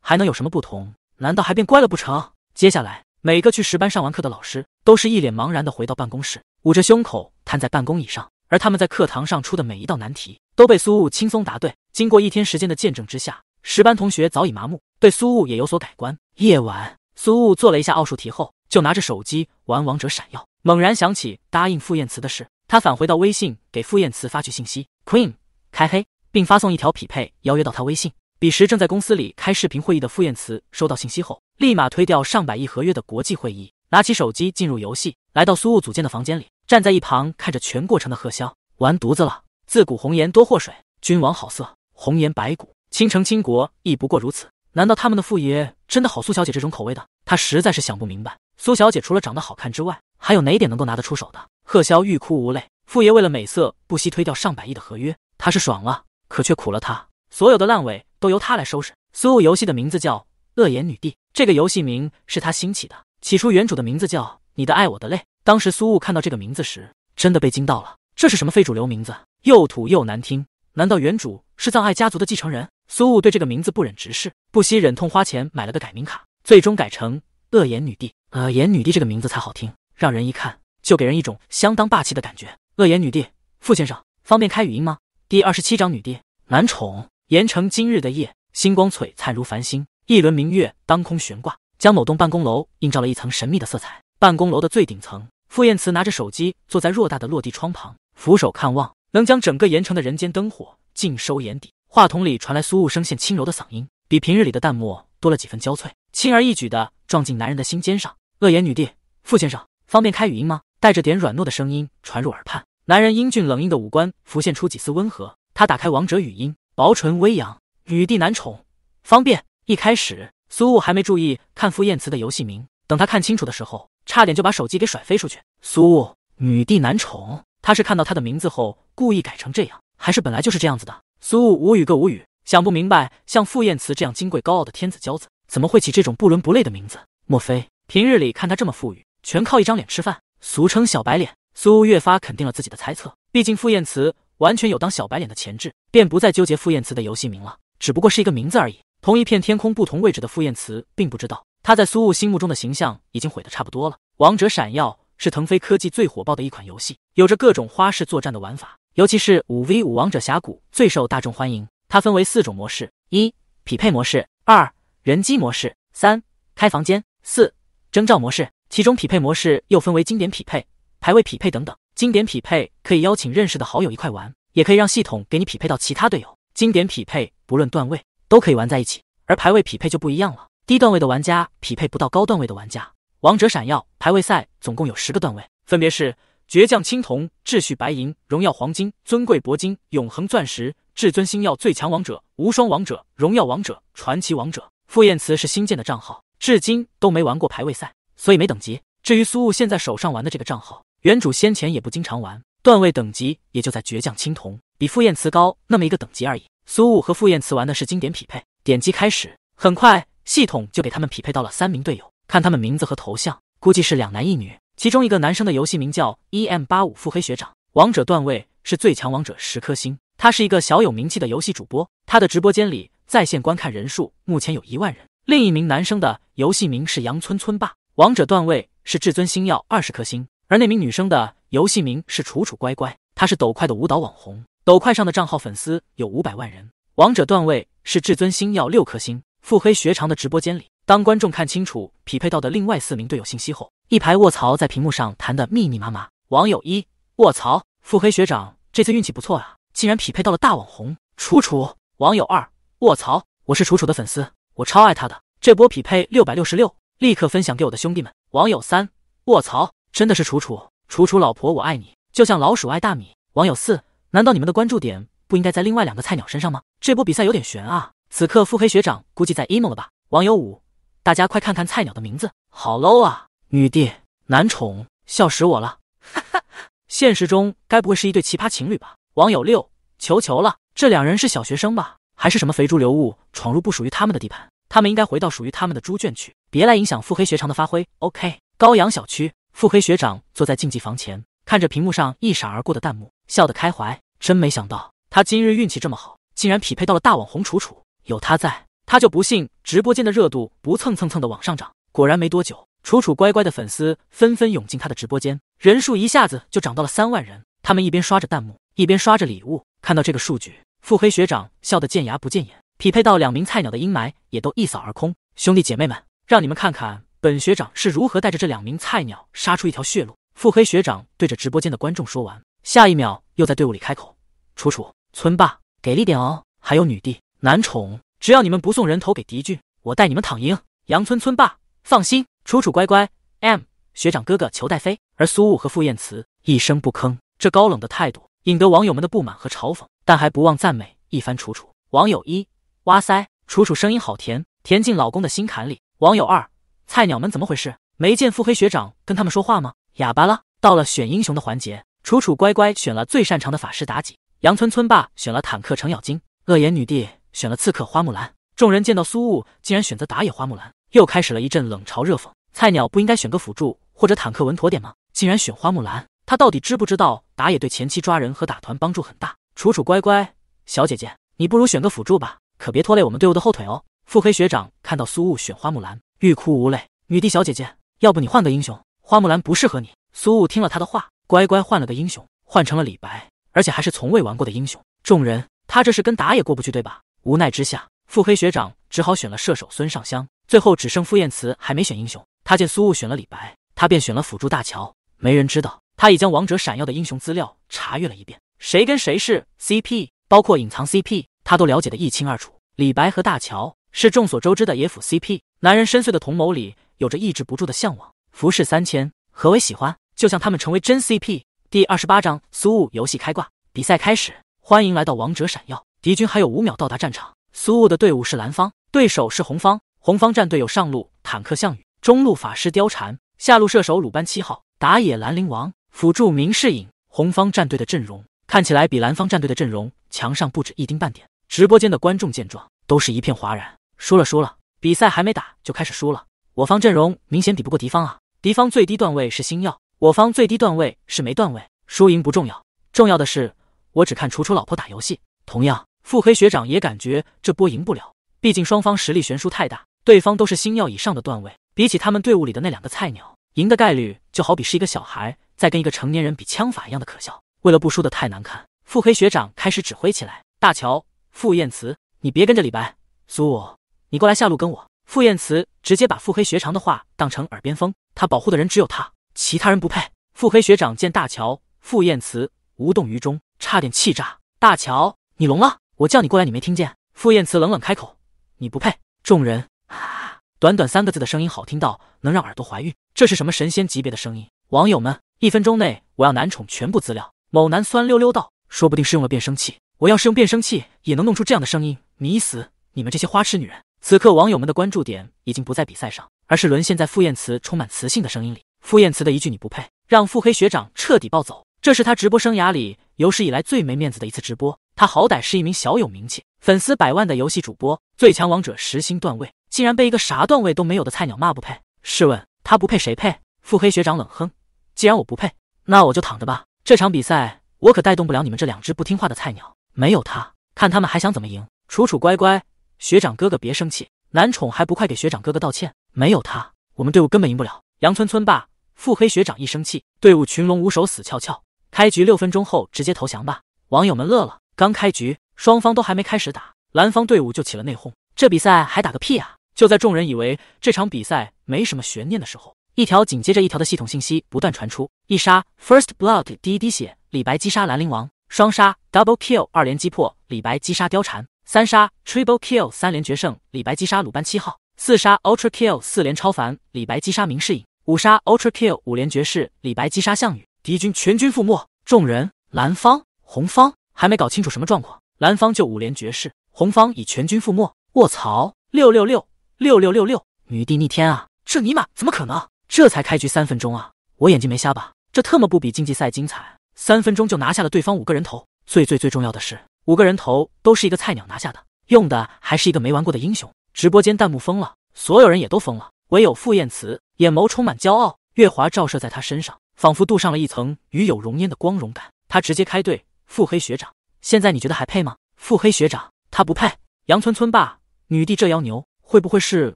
还能有什么不同？”难道还变乖了不成？接下来，每个去十班上完课的老师都是一脸茫然的回到办公室，捂着胸口瘫在办公椅上。而他们在课堂上出的每一道难题都被苏雾轻松答对。经过一天时间的见证之下，十班同学早已麻木，对苏雾也有所改观。夜晚，苏雾做了一下奥数题后，就拿着手机玩王者闪耀。猛然想起答应傅宴慈的事，他返回到微信给傅宴慈发去信息：“Queen，开黑，并发送一条匹配邀约到他微信。”彼时正在公司里开视频会议的傅宴慈收到信息后，立马推掉上百亿合约的国际会议，拿起手机进入游戏，来到苏雾组建的房间里，站在一旁看着全过程的贺萧，完犊子了！自古红颜多祸水，君王好色，红颜白骨，倾城倾国亦不过如此。难道他们的傅爷真的好苏小姐这种口味的？他实在是想不明白，苏小姐除了长得好看之外，还有哪点能够拿得出手的？贺萧欲哭无泪，傅爷为了美色不惜推掉上百亿的合约，他是爽了，可却苦了他。所有的烂尾都由他来收拾。苏雾游戏的名字叫《恶言女帝》，这个游戏名是他兴起的。起初原主的名字叫《你的爱我的泪》，当时苏雾看到这个名字时，真的被惊到了。这是什么非主流名字，又土又难听？难道原主是葬爱家族的继承人？苏雾对这个名字不忍直视，不惜忍痛花钱买了个改名卡，最终改成《恶言女帝》。《恶言女帝》这个名字才好听，让人一看就给人一种相当霸气的感觉。恶言女帝，傅先生方便开语音吗？第二十七章女帝男宠。盐城今日的夜，星光璀璨如繁星，一轮明月当空悬挂，将某栋办公楼映照了一层神秘的色彩。办公楼的最顶层，傅彦慈拿着手机坐在偌大的落地窗旁，俯首看望，能将整个盐城的人间灯火尽收眼底。话筒里传来苏雾声线轻柔的嗓音，比平日里的淡漠多了几分娇脆，轻而易举的撞进男人的心尖上。恶言女帝，傅先生方便开语音吗？带着点软糯的声音传入耳畔，男人英俊冷硬的五官浮现出几丝温和，他打开王者语音。薄唇微扬，女帝男宠，方便。一开始苏雾还没注意看傅宴慈的游戏名，等他看清楚的时候，差点就把手机给甩飞出去。苏雾，女帝男宠，他是看到他的名字后故意改成这样，还是本来就是这样子的？苏雾无语个无语，想不明白，像傅宴慈这样金贵高傲的天子骄子，怎么会起这种不伦不类的名字？莫非平日里看他这么富裕，全靠一张脸吃饭，俗称小白脸？苏雾越发肯定了自己的猜测，毕竟傅宴慈完全有当小白脸的潜质，便不再纠结傅宴慈的游戏名了，只不过是一个名字而已。同一片天空不同位置的傅宴慈并不知道，他在苏雾心目中的形象已经毁的差不多了。王者闪耀是腾飞科技最火爆的一款游戏，有着各种花式作战的玩法，尤其是五 v 五王者峡谷最受大众欢迎。它分为四种模式：一、匹配模式；二、人机模式；三、开房间；四、征召模式。其中匹配模式又分为经典匹配、排位匹配等等。经典匹配可以邀请认识的好友一块玩，也可以让系统给你匹配到其他队友。经典匹配不论段位都可以玩在一起，而排位匹配就不一样了。低段位的玩家匹配不到高段位的玩家。王者闪耀排位赛总共有十个段位，分别是：倔强青铜、秩序白银、荣耀黄金、尊贵铂金、永恒钻石、至尊星耀、最强王者、无双王者、荣耀王者、传奇王者。傅宴慈是新建的账号，至今都没玩过排位赛，所以没等级。至于苏雾现在手上玩的这个账号。原主先前也不经常玩，段位等级也就在倔强青铜，比傅宴慈高那么一个等级而已。苏武和傅宴慈玩的是经典匹配，点击开始，很快系统就给他们匹配到了三名队友。看他们名字和头像，估计是两男一女。其中一个男生的游戏名叫 “em 八五腹黑学长”，王者段位是最强王者十颗星，他是一个小有名气的游戏主播，他的直播间里在线观看人数目前有一万人。另一名男生的游戏名是“杨村村霸”，王者段位是至尊星耀二十颗星。而那名女生的游戏名是楚楚乖乖，她是抖快的舞蹈网红，抖快上的账号粉丝有五百万人，王者段位是至尊星耀六颗星。腹黑学长的直播间里，当观众看清楚匹配到的另外四名队友信息后，一排卧槽在屏幕上弹的密密麻麻。网友一：卧槽，腹黑学长这次运气不错啊，竟然匹配到了大网红楚楚。网友二：卧槽，我是楚楚的粉丝，我超爱她的。这波匹配六百六十六，立刻分享给我的兄弟们。网友三：卧槽。真的是楚楚，楚楚老婆，我爱你，就像老鼠爱大米。网友四，难道你们的关注点不应该在另外两个菜鸟身上吗？这波比赛有点悬啊！此刻腹黑学长估计在 emo 了吧？网友五，大家快看看菜鸟的名字，好 low 啊！女帝男宠，笑死我了，哈哈！现实中该不会是一对奇葩情侣吧？网友六，求求了，这两人是小学生吧？还是什么肥猪流物闯入不属于他们的地盘？他们应该回到属于他们的猪圈去，别来影响腹黑学长的发挥。OK，高阳小区。腹黑学长坐在竞技房前，看着屏幕上一闪而过的弹幕，笑得开怀。真没想到他今日运气这么好，竟然匹配到了大网红楚楚。有他在，他就不信直播间的热度不蹭蹭蹭的往上涨。果然，没多久，楚楚乖乖的粉丝纷纷涌进他的直播间，人数一下子就涨到了三万人。他们一边刷着弹幕，一边刷着礼物。看到这个数据，腹黑学长笑得见牙不见眼，匹配到两名菜鸟的阴霾也都一扫而空。兄弟姐妹们，让你们看看。本学长是如何带着这两名菜鸟杀出一条血路？腹黑学长对着直播间的观众说完，下一秒又在队伍里开口：“楚楚，村霸给力点哦！还有女帝、男宠，只要你们不送人头给敌军，我带你们躺赢。”杨村村霸，放心，楚楚乖乖。M 学长哥哥求带飞。而苏雾和傅宴辞一声不吭，这高冷的态度引得网友们的不满和嘲讽，但还不忘赞美一番楚楚。网友一：哇塞，楚楚声音好甜，甜进老公的心坎里。网友二：菜鸟们怎么回事？没见腹黑学长跟他们说话吗？哑巴了。到了选英雄的环节，楚楚乖乖选了最擅长的法师妲己，杨村村霸选了坦克程咬金，恶言女帝选了刺客花木兰。众人见到苏雾竟然选择打野花木兰，又开始了一阵冷嘲热讽。菜鸟不应该选个辅助或者坦克稳妥点吗？竟然选花木兰，他到底知不知道打野对前期抓人和打团帮助很大？楚楚乖乖，小姐姐，你不如选个辅助吧，可别拖累我们队伍的后腿哦。腹黑学长看到苏雾选花木兰。欲哭无泪，女帝小姐姐，要不你换个英雄？花木兰不适合你。苏雾听了他的话，乖乖换了个英雄，换成了李白，而且还是从未玩过的英雄。众人，他这是跟打野过不去对吧？无奈之下，腹黑学长只好选了射手孙尚香。最后只剩傅宴慈还没选英雄，他见苏雾选了李白，他便选了辅助大乔。没人知道他已将王者闪耀的英雄资料查阅了一遍，谁跟谁是 CP，包括隐藏 CP，他都了解的一清二楚。李白和大乔是众所周知的野辅 CP。男人深邃的瞳眸里有着抑制不住的向往。浮世三千，何为喜欢？就像他们成为真 CP。第二十八章：苏雾游戏开挂，比赛开始，欢迎来到王者闪耀。敌军还有五秒到达战场。苏雾的队伍是蓝方，对手是红方。红方战队有上路坦克项羽，中路法师貂蝉，下路射手鲁班七号，打野兰陵王，辅助明世隐。红方战队的阵容看起来比蓝方战队的阵容强上不止一丁半点。直播间的观众见状，都是一片哗然。输了，输了。比赛还没打就开始输了，我方阵容明显比不过敌方啊！敌方最低段位是星耀，我方最低段位是没段位。输赢不重要，重要的是我只看楚楚老婆打游戏。同样，腹黑学长也感觉这波赢不了，毕竟双方实力悬殊太大，对方都是星耀以上的段位，比起他们队伍里的那两个菜鸟，赢的概率就好比是一个小孩在跟一个成年人比枪法一样的可笑。为了不输的太难看，腹黑学长开始指挥起来：大乔、傅宴慈，你别跟着李白，苏武。你过来下路跟我。傅宴慈直接把腹黑学长的话当成耳边风。他保护的人只有他，其他人不配。腹黑学长见大乔，傅宴慈无动于衷，差点气炸。大乔，你聋了？我叫你过来，你没听见？傅宴慈冷冷开口：“你不配。”众人啊，短短三个字的声音好听到能让耳朵怀孕，这是什么神仙级别的声音？网友们，一分钟内我要男宠全部资料。某男酸溜溜道：“说不定是用了变声器。我要是用变声器也能弄出这样的声音，迷死你们这些花痴女人。”此刻，网友们的关注点已经不在比赛上，而是沦陷在傅宴慈充满磁性的声音里。傅宴慈的一句“你不配”，让腹黑学长彻底暴走。这是他直播生涯里有史以来最没面子的一次直播。他好歹是一名小有名气、粉丝百万的游戏主播，最强王者十星段位，竟然被一个啥段位都没有的菜鸟骂不配。试问，他不配谁配？腹黑学长冷哼：“既然我不配，那我就躺着吧。这场比赛我可带动不了你们这两只不听话的菜鸟。没有他，看他们还想怎么赢？楚楚乖乖。”学长哥哥别生气，男宠还不快给学长哥哥道歉！没有他，我们队伍根本赢不了。杨村村霸，腹黑学长一生气，队伍群龙无首，死翘翘。开局六分钟后直接投降吧！网友们乐了，刚开局，双方都还没开始打，蓝方队伍就起了内讧，这比赛还打个屁啊！就在众人以为这场比赛没什么悬念的时候，一条紧接着一条的系统信息不断传出：一杀 first blood，滴滴血，李白击杀兰陵王，双杀 double kill，二连击破，李白击杀貂蝉。三杀 triple kill 三连决胜，李白击杀鲁班七号；四杀 ultra kill 四连超凡，李白击杀明世隐；五杀 ultra kill 五连绝世，李白击杀项羽，敌军全军覆没。众人，蓝方、红方还没搞清楚什么状况，蓝方就五连绝世，红方已全军覆没。卧槽！六六六六六六六！女帝逆天啊！这尼玛怎么可能？这才开局三分钟啊！我眼睛没瞎吧？这特么不比竞技赛精彩？三分钟就拿下了对方五个人头。最最最重要的是。五个人头都是一个菜鸟拿下的，用的还是一个没玩过的英雄。直播间弹幕疯了，所有人也都疯了，唯有傅宴慈眼眸充满骄傲，月华照射在他身上，仿佛镀上了一层与有荣焉的光荣感。他直接开怼：“腹黑学长，现在你觉得还配吗？”“腹黑学长，他不配。”“杨村村霸，女帝这妖牛会不会是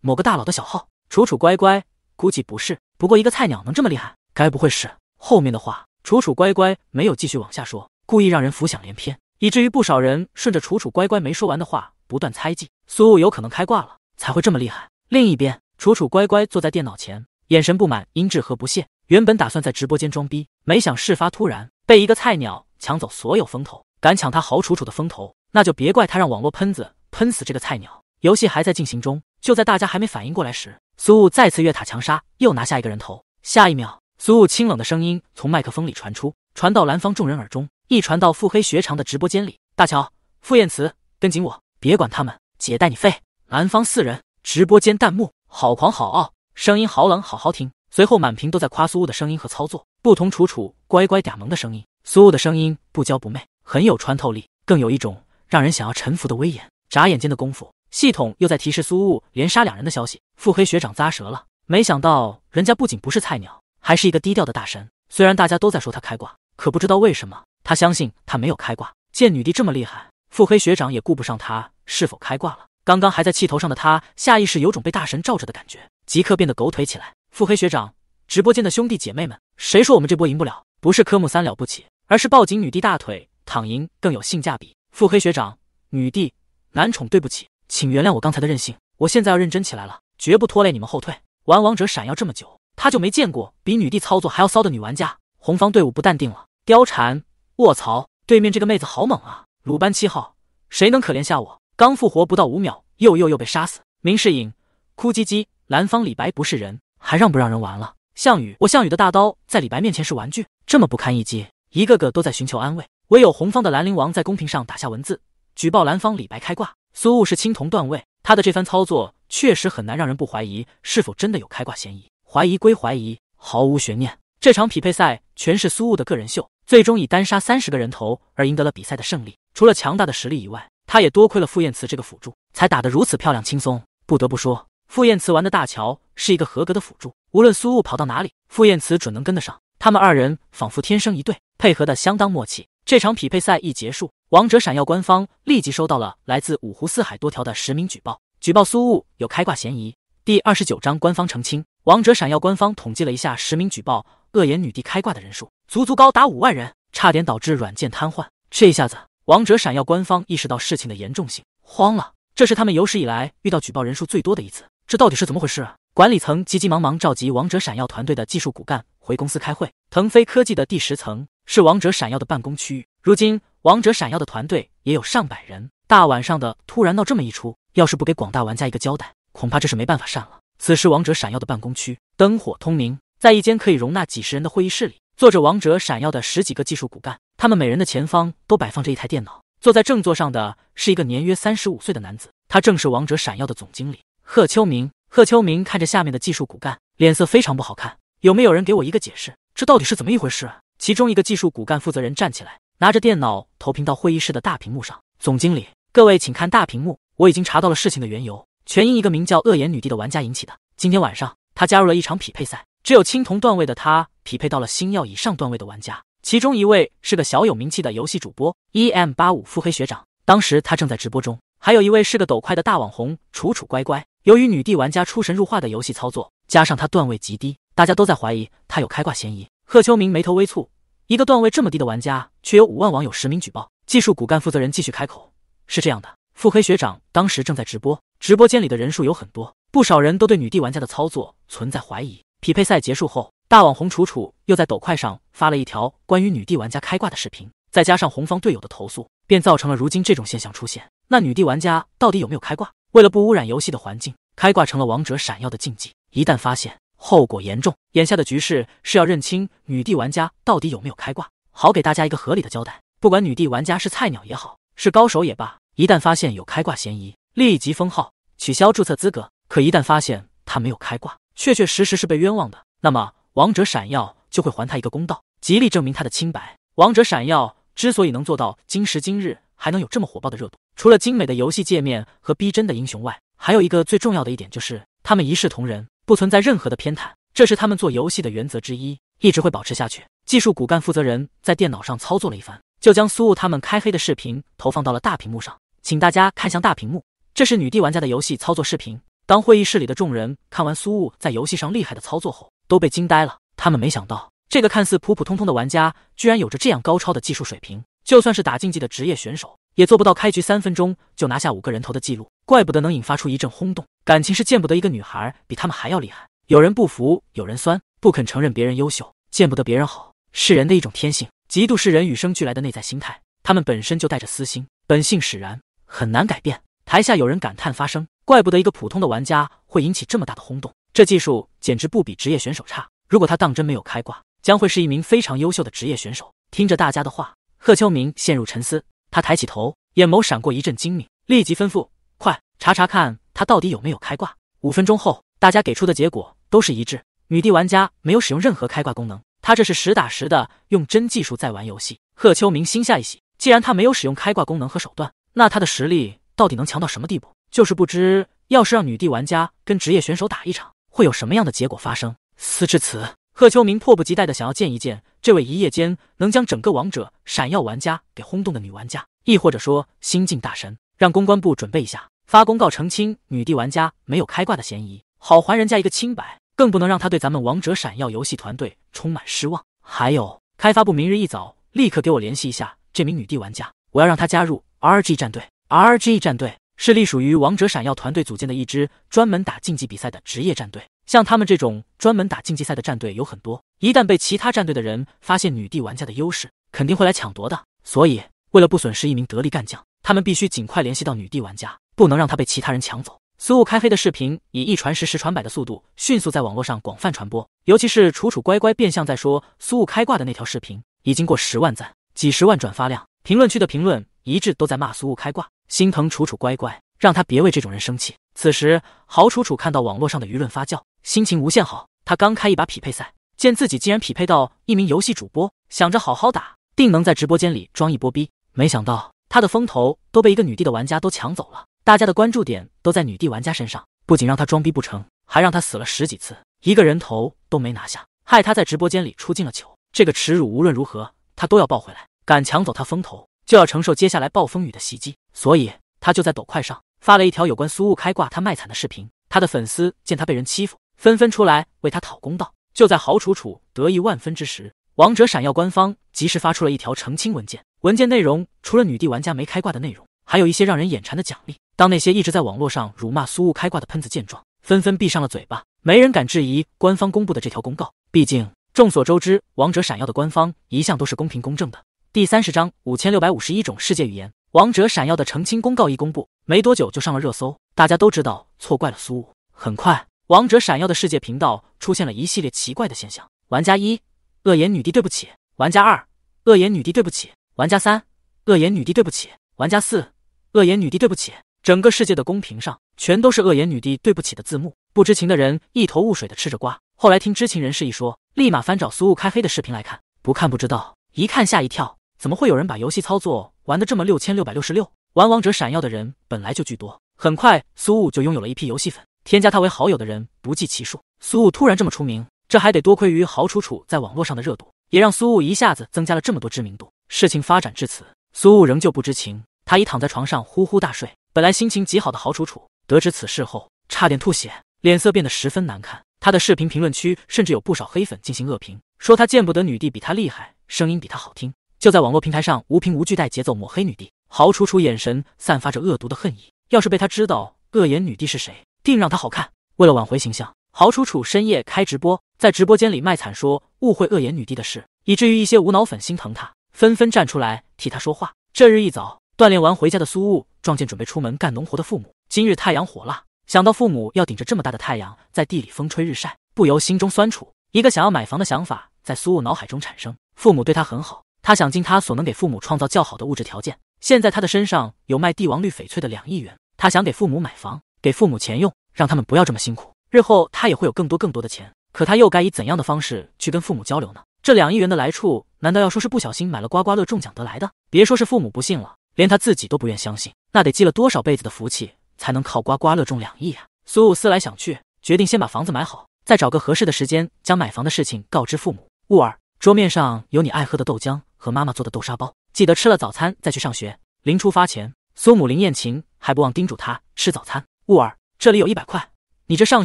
某个大佬的小号？”“楚楚乖乖，估计不是，不过一个菜鸟能这么厉害，该不会是……”后面的话，楚楚乖乖没有继续往下说，故意让人浮想联翩。以至于不少人顺着楚楚乖乖没说完的话不断猜忌，苏雾有可能开挂了，才会这么厉害。另一边，楚楚乖乖坐在电脑前，眼神不满、音质和不屑。原本打算在直播间装逼，没想事发突然，被一个菜鸟抢走所有风头。敢抢他豪楚楚的风头，那就别怪他让网络喷子喷死这个菜鸟。游戏还在进行中，就在大家还没反应过来时，苏雾再次越塔强杀，又拿下一个人头。下一秒，苏雾清冷的声音从麦克风里传出，传到蓝方众人耳中。一传到腹黑学长的直播间里，大乔、傅宴慈跟紧我，别管他们，姐带你飞！南方四人直播间弹幕：好狂好傲，声音好冷，好好听。随后满屏都在夸苏雾的声音和操作，不同楚楚乖乖嗲萌的声音，苏雾的声音不娇不媚，很有穿透力，更有一种让人想要臣服的威严。眨眼间的功夫，系统又在提示苏雾连杀两人的消息。腹黑学长咂舌了，没想到人家不仅不是菜鸟，还是一个低调的大神。虽然大家都在说他开挂，可不知道为什么。他相信他没有开挂。见女帝这么厉害，腹黑学长也顾不上他是否开挂了。刚刚还在气头上的他，下意识有种被大神罩着的感觉，即刻变得狗腿起来。腹黑学长，直播间的兄弟姐妹们，谁说我们这波赢不了？不是科目三了不起，而是抱紧女帝大腿，躺赢更有性价比。腹黑学长，女帝，男宠，对不起，请原谅我刚才的任性。我现在要认真起来了，绝不拖累你们后退。玩王者闪耀这么久，他就没见过比女帝操作还要骚的女玩家。红方队伍不淡定了，貂蝉。卧槽！对面这个妹子好猛啊！鲁班七号，谁能可怜下我？刚复活不到五秒，又又又被杀死。明世隐，哭唧唧！蓝方李白不是人，还让不让人玩了？项羽，我项羽的大刀在李白面前是玩具，这么不堪一击。一个个都在寻求安慰，唯有红方的兰陵王在公屏上打下文字，举报蓝方李白开挂。苏雾是青铜段位，他的这番操作确实很难让人不怀疑是否真的有开挂嫌疑。怀疑归怀疑，毫无悬念，这场匹配赛全是苏雾的个人秀。最终以单杀三十个人头而赢得了比赛的胜利。除了强大的实力以外，他也多亏了傅宴慈这个辅助，才打得如此漂亮轻松。不得不说，傅宴慈玩的大乔是一个合格的辅助，无论苏雾跑到哪里，傅宴慈准能跟得上。他们二人仿佛天生一对，配合得相当默契。这场匹配赛一结束，王者闪耀官方立即收到了来自五湖四海多条的实名举报，举报苏雾有开挂嫌疑。第二十九章，官方澄清：王者闪耀官方统计了一下实名举报。恶言女帝开挂的人数足足高达五万人，差点导致软件瘫痪。这一下子，王者闪耀官方意识到事情的严重性，慌了。这是他们有史以来遇到举报人数最多的一次，这到底是怎么回事啊？管理层急急忙忙召集王者闪耀团队的技术骨干回公司开会。腾飞科技的第十层是王者闪耀的办公区域，如今王者闪耀的团队也有上百人。大晚上的突然闹这么一出，要是不给广大玩家一个交代，恐怕这是没办法善了。此时，王者闪耀的办公区灯火通明。在一间可以容纳几十人的会议室里，坐着王者闪耀的十几个技术骨干，他们每人的前方都摆放着一台电脑。坐在正座上的是一个年约三十五岁的男子，他正是王者闪耀的总经理贺秋明。贺秋明看着下面的技术骨干，脸色非常不好看。有没有人给我一个解释？这到底是怎么一回事？其中一个技术骨干负责人站起来，拿着电脑投屏到会议室的大屏幕上。总经理，各位请看大屏幕，我已经查到了事情的缘由，全因一个名叫恶眼女帝的玩家引起的。今天晚上，她加入了一场匹配赛。只有青铜段位的他匹配到了星耀以上段位的玩家，其中一位是个小有名气的游戏主播，EM 八五腹黑学长，当时他正在直播中；还有一位是个抖快的大网红，楚楚乖乖。由于女帝玩家出神入化的游戏操作，加上他段位极低，大家都在怀疑他有开挂嫌疑。贺秋明眉头微蹙，一个段位这么低的玩家，却有五万网友实名举报。技术骨干负责人继续开口：“是这样的，腹黑学长当时正在直播，直播间里的人数有很多，不少人都对女帝玩家的操作存在怀疑。”匹配赛结束后，大网红楚楚又在抖快上发了一条关于女帝玩家开挂的视频，再加上红方队友的投诉，便造成了如今这种现象出现。那女帝玩家到底有没有开挂？为了不污染游戏的环境，开挂成了王者闪耀的禁忌，一旦发现，后果严重。眼下的局势是要认清女帝玩家到底有没有开挂，好给大家一个合理的交代。不管女帝玩家是菜鸟也好，是高手也罢，一旦发现有开挂嫌疑，立即封号，取消注册资格。可一旦发现他没有开挂，确确实实是被冤枉的，那么王者闪耀就会还他一个公道，极力证明他的清白。王者闪耀之所以能做到今时今日还能有这么火爆的热度，除了精美的游戏界面和逼真的英雄外，还有一个最重要的一点就是他们一视同仁，不存在任何的偏袒，这是他们做游戏的原则之一，一直会保持下去。技术骨干负责人在电脑上操作了一番，就将苏雾他们开黑的视频投放到了大屏幕上，请大家看向大屏幕，这是女帝玩家的游戏操作视频。当会议室里的众人看完苏雾在游戏上厉害的操作后，都被惊呆了。他们没想到，这个看似普普通通的玩家，居然有着这样高超的技术水平。就算是打竞技的职业选手，也做不到开局三分钟就拿下五个人头的记录。怪不得能引发出一阵轰动，感情是见不得一个女孩比他们还要厉害。有人不服，有人酸，不肯承认别人优秀，见不得别人好，是人的一种天性，嫉妒是人与生俱来的内在心态。他们本身就带着私心，本性使然，很难改变。台下有人感叹发声。怪不得一个普通的玩家会引起这么大的轰动，这技术简直不比职业选手差。如果他当真没有开挂，将会是一名非常优秀的职业选手。听着大家的话，贺秋明陷入沉思。他抬起头，眼眸闪过一阵精明，立即吩咐：“快查查看他到底有没有开挂。”五分钟后，大家给出的结果都是一致：女帝玩家没有使用任何开挂功能，她这是实打实的用真技术在玩游戏。贺秋明心下一喜，既然他没有使用开挂功能和手段，那他的实力到底能强到什么地步？就是不知，要是让女帝玩家跟职业选手打一场，会有什么样的结果发生？思至此，贺秋明迫不及待的想要见一见这位一夜间能将整个王者闪耀玩家给轰动的女玩家，亦或者说新晋大神。让公关部准备一下，发公告澄清女帝玩家没有开挂的嫌疑，好还人家一个清白，更不能让他对咱们王者闪耀游戏团队充满失望。还有，开发部明日一早立刻给我联系一下这名女帝玩家，我要让她加入 R G 战队。R G 战队。是隶属于王者闪耀团队组建的一支专门打竞技比赛的职业战队。像他们这种专门打竞技赛的战队有很多，一旦被其他战队的人发现女帝玩家的优势，肯定会来抢夺的。所以，为了不损失一名得力干将，他们必须尽快联系到女帝玩家，不能让她被其他人抢走。苏雾开黑的视频以一传十、十传百的速度迅速在网络上广泛传播，尤其是楚楚乖乖变相在说苏雾开挂的那条视频，已经过十万赞、几十万转发量，评论区的评论一致都在骂苏雾开挂。心疼楚楚乖乖，让他别为这种人生气。此时，郝楚楚看到网络上的舆论发酵，心情无限好。他刚开一把匹配赛，见自己竟然匹配到一名游戏主播，想着好好打，定能在直播间里装一波逼。没想到，他的风头都被一个女帝的玩家都抢走了，大家的关注点都在女帝玩家身上，不仅让他装逼不成，还让他死了十几次，一个人头都没拿下，害他在直播间里出尽了糗。这个耻辱无论如何他都要报回来，敢抢走他风头！就要承受接下来暴风雨的袭击，所以他就在抖快上发了一条有关苏雾开挂他卖惨的视频。他的粉丝见他被人欺负，纷纷出来为他讨公道。就在郝楚楚得意万分之时，王者闪耀官方及时发出了一条澄清文件。文件内容除了女帝玩家没开挂的内容，还有一些让人眼馋的奖励。当那些一直在网络上辱骂苏雾开挂的喷子见状，纷纷闭上了嘴巴，没人敢质疑官方公布的这条公告。毕竟众所周知，王者闪耀的官方一向都是公平公正的。第三十章五千六百五十一种世界语言。王者闪耀的澄清公告一公布，没多久就上了热搜。大家都知道错怪了苏雾。很快，王者闪耀的世界频道出现了一系列奇怪的现象。玩家一：恶言女帝，对不起。玩家二：恶言女帝，对不起。玩家三：恶言女帝，对不起。玩家四：恶言女帝，对不起。整个世界的公屏上全都是“恶言女帝，对不起”的字幕。不知情的人一头雾水的吃着瓜，后来听知情人士一说，立马翻找苏雾开黑的视频来看。不看不知道，一看吓一跳。怎么会有人把游戏操作玩的这么六千六百六十六？玩王者闪耀的人本来就巨多，很快苏雾就拥有了一批游戏粉，添加他为好友的人不计其数。苏雾突然这么出名，这还得多亏于郝楚楚在网络上的热度，也让苏雾一下子增加了这么多知名度。事情发展至此，苏雾仍旧不知情，他已躺在床上呼呼大睡。本来心情极好的郝楚楚得知此事后，差点吐血，脸色变得十分难看。他的视频评论区甚至有不少黑粉进行恶评，说他见不得女帝比他厉害，声音比他好听。就在网络平台上无凭无据带节奏抹黑女帝，豪楚楚眼神散发着恶毒的恨意。要是被他知道恶言女帝是谁，定让他好看。为了挽回形象，豪楚楚深夜开直播，在直播间里卖惨，说误会恶言女帝的事，以至于一些无脑粉心疼他，纷纷站出来替他说话。这日一早，锻炼完回家的苏雾撞见准备出门干农活的父母。今日太阳火辣，想到父母要顶着这么大的太阳在地里风吹日晒，不由心中酸楚。一个想要买房的想法在苏雾脑海中产生。父母对他很好。他想尽他所能给父母创造较好的物质条件。现在他的身上有卖帝王绿翡翠的两亿元，他想给父母买房，给父母钱用，让他们不要这么辛苦。日后他也会有更多更多的钱，可他又该以怎样的方式去跟父母交流呢？这两亿元的来处，难道要说是不小心买了刮刮乐中奖得来的？别说是父母不信了，连他自己都不愿相信。那得积了多少辈子的福气才能靠刮刮乐中两亿啊？苏武思来想去，决定先把房子买好，再找个合适的时间将买房的事情告知父母。雾尔，桌面上有你爱喝的豆浆。和妈妈做的豆沙包，记得吃了早餐再去上学。临出发前，苏母林燕琴还不忘叮嘱他吃早餐。雾儿，这里有一百块，你这上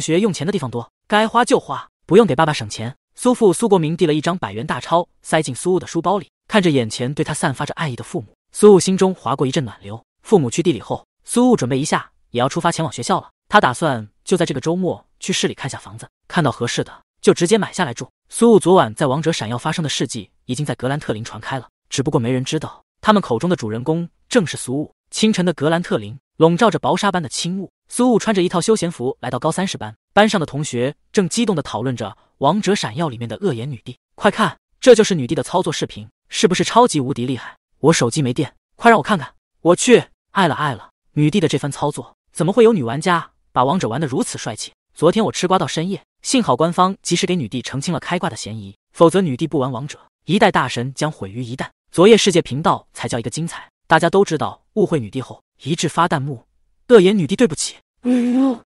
学用钱的地方多，该花就花，不用给爸爸省钱。苏父苏国明递了一张百元大钞，塞进苏雾的书包里。看着眼前对他散发着爱意的父母，苏雾心中划过一阵暖流。父母去地里后，苏雾准备一下也要出发前往学校了。他打算就在这个周末去市里看下房子，看到合适的就直接买下来住。苏雾昨晚在王者闪耀发生的事迹。已经在格兰特林传开了，只不过没人知道，他们口中的主人公正是苏雾。清晨的格兰特林笼罩着薄纱般的轻雾，苏雾穿着一套休闲服来到高三十班，班上的同学正激动地讨论着《王者闪耀》里面的恶眼女帝。快看，这就是女帝的操作视频，是不是超级无敌厉害？我手机没电，快让我看看！我去，爱了爱了，女帝的这番操作，怎么会有女玩家把王者玩得如此帅气？昨天我吃瓜到深夜，幸好官方及时给女帝澄清了开挂的嫌疑，否则女帝不玩王者。一代大神将毁于一旦。昨夜世界频道才叫一个精彩！大家都知道误会女帝后，一致发弹幕：“恶言女帝，对不起。”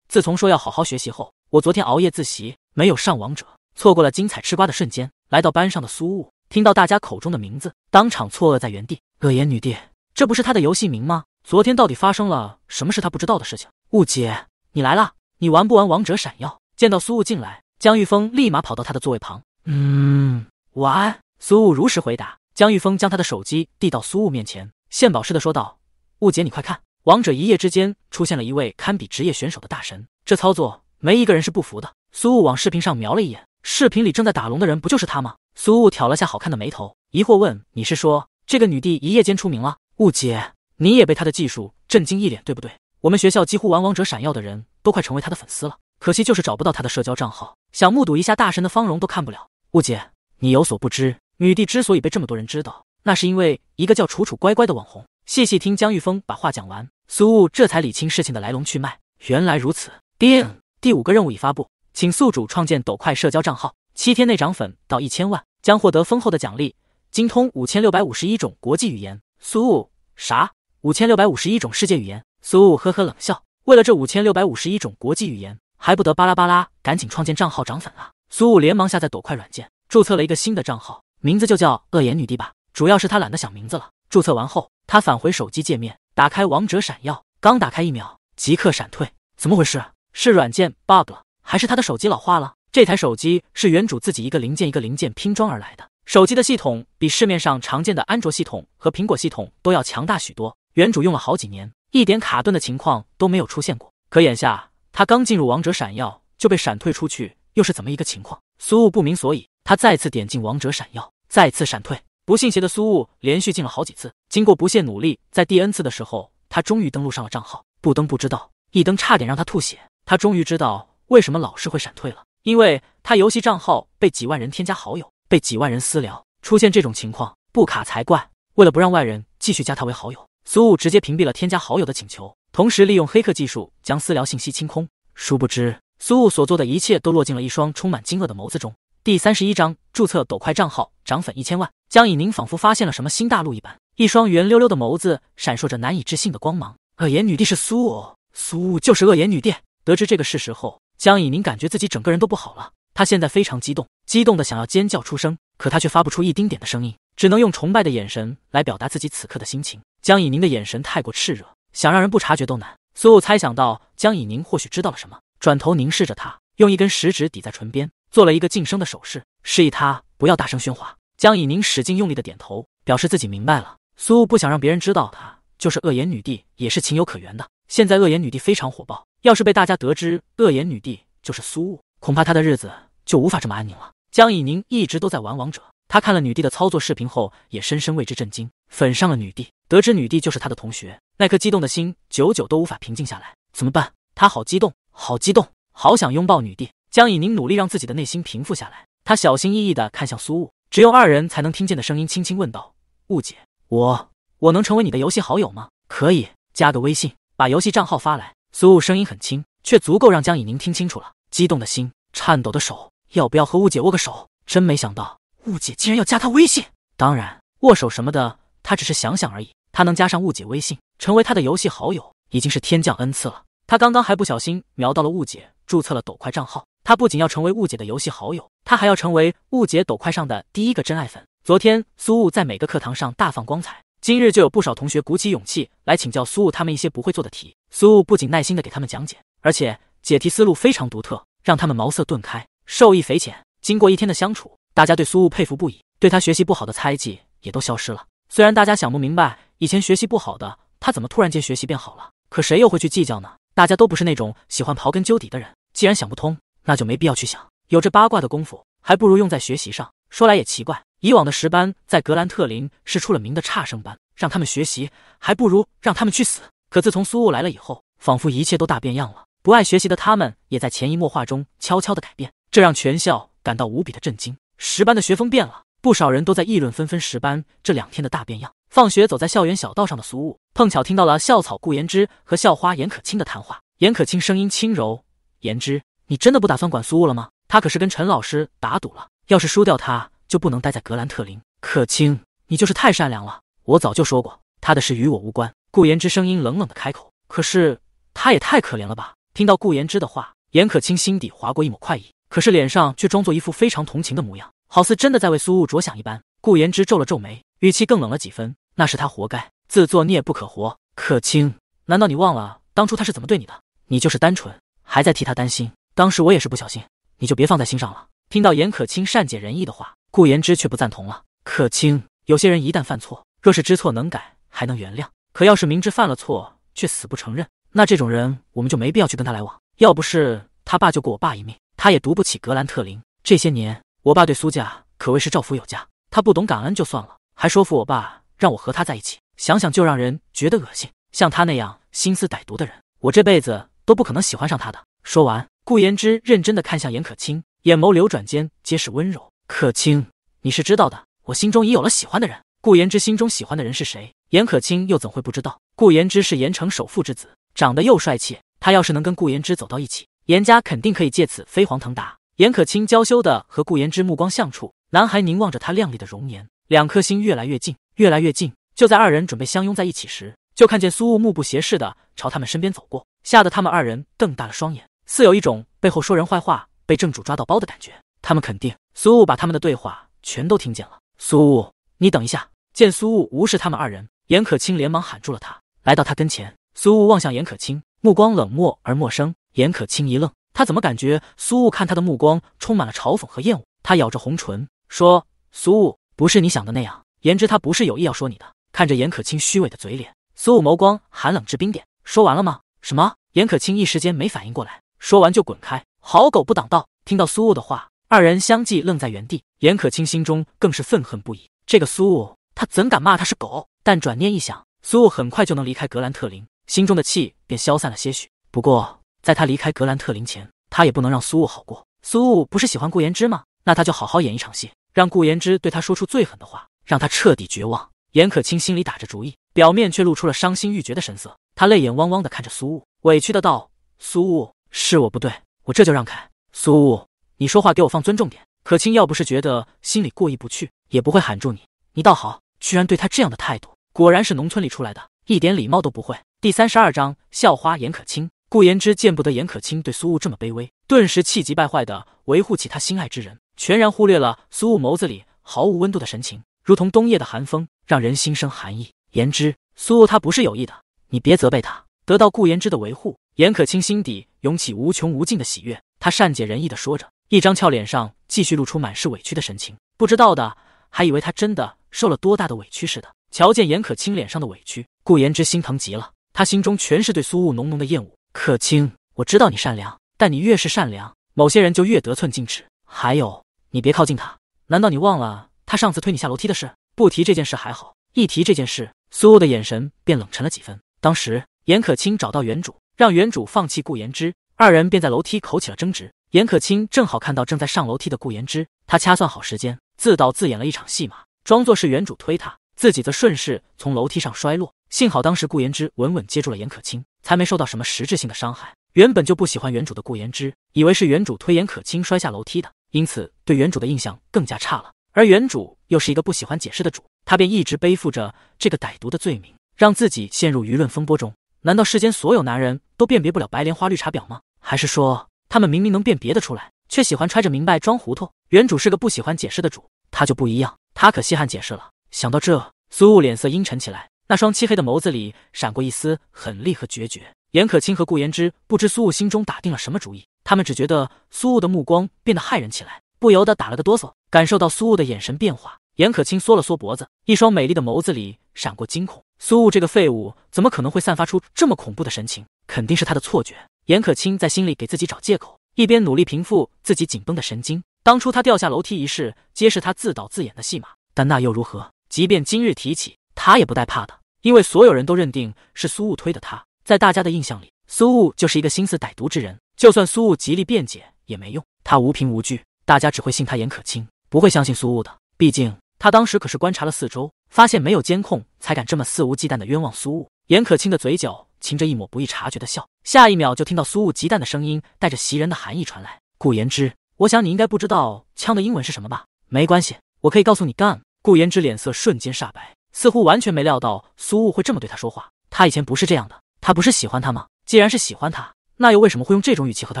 自从说要好好学习后，我昨天熬夜自习，没有上王者，错过了精彩吃瓜的瞬间。来到班上的苏雾，听到大家口中的名字，当场错愕在原地。恶言女帝，这不是他的游戏名吗？昨天到底发生了什么？是他不知道的事情。雾姐，你来了，你玩不玩王者闪耀？见到苏雾进来，江玉峰立马跑到他的座位旁。嗯，玩。苏雾如实回答，江玉峰将他的手机递到苏雾面前，献宝似的说道：“雾姐，你快看，王者一夜之间出现了一位堪比职业选手的大神，这操作没一个人是不服的。”苏雾往视频上瞄了一眼，视频里正在打龙的人不就是他吗？苏雾挑了下好看的眉头，疑惑问：“你是说这个女帝一夜间出名了？雾姐，你也被她的技术震惊一脸，对不对？我们学校几乎玩王者闪耀的人都快成为她的粉丝了，可惜就是找不到她的社交账号，想目睹一下大神的芳容都看不了。雾姐，你有所不知。”女帝之所以被这么多人知道，那是因为一个叫楚楚乖乖的网红。细细听江玉峰把话讲完，苏雾这才理清事情的来龙去脉。原来如此。叮，第五个任务已发布，请宿主创建抖快社交账号，七天内涨粉到一千万，将获得丰厚的奖励，精通五千六百五十一种国际语言。苏雾啥？五千六百五十一种世界语言？苏雾呵呵冷笑。为了这五千六百五十一种国际语言，还不得巴拉巴拉赶紧创建账号涨粉了？苏雾连忙下载抖快软件，注册了一个新的账号。名字就叫恶眼女帝吧，主要是她懒得想名字了。注册完后，她返回手机界面，打开王者闪耀。刚打开一秒，即刻闪退，怎么回事？是软件 bug 了，还是她的手机老化了？这台手机是原主自己一个零件一个零件拼装而来的，手机的系统比市面上常见的安卓系统和苹果系统都要强大许多。原主用了好几年，一点卡顿的情况都没有出现过。可眼下，他刚进入王者闪耀就被闪退出去，又是怎么一个情况？苏雾不明所以，他再次点进王者闪耀。再次闪退，不信邪的苏雾连续进了好几次。经过不懈努力，在第 n 次的时候，他终于登录上了账号。不登不知道，一登差点让他吐血。他终于知道为什么老是会闪退了，因为他游戏账号被几万人添加好友，被几万人私聊，出现这种情况不卡才怪。为了不让外人继续加他为好友，苏雾直接屏蔽了添加好友的请求，同时利用黑客技术将私聊信息清空。殊不知，苏雾所做的一切都落进了一双充满惊愕的眸子中。第三十一章，注册抖快账号，涨粉一千万。江以宁仿佛发现了什么新大陆一般，一双圆溜溜的眸子闪烁着难以置信的光芒。恶言女帝是苏雾，苏雾就是恶言女帝。得知这个事实后，江以宁感觉自己整个人都不好了。他现在非常激动，激动的想要尖叫出声，可他却发不出一丁点的声音，只能用崇拜的眼神来表达自己此刻的心情。江以宁的眼神太过炽热，想让人不察觉都难。苏雾猜想到江以宁或许知道了什么，转头凝视着他，用一根食指抵在唇边。做了一个噤声的手势，示意他不要大声喧哗。江以宁使劲用力的点头，表示自己明白了。苏雾不想让别人知道他就是恶言女帝，也是情有可原的。现在恶言女帝非常火爆，要是被大家得知恶言女帝就是苏雾，恐怕他的日子就无法这么安宁了。江以宁一直都在玩王者，他看了女帝的操作视频后，也深深为之震惊，粉上了女帝。得知女帝就是他的同学，那颗激动的心久久都无法平静下来。怎么办？他好激动，好激动，好想拥抱女帝。江以宁努力让自己的内心平复下来，他小心翼翼地看向苏雾，只有二人才能听见的声音，轻轻问道：“误解，我我能成为你的游戏好友吗？”“可以，加个微信，把游戏账号发来。”苏雾声音很轻，却足够让江以宁听清楚了。激动的心，颤抖的手，要不要和误解握个手？真没想到，误解竟然要加他微信。当然，握手什么的，他只是想想而已。他能加上误解微信，成为他的游戏好友，已经是天降恩赐了。他刚刚还不小心瞄到了误解注册了抖快账号。他不仅要成为误解的游戏好友，他还要成为误解抖快上的第一个真爱粉。昨天苏雾在每个课堂上大放光彩，今日就有不少同学鼓起勇气来请教苏雾他们一些不会做的题。苏雾不仅耐心的给他们讲解，而且解题思路非常独特，让他们茅塞顿开，受益匪浅。经过一天的相处，大家对苏雾佩服不已，对他学习不好的猜忌也都消失了。虽然大家想不明白以前学习不好的他怎么突然间学习变好了，可谁又会去计较呢？大家都不是那种喜欢刨根究底的人，既然想不通。那就没必要去想，有这八卦的功夫，还不如用在学习上。说来也奇怪，以往的十班在格兰特林是出了名的差生班，让他们学习，还不如让他们去死。可自从苏雾来了以后，仿佛一切都大变样了。不爱学习的他们，也在潜移默化中悄悄的改变，这让全校感到无比的震惊。十班的学风变了，不少人都在议论纷纷。十班这两天的大变样，放学走在校园小道上的苏雾，碰巧听到了校草顾言之和校花严可卿的谈话。严可卿声音轻柔，言之。你真的不打算管苏雾了吗？他可是跟陈老师打赌了，要是输掉，他就不能待在格兰特林。可卿，你就是太善良了。我早就说过，他的事与我无关。顾言之声音冷冷的开口。可是他也太可怜了吧？听到顾言之的话，严可卿心底划过一抹快意，可是脸上却装作一副非常同情的模样，好似真的在为苏雾着想一般。顾言之皱了皱眉，语气更冷了几分。那是他活该，自作孽不可活。可卿，难道你忘了当初他是怎么对你的？你就是单纯，还在替他担心。当时我也是不小心，你就别放在心上了。听到严可清善解人意的话，顾言之却不赞同了。可清，有些人一旦犯错，若是知错能改，还能原谅；可要是明知犯了错却死不承认，那这种人我们就没必要去跟他来往。要不是他爸救过我爸一命，他也读不起格兰特林。这些年，我爸对苏家可谓是照拂有加。他不懂感恩就算了，还说服我爸让我和他在一起，想想就让人觉得恶心。像他那样心思歹毒的人，我这辈子都不可能喜欢上他的。说完。顾言之认真的看向严可清，眼眸流转间皆是温柔。可清，你是知道的，我心中已有了喜欢的人。顾言之心中喜欢的人是谁，严可清又怎会不知道？顾言之是盐城首富之子，长得又帅气，他要是能跟顾言之走到一起，严家肯定可以借此飞黄腾达。严可清娇羞的和顾言之目光相触，男孩凝望着他靓丽的容颜，两颗心越来越近，越来越近。就在二人准备相拥在一起时，就看见苏雾目不斜视的朝他们身边走过，吓得他们二人瞪大了双眼。似有一种背后说人坏话被正主抓到包的感觉。他们肯定苏雾把他们的对话全都听见了。苏雾，你等一下！见苏雾无视他们二人，严可清连忙喊住了他，来到他跟前。苏雾望向严可清，目光冷漠而陌生。严可清一愣，他怎么感觉苏雾看他的目光充满了嘲讽和厌恶？他咬着红唇说：“苏雾，不是你想的那样。言之，他不是有意要说你的。”看着严可清虚伪的嘴脸，苏雾眸光寒冷至冰点。说完了吗？什么？严可清一时间没反应过来。说完就滚开，好狗不挡道。听到苏雾的话，二人相继愣在原地。严可清心中更是愤恨不已，这个苏雾，他怎敢骂他是狗？但转念一想，苏雾很快就能离开格兰特林，心中的气便消散了些许。不过，在他离开格兰特林前，他也不能让苏雾好过。苏雾不是喜欢顾言之吗？那他就好好演一场戏，让顾言之对他说出最狠的话，让他彻底绝望。严可清心里打着主意，表面却露出了伤心欲绝的神色。他泪眼汪汪的看着苏雾，委屈的道：“苏雾。”是我不对，我这就让开。苏雾，你说话给我放尊重点。可清，要不是觉得心里过意不去，也不会喊住你。你倒好，居然对他这样的态度，果然是农村里出来的，一点礼貌都不会。第三十二章，校花颜可清。顾言之见不得颜可清对苏雾这么卑微，顿时气急败坏的维护起他心爱之人，全然忽略了苏雾眸子里毫无温度的神情，如同冬夜的寒风，让人心生寒意。言之，苏雾他不是有意的，你别责备他。得到顾言之的维护。严可清心底涌起无穷无尽的喜悦，她善解人意的说着，一张俏脸上继续露出满是委屈的神情，不知道的还以为她真的受了多大的委屈似的。瞧见严可清脸上的委屈，顾延之心疼极了，他心中全是对苏雾浓浓的厌恶。可清，我知道你善良，但你越是善良，某些人就越得寸进尺。还有，你别靠近他，难道你忘了他上次推你下楼梯的事？不提这件事还好，一提这件事，苏雾的眼神便冷沉了几分。当时，严可清找到原主。让原主放弃顾延之，二人便在楼梯口起了争执。严可清正好看到正在上楼梯的顾延之，他掐算好时间，自导自演了一场戏码，装作是原主推他，自己则顺势从楼梯上摔落。幸好当时顾延之稳稳接住了严可清，才没受到什么实质性的伤害。原本就不喜欢原主的顾延之，以为是原主推严可清摔下楼梯的，因此对原主的印象更加差了。而原主又是一个不喜欢解释的主，他便一直背负着这个歹毒的罪名，让自己陷入舆论风波中。难道世间所有男人都辨别不了白莲花绿茶婊吗？还是说他们明明能辨别的出来，却喜欢揣着明白装糊涂？原主是个不喜欢解释的主，他就不一样，他可稀罕解释了。想到这，苏雾脸色阴沉起来，那双漆黑的眸子里闪过一丝狠厉和决绝。严可清和顾言之不知苏雾心中打定了什么主意，他们只觉得苏雾的目光变得骇人起来，不由得打了个哆嗦。感受到苏雾的眼神变化，严可清缩了缩脖子，一双美丽的眸子里。闪过惊恐，苏雾这个废物怎么可能会散发出这么恐怖的神情？肯定是他的错觉。严可清在心里给自己找借口，一边努力平复自己紧绷的神经。当初他掉下楼梯一事，皆是他自导自演的戏码。但那又如何？即便今日提起，他也不带怕的，因为所有人都认定是苏雾推的。他在大家的印象里，苏雾就是一个心思歹毒之人。就算苏雾极力辩解也没用，他无凭无据，大家只会信他。严可清不会相信苏雾的，毕竟他当时可是观察了四周。发现没有监控，才敢这么肆无忌惮的冤枉苏雾。严可清的嘴角噙着一抹不易察觉的笑，下一秒就听到苏雾极淡的声音，带着袭人的寒意传来：“顾言之，我想你应该不知道枪的英文是什么吧？没关系，我可以告诉你 g n 顾言之脸色瞬间煞白，似乎完全没料到苏雾会这么对他说话。他以前不是这样的，他不是喜欢他吗？既然是喜欢他，那又为什么会用这种语气和他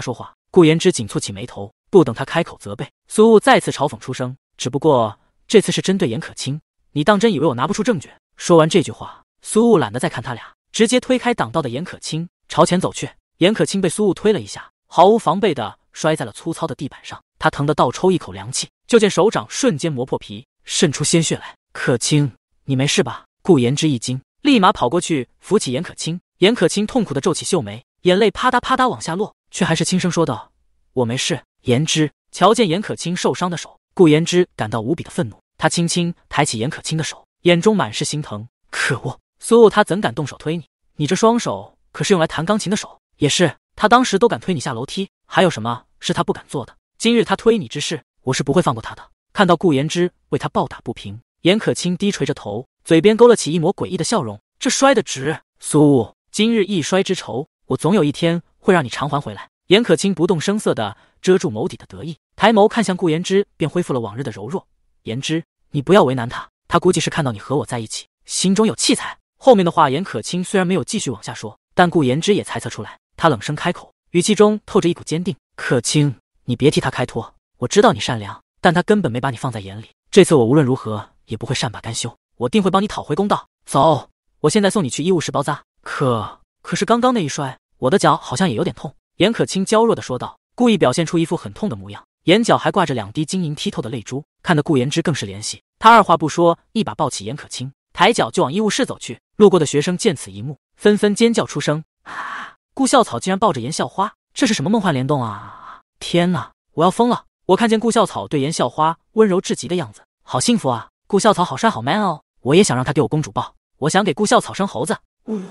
说话？顾言之紧蹙起眉头，不等他开口责备，苏雾再次嘲讽出声，只不过这次是针对严可清。你当真以为我拿不出证据？说完这句话，苏雾懒得再看他俩，直接推开挡道的严可清，朝前走去。严可清被苏雾推了一下，毫无防备的摔在了粗糙的地板上，他疼得倒抽一口凉气，就见手掌瞬间磨破皮，渗出鲜血来。可清，你没事吧？顾言之一惊，立马跑过去扶起严可清。严可清痛苦的皱起秀眉，眼泪啪嗒啪嗒往下落，却还是轻声说道：“我没事。”言之，瞧见严可清受伤的手，顾言之感到无比的愤怒。他轻轻抬起严可清的手，眼中满是心疼。可恶，苏雾，他怎敢动手推你？你这双手可是用来弹钢琴的手。也是，他当时都敢推你下楼梯，还有什么是他不敢做的？今日他推你之事，我是不会放过他的。看到顾言之为他抱打不平，严可清低垂着头，嘴边勾勒起一抹诡异的笑容。这摔得值，苏雾，今日一摔之仇，我总有一天会让你偿还回来。严可清不动声色地遮住眸底的得意，抬眸看向顾言之，便恢复了往日的柔弱。言之，你不要为难他，他估计是看到你和我在一起，心中有气才。后面的话，颜可清虽然没有继续往下说，但顾言之也猜测出来。他冷声开口，语气中透着一股坚定：“可清，你别替他开脱。我知道你善良，但他根本没把你放在眼里。这次我无论如何也不会善罢甘休，我定会帮你讨回公道。走，我现在送你去医务室包扎。可可是刚刚那一摔，我的脚好像也有点痛。”颜可清娇弱的说道，故意表现出一副很痛的模样，眼角还挂着两滴晶莹剔透的泪珠。看得顾言之更是怜惜，他二话不说，一把抱起严可清，抬脚就往医务室走去。路过的学生见此一幕，纷纷尖叫出声：“啊！顾校草竟然抱着严校花，这是什么梦幻联动啊！天哪，我要疯了！我看见顾校草对严校花温柔至极的样子，好幸福啊！顾校草好帅，好 man 哦！我也想让他给我公主抱，我想给顾校草生猴子。呜，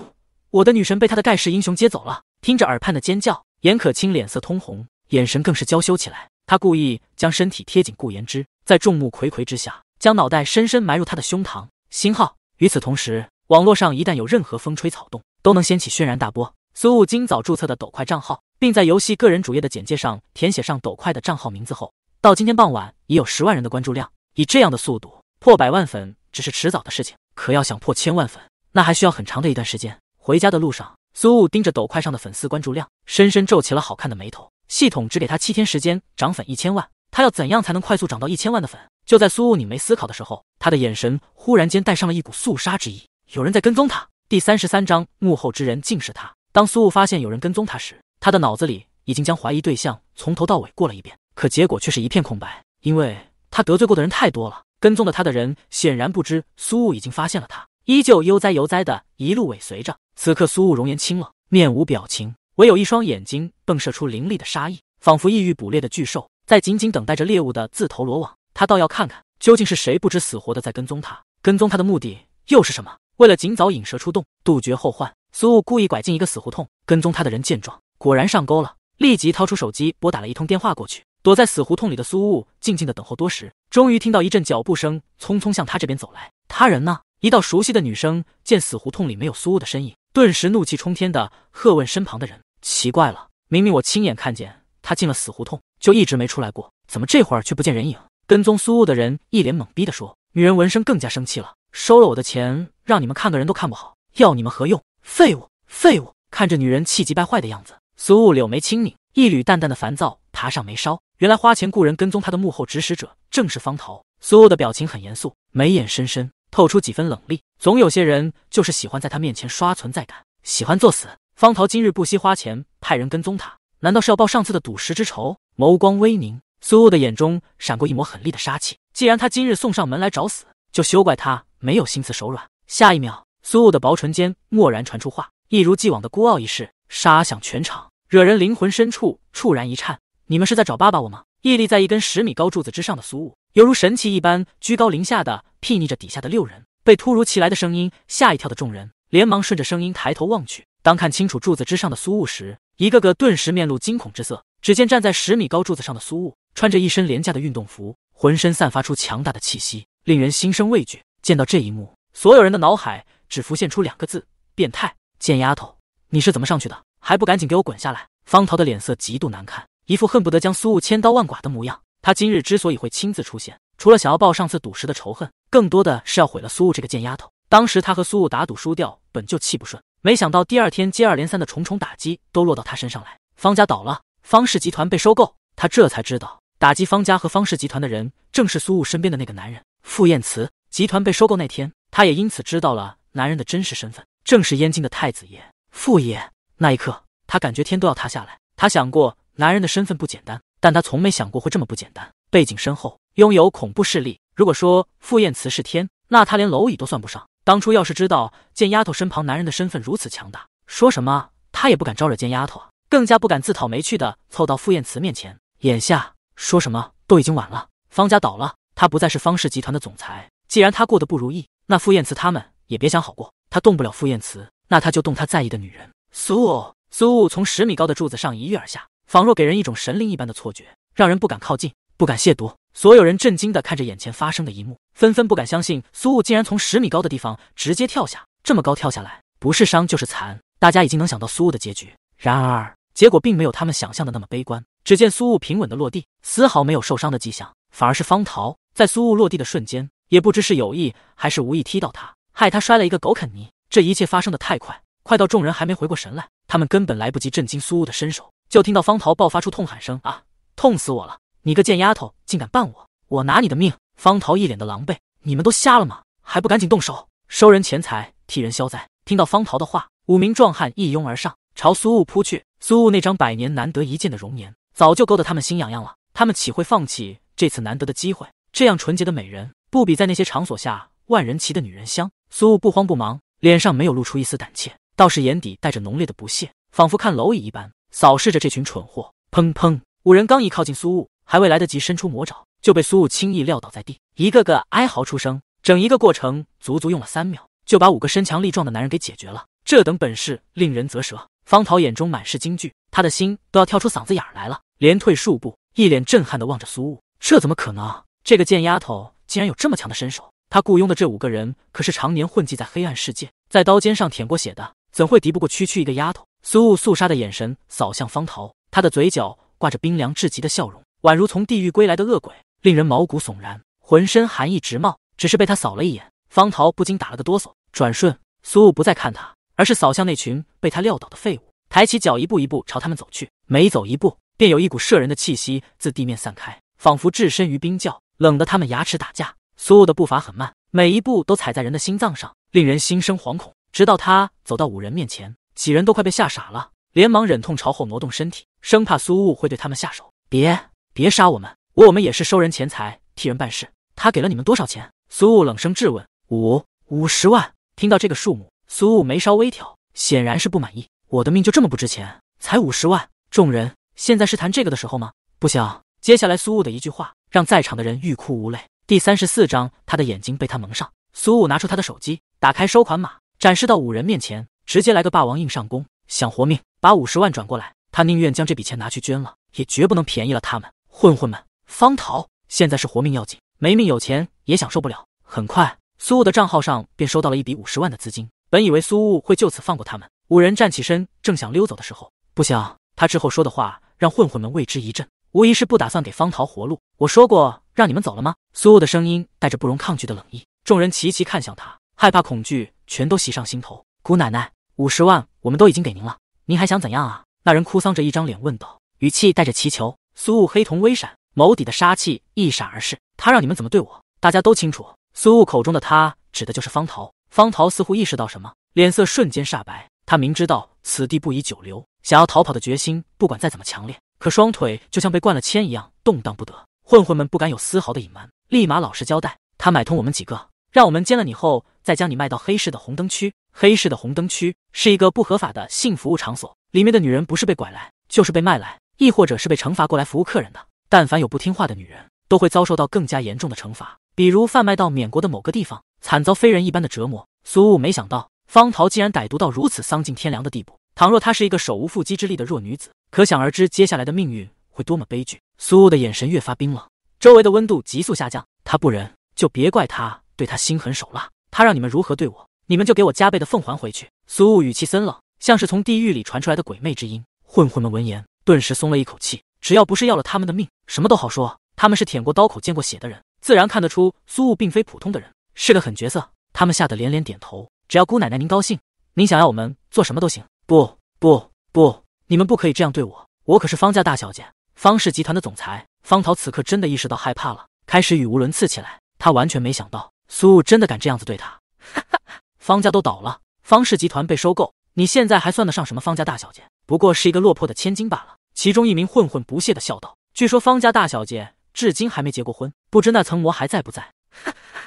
我的女神被他的盖世英雄接走了。听着耳畔的尖叫，严可清脸色通红，眼神更是娇羞起来。”他故意将身体贴紧顾言之，在众目睽睽之下，将脑袋深深埋入他的胸膛。星号。与此同时，网络上一旦有任何风吹草动，都能掀起轩然大波。苏雾今早注册的抖快账号，并在游戏个人主页的简介上填写上抖快的账号名字后，到今天傍晚已有十万人的关注量。以这样的速度，破百万粉只是迟早的事情。可要想破千万粉，那还需要很长的一段时间。回家的路上，苏雾盯着抖快上的粉丝关注量，深深皱起了好看的眉头。系统只给他七天时间涨粉一千万，他要怎样才能快速涨到一千万的粉？就在苏雾拧眉思考的时候，他的眼神忽然间带上了一股肃杀之意。有人在跟踪他。第三十三章，幕后之人竟是他。当苏雾发现有人跟踪他时，他的脑子里已经将怀疑对象从头到尾过了一遍，可结果却是一片空白，因为他得罪过的人太多了。跟踪的他的人显然不知苏雾已经发现了他，依旧悠哉悠哉的一路尾随着。此刻，苏雾容颜清冷，面无表情。唯有一双眼睛迸射出凌厉的杀意，仿佛意欲捕猎的巨兽，在紧紧等待着猎物的自投罗网。他倒要看看，究竟是谁不知死活的在跟踪他，跟踪他的目的又是什么？为了尽早引蛇出洞，杜绝后患，苏雾故意拐进一个死胡同。跟踪他的人见状，果然上钩了，立即掏出手机拨打了一通电话过去。躲在死胡同里的苏雾静静的等候多时，终于听到一阵脚步声，匆匆向他这边走来。他人呢？一道熟悉的女声，见死胡同里没有苏雾的身影，顿时怒气冲天的喝问身旁的人。奇怪了，明明我亲眼看见他进了死胡同，就一直没出来过，怎么这会儿却不见人影？跟踪苏雾的人一脸懵逼地说。女人闻声更加生气了，收了我的钱，让你们看个人都看不好，要你们何用？废物，废物！看着女人气急败坏的样子，苏雾柳眉轻拧，一缕淡淡的烦躁爬上眉梢。原来花钱雇人跟踪他的幕后指使者正是方桃。苏雾的表情很严肃，眉眼深深透出几分冷厉。总有些人就是喜欢在他面前刷存在感，喜欢作死。方桃今日不惜花钱派人跟踪他，难道是要报上次的赌石之仇？眸光微凝，苏雾的眼中闪过一抹狠厉的杀气。既然他今日送上门来找死，就休怪他没有心慈手软。下一秒，苏雾的薄唇间蓦然传出话，一如既往的孤傲一世，杀响全场，惹人灵魂深处猝然一颤。你们是在找爸爸我吗？屹立在一根十米高柱子之上的苏雾，犹如神奇一般居高临下的睥睨着底下的六人。被突如其来的声音吓一跳的众人，连忙顺着声音抬头望去。当看清楚柱子之上的苏雾时，一个个顿时面露惊恐之色。只见站在十米高柱子上的苏雾，穿着一身廉价的运动服，浑身散发出强大的气息，令人心生畏惧。见到这一幕，所有人的脑海只浮现出两个字：变态！贱丫头，你是怎么上去的？还不赶紧给我滚下来！方桃的脸色极度难看，一副恨不得将苏雾千刀万剐的模样。他今日之所以会亲自出现，除了想要报上次赌石的仇恨，更多的是要毁了苏雾这个贱丫头。当时他和苏雾打赌输掉，本就气不顺。没想到第二天，接二连三的重重打击都落到他身上来。方家倒了，方氏集团被收购，他这才知道，打击方家和方氏集团的人正是苏雾身边的那个男人傅宴慈。集团被收购那天，他也因此知道了男人的真实身份，正是燕京的太子爷傅爷。那一刻，他感觉天都要塌下来。他想过男人的身份不简单，但他从没想过会这么不简单，背景深厚，拥有恐怖势力。如果说傅宴慈是天，那他连蝼蚁都算不上。当初要是知道贱丫头身旁男人的身份如此强大，说什么他也不敢招惹贱丫头，更加不敢自讨没趣的凑到傅宴慈面前。眼下说什么都已经晚了，方家倒了，他不再是方氏集团的总裁。既然他过得不如意，那傅宴慈他们也别想好过。他动不了傅宴慈，那他就动他在意的女人苏雾。苏雾从十米高的柱子上一跃而下，仿若给人一种神灵一般的错觉，让人不敢靠近，不敢亵渎。所有人震惊地看着眼前发生的一幕，纷纷不敢相信苏雾竟然从十米高的地方直接跳下。这么高跳下来，不是伤就是残，大家已经能想到苏雾的结局。然而，结果并没有他们想象的那么悲观。只见苏雾平稳的落地，丝毫没有受伤的迹象，反而是方桃在苏雾落地的瞬间，也不知是有意还是无意踢到他，害他摔了一个狗啃泥。这一切发生的太快，快到众人还没回过神来，他们根本来不及震惊苏雾的身手，就听到方桃爆发出痛喊声：“啊，痛死我了！”你个贱丫头，竟敢绊我！我拿你的命！方桃一脸的狼狈，你们都瞎了吗？还不赶紧动手！收人钱财，替人消灾。听到方桃的话，五名壮汉一拥而上，朝苏雾扑去。苏雾那张百年难得一见的容颜，早就勾得他们心痒痒了。他们岂会放弃这次难得的机会？这样纯洁的美人，不比在那些场所下万人骑的女人香？苏雾不慌不忙，脸上没有露出一丝胆怯，倒是眼底带着浓烈的不屑，仿佛看蝼蚁一般扫视着这群蠢货。砰砰！五人刚一靠近苏雾。还未来得及伸出魔爪，就被苏雾轻易撂倒在地，一个个哀嚎出声。整一个过程足足用了三秒，就把五个身强力壮的男人给解决了。这等本事令人啧舌。方桃眼中满是惊惧，他的心都要跳出嗓子眼儿来了，连退数步，一脸震撼的望着苏雾：“这怎么可能？这个贱丫头竟然有这么强的身手！她雇佣的这五个人可是常年混迹在黑暗世界，在刀尖上舔过血的，怎会敌不过区区一个丫头？”苏雾肃杀的眼神扫向方桃，他的嘴角挂着冰凉至极的笑容。宛如从地狱归来的恶鬼，令人毛骨悚然，浑身寒意直冒。只是被他扫了一眼，方桃不禁打了个哆嗦。转瞬，苏雾不再看他，而是扫向那群被他撂倒的废物，抬起脚，一步一步朝他们走去。每走一步，便有一股摄人的气息自地面散开，仿佛置身于冰窖，冷得他们牙齿打架。苏雾的步伐很慢，每一步都踩在人的心脏上，令人心生惶恐。直到他走到五人面前，几人都快被吓傻了，连忙忍痛朝后挪动身体，生怕苏雾会对他们下手。别。别杀我们！我我们也是收人钱财，替人办事。他给了你们多少钱？苏雾冷声质问。五五十万。听到这个数目，苏雾眉梢微挑，显然是不满意。我的命就这么不值钱？才五十万！众人，现在是谈这个的时候吗？不想，接下来苏雾的一句话让在场的人欲哭无泪。第三十四章，他的眼睛被他蒙上。苏雾拿出他的手机，打开收款码，展示到五人面前，直接来个霸王硬上弓。想活命，把五十万转过来。他宁愿将这笔钱拿去捐了，也绝不能便宜了他们。混混们，方桃现在是活命要紧，没命有钱也享受不了。很快，苏雾的账号上便收到了一笔五十万的资金。本以为苏雾会就此放过他们，五人站起身，正想溜走的时候，不想他之后说的话让混混们为之一震，无疑是不打算给方桃活路。我说过让你们走了吗？苏雾的声音带着不容抗拒的冷意，众人齐齐看向他，害怕、恐惧全都袭上心头。姑奶奶，五十万我们都已经给您了，您还想怎样啊？那人哭丧着一张脸问道，语气带着祈求。苏雾黑瞳微闪，眸底的杀气一闪而逝。他让你们怎么对我？大家都清楚。苏雾口中的“他”指的就是方桃。方桃似乎意识到什么，脸色瞬间煞白。他明知道此地不宜久留，想要逃跑的决心不管再怎么强烈，可双腿就像被灌了铅一样，动荡不得。混混们不敢有丝毫的隐瞒，立马老实交代：他买通我们几个，让我们奸了你后，再将你卖到黑市的红灯区。黑市的红灯区是一个不合法的性服务场所，里面的女人不是被拐来，就是被卖来。亦或者是被惩罚过来服务客人的，但凡有不听话的女人，都会遭受到更加严重的惩罚，比如贩卖到缅国的某个地方，惨遭非人一般的折磨。苏雾没想到方桃竟然歹毒到如此丧尽天良的地步，倘若她是一个手无缚鸡之力的弱女子，可想而知接下来的命运会多么悲剧。苏雾的眼神越发冰冷，周围的温度急速下降。他不仁，就别怪他对他心狠手辣。他让你们如何对我，你们就给我加倍的奉还回去。苏雾语气森冷，像是从地狱里传出来的鬼魅之音。混混们闻言。顿时松了一口气，只要不是要了他们的命，什么都好说。他们是舔过刀口、见过血的人，自然看得出苏雾并非普通的人，是个狠角色。他们吓得连连点头，只要姑奶奶您高兴，您想要我们做什么都行。不不不，你们不可以这样对我，我可是方家大小姐，方氏集团的总裁。方桃此刻真的意识到害怕了，开始语无伦次起来。她完全没想到苏雾真的敢这样子对她。哈哈，方家都倒了，方氏集团被收购，你现在还算得上什么方家大小姐？不过是一个落魄的千金罢了。其中一名混混不屑的笑道：“据说方家大小姐至今还没结过婚，不知那层膜还在不在？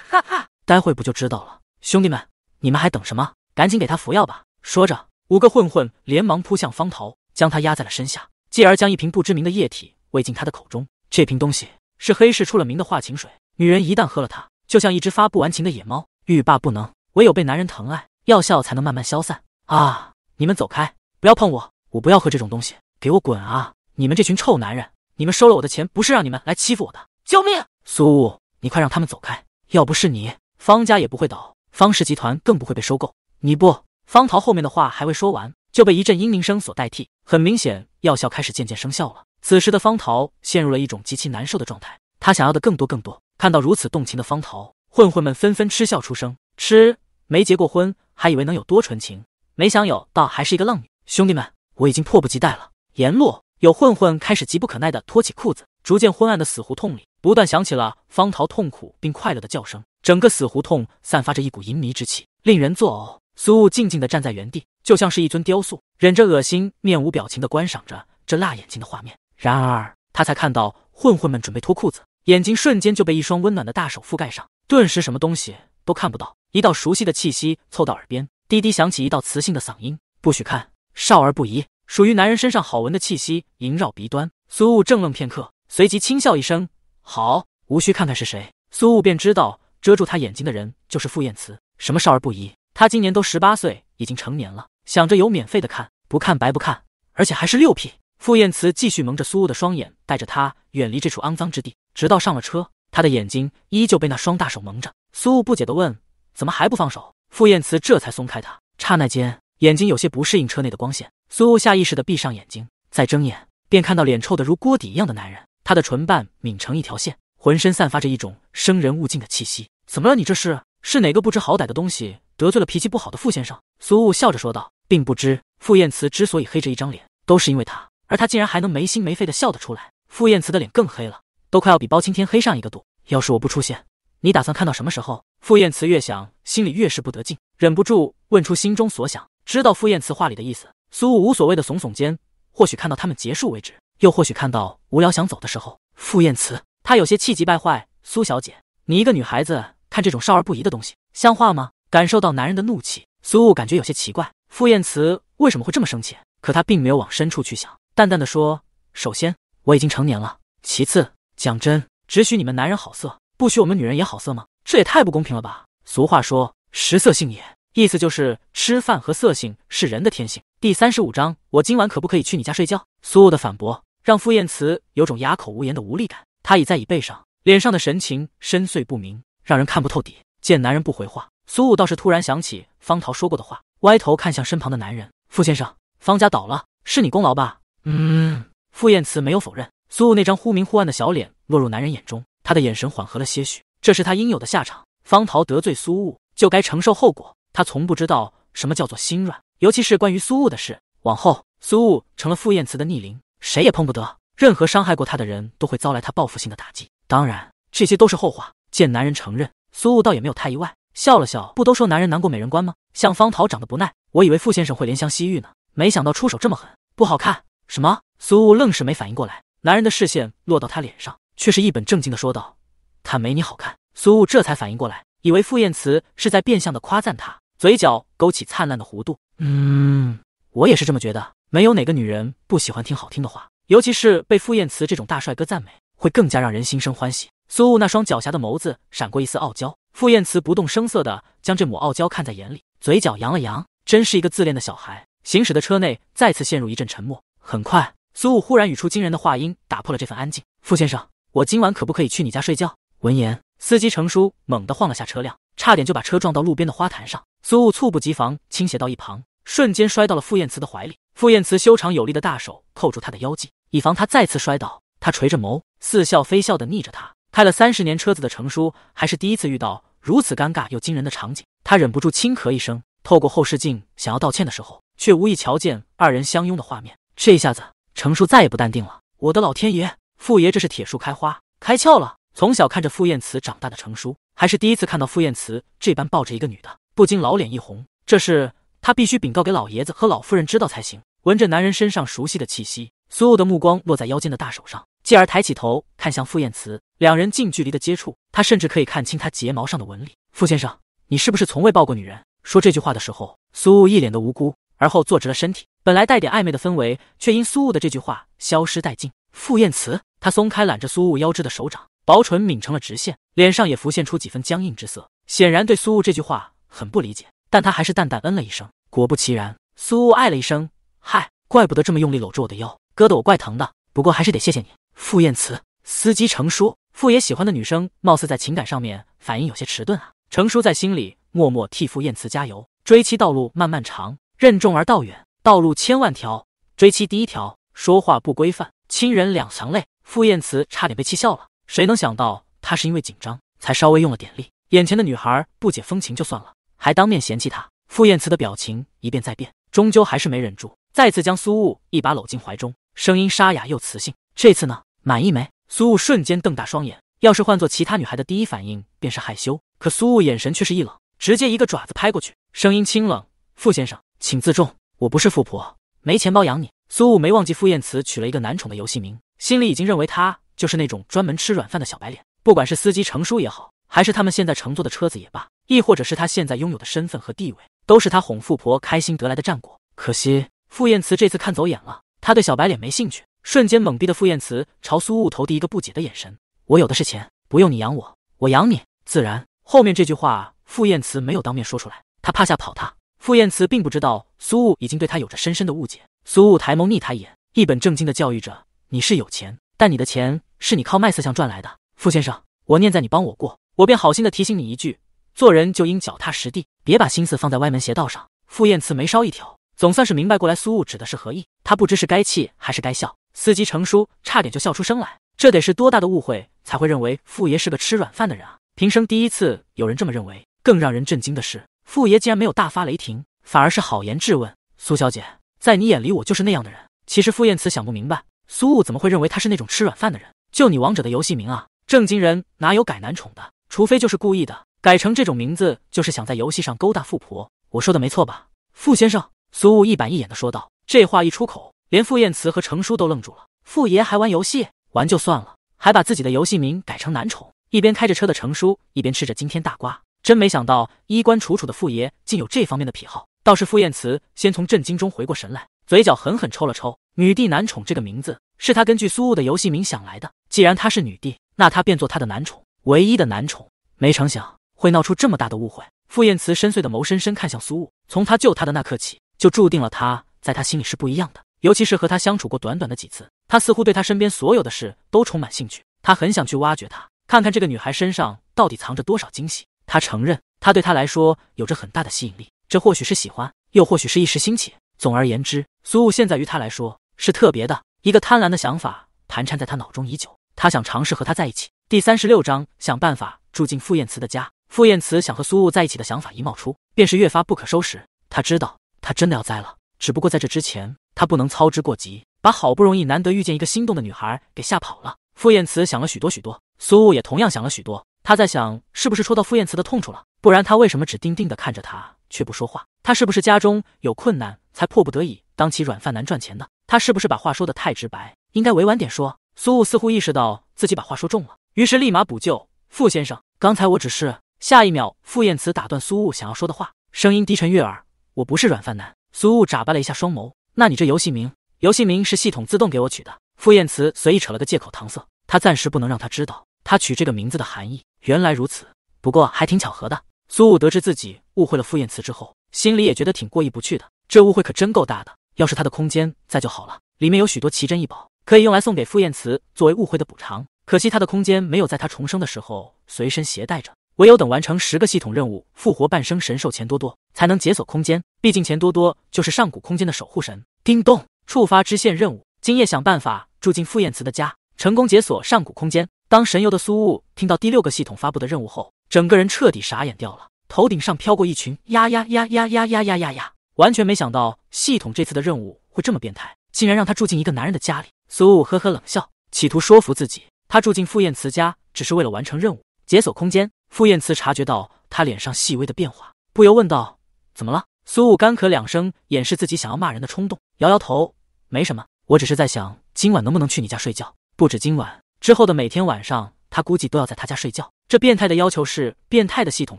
哈哈，待会不就知道了。兄弟们，你们还等什么？赶紧给他服药吧！”说着，五个混混连忙扑向方桃，将他压在了身下，继而将一瓶不知名的液体喂进他的口中。这瓶东西是黑市出了名的化情水，女人一旦喝了它，就像一只发不完情的野猫，欲罢不能，唯有被男人疼爱，药效才能慢慢消散。啊！你们走开，不要碰我，我不要喝这种东西。给我滚啊！你们这群臭男人，你们收了我的钱，不是让你们来欺负我的！救命！苏雾，你快让他们走开！要不是你，方家也不会倒，方氏集团更不会被收购。你不，方桃后面的话还未说完，就被一阵阴鸣声所代替。很明显，药效开始渐渐生效了。此时的方桃陷入了一种极其难受的状态，他想要的更多，更多。看到如此动情的方桃，混混们纷纷嗤笑出声：“吃，没结过婚，还以为能有多纯情，没想有，倒还是一个浪女。”兄弟们，我已经迫不及待了。言落，有混混开始急不可耐地脱起裤子，逐渐昏暗的死胡同里不断响起了方桃痛苦并快乐的叫声。整个死胡同散发着一股淫靡之气，令人作呕。苏雾静静地站在原地，就像是一尊雕塑，忍着恶心，面无表情的观赏着这辣眼睛的画面。然而他才看到混混们准备脱裤子，眼睛瞬间就被一双温暖的大手覆盖上，顿时什么东西都看不到。一道熟悉的气息凑到耳边，滴滴响起一道磁性的嗓音：“不许看，少儿不宜。”属于男人身上好闻的气息萦绕鼻端，苏雾怔愣片刻，随即轻笑一声：“好，无需看看是谁。”苏雾便知道遮住他眼睛的人就是傅宴辞。什么少儿不宜？他今年都十八岁，已经成年了。想着有免费的看，不看白不看，而且还是六 P。傅宴辞继续蒙着苏雾的双眼，带着他远离这处肮脏之地，直到上了车，他的眼睛依旧被那双大手蒙着。苏雾不解地问：“怎么还不放手？”傅宴辞这才松开他，刹那间眼睛有些不适应车内的光线。苏雾下意识的闭上眼睛，再睁眼便看到脸臭得如锅底一样的男人。他的唇瓣抿成一条线，浑身散发着一种生人勿近的气息。怎么了？你这是？是哪个不知好歹的东西得罪了脾气不好的傅先生？苏雾笑着说道，并不知傅宴慈之所以黑着一张脸，都是因为他，而他竟然还能没心没肺的笑得出来。傅宴慈的脸更黑了，都快要比包青天黑上一个度。要是我不出现，你打算看到什么时候？傅宴慈越想，心里越是不得劲，忍不住问出心中所想。知道傅宴慈话里的意思。苏雾无所谓的耸耸肩，或许看到他们结束为止，又或许看到无聊想走的时候。傅宴慈，他有些气急败坏。苏小姐，你一个女孩子看这种少儿不宜的东西，像话吗？感受到男人的怒气，苏雾感觉有些奇怪，傅宴慈为什么会这么生气？可他并没有往深处去想，淡淡的说：“首先我已经成年了，其次讲真，只许你们男人好色，不许我们女人也好色吗？这也太不公平了吧！俗话说，食色性也。”意思就是吃饭和色性是人的天性。第三十五章，我今晚可不可以去你家睡觉？苏雾的反驳让傅宴慈有种哑口无言的无力感。他倚在椅背上，脸上的神情深邃不明，让人看不透底。见男人不回话，苏雾倒是突然想起方桃说过的话，歪头看向身旁的男人：“傅先生，方家倒了，是你功劳吧？”嗯，傅宴慈没有否认。苏雾那张忽明忽暗的小脸落入男人眼中，他的眼神缓和了些许。这是他应有的下场。方桃得罪苏雾，就该承受后果。他从不知道什么叫做心软，尤其是关于苏雾的事。往后，苏雾成了傅宴慈的逆鳞，谁也碰不得。任何伤害过他的人，都会遭来他报复性的打击。当然，这些都是后话。见男人承认苏雾，倒也没有太意外，笑了笑。不都说男人难过美人关吗？像方桃长得不耐，我以为傅先生会怜香惜玉呢，没想到出手这么狠，不好看。什么？苏雾愣是没反应过来。男人的视线落到他脸上，却是一本正经的说道：“他没你好看。”苏雾这才反应过来，以为傅宴慈是在变相的夸赞他。嘴角勾起灿烂的弧度，嗯，我也是这么觉得。没有哪个女人不喜欢听好听的话，尤其是被傅宴慈这种大帅哥赞美，会更加让人心生欢喜。苏雾那双狡黠的眸子闪过一丝傲娇，傅宴慈不动声色地将这抹傲娇看在眼里，嘴角扬了扬，真是一个自恋的小孩。行驶的车内再次陷入一阵沉默。很快，苏雾忽然语出惊人的话音打破了这份安静：“傅先生，我今晚可不可以去你家睡觉？”闻言，司机程叔猛地晃了下车辆。差点就把车撞到路边的花坛上，苏雾猝不及防，倾斜到一旁，瞬间摔到了傅宴慈的怀里。傅宴慈修长有力的大手扣住他的腰际，以防他再次摔倒。他垂着眸，似笑非笑的睨着他。开了三十年车子的程叔，还是第一次遇到如此尴尬又惊人的场景，他忍不住轻咳一声，透过后视镜想要道歉的时候，却无意瞧见二人相拥的画面。这一下子，程叔再也不淡定了。我的老天爷，傅爷这是铁树开花，开窍了！从小看着傅宴慈长大的程叔。还是第一次看到傅宴慈这般抱着一个女的，不禁老脸一红。这事他必须禀告给老爷子和老夫人知道才行。闻着男人身上熟悉的气息，苏雾的目光落在腰间的大手上，继而抬起头看向傅宴慈。两人近距离的接触，他甚至可以看清他睫毛上的纹理。傅先生，你是不是从未抱过女人？说这句话的时候，苏雾一脸的无辜，而后坐直了身体。本来带点暧昧的氛围，却因苏雾的这句话消失殆尽。傅宴慈，他松开揽着苏雾腰肢的手掌。薄唇抿成了直线，脸上也浮现出几分僵硬之色，显然对苏雾这句话很不理解。但他还是淡淡嗯了一声。果不其然，苏雾哎了一声：“嗨，怪不得这么用力搂着我的腰，割得我怪疼的。不过还是得谢谢你，傅宴慈。司机程叔，傅爷喜欢的女生貌似在情感上面反应有些迟钝啊。程叔在心里默默替傅宴慈加油。追妻道路漫漫长，任重而道远。道路千万条，追妻第一条，说话不规范，亲人两行泪。傅宴慈差点被气笑了。谁能想到他是因为紧张才稍微用了点力？眼前的女孩不解风情就算了，还当面嫌弃他。傅宴慈的表情一变再变，终究还是没忍住，再次将苏雾一把搂进怀中，声音沙哑又磁性。这次呢，满意没？苏雾瞬间瞪大双眼。要是换做其他女孩，的第一反应便是害羞，可苏雾眼神却是一冷，直接一个爪子拍过去，声音清冷：“傅先生，请自重，我不是富婆，没钱包养你。”苏雾没忘记傅宴慈取了一个男宠的游戏名，心里已经认为他。就是那种专门吃软饭的小白脸，不管是司机程叔也好，还是他们现在乘坐的车子也罢，亦或者是他现在拥有的身份和地位，都是他哄富婆开心得来的战果。可惜傅宴慈这次看走眼了，他对小白脸没兴趣。瞬间懵逼的傅宴慈朝苏雾投递一个不解的眼神。我有的是钱，不用你养我，我养你。自然后面这句话傅宴慈没有当面说出来，他怕吓跑他。傅宴慈并不知道苏雾已经对他有着深深的误解。苏雾抬眸睨他一眼，一本正经的教育着：“你是有钱，但你的钱。”是你靠卖色相赚来的，傅先生，我念在你帮我过，我便好心的提醒你一句：做人就应脚踏实地，别把心思放在歪门邪道上。傅宴慈眉梢一挑，总算是明白过来苏雾指的是何意。他不知是该气还是该笑。司机程叔差点就笑出声来，这得是多大的误会才会认为傅爷是个吃软饭的人啊！平生第一次有人这么认为。更让人震惊的是，傅爷竟然没有大发雷霆，反而是好言质问苏小姐：“在你眼里，我就是那样的人？”其实傅宴慈想不明白，苏雾怎么会认为他是那种吃软饭的人。就你王者的游戏名啊！正经人哪有改男宠的？除非就是故意的，改成这种名字就是想在游戏上勾搭富婆。我说的没错吧，傅先生？苏雾一板一眼的说道。这话一出口，连傅宴慈和程叔都愣住了。傅爷还玩游戏？玩就算了，还把自己的游戏名改成男宠。一边开着车的程叔一边吃着惊天大瓜，真没想到衣冠楚楚的傅爷竟有这方面的癖好。倒是傅宴慈先从震惊中回过神来，嘴角狠狠抽了抽。女帝男宠这个名字。是他根据苏雾的游戏名想来的。既然她是女帝，那他便做她的男宠，唯一的男宠。没成想会闹出这么大的误会。傅宴慈深邃的眸深深看向苏雾，从他救他的那刻起，就注定了他在他心里是不一样的。尤其是和他相处过短短的几次，他似乎对他身边所有的事都充满兴趣。他很想去挖掘他，看看这个女孩身上到底藏着多少惊喜。他承认，他对他来说有着很大的吸引力。这或许是喜欢，又或许是一时兴起。总而言之，苏雾现在于他来说是特别的。一个贪婪的想法盘缠在他脑中已久，他想尝试和她在一起。第三十六章，想办法住进傅宴慈的家。傅宴慈想和苏雾在一起的想法一冒出，便是越发不可收拾。他知道他真的要栽了，只不过在这之前，他不能操之过急，把好不容易难得遇见一个心动的女孩给吓跑了。傅宴慈想了许多许多，苏雾也同样想了许多。他在想，是不是戳到傅宴慈的痛处了？不然他为什么只定定的看着他却不说话？他是不是家中有困难，才迫不得已当起软饭男赚钱的？他是不是把话说的太直白？应该委婉点说。苏雾似乎意识到自己把话说重了，于是立马补救。傅先生，刚才我只是……下一秒，傅宴慈打断苏雾想要说的话，声音低沉悦耳：“我不是软饭男。”苏雾眨巴了一下双眸。那你这游戏名？游戏名是系统自动给我取的。傅宴慈随意扯了个借口搪塞。他暂时不能让他知道他取这个名字的含义。原来如此，不过还挺巧合的。苏雾得知自己误会了傅宴慈之后，心里也觉得挺过意不去的。这误会可真够大的。要是他的空间在就好了，里面有许多奇珍异宝，可以用来送给傅宴慈作为误会的补偿。可惜他的空间没有在他重生的时候随身携带着，唯有等完成十个系统任务，复活半生神兽钱多多，才能解锁空间。毕竟钱多多就是上古空间的守护神。叮咚，触发支线任务，今夜想办法住进傅宴慈的家，成功解锁上古空间。当神游的苏雾听到第六个系统发布的任务后，整个人彻底傻眼掉了。头顶上飘过一群呀呀呀呀呀呀呀呀呀。完全没想到系统这次的任务会这么变态，竟然让他住进一个男人的家里。苏武呵呵冷笑，企图说服自己，他住进傅宴慈家只是为了完成任务，解锁空间。傅宴慈察觉到他脸上细微的变化，不由问道：“怎么了？”苏武干咳两声，掩饰自己想要骂人的冲动，摇摇头：“没什么，我只是在想今晚能不能去你家睡觉。不止今晚，之后的每天晚上，他估计都要在他家睡觉。这变态的要求是变态的系统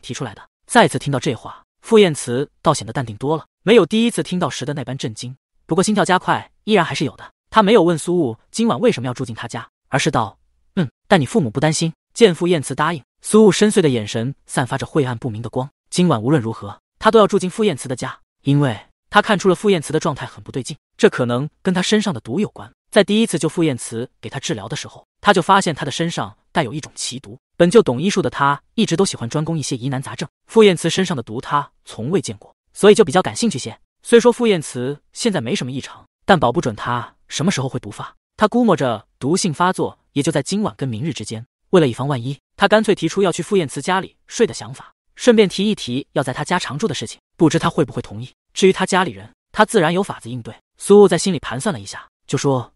提出来的。”再次听到这话。傅宴慈倒显得淡定多了，没有第一次听到时的那般震惊，不过心跳加快依然还是有的。他没有问苏雾今晚为什么要住进他家，而是道：“嗯，但你父母不担心？”见傅宴慈答应，苏雾深邃的眼神散发着晦暗不明的光。今晚无论如何，他都要住进傅宴慈的家，因为他看出了傅宴慈的状态很不对劲，这可能跟他身上的毒有关。在第一次救傅宴慈给他治疗的时候，他就发现他的身上。带有一种奇毒，本就懂医术的他一直都喜欢专攻一些疑难杂症。傅宴慈身上的毒他从未见过，所以就比较感兴趣些。虽说傅宴慈现在没什么异常，但保不准他什么时候会毒发。他估摸着毒性发作也就在今晚跟明日之间。为了以防万一，他干脆提出要去傅宴慈家里睡的想法，顺便提一提要在他家常住的事情，不知他会不会同意。至于他家里人，他自然有法子应对。苏雾在心里盘算了一下，就说：“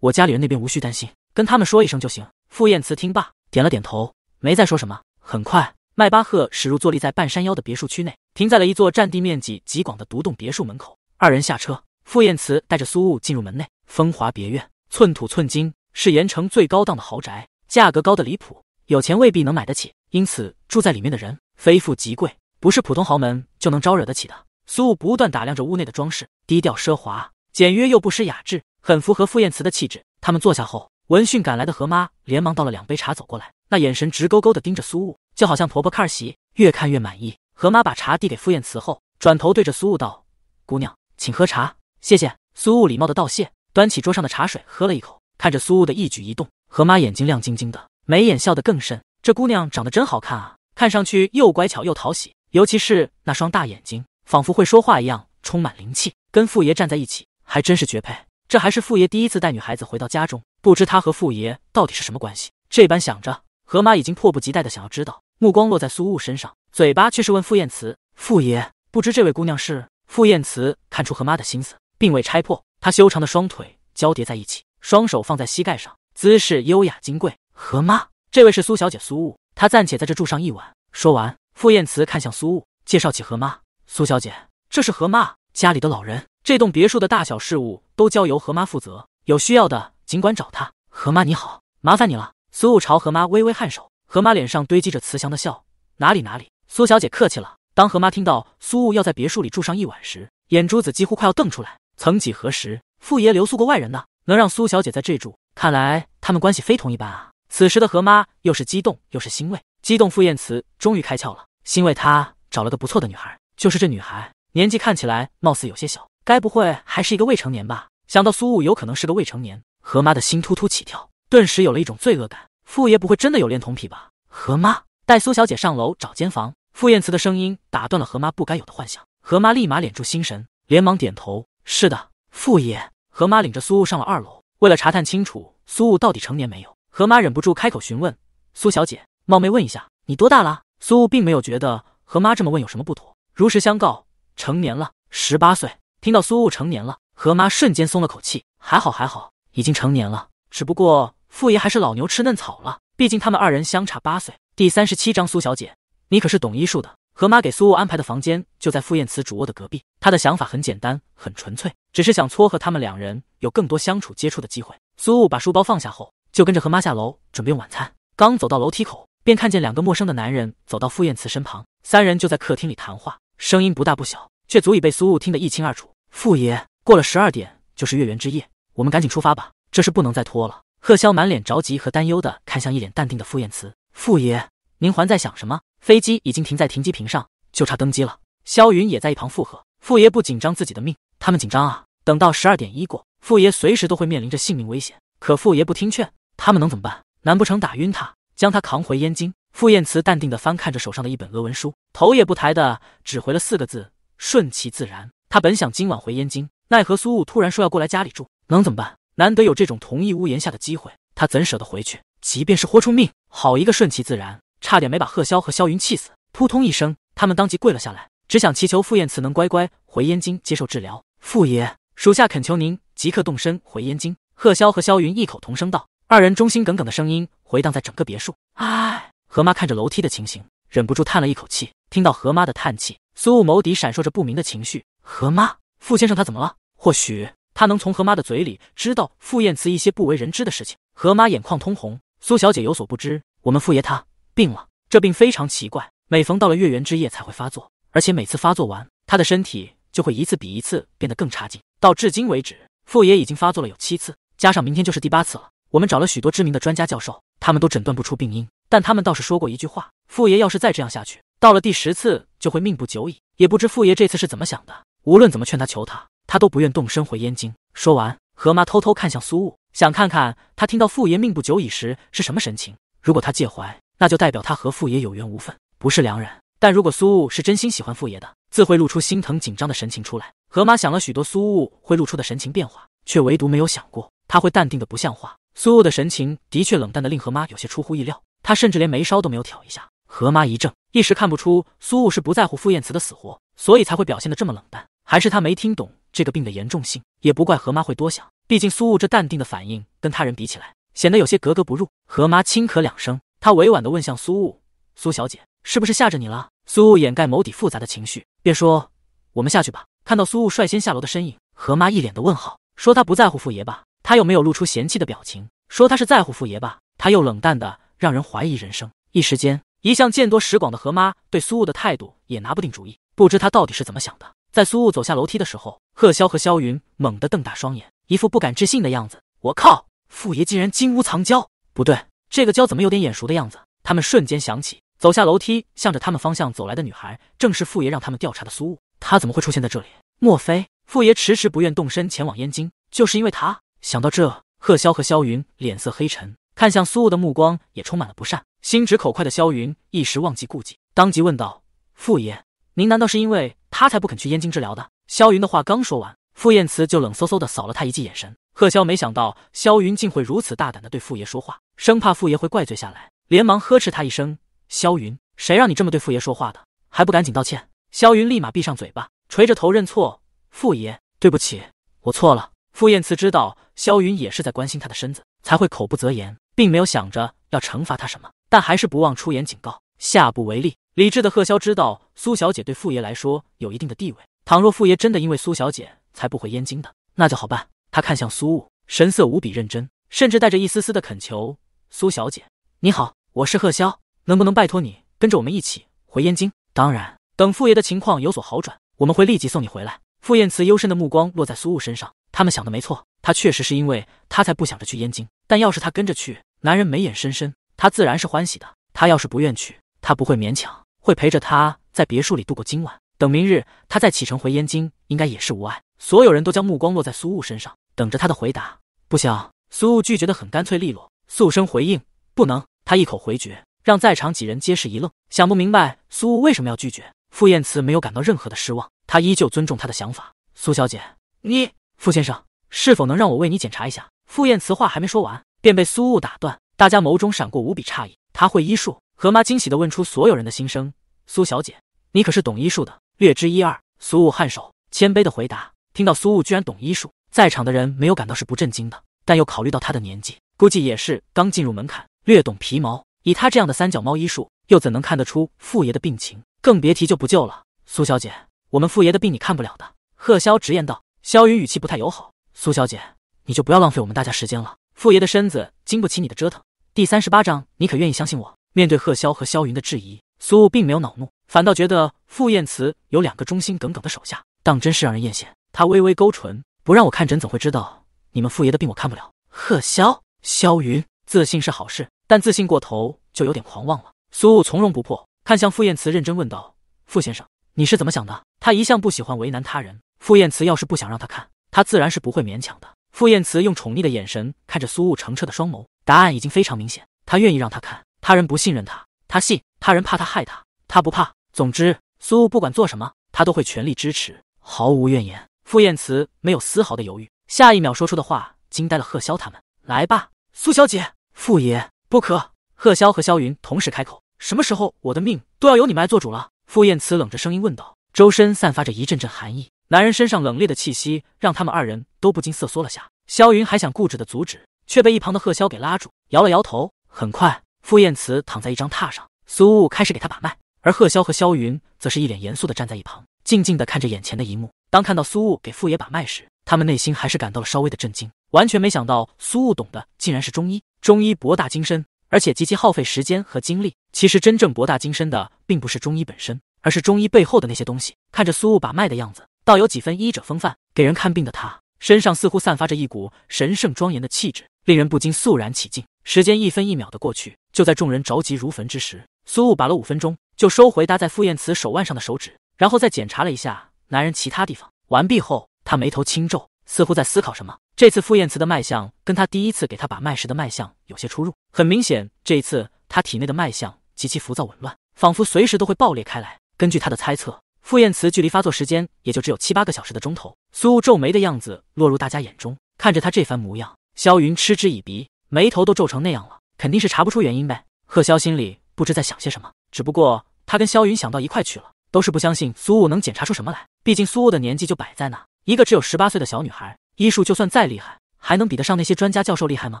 我家里人那边无需担心，跟他们说一声就行。”傅宴慈听罢，点了点头，没再说什么。很快，迈巴赫驶入坐立在半山腰的别墅区内，停在了一座占地面积极广的独栋别墅门口。二人下车，傅宴慈带着苏雾进入门内。风华别院，寸土寸金，是盐城最高档的豪宅，价格高的离谱，有钱未必能买得起。因此，住在里面的人非富即贵，不是普通豪门就能招惹得起的。苏雾不断打量着屋内的装饰，低调奢华，简约又不失雅致，很符合傅宴慈的气质。他们坐下后。闻讯赶来的何妈连忙倒了两杯茶走过来，那眼神直勾勾的盯着苏雾，就好像婆婆看儿媳，越看越满意。何妈把茶递给傅宴慈后，转头对着苏雾道：“姑娘，请喝茶，谢谢。”苏雾礼貌的道谢，端起桌上的茶水喝了一口，看着苏雾的一举一动，何妈眼睛亮晶晶的，眉眼笑得更深。这姑娘长得真好看啊，看上去又乖巧又讨喜，尤其是那双大眼睛，仿佛会说话一样，充满灵气，跟傅爷站在一起还真是绝配。这还是傅爷第一次带女孩子回到家中。不知他和傅爷到底是什么关系？这般想着，何妈已经迫不及待的想要知道，目光落在苏雾身上，嘴巴却是问傅宴慈：“傅爷，不知这位姑娘是？”傅宴慈看出何妈的心思，并未拆破。他修长的双腿交叠在一起，双手放在膝盖上，姿势优雅金贵。何妈，这位是苏小姐苏雾，她暂且在这住上一晚。说完，傅宴慈看向苏雾，介绍起何妈：“苏小姐，这是何妈，家里的老人。这栋别墅的大小事务都交由何妈负责，有需要的。”尽管找他，何妈你好，麻烦你了。苏雾朝何妈微微颔首，何妈脸上堆积着慈祥的笑。哪里哪里，苏小姐客气了。当何妈听到苏雾要在别墅里住上一晚时，眼珠子几乎快要瞪出来。曾几何时，傅爷留宿过外人呢？能让苏小姐在这住，看来他们关系非同一般啊。此时的何妈又是激动又是欣慰，激动傅宴慈终于开窍了，欣慰他找了个不错的女孩。就是这女孩，年纪看起来貌似有些小，该不会还是一个未成年吧？想到苏雾有可能是个未成年。何妈的心突突起跳，顿时有了一种罪恶感。傅爷不会真的有恋童癖吧？何妈带苏小姐上楼找间房。傅宴慈的声音打断了何妈不该有的幻想。何妈立马敛住心神，连忙点头：“是的，傅爷。”何妈领着苏雾上了二楼，为了查探清楚苏雾到底成年没有，何妈忍不住开口询问：“苏小姐，冒昧问一下，你多大了？”苏雾并没有觉得何妈这么问有什么不妥，如实相告：“成年了，十八岁。”听到苏雾成年了，何妈瞬间松了口气：“还好，还好。”已经成年了，只不过傅爷还是老牛吃嫩草了。毕竟他们二人相差八岁。第三十七章，苏小姐，你可是懂医术的。何妈给苏雾安排的房间就在傅宴慈主卧的隔壁。她的想法很简单，很纯粹，只是想撮合他们两人有更多相处接触的机会。苏雾把书包放下后，就跟着何妈下楼准备晚餐。刚走到楼梯口，便看见两个陌生的男人走到傅宴慈身旁，三人就在客厅里谈话，声音不大不小，却足以被苏雾听得一清二楚。傅爷，过了十二点就是月圆之夜。我们赶紧出发吧，这事不能再拖了。贺潇满脸着急和担忧的看向一脸淡定的傅宴慈。傅爷，您还在想什么？飞机已经停在停机坪上，就差登机了。萧云也在一旁附和。傅爷不紧张自己的命，他们紧张啊！等到十二点一过，傅爷随时都会面临着性命危险。可傅爷不听劝，他们能怎么办？难不成打晕他，将他扛回燕京？傅宴慈淡定的翻看着手上的一本俄文书，头也不抬的只回了四个字：顺其自然。他本想今晚回燕京，奈何苏雾突然说要过来家里住。能怎么办？难得有这种同一屋檐下的机会，他怎舍得回去？即便是豁出命，好一个顺其自然，差点没把贺萧和萧云气死。扑通一声，他们当即跪了下来，只想祈求傅宴慈能乖乖回燕京接受治疗。傅爷，属下恳求您即刻动身回燕京。贺萧和萧云异口同声道，二人忠心耿耿的声音回荡在整个别墅。唉，何妈看着楼梯的情形，忍不住叹了一口气。听到何妈的叹气，苏雾眸底闪烁着不明的情绪。何妈，傅先生他怎么了？或许。他能从何妈的嘴里知道傅宴慈一些不为人知的事情。何妈眼眶通红，苏小姐有所不知，我们傅爷他病了，这病非常奇怪，每逢到了月圆之夜才会发作，而且每次发作完，他的身体就会一次比一次变得更差劲。到至今为止，傅爷已经发作了有七次，加上明天就是第八次了。我们找了许多知名的专家教授，他们都诊断不出病因，但他们倒是说过一句话：傅爷要是再这样下去，到了第十次就会命不久矣。也不知傅爷这次是怎么想的，无论怎么劝他求他。他都不愿动身回燕京。说完，何妈偷偷看向苏雾，想看看他听到傅爷命不久矣时是什么神情。如果他介怀，那就代表他和傅爷有缘无分，不是良人；但如果苏雾是真心喜欢傅爷的，自会露出心疼、紧张的神情出来。何妈想了许多苏雾会露出的神情变化，却唯独没有想过他会淡定的不像话。苏雾的神情的确冷淡的令何妈有些出乎意料，他甚至连眉梢都没有挑一下。何妈一怔，一时看不出苏雾是不在乎傅宴慈的死活，所以才会表现的这么冷淡，还是他没听懂。这个病的严重性也不怪何妈会多想，毕竟苏雾这淡定的反应跟他人比起来，显得有些格格不入。何妈轻咳两声，她委婉的问向苏雾：“苏小姐，是不是吓着你了？”苏雾掩盖眸底复杂的情绪，便说：“我们下去吧。”看到苏雾率先下楼的身影，何妈一脸的问号，说：“她不在乎傅爷吧？”她又没有露出嫌弃的表情，说：“她是在乎傅爷吧？”她又冷淡的让人怀疑人生。一时间，一向见多识广的何妈对苏雾的态度也拿不定主意，不知她到底是怎么想的。在苏雾走下楼梯的时候，贺潇和萧云猛地瞪大双眼，一副不敢置信的样子。我靠，傅爷竟然金屋藏娇！不对，这个娇怎么有点眼熟的样子？他们瞬间想起，走下楼梯，向着他们方向走来的女孩，正是傅爷让他们调查的苏雾。她怎么会出现在这里？莫非傅爷迟迟不愿动身前往燕京，就是因为她？想到这，贺潇和萧云脸色黑沉，看向苏雾的目光也充满了不善。心直口快的萧云一时忘记顾忌，当即问道：“傅爷。”您难道是因为他才不肯去燕京治疗的？萧云的话刚说完，傅宴慈就冷飕飕的扫了他一记眼神。贺萧没想到萧云竟会如此大胆的对傅爷说话，生怕傅爷会怪罪下来，连忙呵斥他一声：“萧云，谁让你这么对傅爷说话的？还不赶紧道歉！”萧云立马闭上嘴巴，垂着头认错：“傅爷，对不起，我错了。”傅宴慈知道萧云也是在关心他的身子，才会口不择言，并没有想着要惩罚他什么，但还是不忘出言警告。下不为例。理智的贺潇知道苏小姐对傅爷来说有一定的地位，倘若傅爷真的因为苏小姐才不回燕京的，那就好办。他看向苏雾，神色无比认真，甚至带着一丝丝的恳求。苏小姐，你好，我是贺潇，能不能拜托你跟着我们一起回燕京？当然，等傅爷的情况有所好转，我们会立即送你回来。傅宴慈幽深的目光落在苏雾身上，他们想的没错，他确实是因为他才不想着去燕京。但要是他跟着去，男人眉眼深深，他自然是欢喜的。他要是不愿去。他不会勉强，会陪着他在别墅里度过今晚。等明日他再启程回燕京，应该也是无碍。所有人都将目光落在苏雾身上，等着他的回答。不行，苏雾拒绝的很干脆利落，素生回应：“不能。”他一口回绝，让在场几人皆是一愣，想不明白苏雾为什么要拒绝。傅宴慈没有感到任何的失望，他依旧尊重他的想法。苏小姐，你傅先生是否能让我为你检查一下？傅宴慈话还没说完，便被苏雾打断。大家眸中闪过无比诧异，他会医术。何妈惊喜地问出所有人的心声：“苏小姐，你可是懂医术的，略知一二。”苏雾颔首，谦卑地回答。听到苏雾居然懂医术，在场的人没有感到是不震惊的，但又考虑到他的年纪，估计也是刚进入门槛，略懂皮毛。以他这样的三脚猫医术，又怎能看得出傅爷的病情？更别提救不救了。苏小姐，我们傅爷的病你看不了的。”贺潇直言道。萧云语气不太友好：“苏小姐，你就不要浪费我们大家时间了。傅爷的身子经不起你的折腾。”第三十八章，你可愿意相信我？面对贺萧和萧云的质疑，苏雾并没有恼怒，反倒觉得傅燕慈有两个忠心耿耿的手下，当真是让人艳羡。他微微勾唇，不让我看诊，怎会知道你们傅爷的病？我看不了。贺萧、萧云，自信是好事，但自信过头就有点狂妄了。苏雾从容不迫，看向傅燕慈，认真问道：“傅先生，你是怎么想的？”他一向不喜欢为难他人。傅燕慈要是不想让他看，他自然是不会勉强的。傅燕慈用宠溺的眼神看着苏雾澄澈的双眸，答案已经非常明显，他愿意让他看。他人不信任他，他信；他人怕他害他，他不怕。总之，苏不管做什么，他都会全力支持，毫无怨言。傅宴慈没有丝毫的犹豫，下一秒说出的话惊呆了贺潇他们：“来吧，苏小姐，傅爷，不可！”贺潇和萧云同时开口：“什么时候我的命都要由你们来做主了？”傅宴慈冷着声音问道，周身散发着一阵阵寒意，男人身上冷冽的气息让他们二人都不禁瑟缩了下。萧云还想固执的阻止，却被一旁的贺潇给拉住，摇了摇头。很快。傅彦慈躺在一张榻上，苏雾开始给他把脉，而贺萧和萧云则是一脸严肃的站在一旁，静静的看着眼前的一幕。当看到苏雾给傅爷把脉时，他们内心还是感到了稍微的震惊，完全没想到苏雾懂的竟然是中医。中医博大精深，而且极其耗费时间和精力。其实真正博大精深的并不是中医本身，而是中医背后的那些东西。看着苏雾把脉的样子，倒有几分医者风范。给人看病的他，身上似乎散发着一股神圣庄严的气质，令人不禁肃然起敬。时间一分一秒的过去。就在众人着急如焚之时，苏雾把了五分钟，就收回搭在傅宴慈手腕上的手指，然后再检查了一下男人其他地方。完毕后，他眉头轻皱，似乎在思考什么。这次傅宴慈的脉象跟他第一次给他把脉时的脉象有些出入，很明显，这一次他体内的脉象极其浮躁紊乱，仿佛随时都会爆裂开来。根据他的猜测，傅宴慈距离发作时间也就只有七八个小时的钟头。苏雾皱眉的样子落入大家眼中，看着他这番模样，萧云嗤之以鼻，眉头都皱成那样了。肯定是查不出原因呗。贺潇心里不知在想些什么，只不过他跟萧云想到一块去了，都是不相信苏雾能检查出什么来。毕竟苏雾的年纪就摆在那，一个只有十八岁的小女孩，医术就算再厉害，还能比得上那些专家教授厉害吗？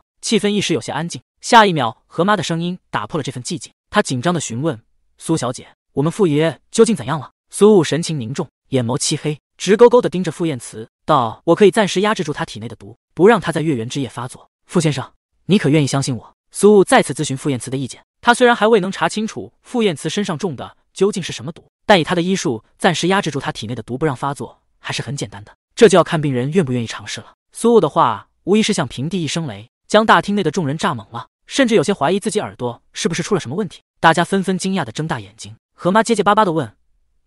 气氛一时有些安静，下一秒何妈的声音打破了这份寂静。她紧张地询问苏小姐：“我们傅爷究竟怎样了？”苏雾神情凝重，眼眸漆黑，直勾勾地盯着傅宴慈，道：“我可以暂时压制住他体内的毒，不让他在月圆之夜发作。傅先生，你可愿意相信我？”苏雾再次咨询傅宴慈的意见。他虽然还未能查清楚傅宴慈身上中的究竟是什么毒，但以他的医术，暂时压制住他体内的毒，不让发作，还是很简单的。这就要看病人愿不愿意尝试了。苏雾的话无疑是像平地一声雷，将大厅内的众人炸懵了，甚至有些怀疑自己耳朵是不是出了什么问题。大家纷纷惊讶的睁大眼睛。何妈结结巴巴的问：“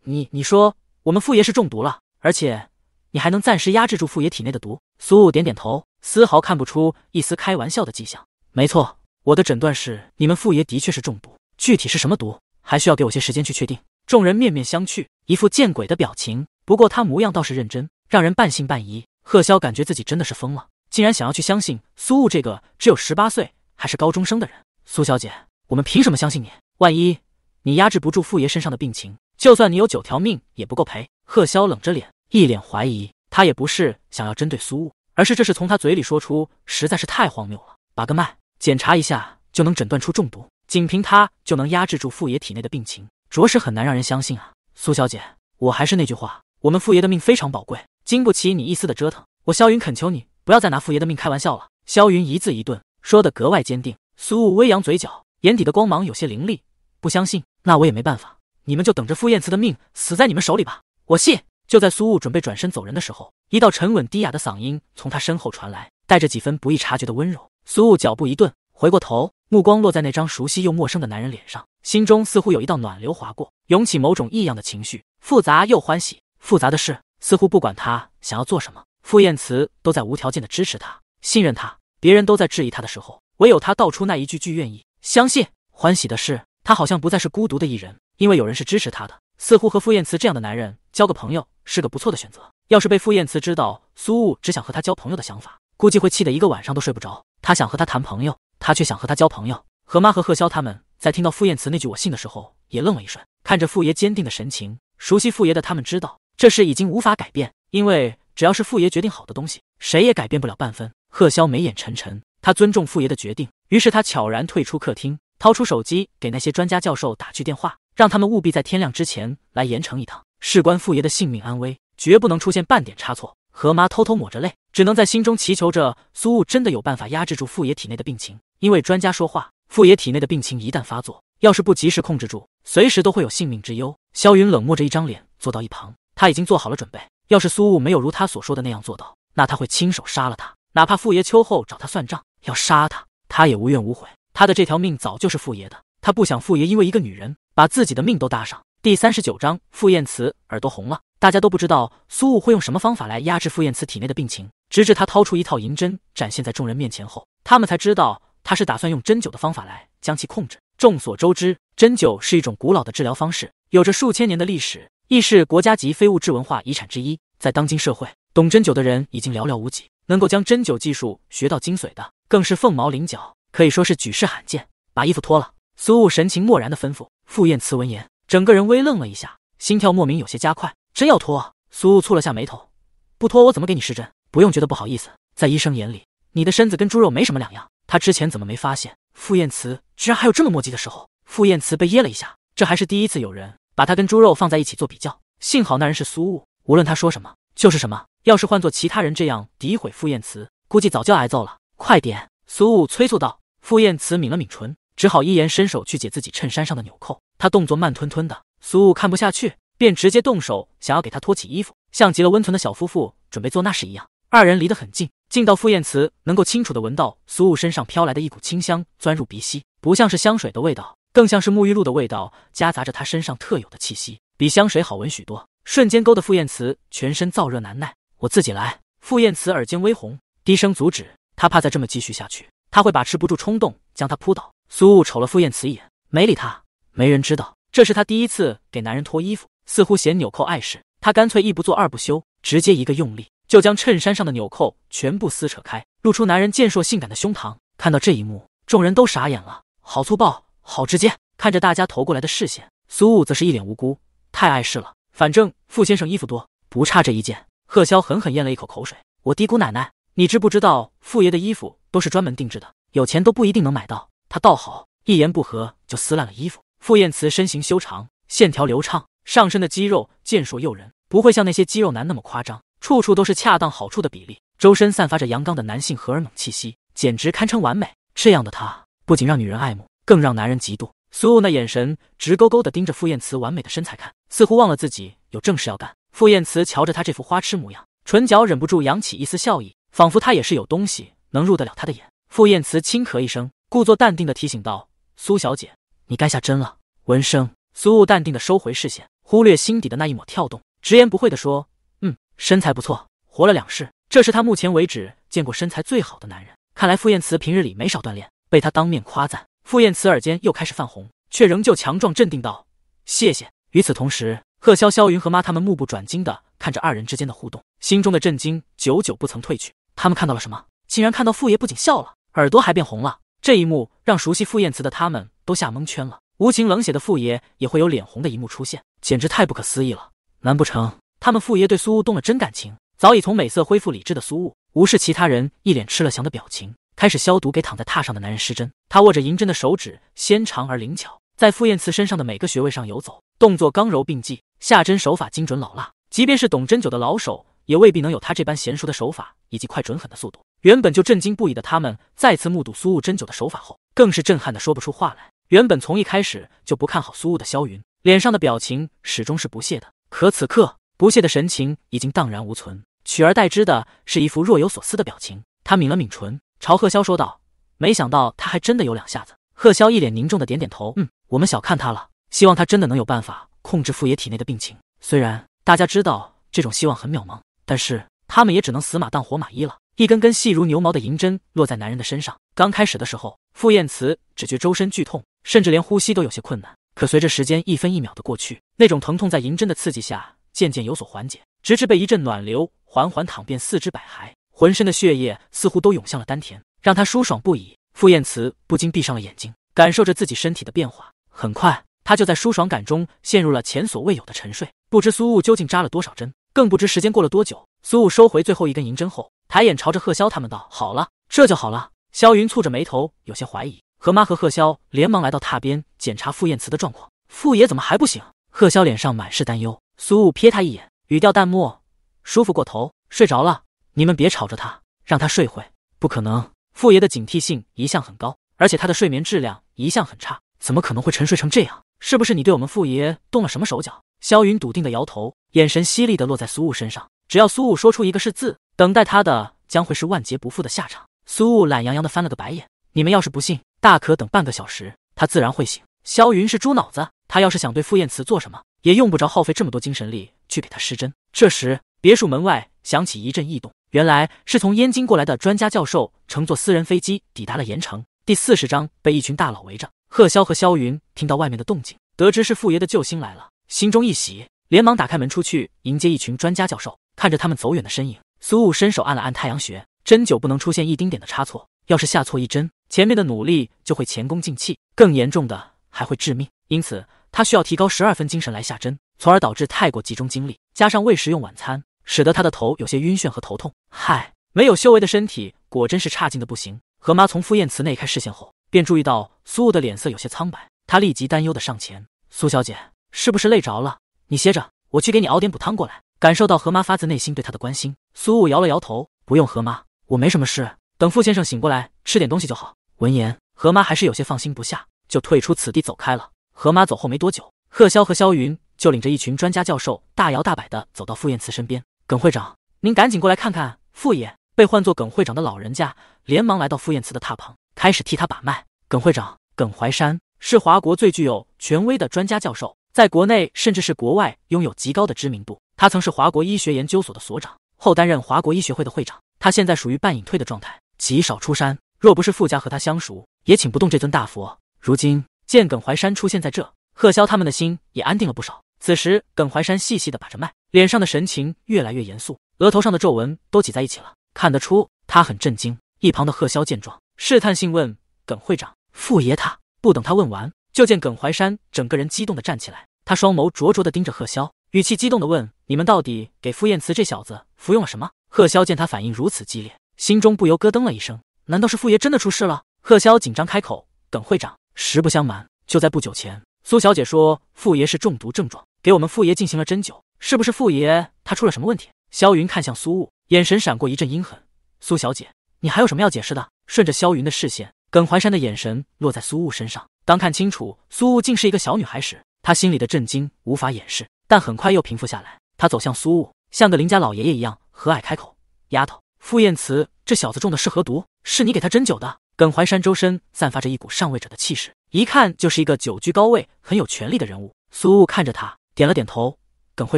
你你说我们傅爷是中毒了，而且你还能暂时压制住傅爷体内的毒？”苏雾点点头，丝毫看不出一丝开玩笑的迹象。没错。我的诊断是，你们傅爷的确是中毒，具体是什么毒，还需要给我些时间去确定。众人面面相觑，一副见鬼的表情。不过他模样倒是认真，让人半信半疑。贺潇感觉自己真的是疯了，竟然想要去相信苏雾这个只有十八岁还是高中生的人。苏小姐，我们凭什么相信你？万一你压制不住傅爷身上的病情，就算你有九条命也不够赔。贺潇冷着脸，一脸怀疑。他也不是想要针对苏雾，而是这是从他嘴里说出，实在是太荒谬了。把个脉。检查一下就能诊断出中毒，仅凭他就能压制住傅爷体内的病情，着实很难让人相信啊！苏小姐，我还是那句话，我们傅爷的命非常宝贵，经不起你一丝的折腾。我萧云恳求你不要再拿傅爷的命开玩笑了。萧云一字一顿，说的格外坚定。苏雾微扬嘴角，眼底的光芒有些凌厉。不相信？那我也没办法，你们就等着傅宴慈的命死在你们手里吧。我信。就在苏雾准备转身走人的时候，一道沉稳低哑的嗓音从他身后传来，带着几分不易察觉的温柔。苏雾脚步一顿，回过头，目光落在那张熟悉又陌生的男人脸上，心中似乎有一道暖流划过，涌起某种异样的情绪，复杂又欢喜。复杂的是，似乎不管他想要做什么，傅宴慈都在无条件的支持他、信任他。别人都在质疑他的时候，唯有他道出那一句句愿意相信。欢喜的是，他好像不再是孤独的一人，因为有人是支持他的。似乎和傅宴慈这样的男人交个朋友是个不错的选择。要是被傅宴慈知道苏雾只想和他交朋友的想法，估计会气得一个晚上都睡不着。他想和他谈朋友，他却想和他交朋友。何妈和贺潇他们在听到傅宴慈那句“我信”的时候，也愣了一瞬，看着傅爷坚定的神情。熟悉傅爷的他们知道，这事已经无法改变，因为只要是傅爷决定好的东西，谁也改变不了半分。贺潇眉眼沉沉，他尊重傅爷的决定，于是他悄然退出客厅，掏出手机给那些专家教授打去电话，让他们务必在天亮之前来盐城一趟，事关傅爷的性命安危，绝不能出现半点差错。何妈偷偷抹着泪，只能在心中祈求着苏雾真的有办法压制住傅爷体内的病情。因为专家说话，傅爷体内的病情一旦发作，要是不及时控制住，随时都会有性命之忧。萧云冷漠着一张脸，坐到一旁。他已经做好了准备，要是苏雾没有如他所说的那样做到，那他会亲手杀了他。哪怕傅爷秋后找他算账，要杀他，他也无怨无悔。他的这条命早就是傅爷的，他不想傅爷因为一个女人把自己的命都搭上。第三十九章，傅宴慈耳朵红了。大家都不知道苏雾会用什么方法来压制傅宴慈体内的病情，直至他掏出一套银针展现在众人面前后，他们才知道他是打算用针灸的方法来将其控制。众所周知，针灸是一种古老的治疗方式，有着数千年的历史，亦是国家级非物质文化遗产之一。在当今社会，懂针灸的人已经寥寥无几，能够将针灸技术学到精髓的更是凤毛麟角，可以说是举世罕见。把衣服脱了，苏雾神情漠然的吩咐。傅宴慈闻言。整个人微愣了一下，心跳莫名有些加快。真要脱？苏雾蹙了下眉头，不脱我怎么给你施针？不用觉得不好意思，在医生眼里，你的身子跟猪肉没什么两样。他之前怎么没发现傅宴慈居然还有这么墨迹的时候？傅宴慈被噎了一下，这还是第一次有人把他跟猪肉放在一起做比较。幸好那人是苏雾，无论他说什么就是什么。要是换做其他人这样诋毁傅宴慈，估计早就挨揍了。快点，苏雾催促道。傅宴慈抿了抿唇。只好一言伸手去解自己衬衫上的纽扣，他动作慢吞吞的。苏雾看不下去，便直接动手想要给他脱起衣服，像极了温存的小夫妇准备做那事一样。二人离得很近，近到傅宴慈能够清楚的闻到苏雾身上飘来的一股清香，钻入鼻息，不像是香水的味道，更像是沐浴露的味道，夹杂着他身上特有的气息，比香水好闻许多。瞬间勾得傅宴慈全身燥热难耐。我自己来。傅宴慈耳尖微红，低声阻止他，怕再这么继续下去，他会把持不住冲动，将他扑倒。苏雾瞅了傅宴慈一眼，没理他。没人知道，这是他第一次给男人脱衣服。似乎嫌纽扣碍事，他干脆一不做二不休，直接一个用力，就将衬衫上的纽扣全部撕扯开，露出男人健硕性感的胸膛。看到这一幕，众人都傻眼了。好粗暴，好直接！看着大家投过来的视线，苏雾则是一脸无辜。太碍事了，反正傅先生衣服多，不差这一件。贺潇狠狠咽了一口口水。我嘀咕奶奶，你知不知道傅爷的衣服都是专门定制的，有钱都不一定能买到。倒好，一言不合就撕烂了衣服。傅宴慈身形修长，线条流畅，上身的肌肉健硕诱人，不会像那些肌肉男那么夸张，处处都是恰当好处的比例，周身散发着阳刚的男性荷尔蒙气息，简直堪称完美。这样的他不仅让女人爱慕，更让男人嫉妒。苏雾那眼神直勾勾的盯着傅宴慈完美的身材看，似乎忘了自己有正事要干。傅宴慈瞧着他这副花痴模样，唇角忍不住扬起一丝笑意，仿佛他也是有东西能入得了他的眼。傅宴慈轻咳一声。故作淡定地提醒道：“苏小姐，你该下针了。”闻声，苏雾淡定地收回视线，忽略心底的那一抹跳动，直言不讳地说：“嗯，身材不错。活了两世，这是他目前为止见过身材最好的男人。看来傅宴辞平日里没少锻炼。被他当面夸赞，傅宴辞耳尖又开始泛红，却仍旧强壮镇定道：谢谢。与此同时，贺潇、萧云和妈他们目不转睛地看着二人之间的互动，心中的震惊久久不曾褪去。他们看到了什么？竟然看到傅爷不仅笑了，耳朵还变红了。”这一幕让熟悉傅宴慈的他们都吓蒙圈了。无情冷血的傅爷也会有脸红的一幕出现，简直太不可思议了！难不成他们傅爷对苏雾动了真感情？早已从美色恢复理智的苏雾，无视其他人一脸吃了翔的表情，开始消毒给躺在榻上的男人施针。他握着银针的手指纤长而灵巧，在傅宴慈身上的每个穴位上游走，动作刚柔并济，下针手法精准老辣。即便是懂针灸的老手，也未必能有他这般娴熟的手法以及快准狠的速度。原本就震惊不已的他们，再次目睹苏雾针灸的手法后，更是震撼的说不出话来。原本从一开始就不看好苏雾的萧云，脸上的表情始终是不屑的，可此刻不屑的神情已经荡然无存，取而代之的是一副若有所思的表情。他抿了抿唇，朝贺萧说道：“没想到他还真的有两下子。”贺萧一脸凝重的点点头：“嗯，我们小看他了。希望他真的能有办法控制傅爷体内的病情。虽然大家知道这种希望很渺茫，但是他们也只能死马当活马医了。”一根根细如牛毛的银针落在男人的身上。刚开始的时候，傅宴慈只觉周身剧痛，甚至连呼吸都有些困难。可随着时间一分一秒的过去，那种疼痛在银针的刺激下渐渐有所缓解，直至被一阵暖流缓缓淌遍四肢百骸，浑身的血液似乎都涌向了丹田，让他舒爽不已。傅宴慈不禁闭上了眼睛，感受着自己身体的变化。很快，他就在舒爽感中陷入了前所未有的沉睡。不知苏雾究竟扎了多少针，更不知时间过了多久。苏雾收回最后一根银针后。抬眼朝着贺潇他们道：“好了，这就好了。”萧云蹙着眉头，有些怀疑。何妈和贺潇连忙来到榻边检查傅宴慈的状况。傅爷怎么还不醒？贺潇脸上满是担忧。苏雾瞥他一眼，语调淡漠：“舒服过头，睡着了。你们别吵着他，让他睡会。”不可能，傅爷的警惕性一向很高，而且他的睡眠质量一向很差，怎么可能会沉睡成这样？是不是你对我们傅爷动了什么手脚？”萧云笃定的摇头，眼神犀利的落在苏雾身上。只要苏雾说出一个“是”字。等待他的将会是万劫不复的下场。苏雾懒洋洋的翻了个白眼，你们要是不信，大可等半个小时，他自然会醒。萧云是猪脑子，他要是想对傅宴慈做什么，也用不着耗费这么多精神力去给他施针。这时，别墅门外响起一阵异动，原来是从燕京过来的专家教授乘坐私人飞机抵达了盐城。第四十章被一群大佬围着，贺潇和萧云听到外面的动静，得知是傅爷的救星来了，心中一喜，连忙打开门出去迎接一群专家教授，看着他们走远的身影。苏武伸手按了按太阳穴，针灸不能出现一丁点的差错，要是下错一针，前面的努力就会前功尽弃，更严重的还会致命。因此，他需要提高十二分精神来下针，从而导致太过集中精力，加上未食用晚餐，使得他的头有些晕眩和头痛。嗨，没有修为的身体果真是差劲的不行。何妈从傅宴慈那开视线后，便注意到苏武的脸色有些苍白，她立即担忧的上前：“苏小姐，是不是累着了？你歇着，我去给你熬点补汤过来。”感受到何妈发自内心对他的关心，苏雾摇了摇头，不用何妈，我没什么事，等傅先生醒过来吃点东西就好。闻言，何妈还是有些放心不下，就退出此地走开了。何妈走后没多久，贺萧和萧云就领着一群专家教授大摇大摆地走到傅宴辞身边。耿会长，您赶紧过来看看傅爷。被唤作耿会长的老人家连忙来到傅宴辞的榻旁，开始替他把脉。耿会长，耿怀山是华国最具有权威的专家教授，在国内甚至是国外拥有极高的知名度。他曾是华国医学研究所的所长，后担任华国医学会的会长。他现在属于半隐退的状态，极少出山。若不是傅家和他相熟，也请不动这尊大佛。如今见耿怀山出现在这，贺萧他们的心也安定了不少。此时，耿怀山细细的把着脉，脸上的神情越来越严肃，额头上的皱纹都挤在一起了，看得出他很震惊。一旁的贺萧见状，试探性问：“耿会长，傅爷他……”不等他问完，就见耿怀山整个人激动的站起来，他双眸灼灼的盯着贺萧。语气激动的问：“你们到底给傅宴慈这小子服用了什么？”贺潇见他反应如此激烈，心中不由咯噔了一声。难道是傅爷真的出事了？贺潇紧张开口：“耿会长，实不相瞒，就在不久前，苏小姐说傅爷是中毒症状，给我们傅爷进行了针灸。是不是傅爷他出了什么问题？”萧云看向苏雾，眼神闪过一阵阴狠。“苏小姐，你还有什么要解释的？”顺着萧云的视线，耿怀山的眼神落在苏雾身上。当看清楚苏雾竟是一个小女孩时，他心里的震惊无法掩饰。但很快又平复下来。他走向苏雾，像个邻家老爷爷一样和蔼开口：“丫头，傅宴慈这小子中的是何毒？是你给他针灸的？”耿怀山周身散发着一股上位者的气势，一看就是一个久居高位、很有权力的人物。苏雾看着他，点了点头：“耿会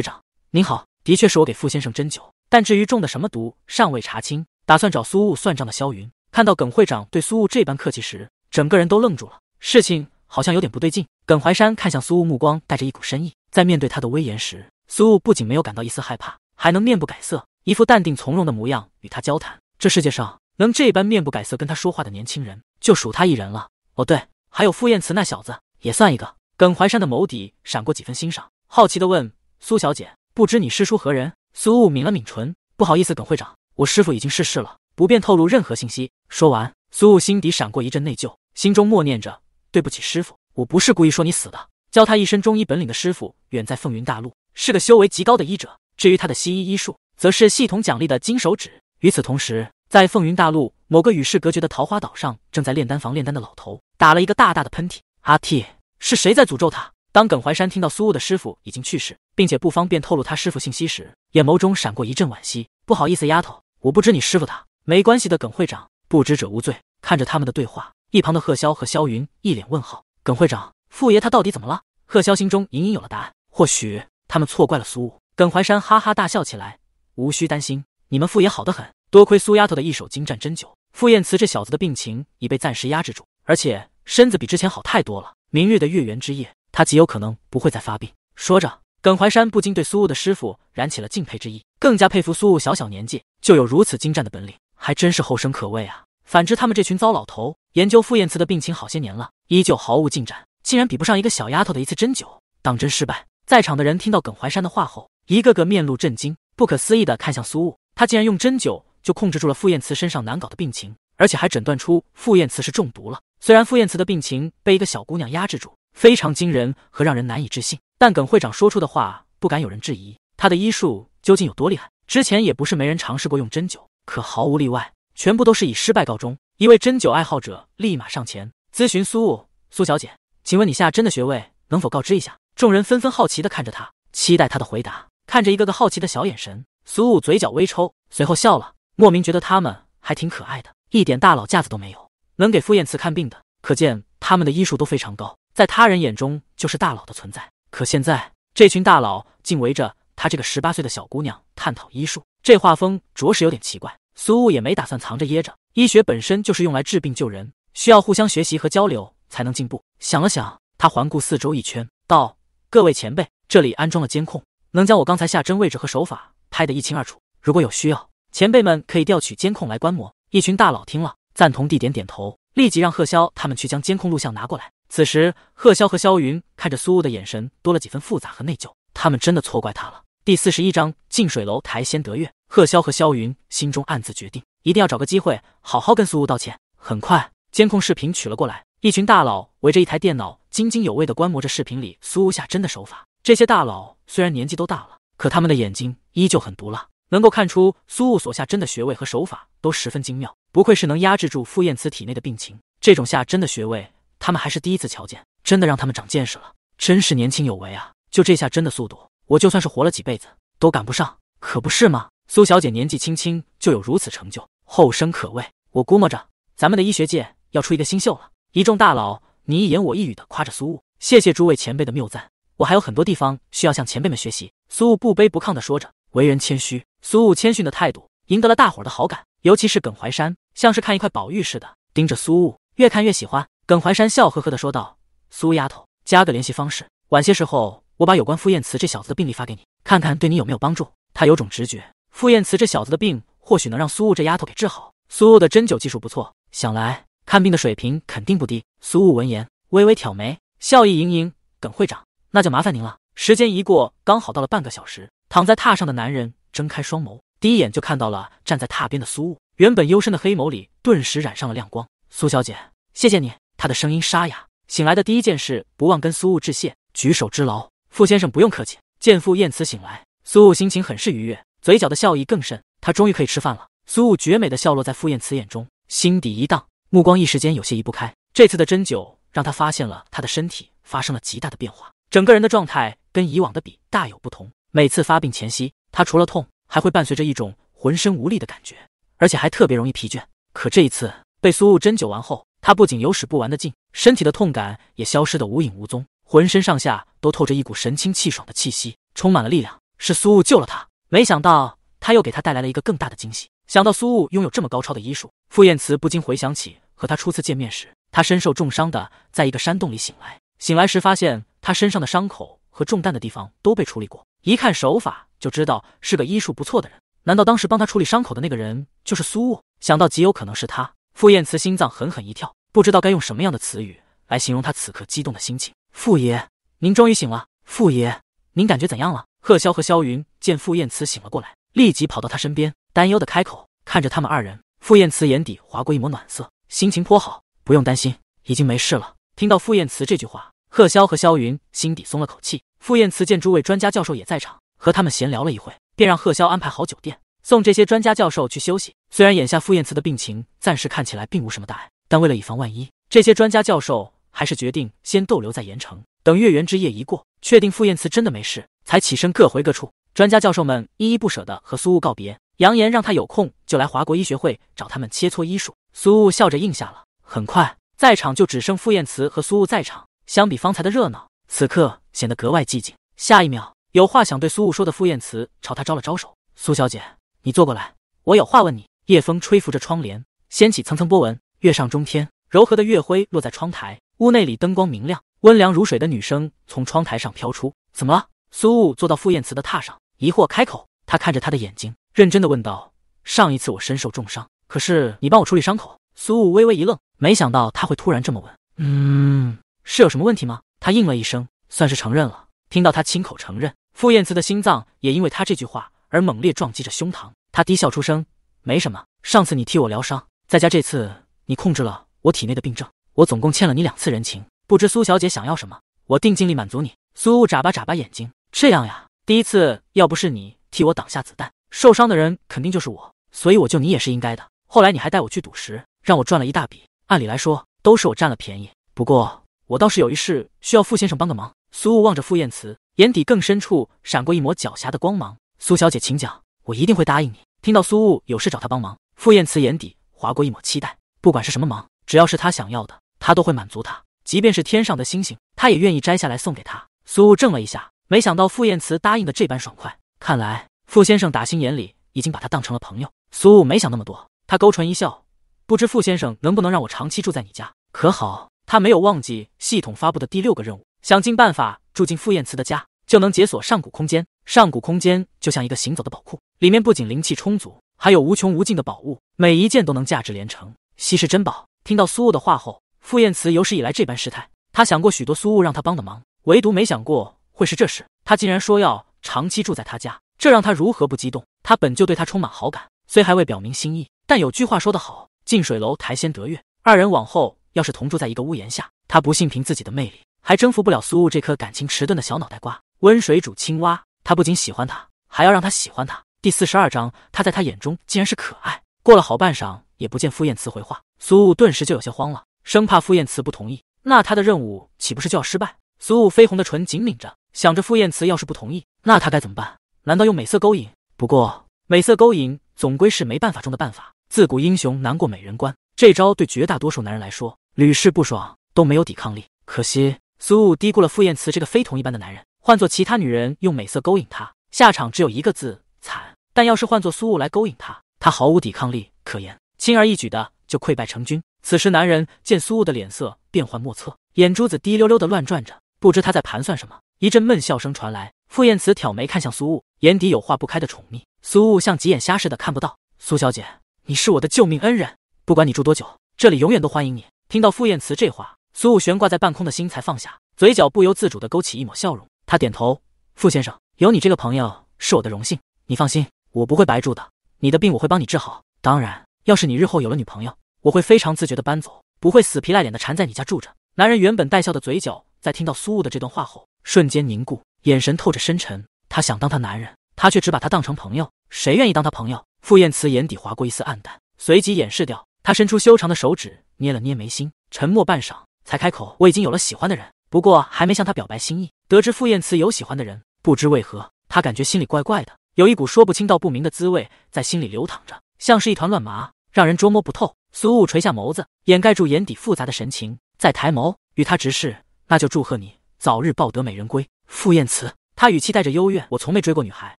长您好，的确是我给傅先生针灸，但至于中的什么毒，尚未查清。”打算找苏雾算账的萧云看到耿会长对苏雾这般客气时，整个人都愣住了。事情好像有点不对劲。耿怀山看向苏雾，目光带着一股深意。在面对他的威严时，苏雾不仅没有感到一丝害怕，还能面不改色，一副淡定从容的模样与他交谈。这世界上能这般面不改色跟他说话的年轻人，就属他一人了。哦，对，还有傅宴慈那小子也算一个。耿怀山的眸底闪过几分欣赏，好奇地问：“苏小姐，不知你师叔何人？”苏雾抿了抿唇，不好意思：“耿会长，我师傅已经逝世了，不便透露任何信息。”说完，苏雾心底闪过一阵内疚，心中默念着：“对不起，师傅，我不是故意说你死的。”教他一身中医本领的师傅远在凤云大陆，是个修为极高的医者。至于他的西医医术，则是系统奖励的金手指。与此同时，在凤云大陆某个与世隔绝的桃花岛上，正在炼丹房炼丹的老头打了一个大大的喷嚏。阿嚏！是谁在诅咒他？当耿怀山听到苏雾的师傅已经去世，并且不方便透露他师傅信息时，眼眸中闪过一阵惋惜。不好意思，丫头，我不知你师傅他没关系的。耿会长，不知者无罪。看着他们的对话，一旁的贺潇和萧云一脸问号。耿会长。傅爷他到底怎么了？贺潇心中隐隐有了答案。或许他们错怪了苏武。耿怀山哈哈大笑起来，无需担心，你们傅爷好得很。多亏苏丫头的一手精湛针灸，傅宴慈这小子的病情已被暂时压制住，而且身子比之前好太多了。明日的月圆之夜，他极有可能不会再发病。说着，耿怀山不禁对苏武的师傅燃起了敬佩之意，更加佩服苏武小小年纪就有如此精湛的本领，还真是后生可畏啊。反之，他们这群糟老头研究傅宴慈的病情好些年了，依旧毫无进展。竟然比不上一个小丫头的一次针灸，当真失败。在场的人听到耿怀山的话后，一个个面露震惊，不可思议的看向苏雾。他竟然用针灸就控制住了傅宴慈身上难搞的病情，而且还诊断出傅宴慈是中毒了。虽然傅宴慈的病情被一个小姑娘压制住，非常惊人和让人难以置信，但耿会长说出的话不敢有人质疑他的医术究竟有多厉害。之前也不是没人尝试过用针灸，可毫无例外，全部都是以失败告终。一位针灸爱好者立马上前咨询苏雾：“苏小姐。”请问你下针的穴位能否告知一下？众人纷纷好奇的看着他，期待他的回答。看着一个个好奇的小眼神，苏武嘴角微抽，随后笑了。莫名觉得他们还挺可爱的，一点大佬架子都没有。能给傅宴慈看病的，可见他们的医术都非常高，在他人眼中就是大佬的存在。可现在这群大佬竟围着他这个十八岁的小姑娘探讨医术，这画风着实有点奇怪。苏武也没打算藏着掖着，医学本身就是用来治病救人，需要互相学习和交流。才能进步。想了想，他环顾四周一圈，道：“各位前辈，这里安装了监控，能将我刚才下针位置和手法拍得一清二楚。如果有需要，前辈们可以调取监控来观摩。”一群大佬听了，赞同地点点头，立即让贺潇他们去将监控录像拿过来。此时，贺潇和萧云看着苏雾的眼神多了几分复杂和内疚，他们真的错怪他了。第四十一章近水楼台先得月。贺潇和萧云心中暗自决定，一定要找个机会好好跟苏雾道歉。很快，监控视频取了过来。一群大佬围着一台电脑，津津有味地观摩着视频里苏雾下真的手法。这些大佬虽然年纪都大了，可他们的眼睛依旧很毒辣，能够看出苏雾所下针的穴位和手法都十分精妙，不愧是能压制住傅宴慈体内的病情。这种下针的穴位，他们还是第一次瞧见，真的让他们长见识了。真是年轻有为啊！就这下针的速度，我就算是活了几辈子都赶不上，可不是吗？苏小姐年纪轻轻就有如此成就，后生可畏。我估摸着，咱们的医学界要出一个新秀了。一众大佬你一言我一语的夸着苏雾，谢谢诸位前辈的谬赞，我还有很多地方需要向前辈们学习。苏雾不卑不亢的说着，为人谦虚。苏雾谦逊的态度赢得了大伙儿的好感，尤其是耿怀山，像是看一块宝玉似的盯着苏雾，越看越喜欢。耿怀山笑呵呵的说道：“苏丫头，加个联系方式，晚些时候我把有关傅宴慈这小子的病历发给你，看看对你有没有帮助。他有种直觉，傅宴慈这小子的病或许能让苏雾这丫头给治好。苏雾的针灸技术不错，想来。”看病的水平肯定不低。苏雾闻言微微挑眉，笑意盈盈。耿会长，那就麻烦您了。时间一过，刚好到了半个小时。躺在榻上的男人睁开双眸，第一眼就看到了站在榻边的苏雾。原本幽深的黑眸里顿时染上了亮光。苏小姐，谢谢你。他的声音沙哑。醒来的第一件事，不忘跟苏雾致谢。举手之劳，傅先生不用客气。见傅宴慈醒来，苏雾心情很是愉悦，嘴角的笑意更甚。他终于可以吃饭了。苏雾绝美的笑落在傅宴慈眼中，心底一荡。目光一时间有些移不开。这次的针灸让他发现了，他的身体发生了极大的变化，整个人的状态跟以往的比大有不同。每次发病前夕，他除了痛，还会伴随着一种浑身无力的感觉，而且还特别容易疲倦。可这一次被苏雾针灸完后，他不仅有使不完的劲，身体的痛感也消失得无影无踪，浑身上下都透着一股神清气爽的气息，充满了力量。是苏雾救了他，没想到他又给他带来了一个更大的惊喜。想到苏雾拥有这么高超的医术，傅彦慈不禁回想起和他初次见面时，他身受重伤的，在一个山洞里醒来。醒来时发现他身上的伤口和中弹的地方都被处理过，一看手法就知道是个医术不错的人。难道当时帮他处理伤口的那个人就是苏雾？想到极有可能是他，傅彦慈心脏狠狠一跳，不知道该用什么样的词语来形容他此刻激动的心情。傅爷，您终于醒了！傅爷，您感觉怎样了？贺潇和萧云见傅彦慈醒了过来，立即跑到他身边。担忧的开口，看着他们二人，傅宴辞眼底划过一抹暖色，心情颇好，不用担心，已经没事了。听到傅宴辞这句话，贺潇和萧云心底松了口气。傅宴辞见诸位专家教授也在场，和他们闲聊了一会，便让贺潇安排好酒店，送这些专家教授去休息。虽然眼下傅宴辞的病情暂时看起来并无什么大碍，但为了以防万一，这些专家教授还是决定先逗留在盐城，等月圆之夜一过，确定傅宴辞真的没事，才起身各回各处。专家教授们依依不舍地和苏雾告别。扬言让他有空就来华国医学会找他们切磋医术，苏雾笑着应下了。很快，在场就只剩傅宴慈和苏雾在场。相比方才的热闹，此刻显得格外寂静。下一秒，有话想对苏雾说的傅宴慈朝他招了招手：“苏小姐，你坐过来，我有话问你。”夜风吹拂着窗帘，掀起层层波纹。月上中天，柔和的月辉落在窗台，屋内里灯光明亮，温凉如水的女声从窗台上飘出：“怎么了？”苏雾坐到傅宴慈的榻上，疑惑开口，他看着她的眼睛。认真的问道：“上一次我身受重伤，可是你帮我处理伤口。”苏雾微微一愣，没想到他会突然这么问。“嗯，是有什么问题吗？”他应了一声，算是承认了。听到他亲口承认，傅宴慈的心脏也因为他这句话而猛烈撞击着胸膛。他低笑出声：“没什么，上次你替我疗伤，再加这次你控制了我体内的病症，我总共欠了你两次人情。不知苏小姐想要什么，我定尽力满足你。”苏雾眨巴眨巴眼睛：“这样呀，第一次要不是你替我挡下子弹。”受伤的人肯定就是我，所以我救你也是应该的。后来你还带我去赌石，让我赚了一大笔。按理来说都是我占了便宜，不过我倒是有一事需要傅先生帮个忙。苏雾望着傅宴辞，眼底更深处闪过一抹狡黠的光芒。苏小姐，请讲，我一定会答应你。听到苏雾有事找他帮忙，傅宴辞眼底划过一抹期待。不管是什么忙，只要是他想要的，他都会满足他。即便是天上的星星，他也愿意摘下来送给他。苏雾怔了一下，没想到傅宴辞答应的这般爽快，看来。傅先生打心眼里已经把他当成了朋友。苏雾没想那么多，他勾唇一笑，不知傅先生能不能让我长期住在你家，可好？他没有忘记系统发布的第六个任务，想尽办法住进傅宴辞的家，就能解锁上古空间。上古空间就像一个行走的宝库，里面不仅灵气充足，还有无穷无尽的宝物，每一件都能价值连城，稀世珍宝。听到苏雾的话后，傅宴辞有史以来这般失态。他想过许多苏雾让他帮的忙，唯独没想过会是这事。他竟然说要长期住在他家。这让他如何不激动？他本就对他充满好感，虽还未表明心意，但有句话说得好：“近水楼台先得月。”二人往后要是同住在一个屋檐下，他不信凭自己的魅力还征服不了苏雾这颗感情迟钝的小脑袋瓜。温水煮青蛙，他不仅喜欢他，还要让他喜欢他。第四十二章，他在他眼中竟然是可爱。过了好半晌，也不见傅宴慈回话，苏雾顿时就有些慌了，生怕傅宴慈不同意，那他的任务岂不是就要失败？苏雾绯红的唇紧抿着，想着傅宴慈要是不同意，那他该怎么办？难道用美色勾引？不过美色勾引总归是没办法中的办法。自古英雄难过美人关，这招对绝大多数男人来说屡试不爽，都没有抵抗力。可惜苏雾低估了傅宴慈这个非同一般的男人。换做其他女人用美色勾引他，下场只有一个字：惨。但要是换做苏雾来勾引他，他毫无抵抗力可言，轻而易举的就溃败成军。此时男人见苏雾的脸色变幻莫测，眼珠子滴溜溜的乱转着，不知他在盘算什么。一阵闷笑声传来。傅宴慈挑眉看向苏雾，眼底有化不开的宠溺。苏雾像急眼瞎似的看不到。苏小姐，你是我的救命恩人，不管你住多久，这里永远都欢迎你。听到傅宴慈这话，苏雾悬挂在半空的心才放下，嘴角不由自主的勾起一抹笑容。他点头：“傅先生，有你这个朋友是我的荣幸。你放心，我不会白住的。你的病我会帮你治好。当然，要是你日后有了女朋友，我会非常自觉的搬走，不会死皮赖脸的缠在你家住着。”男人原本带笑的嘴角，在听到苏雾的这段话后，瞬间凝固。眼神透着深沉，他想当他男人，他却只把他当成朋友。谁愿意当他朋友？傅宴慈眼底划过一丝暗淡，随即掩饰掉。他伸出修长的手指，捏了捏眉心，沉默半晌，才开口：“我已经有了喜欢的人，不过还没向他表白心意。”得知傅宴慈有喜欢的人，不知为何，他感觉心里怪怪的，有一股说不清道不明的滋味在心里流淌着，像是一团乱麻，让人捉摸不透。苏雾垂下眸子，掩盖住眼底复杂的神情，再抬眸与他直视：“那就祝贺你。”早日抱得美人归。傅宴慈，他语气带着幽怨。我从没追过女孩，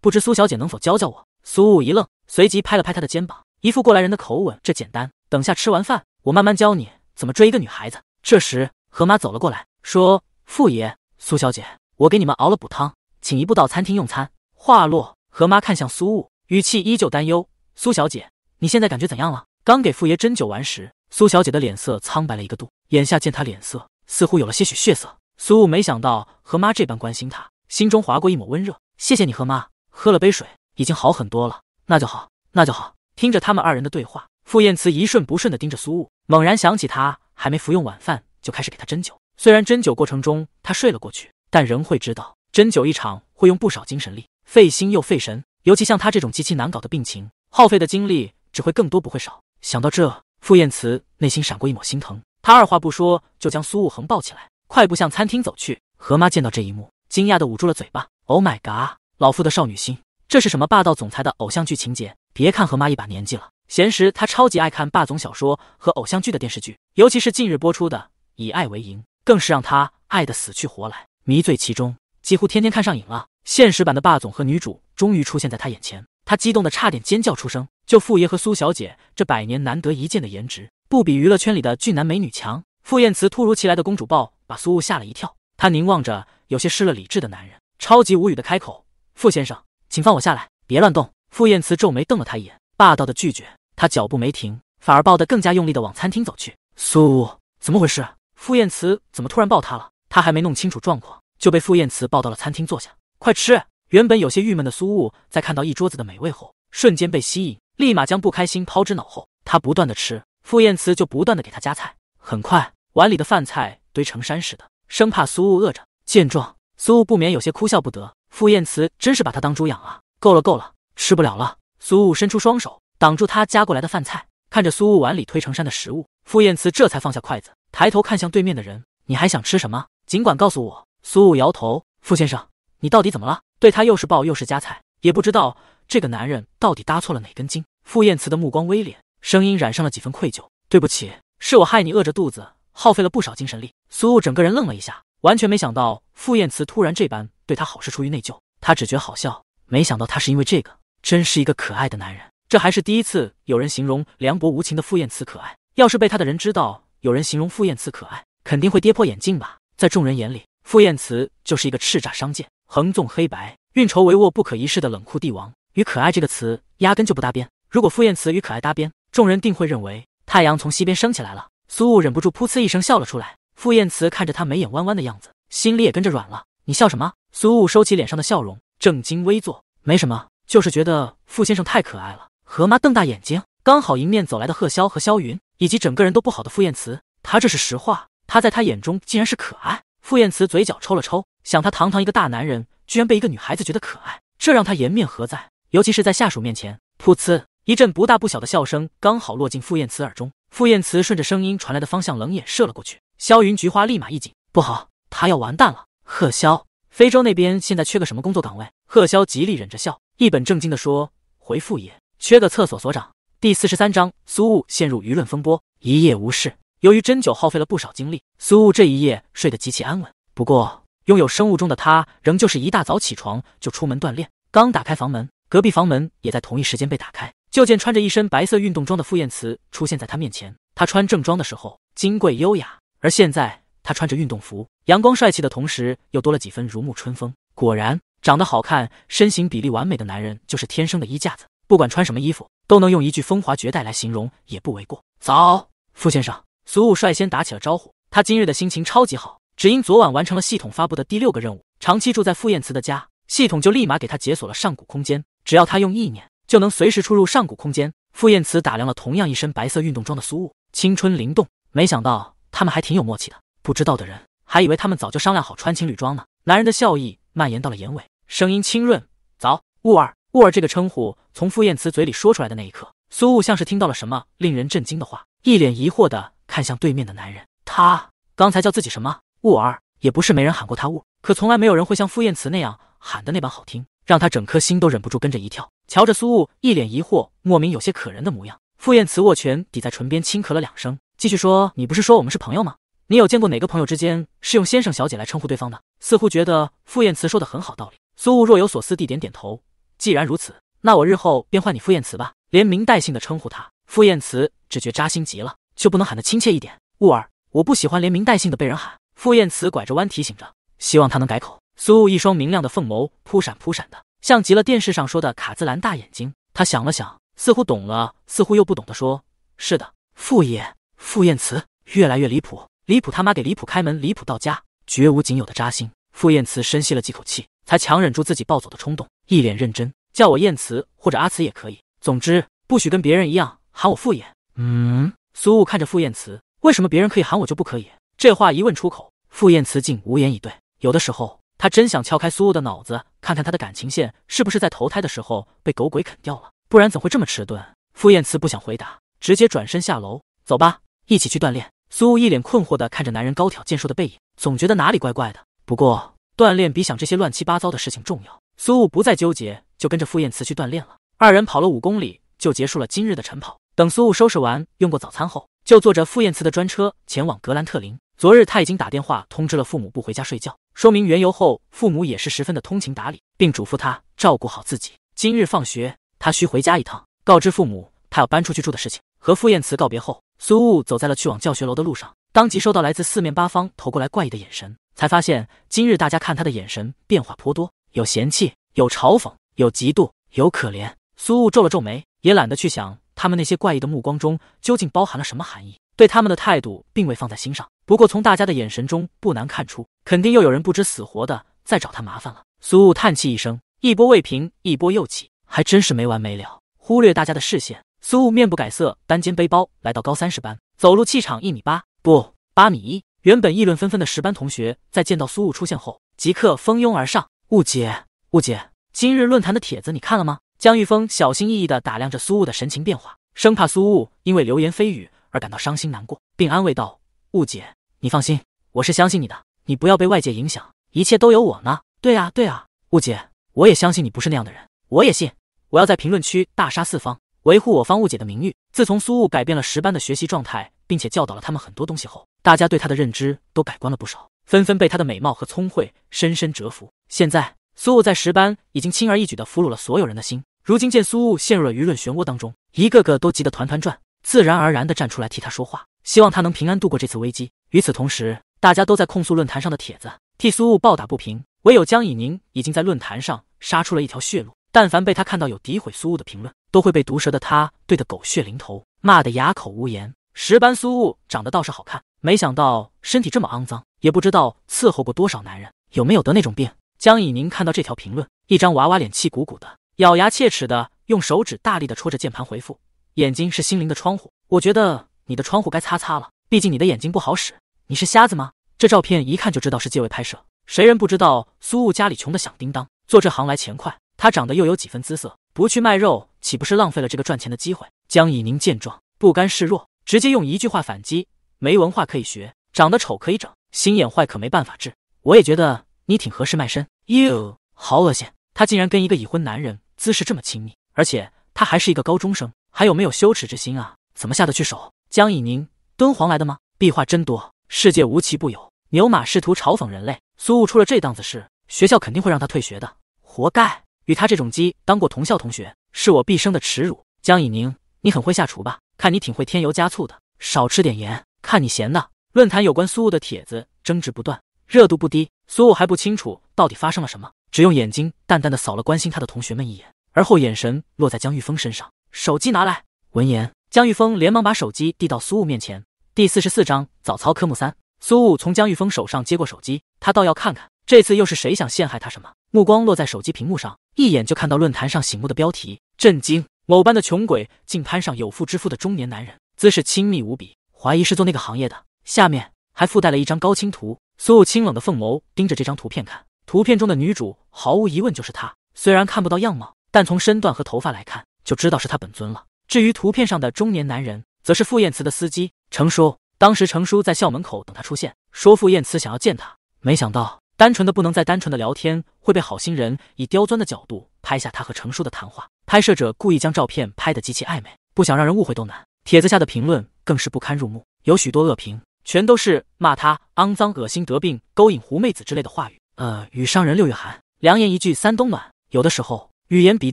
不知苏小姐能否教教我。苏雾一愣，随即拍了拍他的肩膀，一副过来人的口吻：“这简单，等下吃完饭，我慢慢教你怎么追一个女孩子。”这时，何妈走了过来，说：“傅爷，苏小姐，我给你们熬了补汤，请一步到餐厅用餐。”话落，何妈看向苏雾，语气依旧担忧：“苏小姐，你现在感觉怎样了？刚给傅爷针灸完时，苏小姐的脸色苍白了一个度，眼下见她脸色似乎有了些许血色。”苏雾没想到何妈这般关心他，心中划过一抹温热。谢谢你，何妈。喝了杯水，已经好很多了。那就好，那就好。听着他们二人的对话，傅宴辞一瞬不瞬地盯着苏雾，猛然想起他还没服用晚饭就开始给他针灸。虽然针灸过程中他睡了过去，但仍会知道针灸一场会用不少精神力，费心又费神。尤其像他这种极其难搞的病情，耗费的精力只会更多不会少。想到这，傅宴辞内心闪过一抹心疼。他二话不说就将苏雾横抱起来。快步向餐厅走去。何妈见到这一幕，惊讶地捂住了嘴巴。Oh my god！老妇的少女心，这是什么霸道总裁的偶像剧情节？别看何妈一把年纪了，闲时她超级爱看霸总小说和偶像剧的电视剧，尤其是近日播出的《以爱为营》，更是让她爱得死去活来，迷醉其中，几乎天天看上瘾了。现实版的霸总和女主终于出现在她眼前，她激动得差点尖叫出声。就傅爷和苏小姐这百年难得一见的颜值，不比娱乐圈里的俊男美女强？傅宴慈突如其来的公主抱。把苏雾吓了一跳，他凝望着有些失了理智的男人，超级无语的开口：“傅先生，请放我下来，别乱动。”傅宴慈皱眉瞪了他一眼，霸道的拒绝。他脚步没停，反而抱得更加用力的往餐厅走去。苏雾，怎么回事？傅宴慈怎么突然抱他了？他还没弄清楚状况，就被傅宴慈抱到了餐厅坐下。快吃！原本有些郁闷的苏雾，在看到一桌子的美味后，瞬间被吸引，立马将不开心抛之脑后。他不断的吃，傅宴慈就不断的给他夹菜。很快，碗里的饭菜。堆成山似的，生怕苏雾饿着。见状，苏雾不免有些哭笑不得。傅宴慈真是把他当猪养啊！够了，够了，吃不了了。苏雾伸出双手挡住他夹过来的饭菜，看着苏雾碗里堆成山的食物，傅宴慈这才放下筷子，抬头看向对面的人：“你还想吃什么？尽管告诉我。”苏雾摇头：“傅先生，你到底怎么了？对他又是抱又是夹菜，也不知道这个男人到底搭错了哪根筋。”傅宴慈的目光微敛，声音染上了几分愧疚：“对不起，是我害你饿着肚子。”耗费了不少精神力，苏雾整个人愣了一下，完全没想到傅宴慈突然这般对他好，是出于内疚。他只觉好笑，没想到他是因为这个，真是一个可爱的男人。这还是第一次有人形容凉薄无情的傅宴慈可爱。要是被他的人知道有人形容傅宴慈可爱，肯定会跌破眼镜吧？在众人眼里，傅宴慈就是一个叱咤商界、横纵黑白、运筹帷幄、不可一世的冷酷帝王，与可爱这个词压根就不搭边。如果傅宴慈与可爱搭边，众人定会认为太阳从西边升起来了。苏雾忍不住噗呲一声笑了出来，傅宴慈看着他眉眼弯弯的样子，心里也跟着软了。你笑什么？苏雾收起脸上的笑容，正襟危坐，没什么，就是觉得傅先生太可爱了。何妈瞪大眼睛，刚好迎面走来的贺潇和萧云，以及整个人都不好的傅宴慈，他这是实话。他在他眼中竟然是可爱。傅宴慈嘴角抽了抽，想他堂堂一个大男人，居然被一个女孩子觉得可爱，这让他颜面何在？尤其是在下属面前，噗呲。一阵不大不小的笑声刚好落进傅宴慈耳中，傅宴慈顺着声音传来的方向冷眼射了过去，萧云菊花立马一紧，不好，他要完蛋了。贺萧，非洲那边现在缺个什么工作岗位？贺萧极力忍着笑，一本正经的说：“回傅爷，缺个厕所所长。”第四十三章，苏雾陷入舆论风波。一夜无事，由于针灸耗费了不少精力，苏雾这一夜睡得极其安稳。不过，拥有生物钟的他仍旧是一大早起床就出门锻炼。刚打开房门，隔壁房门也在同一时间被打开。就见穿着一身白色运动装的傅宴慈出现在他面前。他穿正装的时候金贵优雅，而现在他穿着运动服，阳光帅气的同时又多了几分如沐春风。果然，长得好看、身形比例完美的男人就是天生的衣架子，不管穿什么衣服都能用一句“风华绝代”来形容也不为过。早，傅先生，苏武率先打起了招呼。他今日的心情超级好，只因昨晚完成了系统发布的第六个任务。长期住在傅宴慈的家，系统就立马给他解锁了上古空间。只要他用意念。就能随时出入上古空间。傅宴慈打量了同样一身白色运动装的苏雾，青春灵动。没想到他们还挺有默契的，不知道的人还以为他们早就商量好穿情侣装呢。男人的笑意蔓延到了眼尾，声音清润：“早，雾儿。”雾儿这个称呼从傅宴慈嘴里说出来的那一刻，苏雾像是听到了什么令人震惊的话，一脸疑惑的看向对面的男人。他刚才叫自己什么？雾儿也不是没人喊过他雾，可从来没有人会像傅宴慈那样喊的那般好听，让他整颗心都忍不住跟着一跳。瞧着苏雾一脸疑惑、莫名有些可人的模样，傅宴慈握拳抵在唇边轻咳了两声，继续说：“你不是说我们是朋友吗？你有见过哪个朋友之间是用先生、小姐来称呼对方的？”似乎觉得傅宴慈说的很好道理，苏雾若有所思地点点头。既然如此，那我日后便唤你傅宴慈吧，连名带姓的称呼他。傅宴慈只觉扎心极了，就不能喊的亲切一点？雾儿，我不喜欢连名带姓的被人喊。傅宴慈拐着弯提醒着，希望他能改口。苏雾一双明亮的凤眸扑闪扑闪的。像极了电视上说的卡姿兰大眼睛。他想了想，似乎懂了，似乎又不懂的说：“是的，傅爷傅宴慈越来越离谱，离谱他妈给离谱开门，离谱到家，绝无仅有的扎心。”傅宴慈深吸了几口气，才强忍住自己暴走的冲动，一脸认真：“叫我晏慈或者阿慈也可以，总之不许跟别人一样喊我傅爷。”嗯，苏雾看着傅宴慈，为什么别人可以喊我就不可以？这话一问出口，傅宴慈竟无言以对。有的时候。他真想敲开苏雾的脑子，看看他的感情线是不是在投胎的时候被狗鬼啃掉了，不然怎会这么迟钝？傅宴慈不想回答，直接转身下楼。走吧，一起去锻炼。苏雾一脸困惑地看着男人高挑健硕的背影，总觉得哪里怪怪的。不过锻炼比想这些乱七八糟的事情重要。苏雾不再纠结，就跟着傅宴慈去锻炼了。二人跑了五公里，就结束了今日的晨跑。等苏雾收拾完，用过早餐后，就坐着傅宴慈的专车前往格兰特林。昨日他已经打电话通知了父母不回家睡觉，说明缘由后，父母也是十分的通情达理，并嘱咐他照顾好自己。今日放学，他需回家一趟，告知父母他要搬出去住的事情。和傅宴慈告别后，苏雾走在了去往教学楼的路上，当即收到来自四面八方投过来怪异的眼神，才发现今日大家看他的眼神变化颇多，有嫌弃，有嘲讽，有嫉妒，有可怜。苏雾皱了皱眉，也懒得去想他们那些怪异的目光中究竟包含了什么含义，对他们的态度并未放在心上。不过，从大家的眼神中不难看出，肯定又有人不知死活的在找他麻烦了。苏雾叹气一声，一波未平，一波又起，还真是没完没了。忽略大家的视线，苏雾面不改色，单肩背包来到高三十班，走路气场一米八，不八米一。原本议论纷纷的十班同学，在见到苏雾出现后，即刻蜂拥而上。误解，误解，今日论坛的帖子你看了吗？江玉峰小心翼翼的打量着苏雾的神情变化，生怕苏雾因为流言蜚语而感到伤心难过，并安慰道。误解，你放心，我是相信你的，你不要被外界影响，一切都有我呢。对啊，对啊，误解，我也相信你不是那样的人，我也信。我要在评论区大杀四方，维护我方误解的名誉。自从苏雾改变了十班的学习状态，并且教导了他们很多东西后，大家对他的认知都改观了不少，纷纷被他的美貌和聪慧深深折服。现在，苏雾在十班已经轻而易举的俘虏了所有人的心。如今见苏雾陷入了舆论漩涡当中，一个个都急得团团转，自然而然的站出来替他说话。希望他能平安度过这次危机。与此同时，大家都在控诉论坛上的帖子，替苏雾抱打不平。唯有江以宁已经在论坛上杀出了一条血路。但凡被他看到有诋毁苏雾的评论，都会被毒舌的他对得狗血淋头，骂得哑口无言。石班苏雾长得倒是好看，没想到身体这么肮脏，也不知道伺候过多少男人，有没有得那种病？江以宁看到这条评论，一张娃娃脸气鼓鼓的，咬牙切齿的用手指大力的戳着键盘回复：“眼睛是心灵的窗户，我觉得。”你的窗户该擦擦了，毕竟你的眼睛不好使。你是瞎子吗？这照片一看就知道是借位拍摄。谁人不知道苏雾家里穷得响叮当，做这行来钱快。他长得又有几分姿色，不去卖肉岂不是浪费了这个赚钱的机会？江以宁见状不甘示弱，直接用一句话反击：没文化可以学，长得丑可以整，心眼坏可没办法治。我也觉得你挺合适卖身。哟，好恶心！他竟然跟一个已婚男人姿势这么亲密，而且他还是一个高中生，还有没有羞耻之心啊？怎么下得去手？江以宁，敦煌来的吗？壁画真多，世界无奇不有。牛马试图嘲讽人类，苏雾出了这档子事，学校肯定会让他退学的，活该！与他这种鸡当过同校同学，是我毕生的耻辱。江以宁，你很会下厨吧？看你挺会添油加醋的，少吃点盐，看你闲的。论坛有关苏雾的帖子争执不断，热度不低。苏雾还不清楚到底发生了什么，只用眼睛淡淡的扫了关心他的同学们一眼，而后眼神落在江玉峰身上。手机拿来。闻言。江玉峰连忙把手机递到苏雾面前。第四十四章早操科目三。苏雾从江玉峰手上接过手机，他倒要看看这次又是谁想陷害他什么。目光落在手机屏幕上，一眼就看到论坛上醒目的标题：震惊！某班的穷鬼竟攀上有妇之夫的中年男人，姿势亲密无比，怀疑是做那个行业的。下面还附带了一张高清图。苏雾清冷的凤眸盯着这张图片看，图片中的女主毫无疑问就是她。虽然看不到样貌，但从身段和头发来看，就知道是她本尊了。至于图片上的中年男人，则是傅宴慈的司机程叔。当时程叔在校门口等他出现，说傅宴慈想要见他。没想到，单纯的不能再单纯的聊天，会被好心人以刁钻的角度拍下他和程叔的谈话。拍摄者故意将照片拍得极其暧昧，不想让人误会都难。帖子下的评论更是不堪入目，有许多恶评，全都是骂他肮脏、恶心、得病、勾引狐媚子之类的话语。呃，语伤人六月寒，良言一句三冬暖。有的时候，语言比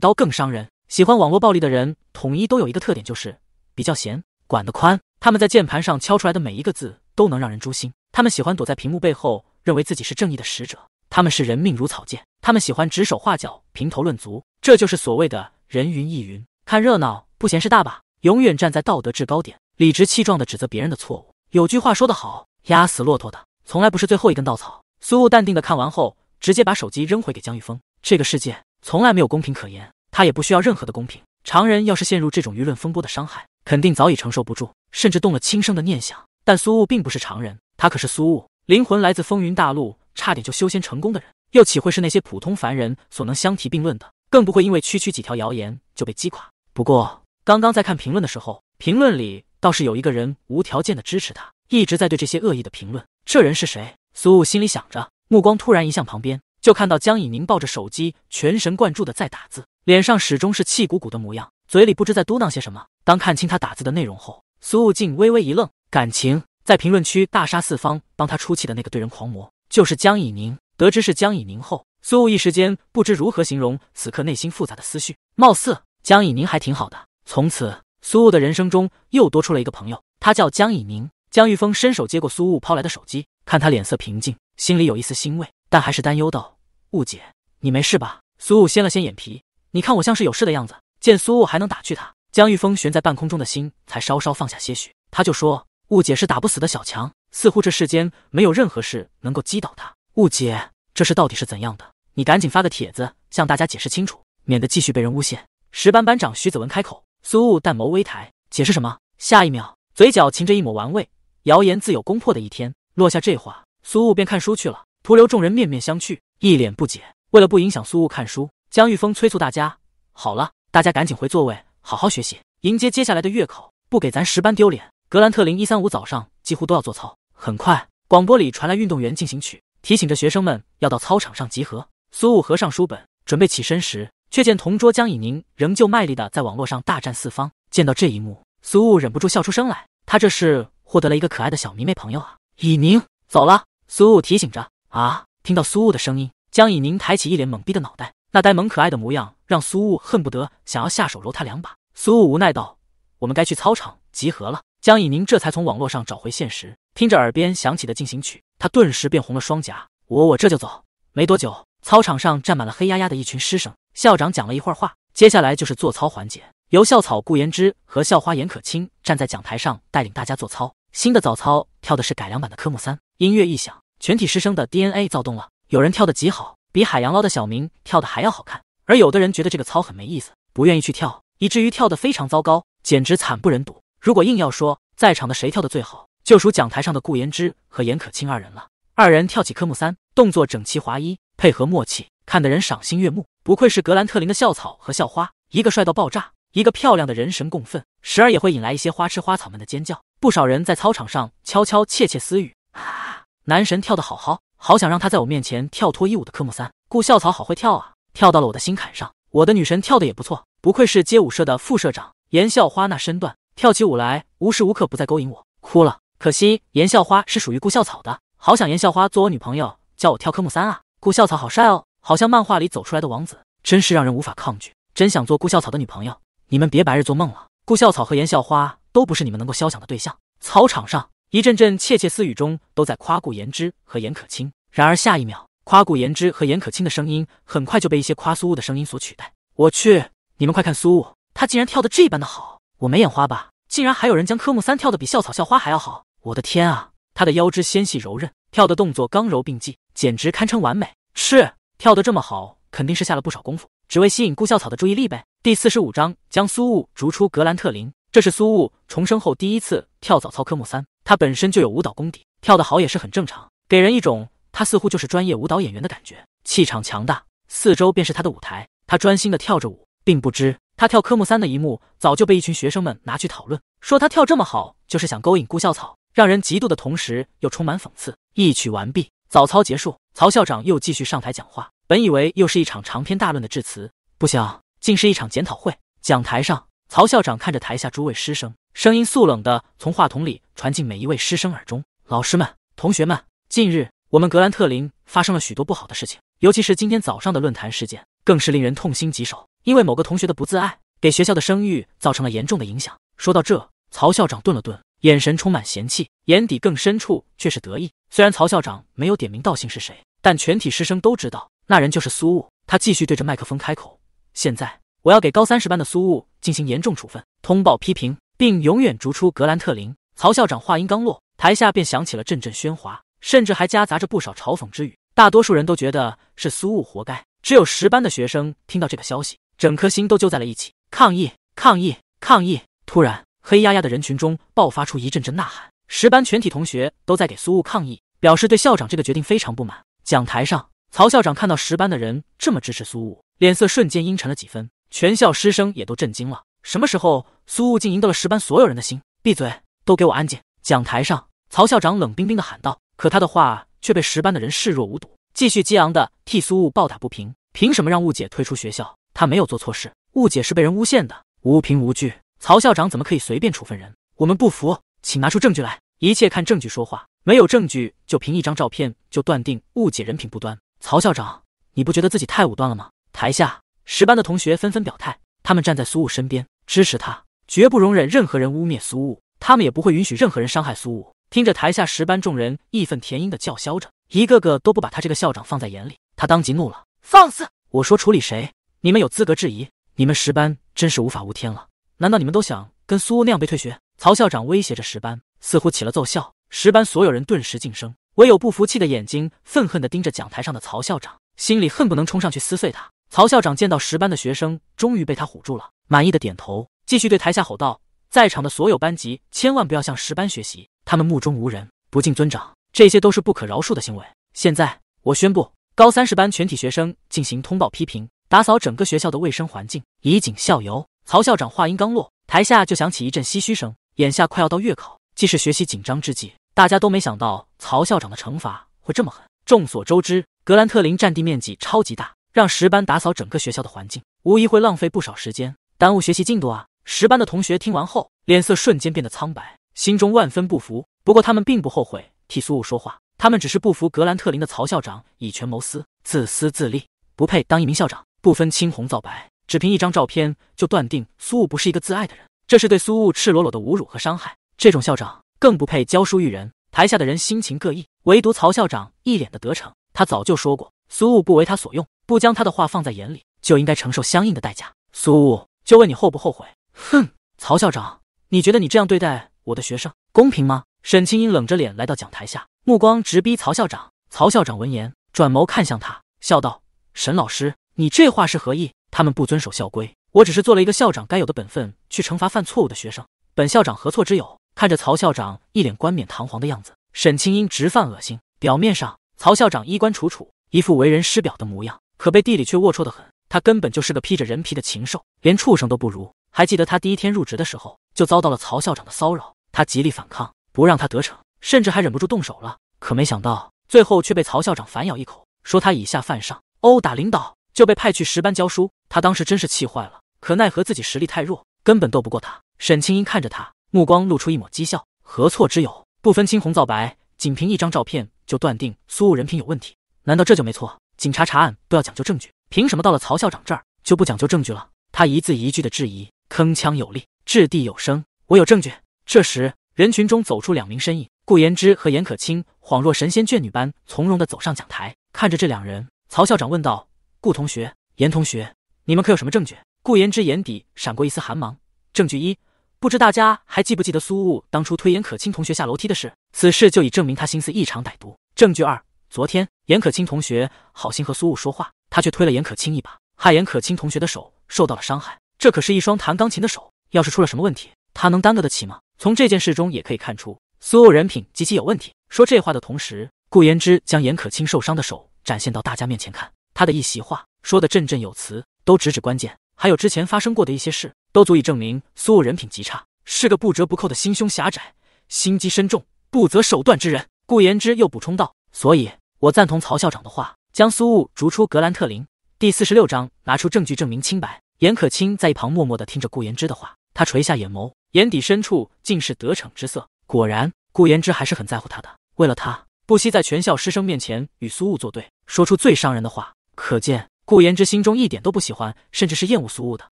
刀更伤人。喜欢网络暴力的人，统一都有一个特点，就是比较闲，管得宽。他们在键盘上敲出来的每一个字，都能让人诛心。他们喜欢躲在屏幕背后，认为自己是正义的使者。他们是人命如草芥，他们喜欢指手画脚，评头论足。这就是所谓的“人云亦云”，看热闹不嫌事大吧？永远站在道德制高点，理直气壮的指责别人的错误。有句话说得好：“压死骆驼的，从来不是最后一根稻草。”苏雾淡定的看完后，直接把手机扔回给江玉峰。这个世界从来没有公平可言。他也不需要任何的公平。常人要是陷入这种舆论风波的伤害，肯定早已承受不住，甚至动了轻生的念想。但苏雾并不是常人，他可是苏雾，灵魂来自风云大陆，差点就修仙成功的人，又岂会是那些普通凡人所能相提并论的？更不会因为区区几条谣言就被击垮。不过，刚刚在看评论的时候，评论里倒是有一个人无条件的支持他，一直在对这些恶意的评论。这人是谁？苏雾心里想着，目光突然移向旁边，就看到江以宁抱着手机，全神贯注的在打字。脸上始终是气鼓鼓的模样，嘴里不知在嘟囔些什么。当看清他打字的内容后，苏雾竟微微一愣。感情在评论区大杀四方、帮他出气的那个对人狂魔，就是江以宁。得知是江以宁后，苏雾一时间不知如何形容此刻内心复杂的思绪。貌似江以宁还挺好的。从此，苏雾的人生中又多出了一个朋友，他叫江以宁。江玉峰伸手接过苏雾抛来的手机，看他脸色平静，心里有一丝欣慰，但还是担忧道：“误姐，你没事吧？”苏雾掀了掀眼皮。你看我像是有事的样子，见苏雾还能打趣他，江玉峰悬在半空中的心才稍稍放下些许。他就说，雾姐是打不死的小强，似乎这世间没有任何事能够击倒他。雾姐，这事到底是怎样的？你赶紧发个帖子向大家解释清楚，免得继续被人诬陷。十班班长徐子文开口，苏雾淡眸微抬，解释什么？下一秒，嘴角噙着一抹玩味，谣言自有攻破的一天。落下这话，苏雾便看书去了，徒留众人面面相觑，一脸不解。为了不影响苏雾看书。江玉峰催促大家：“好了，大家赶紧回座位，好好学习，迎接接下来的月考，不给咱十班丢脸。”格兰特林一三五早上几乎都要做操。很快，广播里传来《运动员进行曲》，提醒着学生们要到操场上集合。苏雾合上书本，准备起身时，却见同桌江以宁仍旧卖力的在网络上大战四方。见到这一幕，苏雾忍不住笑出声来。他这是获得了一个可爱的小迷妹朋友啊！以宁走了，苏雾提醒着。啊！听到苏雾的声音，江以宁抬起一脸懵逼的脑袋。那呆萌可爱的模样让苏雾恨不得想要下手揉他两把。苏雾无奈道：“我们该去操场集合了。”江以宁这才从网络上找回现实，听着耳边响起的进行曲，他顿时变红了双颊。我我这就走。没多久，操场上站满了黑压压的一群师生。校长讲了一会儿话，接下来就是做操环节，由校草顾言之和校花颜可清站在讲台上带领大家做操。新的早操跳的是改良版的科目三，音乐一响，全体师生的 DNA 躁动了，有人跳得极好。比海洋捞的小明跳的还要好看，而有的人觉得这个操很没意思，不愿意去跳，以至于跳得非常糟糕，简直惨不忍睹。如果硬要说在场的谁跳的最好，就属讲台上的顾延之和严可清二人了。二人跳起科目三，动作整齐划一，配合默契，看得人赏心悦目。不愧是格兰特林的校草和校花，一个帅到爆炸，一个漂亮的人神共愤，时而也会引来一些花痴花草们的尖叫。不少人在操场上悄悄窃窃私语：“啊，男神跳的好好。”好想让他在我面前跳脱衣舞的科目三，顾校草好会跳啊，跳到了我的心坎上。我的女神跳的也不错，不愧是街舞社的副社长。颜校花那身段，跳起舞来无时无刻不在勾引我，哭了。可惜颜校花是属于顾校草的，好想颜校花做我女朋友，教我跳科目三啊。顾校草好帅哦，好像漫画里走出来的王子，真是让人无法抗拒。真想做顾校草的女朋友，你们别白日做梦了。顾校草和颜校花都不是你们能够肖想的对象。操场上。一阵阵窃窃私语中，都在夸顾言之和严可清。然而下一秒，夸顾言之和严可清的声音很快就被一些夸苏雾的声音所取代。我去！你们快看苏雾，他竟然跳的这般的好！我没眼花吧？竟然还有人将科目三跳的比校草、校花还要好！我的天啊，他的腰肢纤细柔韧，跳的动作刚柔并济，简直堪称完美。是跳得这么好，肯定是下了不少功夫，只为吸引顾校草的注意力呗。第四十五章将苏雾逐出格兰特林，这是苏雾重生后第一次跳早操科目三。他本身就有舞蹈功底，跳得好也是很正常，给人一种他似乎就是专业舞蹈演员的感觉，气场强大，四周便是他的舞台。他专心的跳着舞，并不知他跳科目三的一幕早就被一群学生们拿去讨论，说他跳这么好就是想勾引顾校草，让人嫉妒的同时又充满讽刺。一曲完毕，早操结束，曹校长又继续上台讲话。本以为又是一场长篇大论的致辞，不想竟是一场检讨会。讲台上。曹校长看着台下诸位师生，声音肃冷的从话筒里传进每一位师生耳中。老师们、同学们，近日我们格兰特林发生了许多不好的事情，尤其是今天早上的论坛事件，更是令人痛心疾首。因为某个同学的不自爱，给学校的声誉造成了严重的影响。说到这，曹校长顿了顿，眼神充满嫌弃，眼底更深处却是得意。虽然曹校长没有点名道姓是谁，但全体师生都知道，那人就是苏雾。他继续对着麦克风开口：“现在。”我要给高三十班的苏雾进行严重处分，通报批评，并永远逐出格兰特林。曹校长话音刚落，台下便响起了阵阵喧哗，甚至还夹杂着不少嘲讽之语。大多数人都觉得是苏雾活该。只有十班的学生听到这个消息，整颗心都揪在了一起，抗议！抗议！抗议！突然，黑压压的人群中爆发出一阵阵呐喊，十班全体同学都在给苏雾抗议，表示对校长这个决定非常不满。讲台上，曹校长看到十班的人这么支持苏雾，脸色瞬间阴沉了几分。全校师生也都震惊了。什么时候苏雾竟赢得了十班所有人的心？闭嘴，都给我安静！讲台上，曹校长冷冰冰的喊道。可他的话却被十班的人视若无睹，继续激昂的替苏雾抱打不平。凭什么让误解退出学校？他没有做错事，误解是被人诬陷的，无凭无据。曹校长怎么可以随便处分人？我们不服，请拿出证据来。一切看证据说话，没有证据就凭一张照片就断定误解人品不端。曹校长，你不觉得自己太武断了吗？台下。十班的同学纷纷表态，他们站在苏雾身边，支持他，绝不容忍任何人污蔑苏雾，他们也不会允许任何人伤害苏雾。听着台下十班众人义愤填膺的叫嚣着，一个个都不把他这个校长放在眼里。他当即怒了：“放肆！我说处理谁，你们有资格质疑？你们十班真是无法无天了！难道你们都想跟苏雾那样被退学？”曹校长威胁着十班，似乎起了奏效。十班所有人顿时噤声，唯有不服气的眼睛愤恨地盯着讲台上的曹校长，心里恨不能冲上去撕碎他。曹校长见到十班的学生，终于被他唬住了，满意的点头，继续对台下吼道：“在场的所有班级，千万不要向十班学习，他们目中无人，不敬尊长，这些都是不可饶恕的行为。现在我宣布，高三十班全体学生进行通报批评，打扫整个学校的卫生环境，以儆效尤。”曹校长话音刚落，台下就响起一阵唏嘘声。眼下快要到月考，既是学习紧张之际，大家都没想到曹校长的惩罚会这么狠。众所周知，格兰特林占地面积超级大。让十班打扫整个学校的环境，无疑会浪费不少时间，耽误学习进度啊！十班的同学听完后，脸色瞬间变得苍白，心中万分不服。不过他们并不后悔替苏雾说话，他们只是不服格兰特林的曹校长以权谋私、自私自利，不配当一名校长，不分青红皂白，只凭一张照片就断定苏雾不是一个自爱的人，这是对苏雾赤裸裸的侮辱和伤害。这种校长更不配教书育人。台下的人心情各异，唯独曹校长一脸的得逞。他早就说过，苏雾不为他所用。不将他的话放在眼里，就应该承受相应的代价。苏雾，就问你后不后悔？哼，曹校长，你觉得你这样对待我的学生公平吗？沈清英冷着脸来到讲台下，目光直逼曹校长。曹校长闻言，转眸看向他，笑道：“沈老师，你这话是何意？他们不遵守校规，我只是做了一个校长该有的本分，去惩罚犯错误的学生。本校长何错之有？”看着曹校长一脸冠冕堂皇的样子，沈清英直犯恶心。表面上，曹校长衣冠楚楚，一副为人师表的模样。可被地里却龌龊得很，他根本就是个披着人皮的禽兽，连畜生都不如。还记得他第一天入职的时候，就遭到了曹校长的骚扰，他极力反抗，不让他得逞，甚至还忍不住动手了。可没想到，最后却被曹校长反咬一口，说他以下犯上，殴打领导，就被派去十班教书。他当时真是气坏了，可奈何自己实力太弱，根本斗不过他。沈清英看着他，目光露出一抹讥笑：何错之有？不分青红皂白，仅凭一张照片就断定苏雾人品有问题，难道这就没错？警察查案都要讲究证据，凭什么到了曹校长这儿就不讲究证据了？他一字一句的质疑，铿锵有力，掷地有声。我有证据。这时，人群中走出两名身影，顾言之和严可清，恍若神仙眷侣般从容的走上讲台。看着这两人，曹校长问道：“顾同学，严同学，你们可有什么证据？”顾言之眼底闪过一丝寒芒。证据一，不知大家还记不记得苏雾当初推严可清同学下楼梯的事？此事就已证明他心思异常歹毒。证据二。昨天，严可清同学好心和苏雾说话，他却推了严可清一把，害严可清同学的手受到了伤害。这可是一双弹钢琴的手，要是出了什么问题，他能耽搁得起吗？从这件事中也可以看出，苏雾人品极其有问题。说这话的同时，顾言之将严可清受伤的手展现到大家面前看。他的一席话说得振振有词，都直指关键。还有之前发生过的一些事，都足以证明苏雾人品极差，是个不折不扣的心胸狭窄、心机深重、不择手段之人。顾言之又补充道，所以。我赞同曹校长的话，将苏雾逐出格兰特林。第四十六章，拿出证据证明清白。严可清在一旁默默的听着顾言之的话，他垂下眼眸，眼底深处尽是得逞之色。果然，顾言之还是很在乎他的，为了他不惜在全校师生面前与苏雾作对，说出最伤人的话。可见，顾言之心中一点都不喜欢，甚至是厌恶苏雾的。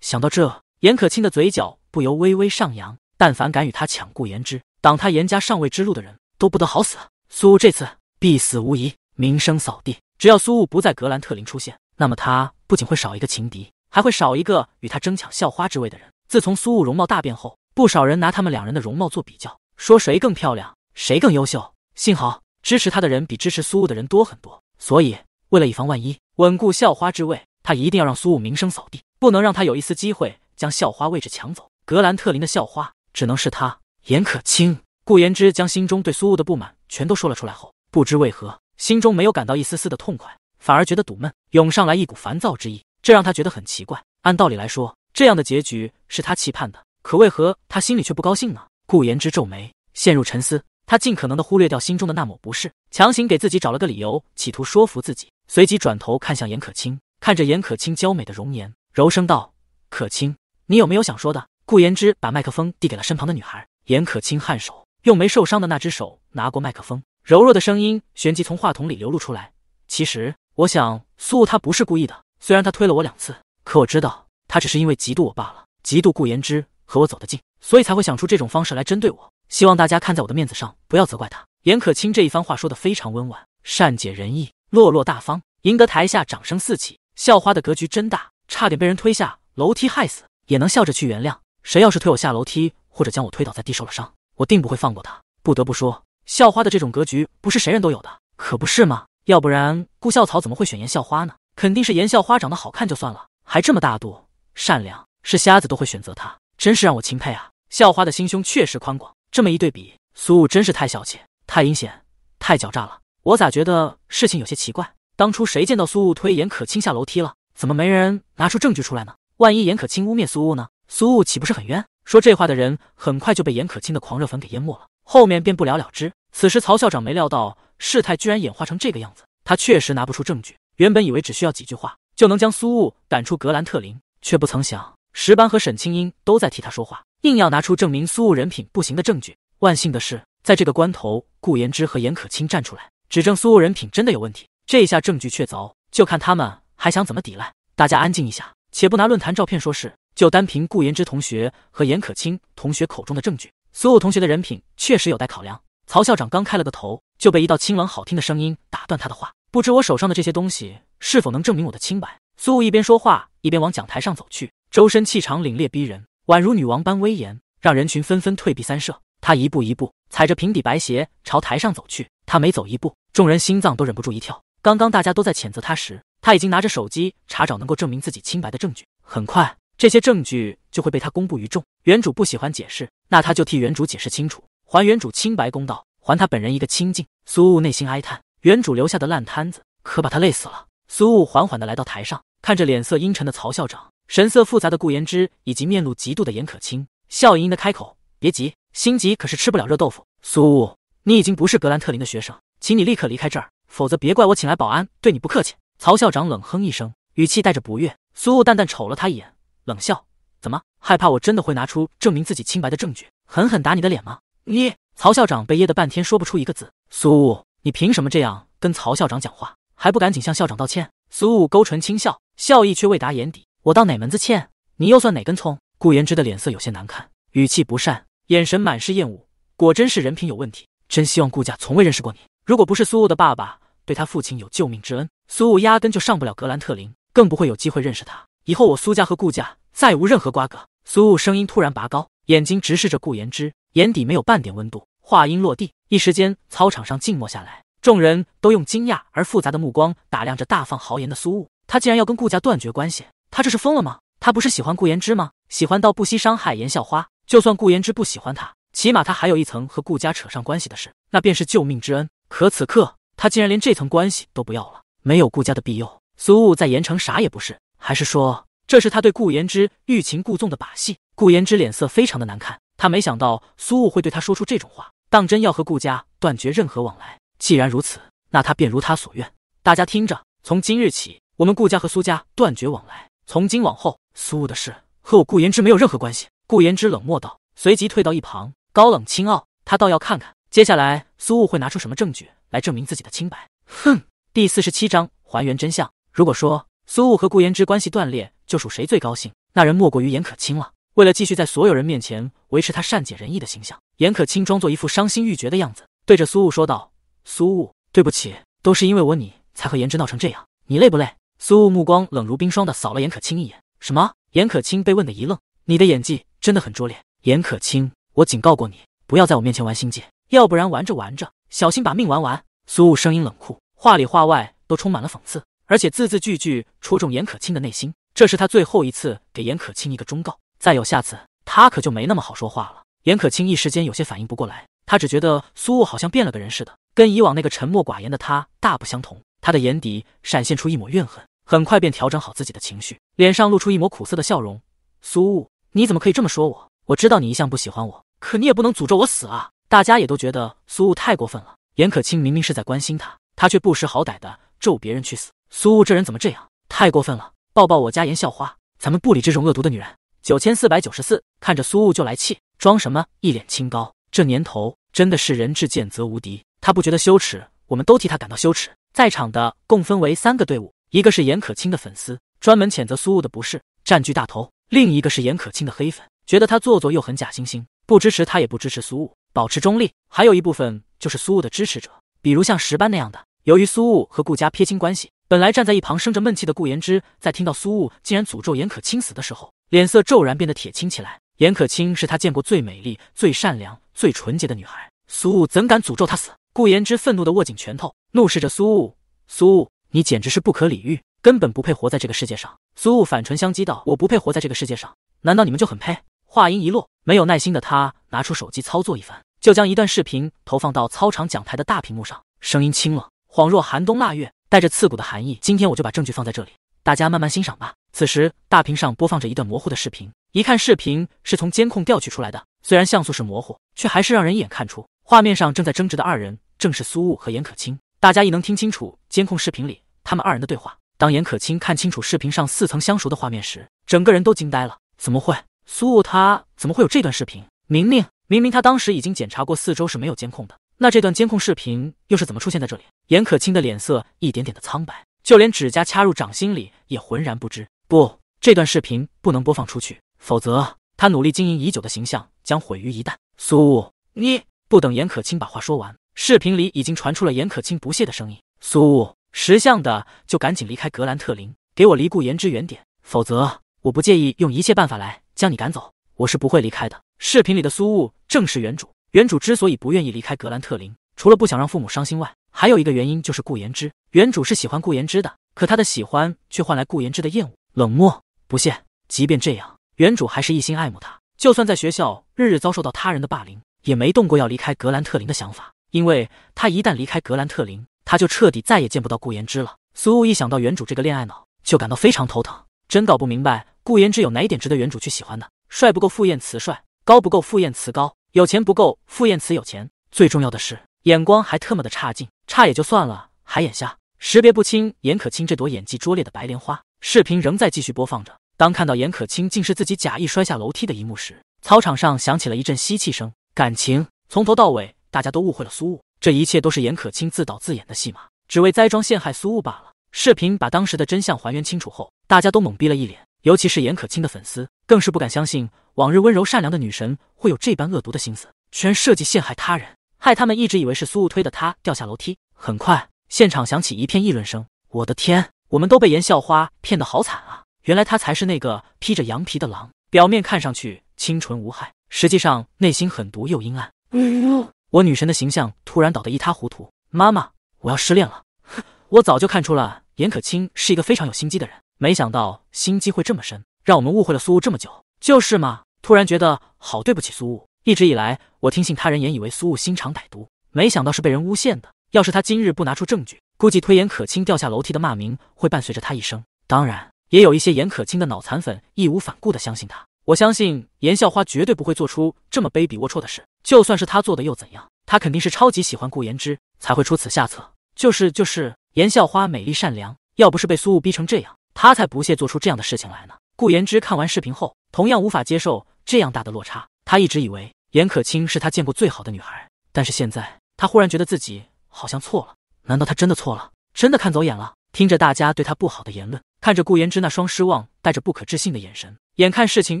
想到这，严可清的嘴角不由微微上扬。但凡敢与他抢顾言之，挡他严家上位之路的人，都不得好死。苏雾这次必死无疑。名声扫地。只要苏雾不在格兰特林出现，那么他不仅会少一个情敌，还会少一个与他争抢校花之位的人。自从苏雾容貌大变后，不少人拿他们两人的容貌做比较，说谁更漂亮，谁更优秀。幸好支持他的人比支持苏雾的人多很多，所以为了以防万一，稳固校花之位，他一定要让苏雾名声扫地，不能让他有一丝机会将校花位置抢走。格兰特林的校花只能是他，颜可清。顾言之将心中对苏雾的不满全都说了出来后，不知为何。心中没有感到一丝丝的痛快，反而觉得堵闷，涌上来一股烦躁之意，这让他觉得很奇怪。按道理来说，这样的结局是他期盼的，可为何他心里却不高兴呢？顾言之皱眉，陷入沉思。他尽可能的忽略掉心中的那抹不适，强行给自己找了个理由，企图说服自己。随即转头看向颜可清，看着颜可清娇美的容颜，柔声道：“可清，你有没有想说的？”顾言之把麦克风递给了身旁的女孩。颜可清颔首，用没受伤的那只手拿过麦克风。柔弱的声音旋即从话筒里流露出来。其实，我想苏雾他不是故意的。虽然他推了我两次，可我知道他只是因为嫉妒我罢了，嫉妒顾言之和我走得近，所以才会想出这种方式来针对我。希望大家看在我的面子上，不要责怪他。严可清这一番话说得非常温婉，善解人意，落落大方，赢得台下掌声四起。校花的格局真大，差点被人推下楼梯害死，也能笑着去原谅。谁要是推我下楼梯，或者将我推倒在地受了伤，我定不会放过他。不得不说。校花的这种格局不是谁人都有的，可不是吗？要不然顾校草怎么会选颜校花呢？肯定是颜校花长得好看就算了，还这么大度、善良，是瞎子都会选择她，真是让我钦佩啊！校花的心胸确实宽广，这么一对比，苏雾真是太小气、太阴险、太狡诈了。我咋觉得事情有些奇怪？当初谁见到苏雾推严可卿下楼梯了？怎么没人拿出证据出来呢？万一严可卿污蔑苏雾呢？苏雾岂不是很冤？说这话的人很快就被严可卿的狂热粉给淹没了。后面便不了了之。此时曹校长没料到事态居然演化成这个样子，他确实拿不出证据。原本以为只需要几句话就能将苏雾赶出格兰特林，却不曾想石班和沈清英都在替他说话，硬要拿出证明苏雾人品不行的证据。万幸的是，在这个关头，顾延之和严可清站出来指证苏雾人品真的有问题。这一下证据确凿，就看他们还想怎么抵赖。大家安静一下，且不拿论坛照片说事，就单凭顾延之同学和严可清同学口中的证据。苏武同学的人品确实有待考量。曹校长刚开了个头，就被一道清冷好听的声音打断他的话。不知我手上的这些东西是否能证明我的清白？苏武一边说话，一边往讲台上走去，周身气场凛冽逼人，宛如女王般威严，让人群纷纷退避三舍。他一步一步踩着平底白鞋朝台上走去，他每走一步，众人心脏都忍不住一跳。刚刚大家都在谴责他时，他已经拿着手机查找能够证明自己清白的证据。很快。这些证据就会被他公布于众。原主不喜欢解释，那他就替原主解释清楚，还原主清白公道，还他本人一个清净。苏雾内心哀叹，原主留下的烂摊子可把他累死了。苏雾缓缓地来到台上，看着脸色阴沉的曹校长，神色复杂的顾言之，以及面露嫉妒的严可清，笑盈盈地开口：“别急，心急可是吃不了热豆腐。苏雾，你已经不是格兰特林的学生，请你立刻离开这儿，否则别怪我请来保安对你不客气。”曹校长冷哼一声，语气带着不悦。苏雾淡淡瞅了他一眼。冷笑，怎么害怕？我真的会拿出证明自己清白的证据，狠狠打你的脸吗？你曹校长被噎得半天说不出一个字。苏雾，你凭什么这样跟曹校长讲话？还不赶紧向校长道歉？苏雾勾唇轻笑，笑意却未达眼底。我道哪门子歉？你又算哪根葱？顾言之的脸色有些难看，语气不善，眼神满是厌恶。果真是人品有问题。真希望顾家从未认识过你。如果不是苏雾的爸爸对他父亲有救命之恩，苏雾压根就上不了格兰特林，更不会有机会认识他。以后我苏家和顾家再无任何瓜葛。苏雾声音突然拔高，眼睛直视着顾言之，眼底没有半点温度。话音落地，一时间操场上静默下来，众人都用惊讶而复杂的目光打量着大放豪言的苏雾。他竟然要跟顾家断绝关系？他这是疯了吗？他不是喜欢顾言之吗？喜欢到不惜伤害颜校花？就算顾言之不喜欢他，起码他还有一层和顾家扯上关系的事，那便是救命之恩。可此刻他竟然连这层关系都不要了，没有顾家的庇佑，苏雾在盐城啥也不是。还是说，这是他对顾延之欲擒故纵的把戏？顾延之脸色非常的难看，他没想到苏雾会对他说出这种话，当真要和顾家断绝任何往来？既然如此，那他便如他所愿。大家听着，从今日起，我们顾家和苏家断绝往来，从今往后，苏雾的事和我顾延之没有任何关系。顾延之冷漠道，随即退到一旁，高冷清傲。他倒要看看，接下来苏雾会拿出什么证据来证明自己的清白。哼！第四十七章还原真相。如果说。苏雾和顾言之关系断裂，就属谁最高兴？那人莫过于颜可清了。为了继续在所有人面前维持他善解人意的形象，颜可清装作一副伤心欲绝的样子，对着苏雾说道：“苏雾，对不起，都是因为我你才和言之闹成这样，你累不累？”苏雾目光冷如冰霜的扫了颜可清一眼。什么？颜可清被问得一愣。你的演技真的很拙劣。颜可清，我警告过你，不要在我面前玩心计，要不然玩着玩着，小心把命玩完。苏雾声音冷酷，话里话外都充满了讽刺。而且字字句句戳中严可清的内心，这是他最后一次给严可清一个忠告，再有下次他可就没那么好说话了。严可清一时间有些反应不过来，他只觉得苏雾好像变了个人似的，跟以往那个沉默寡言的他大不相同。他的眼底闪现出一抹怨恨，很快便调整好自己的情绪，脸上露出一抹苦涩的笑容。苏雾，你怎么可以这么说我？我知道你一向不喜欢我，可你也不能诅咒我死啊！大家也都觉得苏雾太过分了，严可清明明是在关心他，他却不识好歹的咒别人去死。苏雾这人怎么这样，太过分了！抱抱我家颜校花，咱们不理这种恶毒的女人。九千四百九十四，看着苏雾就来气，装什么一脸清高？这年头真的是人至贱则无敌，他不觉得羞耻，我们都替他感到羞耻。在场的共分为三个队伍，一个是颜可清的粉丝，专门谴责苏雾的不是，占据大头；另一个是颜可清的黑粉，觉得他做作又很假惺惺，不支持他也不支持苏雾，保持中立；还有一部分就是苏雾的支持者，比如像十班那样的，由于苏雾和顾家撇清关系。本来站在一旁生着闷气的顾言之，在听到苏雾竟然诅咒严可清死的时候，脸色骤然变得铁青起来。严可清是她见过最美丽、最善良、最纯洁的女孩，苏雾怎敢诅咒她死？顾言之愤怒的握紧拳头，怒视着苏雾：“苏雾，你简直是不可理喻，根本不配活在这个世界上。”苏雾反唇相讥道：“我不配活在这个世界上，难道你们就很配？”话音一落，没有耐心的他拿出手机操作一番，就将一段视频投放到操场讲台的大屏幕上，声音清冷，恍若寒冬腊月。带着刺骨的寒意，今天我就把证据放在这里，大家慢慢欣赏吧。此时，大屏上播放着一段模糊的视频，一看视频是从监控调取出来的，虽然像素是模糊，却还是让人一眼看出，画面上正在争执的二人正是苏雾和严可清。大家亦能听清楚监控视频里他们二人的对话。当严可清看清楚视频上似曾相熟的画面时，整个人都惊呆了。怎么会？苏雾他怎么会有这段视频？明明明明他当时已经检查过四周是没有监控的。那这段监控视频又是怎么出现在这里？严可清的脸色一点点的苍白，就连指甲掐入掌心里也浑然不知。不，这段视频不能播放出去，否则他努力经营已久的形象将毁于一旦。苏雾，你不等严可清把话说完，视频里已经传出了严可清不屑的声音。苏雾，识相的就赶紧离开格兰特林，给我离顾言之远点，否则我不介意用一切办法来将你赶走。我是不会离开的。视频里的苏雾正是原主。原主之所以不愿意离开格兰特林，除了不想让父母伤心外，还有一个原因就是顾言之。原主是喜欢顾言之的，可他的喜欢却换来顾言之的厌恶、冷漠、不屑。即便这样，原主还是一心爱慕他，就算在学校日日遭受到他人的霸凌，也没动过要离开格兰特林的想法，因为他一旦离开格兰特林，他就彻底再也见不到顾言之了。苏雾一想到原主这个恋爱脑，就感到非常头疼，真搞不明白顾言之有哪点值得原主去喜欢的，帅不够傅宴慈帅，高不够傅宴慈高。有钱不够，傅宴慈有钱，最重要的是眼光还特么的差劲，差也就算了，还眼瞎，识别不清严可清这朵演技拙劣的白莲花。视频仍在继续播放着，当看到严可清竟是自己假意摔下楼梯的一幕时，操场上响起了一阵吸气声。感情从头到尾大家都误会了苏雾，这一切都是严可清自导自演的戏码，只为栽赃陷害苏雾罢了。视频把当时的真相还原清楚后，大家都懵逼了一脸，尤其是严可清的粉丝。更是不敢相信，往日温柔善良的女神会有这般恶毒的心思，居然设计陷害他人，害他们一直以为是苏雾推的她掉下楼梯。很快，现场响起一片议论声：“我的天，我们都被颜校花骗得好惨啊！原来她才是那个披着羊皮的狼，表面看上去清纯无害，实际上内心狠毒又阴暗。”呜，我女神的形象突然倒得一塌糊涂，妈妈，我要失恋了。我早就看出了颜可清是一个非常有心机的人，没想到心机会这么深。让我们误会了苏雾这么久，就是嘛。突然觉得好对不起苏雾。一直以来，我听信他人言，以为苏雾心肠歹毒，没想到是被人诬陷的。要是他今日不拿出证据，估计推言可卿掉下楼梯的骂名会伴随着他一生。当然，也有一些颜可卿的脑残粉义无反顾的相信他。我相信颜校花绝对不会做出这么卑鄙龌龊的事。就算是他做的又怎样？他肯定是超级喜欢顾言之，才会出此下策。就是就是，颜校花美丽善良，要不是被苏雾逼成这样，他才不屑做出这样的事情来呢。顾言之看完视频后，同样无法接受这样大的落差。他一直以为严可清是他见过最好的女孩，但是现在他忽然觉得自己好像错了。难道他真的错了？真的看走眼了？听着大家对他不好的言论，看着顾言之那双失望、带着不可置信的眼神，眼看事情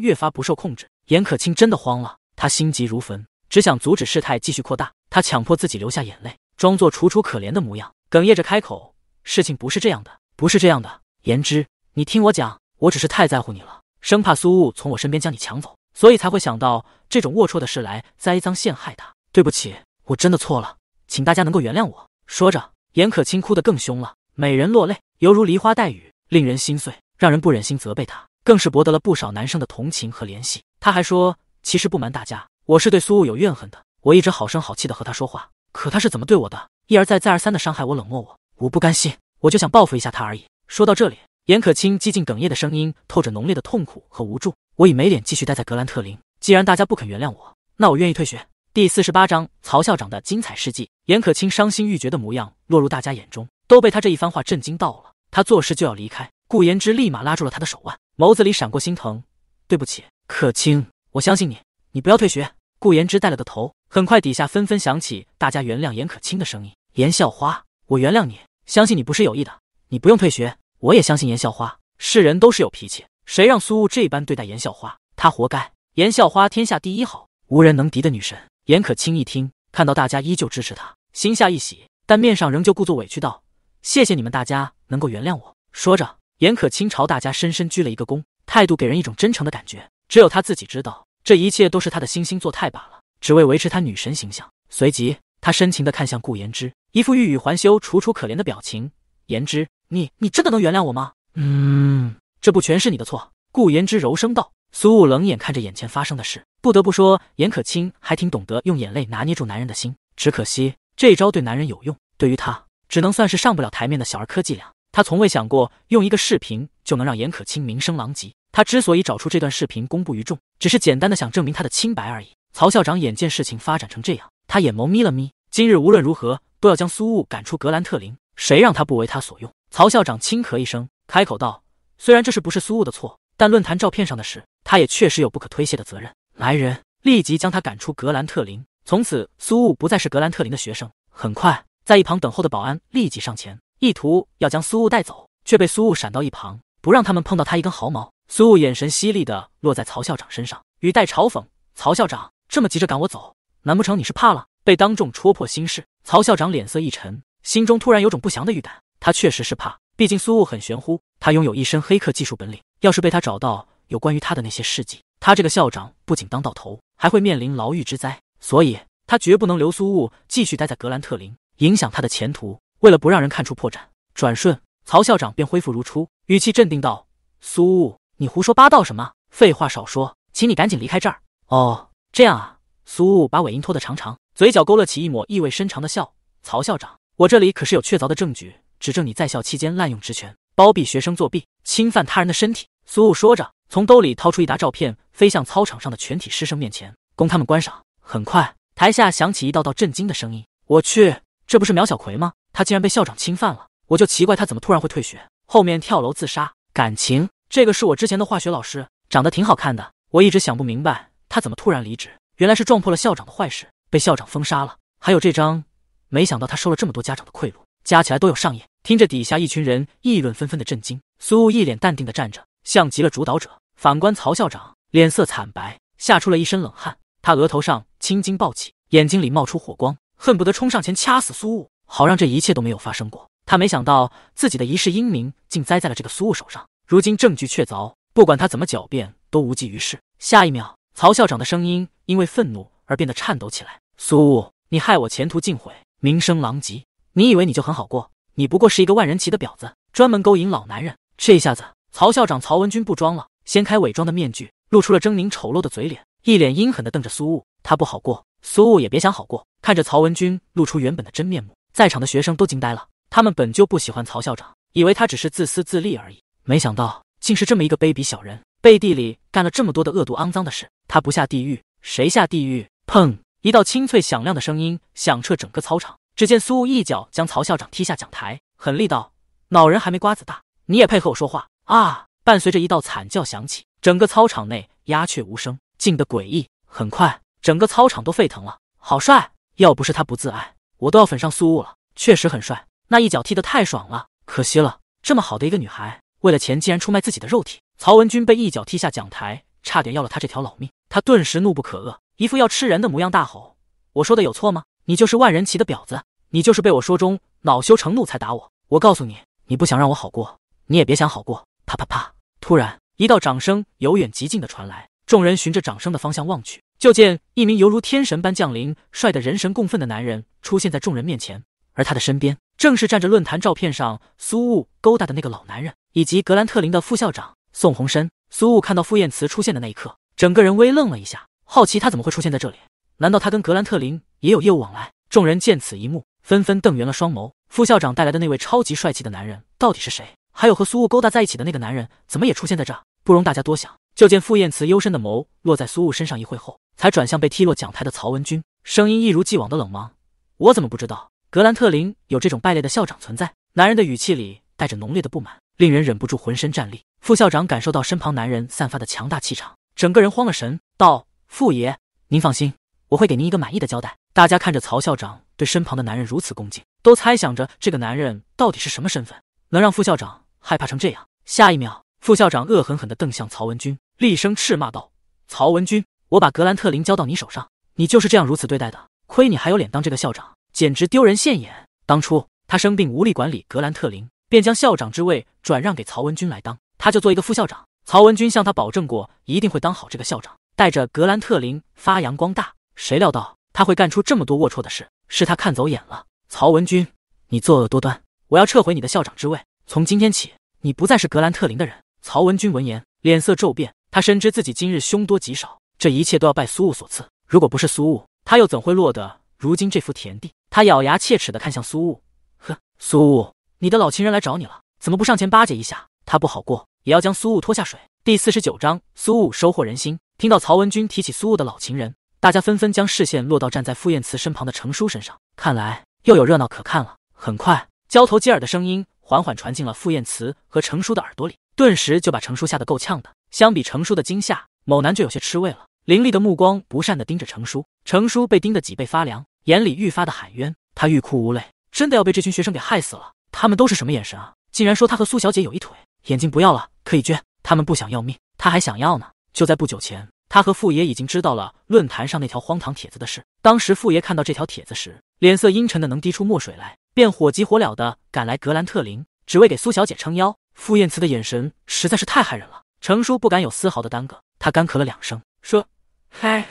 越发不受控制，严可清真的慌了。他心急如焚，只想阻止事态继续扩大。他强迫自己流下眼泪，装作楚楚可怜的模样，哽咽着开口：“事情不是这样的，不是这样的，言之，你听我讲。”我只是太在乎你了，生怕苏雾从我身边将你抢走，所以才会想到这种龌龊的事来栽赃陷害他。对不起，我真的错了，请大家能够原谅我。说着，严可清哭得更凶了，美人落泪，犹如梨花带雨，令人心碎，让人不忍心责备他，更是博得了不少男生的同情和怜惜。他还说，其实不瞒大家，我是对苏雾有怨恨的，我一直好声好气的和他说话，可他是怎么对我的？一而再，再而三的伤害我，冷漠我，我不甘心，我就想报复一下他而已。说到这里。严可清几近哽咽的声音，透着浓烈的痛苦和无助。我已没脸继续待在格兰特林，既然大家不肯原谅我，那我愿意退学。第四十八章曹校长的精彩事迹。严可清伤心欲绝的模样落入大家眼中，都被他这一番话震惊到了。他作势就要离开，顾言之立马拉住了他的手腕，眸子里闪过心疼。对不起，可清，我相信你，你不要退学。顾言之带了个头，很快底下纷纷响起大家原谅严可清的声音。严校花，我原谅你，相信你不是有意的，你不用退学。我也相信严校花，世人都是有脾气，谁让苏雾这般对待严校花，她活该。严校花天下第一好，无人能敌的女神。颜可清一听，看到大家依旧支持她，心下一喜，但面上仍旧故作委屈道：“谢谢你们大家能够原谅我。”说着，颜可清朝大家深深鞠了一个躬，态度给人一种真诚的感觉。只有他自己知道，这一切都是他的惺惺作态罢了，只为维持他女神形象。随即，他深情的看向顾言之，一副欲语还休、楚楚可怜的表情。言之。你你真的能原谅我吗？嗯，这不全是你的错。”顾言之柔声道。苏雾冷眼看着眼前发生的事，不得不说，颜可清还挺懂得用眼泪拿捏住男人的心。只可惜，这一招对男人有用，对于他，只能算是上不了台面的小儿科伎俩。他从未想过，用一个视频就能让颜可清名声狼藉。他之所以找出这段视频公布于众，只是简单的想证明他的清白而已。曹校长眼见事情发展成这样，他眼眸眯了眯，今日无论如何都要将苏雾赶出格兰特林。谁让他不为他所用？曹校长轻咳一声，开口道：“虽然这事不是苏雾的错，但论坛照片上的事，他也确实有不可推卸的责任。来人，立即将他赶出格兰特林。从此，苏雾不再是格兰特林的学生。”很快，在一旁等候的保安立即上前，意图要将苏雾带走，却被苏雾闪到一旁，不让他们碰到他一根毫毛。苏雾眼神犀利地落在曹校长身上，语带嘲讽：“曹校长这么急着赶我走，难不成你是怕了？被当众戳破心事？”曹校长脸色一沉，心中突然有种不祥的预感。他确实是怕，毕竟苏雾很玄乎，他拥有一身黑客技术本领，要是被他找到有关于他的那些事迹，他这个校长不仅当到头，还会面临牢狱之灾，所以，他绝不能留苏雾继续待在格兰特林，影响他的前途。为了不让人看出破绽，转瞬，曹校长便恢复如初，语气镇定道：“苏雾，你胡说八道什么？废话少说，请你赶紧离开这儿。”哦，这样啊，苏雾把尾音拖得长长，嘴角勾勒起一抹意味深长的笑。曹校长，我这里可是有确凿的证据。指证你在校期间滥用职权、包庇学生作弊、侵犯他人的身体。苏武说着，从兜里掏出一沓照片，飞向操场上的全体师生面前，供他们观赏。很快，台下响起一道道震惊的声音：“我去，这不是苗小葵吗？他竟然被校长侵犯了！我就奇怪他怎么突然会退学，后面跳楼自杀。感情这个是我之前的化学老师，长得挺好看的。我一直想不明白他怎么突然离职，原来是撞破了校长的坏事，被校长封杀了。还有这张，没想到他收了这么多家长的贿赂，加起来都有上亿。”听着底下一群人议论纷纷的震惊，苏雾一脸淡定的站着，像极了主导者。反观曹校长，脸色惨白，吓出了一身冷汗，他额头上青筋暴起，眼睛里冒出火光，恨不得冲上前掐死苏雾，好让这一切都没有发生过。他没想到自己的一世英名竟栽在了这个苏雾手上，如今证据确凿，不管他怎么狡辩都无济于事。下一秒，曹校长的声音因为愤怒而变得颤抖起来：“苏雾，你害我前途尽毁，名声狼藉，你以为你就很好过？”你不过是一个万人骑的婊子，专门勾引老男人。这一下子，曹校长曹文军不装了，掀开伪装的面具，露出了狰狞丑陋的嘴脸，一脸阴狠的瞪着苏雾。他不好过，苏雾也别想好过。看着曹文军露出原本的真面目，在场的学生都惊呆了。他们本就不喜欢曹校长，以为他只是自私自利而已，没想到竟是这么一个卑鄙小人，背地里干了这么多的恶毒肮脏的事。他不下地狱，谁下地狱？砰！一道清脆响亮的声音响彻整个操场。只见苏雾一脚将曹校长踢下讲台，狠厉道：“脑人还没瓜子大，你也配和我说话啊！”伴随着一道惨叫响起，整个操场内鸦雀无声，静得诡异。很快，整个操场都沸腾了。好帅！要不是他不自爱，我都要粉上苏雾了。确实很帅，那一脚踢得太爽了。可惜了，这么好的一个女孩，为了钱竟然出卖自己的肉体。曹文军被一脚踢下讲台，差点要了他这条老命。他顿时怒不可遏，一副要吃人的模样，大吼：“我说的有错吗？”你就是万人骑的婊子，你就是被我说中，恼羞成怒才打我。我告诉你，你不想让我好过，你也别想好过。啪啪啪！突然，一道掌声由远及近的传来，众人循着掌声的方向望去，就见一名犹如天神般降临、帅得人神共愤的男人出现在众人面前，而他的身边正是站着论坛照片上苏雾勾搭的那个老男人，以及格兰特林的副校长宋鸿深。苏雾看到傅宴慈出现的那一刻，整个人微愣了一下，好奇他怎么会出现在这里？难道他跟格兰特林？也有业务往来。众人见此一幕，纷纷瞪圆了双眸。副校长带来的那位超级帅气的男人到底是谁？还有和苏雾勾搭在一起的那个男人，怎么也出现在这不容大家多想，就见傅宴慈幽深的眸落在苏雾身上，一会后才转向被踢落讲台的曹文军，声音一如既往的冷茫：“我怎么不知道格兰特林有这种败类的校长存在？”男人的语气里带着浓烈的不满，令人忍不住浑身战栗。副校长感受到身旁男人散发的强大气场，整个人慌了神，道：“傅爷，您放心，我会给您一个满意的交代。”大家看着曹校长对身旁的男人如此恭敬，都猜想着这个男人到底是什么身份，能让副校长害怕成这样。下一秒，副校长恶狠狠地瞪向曹文军，厉声斥骂道：“曹文军，我把格兰特林交到你手上，你就是这样如此对待的？亏你还有脸当这个校长，简直丢人现眼！当初他生病无力管理格兰特林，便将校长之位转让给曹文军来当，他就做一个副校长。曹文军向他保证过，一定会当好这个校长，带着格兰特林发扬光大。谁料到？”他会干出这么多龌龊的事，是他看走眼了。曹文君，你作恶多端，我要撤回你的校长之位。从今天起，你不再是格兰特林的人。曹文君闻言，脸色骤变。他深知自己今日凶多吉少，这一切都要拜苏雾所赐。如果不是苏雾，他又怎会落得如今这副田地？他咬牙切齿的看向苏雾，呵，苏雾，你的老情人来找你了，怎么不上前巴结一下？他不好过，也要将苏雾拖下水。第四十九章，苏雾收获人心。听到曹文君提起苏雾的老情人。大家纷纷将视线落到站在傅宴辞身旁的程叔身上，看来又有热闹可看了。很快，交头接耳的声音缓缓传进了傅宴辞和程叔的耳朵里，顿时就把程叔吓得够呛的。相比程叔的惊吓，某男就有些吃味了，凌厉的目光不善的盯着程叔，程叔被盯得脊背发凉，眼里愈发的喊冤，他欲哭无泪，真的要被这群学生给害死了。他们都是什么眼神啊？竟然说他和苏小姐有一腿，眼睛不要了可以捐，他们不想要命，他还想要呢。就在不久前。他和傅爷已经知道了论坛上那条荒唐帖子的事。当时傅爷看到这条帖子时，脸色阴沉的能滴出墨水来，便火急火燎的赶来格兰特林，只为给苏小姐撑腰。傅宴慈的眼神实在是太害人了。程叔不敢有丝毫的耽搁，他干咳了两声，说：“嗨，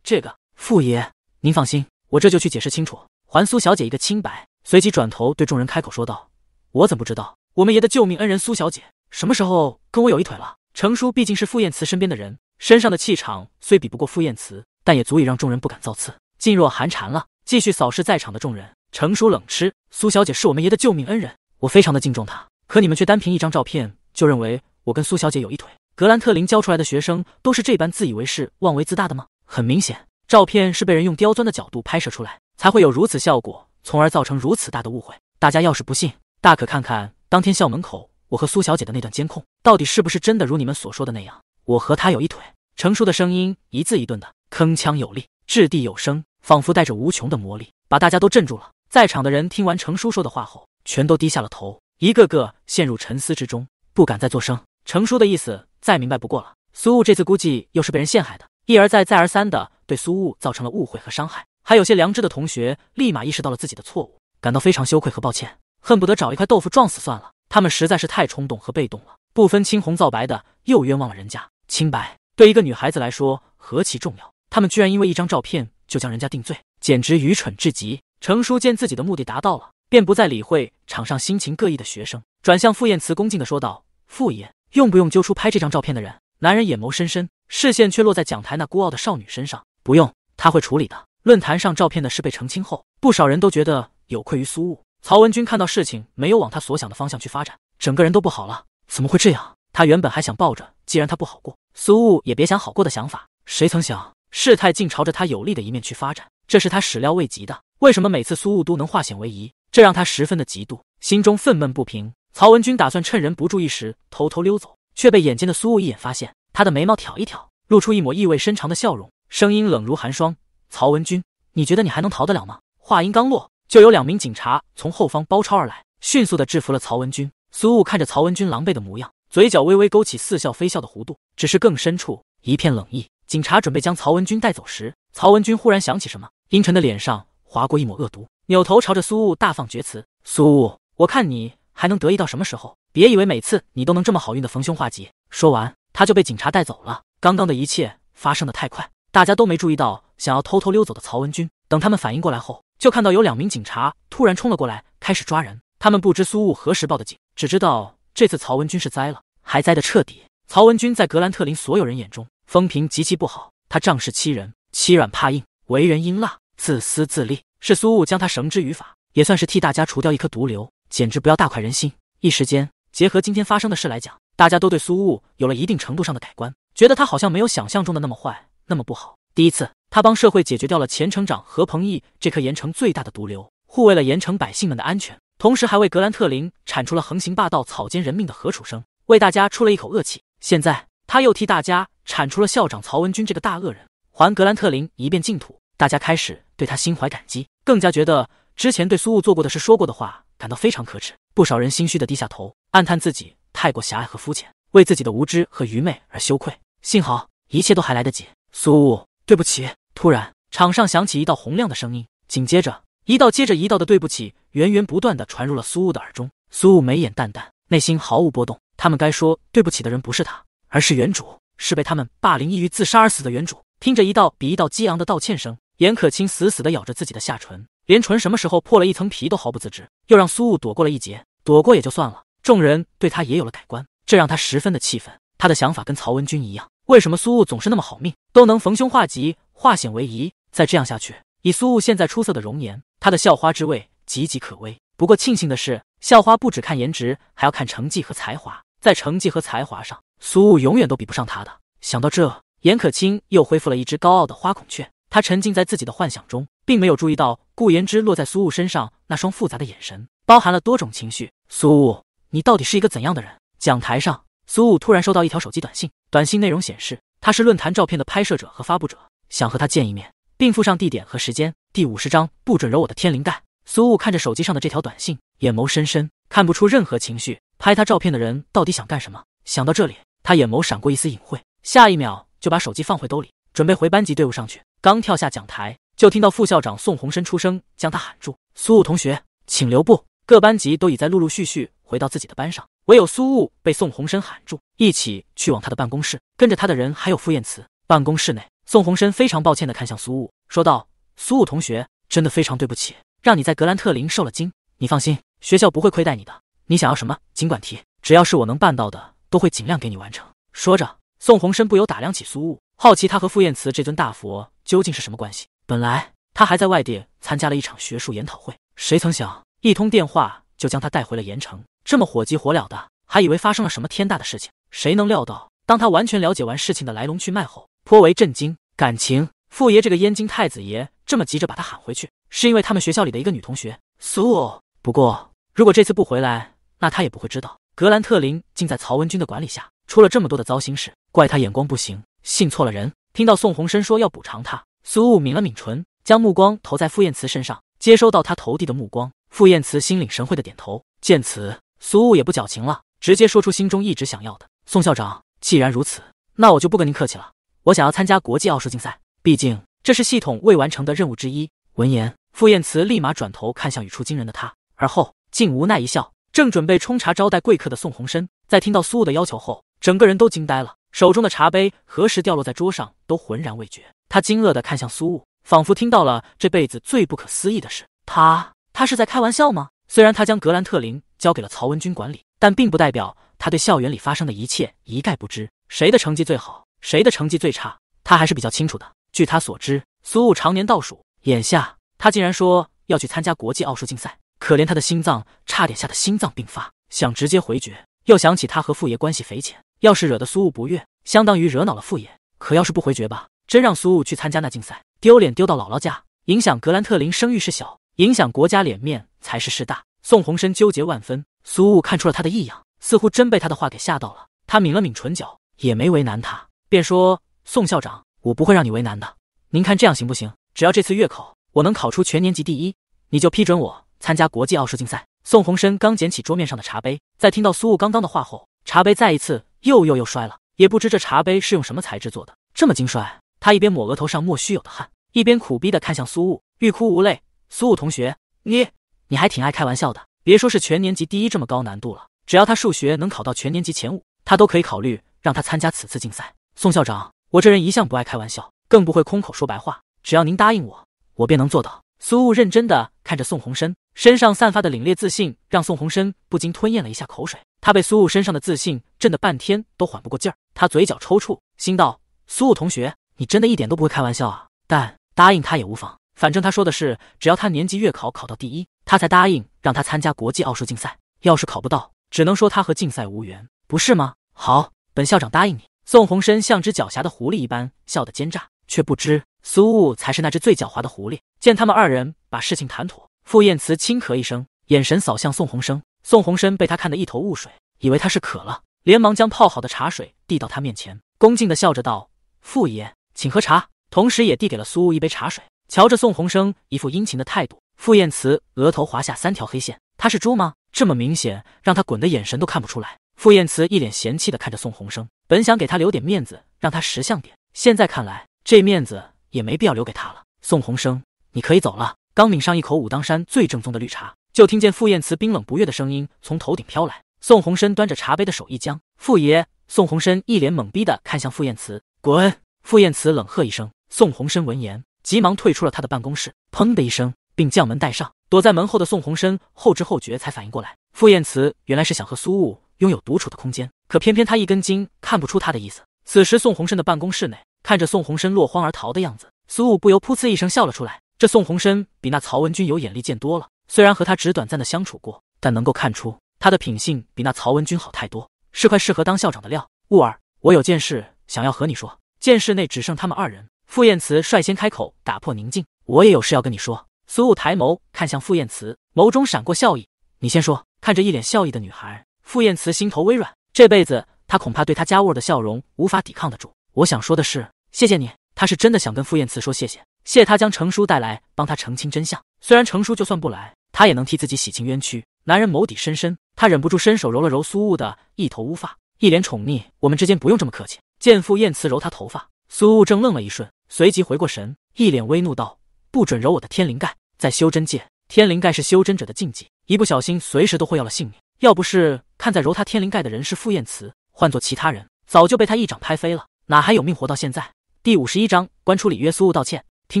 这个傅爷，您放心，我这就去解释清楚，还苏小姐一个清白。”随即转头对众人开口说道：“我怎么不知道，我们爷的救命恩人苏小姐什么时候跟我有一腿了？”程叔毕竟是傅宴慈身边的人。身上的气场虽比不过傅宴慈，但也足以让众人不敢造次，噤若寒蝉了。继续扫视在场的众人，程叔冷嗤：“苏小姐是我们爷的救命恩人，我非常的敬重她。可你们却单凭一张照片就认为我跟苏小姐有一腿？格兰特林教出来的学生都是这般自以为是、妄为自大的吗？很明显，照片是被人用刁钻的角度拍摄出来，才会有如此效果，从而造成如此大的误会。大家要是不信，大可看看当天校门口我和苏小姐的那段监控，到底是不是真的如你们所说的那样。”我和他有一腿。成叔的声音一字一顿的，铿锵有力，掷地有声，仿佛带着无穷的魔力，把大家都镇住了。在场的人听完成叔说的话后，全都低下了头，一个个陷入沉思之中，不敢再作声。成叔的意思再明白不过了。苏雾这次估计又是被人陷害的，一而再，再而三的对苏雾造成了误会和伤害。还有些良知的同学立马意识到了自己的错误，感到非常羞愧和抱歉，恨不得找一块豆腐撞死算了。他们实在是太冲动和被动了，不分青红皂白的又冤枉了人家。清白对一个女孩子来说何其重要！他们居然因为一张照片就将人家定罪，简直愚蠢至极。程叔见自己的目的达到了，便不再理会场上心情各异的学生，转向傅宴慈恭敬地说道：“傅爷，用不用揪出拍这张照片的人？”男人眼眸深深，视线却落在讲台那孤傲的少女身上。不用，他会处理的。论坛上照片的事被澄清后，不少人都觉得有愧于苏雾。曹文君看到事情没有往他所想的方向去发展，整个人都不好了。怎么会这样？他原本还想抱着，既然他不好过。苏雾也别想好过的想法，谁曾想事态竟朝着他有利的一面去发展，这是他始料未及的。为什么每次苏雾都能化险为夷？这让他十分的嫉妒，心中愤懑不平。曹文军打算趁人不注意时偷偷溜走，却被眼尖的苏雾一眼发现。他的眉毛挑一挑，露出一抹意味深长的笑容，声音冷如寒霜：“曹文军，你觉得你还能逃得了吗？”话音刚落，就有两名警察从后方包抄而来，迅速的制服了曹文军。苏雾看着曹文军狼狈的模样，嘴角微微勾起，似笑非笑的弧度。只是更深处一片冷意。警察准备将曹文军带走时，曹文军忽然想起什么，阴沉的脸上划过一抹恶毒，扭头朝着苏雾大放厥词：“苏雾，我看你还能得意到什么时候？别以为每次你都能这么好运的逢凶化吉。”说完，他就被警察带走了。刚刚的一切发生的太快，大家都没注意到。想要偷偷溜走的曹文军，等他们反应过来后，就看到有两名警察突然冲了过来，开始抓人。他们不知苏雾何时报的警，只知道这次曹文军是栽了，还栽的彻底。曹文军在格兰特林所有人眼中风评极其不好，他仗势欺人、欺软怕硬，为人阴辣、自私自利。是苏雾将他绳之于法，也算是替大家除掉一颗毒瘤，简直不要大快人心。一时间，结合今天发生的事来讲，大家都对苏雾有了一定程度上的改观，觉得他好像没有想象中的那么坏、那么不好。第一次，他帮社会解决掉了前城长何鹏毅这颗盐城最大的毒瘤，护卫了盐城百姓们的安全，同时还为格兰特林铲除了横行霸道、草菅人命的何楚生，为大家出了一口恶气。现在他又替大家铲除了校长曹文军这个大恶人，还格兰特林一片净土。大家开始对他心怀感激，更加觉得之前对苏雾做过的事、说过的话感到非常可耻。不少人心虚的低下头，暗叹自己太过狭隘和肤浅，为自己的无知和愚昧而羞愧。幸好一切都还来得及。苏雾，对不起！突然，场上响起一道洪亮的声音，紧接着一道接着一道的对不起源源不断的传入了苏雾的耳中。苏雾眉眼淡淡，内心毫无波动。他们该说对不起的人不是他，而是原主，是被他们霸凌抑郁自杀而死的原主。听着一道比一道激昂的道歉声，严可清死死的咬着自己的下唇，连唇什么时候破了一层皮都毫不自知。又让苏雾躲过了一劫，躲过也就算了，众人对他也有了改观，这让他十分的气愤。他的想法跟曹文君一样，为什么苏雾总是那么好命，都能逢凶化吉、化险为夷？再这样下去，以苏雾现在出色的容颜，他的校花之位岌岌可危。不过庆幸的是，校花不只看颜值，还要看成绩和才华。在成绩和才华上，苏雾永远都比不上他的。想到这，颜可清又恢复了一只高傲的花孔雀。他沉浸在自己的幻想中，并没有注意到顾延之落在苏雾身上那双复杂的眼神，包含了多种情绪。苏雾，你到底是一个怎样的人？讲台上，苏雾突然收到一条手机短信，短信内容显示他是论坛照片的拍摄者和发布者，想和他见一面，并附上地点和时间。第五十章，不准揉我的天灵盖。苏雾看着手机上的这条短信，眼眸深深，看不出任何情绪。拍他照片的人到底想干什么？想到这里，他眼眸闪过一丝隐晦，下一秒就把手机放回兜里，准备回班级队伍上去。刚跳下讲台，就听到副校长宋宏生出声将他喊住：“苏雾同学，请留步。”各班级都已在陆陆续续回到自己的班上，唯有苏雾被宋宏生喊住，一起去往他的办公室。跟着他的人还有傅宴慈。办公室内，宋宏生非常抱歉的看向苏雾，说道：“苏雾同学，真的非常对不起，让你在格兰特林受了惊。你放心，学校不会亏待你的。”你想要什么，尽管提，只要是我能办到的，都会尽量给你完成。说着，宋鸿生不由打量起苏雾，好奇他和傅宴慈这尊大佛究竟是什么关系。本来他还在外地参加了一场学术研讨会，谁曾想一通电话就将他带回了盐城，这么火急火燎的，还以为发生了什么天大的事情。谁能料到，当他完全了解完事情的来龙去脉后，颇为震惊。感情傅爷这个燕京太子爷这么急着把他喊回去，是因为他们学校里的一个女同学苏雾。不过，如果这次不回来，那他也不会知道，格兰特林竟在曹文军的管理下出了这么多的糟心事，怪他眼光不行，信错了人。听到宋鸿生说要补偿他，苏雾抿了抿唇，将目光投在傅宴慈身上，接收到他投递的目光，傅宴慈心领神会的点头。见此，苏雾也不矫情了，直接说出心中一直想要的：“宋校长，既然如此，那我就不跟您客气了。我想要参加国际奥数竞赛，毕竟这是系统未完成的任务之一。”闻言，傅宴慈立马转头看向语出惊人的他，而后竟无奈一笑。正准备冲茶招待贵客的宋鸿深，在听到苏雾的要求后，整个人都惊呆了，手中的茶杯何时掉落在桌上都浑然未觉。他惊愕的看向苏雾，仿佛听到了这辈子最不可思议的事。他，他是在开玩笑吗？虽然他将格兰特林交给了曹文军管理，但并不代表他对校园里发生的一切一概不知。谁的成绩最好，谁的成绩最差，他还是比较清楚的。据他所知，苏雾常年倒数，眼下他竟然说要去参加国际奥数竞赛。可怜他的心脏，差点吓得心脏病发，想直接回绝，又想起他和傅爷关系匪浅，要是惹得苏雾不悦，相当于惹恼了傅爷。可要是不回绝吧，真让苏雾去参加那竞赛，丢脸丢到姥姥家，影响格兰特林声誉是小，影响国家脸面才是事大。宋鸿生纠结万分，苏雾看出了他的异样，似乎真被他的话给吓到了。他抿了抿唇角，也没为难他，便说：“宋校长，我不会让你为难的。您看这样行不行？只要这次月考我能考出全年级第一，你就批准我。”参加国际奥数竞赛。宋鸿生刚捡起桌面上的茶杯，在听到苏雾刚刚的话后，茶杯再一次又又又摔了。也不知这茶杯是用什么材质做的，这么精摔。他一边抹额头上莫须有的汗，一边苦逼的看向苏雾，欲哭无泪。苏雾同学，你你还挺爱开玩笑的。别说是全年级第一这么高难度了，只要他数学能考到全年级前五，他都可以考虑让他参加此次竞赛。宋校长，我这人一向不爱开玩笑，更不会空口说白话。只要您答应我，我便能做到。苏雾认真的看着宋鸿生。身上散发的凛冽自信，让宋鸿生不禁吞咽了一下口水。他被苏雾身上的自信震得半天都缓不过劲儿，他嘴角抽搐，心道：“苏雾同学，你真的一点都不会开玩笑啊！”但答应他也无妨，反正他说的是只要他年级月考考到第一，他才答应让他参加国际奥数竞赛。要是考不到，只能说他和竞赛无缘，不是吗？好，本校长答应你。宋鸿生像只狡黠的狐狸一般笑得奸诈，却不知苏雾才是那只最狡猾的狐狸。见他们二人把事情谈妥。傅宴慈轻咳一声，眼神扫向宋鸿生。宋鸿生被他看得一头雾水，以为他是渴了，连忙将泡好的茶水递到他面前，恭敬的笑着道：“傅爷，请喝茶。”同时也递给了苏雾一杯茶水。瞧着宋鸿生一副殷勤的态度，傅宴慈额头划下三条黑线。他是猪吗？这么明显，让他滚的眼神都看不出来。傅宴慈一脸嫌弃的看着宋鸿生，本想给他留点面子，让他识相点。现在看来，这面子也没必要留给他了。宋鸿生，你可以走了。刚抿上一口武当山最正宗的绿茶，就听见傅宴慈冰冷不悦的声音从头顶飘来。宋鸿生端着茶杯的手一僵。傅爷，宋鸿生一脸懵逼的看向傅宴慈，滚！傅宴慈冷喝一声。宋鸿生闻言，急忙退出了他的办公室，砰的一声，并将门带上。躲在门后的宋鸿生后知后觉才反应过来，傅宴慈原来是想和苏雾拥有独处的空间，可偏偏他一根筋，看不出他的意思。此时，宋鸿生的办公室内，看着宋鸿生落荒而逃的样子，苏雾不由噗呲一声笑了出来。这宋鸿生比那曹文君有眼力见多了，虽然和他只短暂的相处过，但能够看出他的品性比那曹文君好太多，是块适合当校长的料。雾儿，我有件事想要和你说。见室内只剩他们二人，傅宴慈率先开口打破宁静：“我也有事要跟你说。”苏雾抬眸看向傅宴慈，眸中闪过笑意：“你先说。”看着一脸笑意的女孩，傅宴慈心头微软，这辈子他恐怕对他家兀的笑容无法抵抗得住。我想说的是，谢谢你。他是真的想跟傅宴慈说谢谢。谢他将程叔带来，帮他澄清真相。虽然程叔就算不来，他也能替自己洗清冤屈。男人眸底深深，他忍不住伸手揉了揉苏雾的一头乌发，一脸宠溺：“我们之间不用这么客气。”见傅宴慈揉他头发，苏雾正愣了一瞬，随即回过神，一脸微怒道：“不准揉我的天灵盖！在修真界，天灵盖是修真者的禁忌，一不小心随时都会要了性命。要不是看在揉他天灵盖的人是傅宴慈，换做其他人，早就被他一掌拍飞了，哪还有命活到现在？”第五十一章关出里约，苏雾道歉。听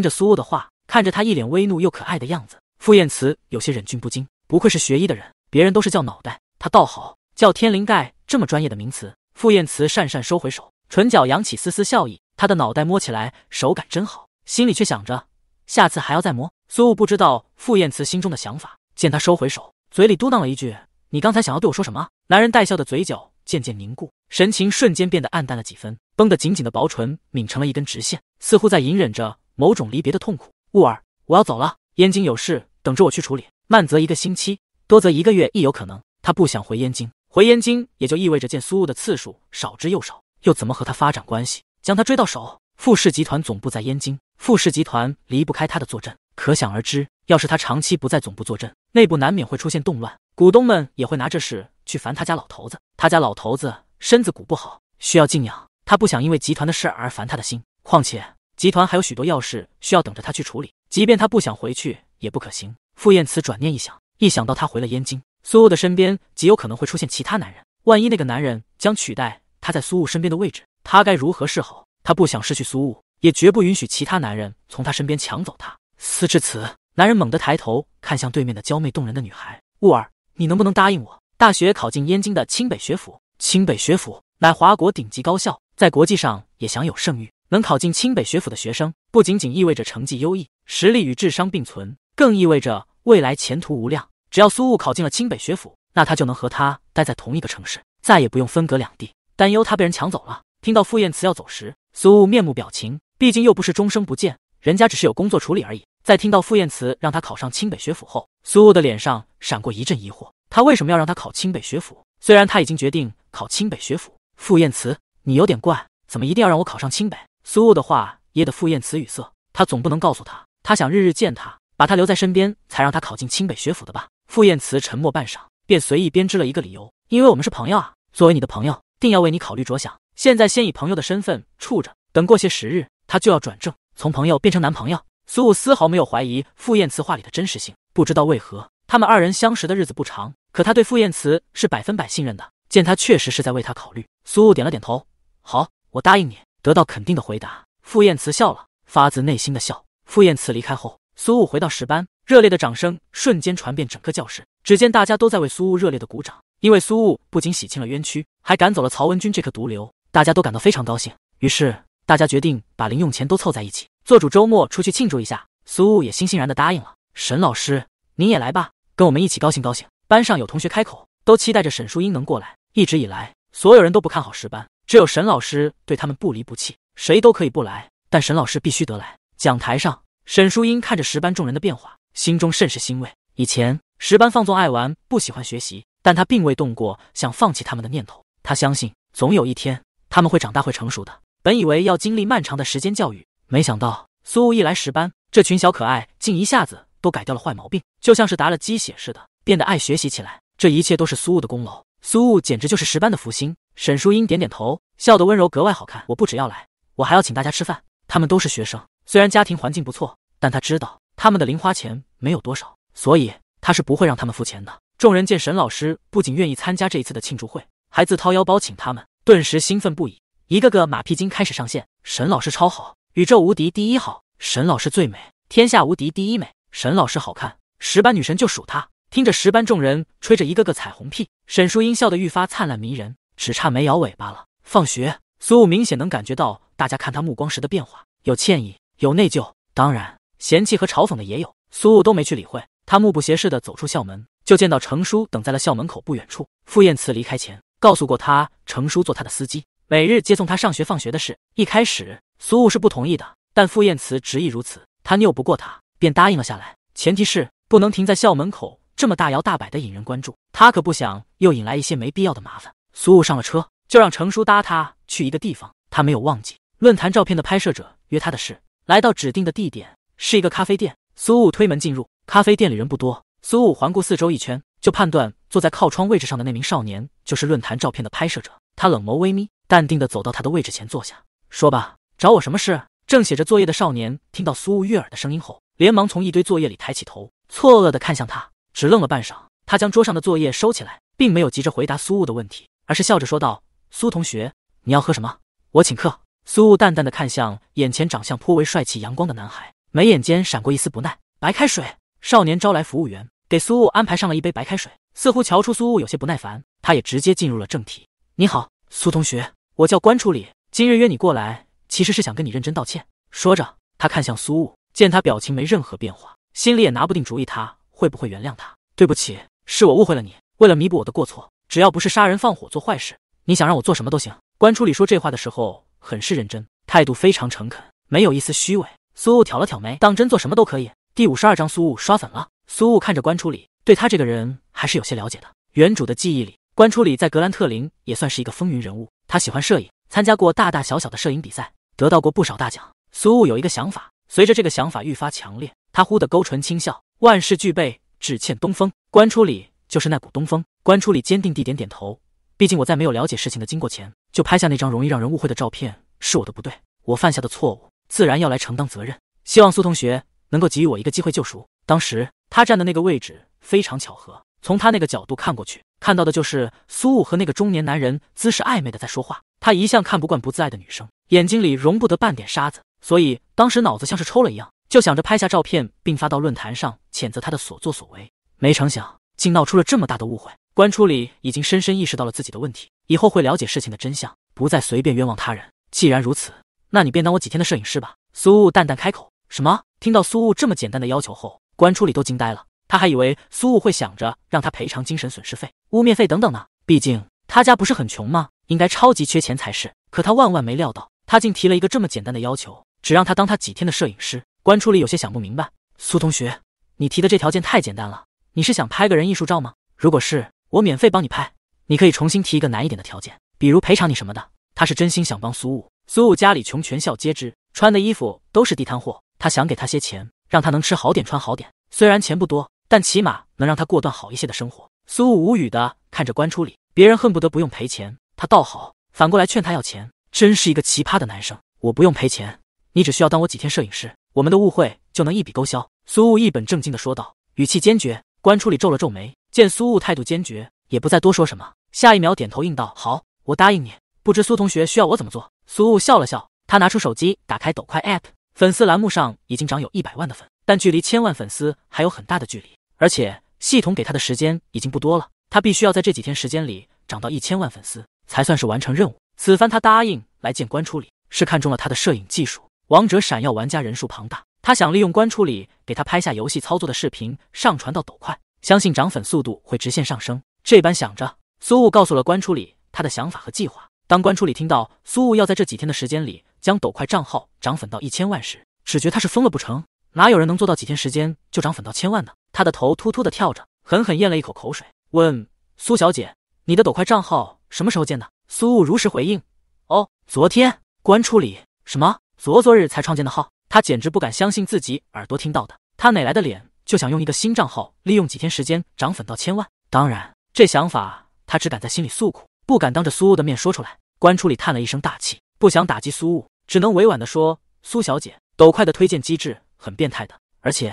着苏雾的话，看着他一脸微怒又可爱的样子，傅宴慈有些忍俊不禁。不愧是学医的人，别人都是叫脑袋，他倒好叫天灵盖这么专业的名词。傅宴慈讪讪收回手，唇角扬起丝丝笑意。他的脑袋摸起来手感真好，心里却想着下次还要再摸。苏雾不知道傅宴慈心中的想法，见他收回手，嘴里嘟囔了一句：“你刚才想要对我说什么？”男人带笑的嘴角渐渐凝固，神情瞬间变得暗淡了几分，绷得紧紧的薄唇抿成了一根直线，似乎在隐忍着。某种离别的痛苦。雾儿，我要走了，燕京有事等着我去处理。慢则一个星期，多则一个月，亦有可能。他不想回燕京，回燕京也就意味着见苏雾的次数少之又少，又怎么和他发展关系，将他追到手？富氏集团总部在燕京，富氏集团离不开他的坐镇，可想而知，要是他长期不在总部坐镇，内部难免会出现动乱，股东们也会拿这事去烦他家老头子。他家老头子身子骨不好，需要静养。他不想因为集团的事而烦他的心，况且。集团还有许多要事需要等着他去处理，即便他不想回去，也不可行。傅宴慈转念一想，一想到他回了燕京，苏雾的身边极有可能会出现其他男人，万一那个男人将取代他在苏雾身边的位置，他该如何是好？他不想失去苏雾，也绝不允许其他男人从他身边抢走他。思至此，男人猛地抬头看向对面的娇媚动人的女孩雾儿：“你能不能答应我，大学考进燕京的清北学府？清北学府乃华国顶级高校，在国际上也享有盛誉。”能考进清北学府的学生，不仅仅意味着成绩优异、实力与智商并存，更意味着未来前途无量。只要苏雾考进了清北学府，那他就能和他待在同一个城市，再也不用分隔两地，担忧他被人抢走了。听到傅宴慈要走时，苏雾面目表情，毕竟又不是终生不见，人家只是有工作处理而已。在听到傅宴慈让他考上清北学府后，苏雾的脸上闪过一阵疑惑：他为什么要让他考清北学府？虽然他已经决定考清北学府，傅宴慈，你有点怪，怎么一定要让我考上清北？苏雾的话噎得傅宴慈语塞，他总不能告诉他，他想日日见他，把他留在身边，才让他考进清北学府的吧？傅宴慈沉默半晌，便随意编织了一个理由：“因为我们是朋友啊，作为你的朋友，定要为你考虑着想。现在先以朋友的身份处着，等过些时日，他就要转正，从朋友变成男朋友。”苏雾丝毫没有怀疑傅宴慈话里的真实性。不知道为何，他们二人相识的日子不长，可他对傅宴慈是百分百信任的。见他确实是在为他考虑，苏雾点了点头：“好，我答应你。”得到肯定的回答，傅宴慈笑了，发自内心的笑。傅宴慈离开后，苏雾回到十班，热烈的掌声瞬间传遍整个教室。只见大家都在为苏雾热烈的鼓掌，因为苏雾不仅洗清了冤屈，还赶走了曹文军这颗毒瘤，大家都感到非常高兴。于是大家决定把零用钱都凑在一起，做主周末出去庆祝一下。苏雾也欣欣然的答应了。沈老师，您也来吧，跟我们一起高兴高兴。班上有同学开口，都期待着沈淑英能过来。一直以来，所有人都不看好十班。只有沈老师对他们不离不弃，谁都可以不来，但沈老师必须得来。讲台上，沈淑英看着十班众人的变化，心中甚是欣慰。以前，十班放纵爱玩，不喜欢学习，但他并未动过想放弃他们的念头。他相信，总有一天，他们会长大，会成熟的。本以为要经历漫长的时间教育，没想到苏雾一来十班，这群小可爱竟一下子都改掉了坏毛病，就像是打了鸡血似的，变得爱学习起来。这一切都是苏雾的功劳，苏雾简直就是十班的福星。沈淑英点点头，笑得温柔，格外好看。我不止要来，我还要请大家吃饭。他们都是学生，虽然家庭环境不错，但他知道他们的零花钱没有多少，所以他是不会让他们付钱的。众人见沈老师不仅愿意参加这一次的庆祝会，还自掏腰包请他们，顿时兴奋不已，一个个马屁精开始上线。沈老师超好，宇宙无敌第一好；沈老师最美，天下无敌第一美；沈老师好看，十班女神就属她。听着十班众人吹着一个个彩虹屁，沈淑英笑得愈发灿烂迷人。只差没摇尾巴了。放学，苏雾明显能感觉到大家看他目光时的变化，有歉意，有内疚，当然嫌弃和嘲讽的也有。苏雾都没去理会，他目不斜视的走出校门，就见到程叔等在了校门口不远处。傅宴慈离开前告诉过他，程叔做他的司机，每日接送他上学放学的事。一开始，苏雾是不同意的，但傅宴慈执意如此，他拗不过他，便答应了下来。前提是不能停在校门口，这么大摇大摆的引人关注，他可不想又引来一些没必要的麻烦。苏雾上了车，就让程叔搭他去一个地方。他没有忘记论坛照片的拍摄者约他的事。来到指定的地点，是一个咖啡店。苏雾推门进入咖啡店里，人不多。苏雾环顾四周一圈，就判断坐在靠窗位置上的那名少年就是论坛照片的拍摄者。他冷眸微眯，淡定地走到他的位置前坐下，说：“吧，找我什么事？”正写着作业的少年听到苏雾悦耳的声音后，连忙从一堆作业里抬起头，错愕地看向他，只愣了半晌。他将桌上的作业收起来，并没有急着回答苏雾的问题。而是笑着说道：“苏同学，你要喝什么？我请客。”苏雾淡淡的看向眼前长相颇为帅气、阳光的男孩，眉眼间闪过一丝不耐。白开水。少年招来服务员，给苏雾安排上了一杯白开水。似乎瞧出苏雾有些不耐烦，他也直接进入了正题：“你好，苏同学，我叫关初礼，今日约你过来，其实是想跟你认真道歉。”说着，他看向苏雾，见他表情没任何变化，心里也拿不定主意，他会不会原谅他？对不起，是我误会了你。为了弥补我的过错。只要不是杀人放火做坏事，你想让我做什么都行。关初里说这话的时候很是认真，态度非常诚恳，没有一丝虚伪。苏雾挑了挑眉，当真做什么都可以。第五十二章，苏雾刷粉了。苏雾看着关初里，对他这个人还是有些了解的。原主的记忆里，关初里在格兰特林也算是一个风云人物。他喜欢摄影，参加过大大小小的摄影比赛，得到过不少大奖。苏雾有一个想法，随着这个想法愈发强烈，他忽的勾唇轻笑，万事俱备，只欠东风。关初里就是那股东风，关初礼坚定地点点头。毕竟我在没有了解事情的经过前就拍下那张容易让人误会的照片，是我的不对。我犯下的错误，自然要来承担责任。希望苏同学能够给予我一个机会救赎。当时他站的那个位置非常巧合，从他那个角度看过去，看到的就是苏雾和那个中年男人姿势暧昧的在说话。他一向看不惯不自爱的女生，眼睛里容不得半点沙子，所以当时脑子像是抽了一样，就想着拍下照片并发到论坛上，谴责他的所作所为。没成想。竟闹出了这么大的误会，关初礼已经深深意识到了自己的问题，以后会了解事情的真相，不再随便冤枉他人。既然如此，那你便当我几天的摄影师吧。”苏雾淡淡开口。什么？听到苏雾这么简单的要求后，关初礼都惊呆了。他还以为苏雾会想着让他赔偿精神损失费、污蔑费等等呢。毕竟他家不是很穷吗？应该超级缺钱才是。可他万万没料到，他竟提了一个这么简单的要求，只让他当他几天的摄影师。关初礼有些想不明白：“苏同学，你提的这条件太简单了。”你是想拍个人艺术照吗？如果是，我免费帮你拍。你可以重新提一个难一点的条件，比如赔偿你什么的。他是真心想帮苏武，苏武家里穷，全校皆知，穿的衣服都是地摊货。他想给他些钱，让他能吃好点、穿好点。虽然钱不多，但起码能让他过段好一些的生活。苏武无语的看着关初礼，别人恨不得不用赔钱，他倒好，反过来劝他要钱，真是一个奇葩的男生。我不用赔钱，你只需要当我几天摄影师，我们的误会就能一笔勾销。苏武一本正经的说道，语气坚决。关初里皱了皱眉，见苏雾态度坚决，也不再多说什么。下一秒，点头应道：“好，我答应你。不知苏同学需要我怎么做？”苏雾笑了笑，他拿出手机，打开抖快 App，粉丝栏目上已经涨有一百万的粉，但距离千万粉丝还有很大的距离，而且系统给他的时间已经不多了，他必须要在这几天时间里涨到一千万粉丝，才算是完成任务。此番他答应来见关初里，是看中了他的摄影技术，王者闪耀玩家人数庞大。他想利用关初理给他拍下游戏操作的视频，上传到抖快，相信涨粉速度会直线上升。这般想着，苏雾告诉了关初理他的想法和计划。当关初理听到苏雾要在这几天的时间里将抖快账号涨粉到一千万时，只觉他是疯了不成？哪有人能做到几天时间就涨粉到千万呢？他的头突突的跳着，狠狠咽了一口口水，问苏小姐：“你的抖快账号什么时候建的？”苏雾如实回应：“哦，昨天。”关初理什么？昨昨日才创建的号？”他简直不敢相信自己耳朵听到的，他哪来的脸就想用一个新账号利用几天时间涨粉到千万？当然，这想法他只敢在心里诉苦，不敢当着苏雾的面说出来。关处里叹了一声大气，不想打击苏雾，只能委婉的说：“苏小姐，抖快的推荐机制很变态的，而且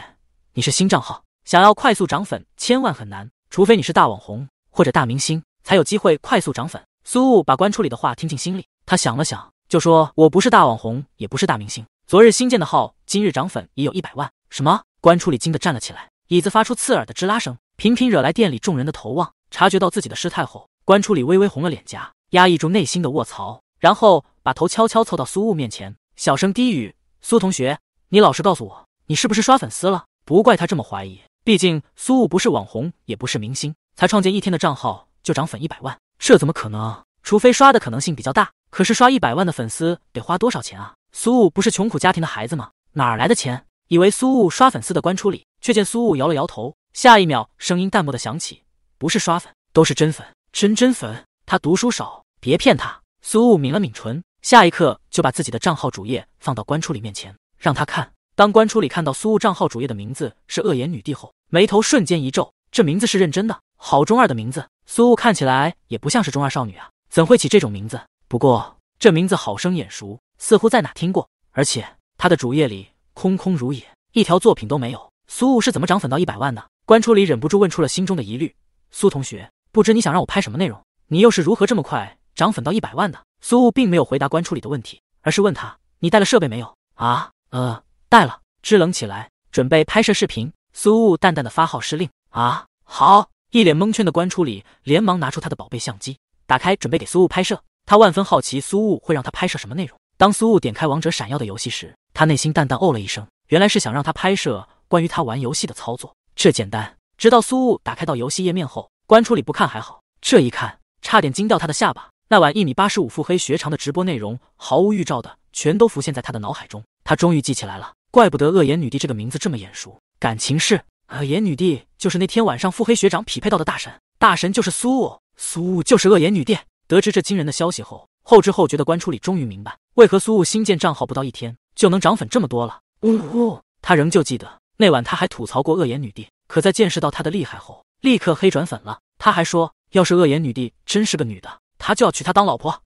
你是新账号，想要快速涨粉千万很难，除非你是大网红或者大明星，才有机会快速涨粉。”苏雾把关处里的话听进心里，他想了想，就说：“我不是大网红，也不是大明星。”昨日新建的号，今日涨粉已有一百万。什么？关初里惊得站了起来，椅子发出刺耳的吱啦声，频频惹来店里众人的头望。察觉到自己的失态后，关初里微微红了脸颊，压抑住内心的卧槽，然后把头悄悄凑到苏雾面前，小声低语：“苏同学，你老实告诉我，你是不是刷粉丝了？”不怪他这么怀疑，毕竟苏雾不是网红，也不是明星，才创建一天的账号就涨粉一百万，这怎么可能？除非刷的可能性比较大。可是刷一百万的粉丝得花多少钱啊？苏雾不是穷苦家庭的孩子吗？哪儿来的钱？以为苏雾刷粉丝的关初礼，却见苏雾摇了摇头。下一秒，声音淡漠的响起：“不是刷粉，都是真粉，真真粉。”他读书少，别骗他。苏雾抿了抿唇，下一刻就把自己的账号主页放到关初礼面前，让他看。当关初礼看到苏雾账号主页的名字是“恶言女帝”后，眉头瞬间一皱。这名字是认真的？好中二的名字。苏雾看起来也不像是中二少女啊，怎会起这种名字？不过这名字好生眼熟。似乎在哪听过，而且他的主页里空空如也，一条作品都没有。苏雾是怎么涨粉到一百万的？关初礼忍不住问出了心中的疑虑。苏同学，不知你想让我拍什么内容？你又是如何这么快涨粉到一百万的？苏雾并没有回答关初礼的问题，而是问他：“你带了设备没有？”啊，呃，带了。支棱起来，准备拍摄视频。苏雾淡淡的发号施令：“啊，好。”一脸蒙圈的关初礼连忙拿出他的宝贝相机，打开准备给苏雾拍摄。他万分好奇苏雾会让他拍摄什么内容。当苏雾点开王者闪耀的游戏时，他内心淡淡哦了一声，原来是想让他拍摄关于他玩游戏的操作，这简单。直到苏雾打开到游戏页面后，关初里不看还好，这一看差点惊掉他的下巴。那晚一米八十五、腹黑学长的直播内容毫无预兆的全都浮现在他的脑海中，他终于记起来了，怪不得恶言女帝这个名字这么眼熟，感情是恶言女帝就是那天晚上腹黑学长匹配到的大神，大神就是苏雾，苏雾就是恶言女帝。得知这惊人的消息后，后知后觉的关初里终于明白。为何苏雾新建账号不到一天就能涨粉这么多了？呜呜，他仍旧记得那晚他还吐槽过恶言女帝，可在见识到她的厉害后，立刻黑转粉了。他还说，要是恶言女帝真是个女的，他就要娶她当老婆。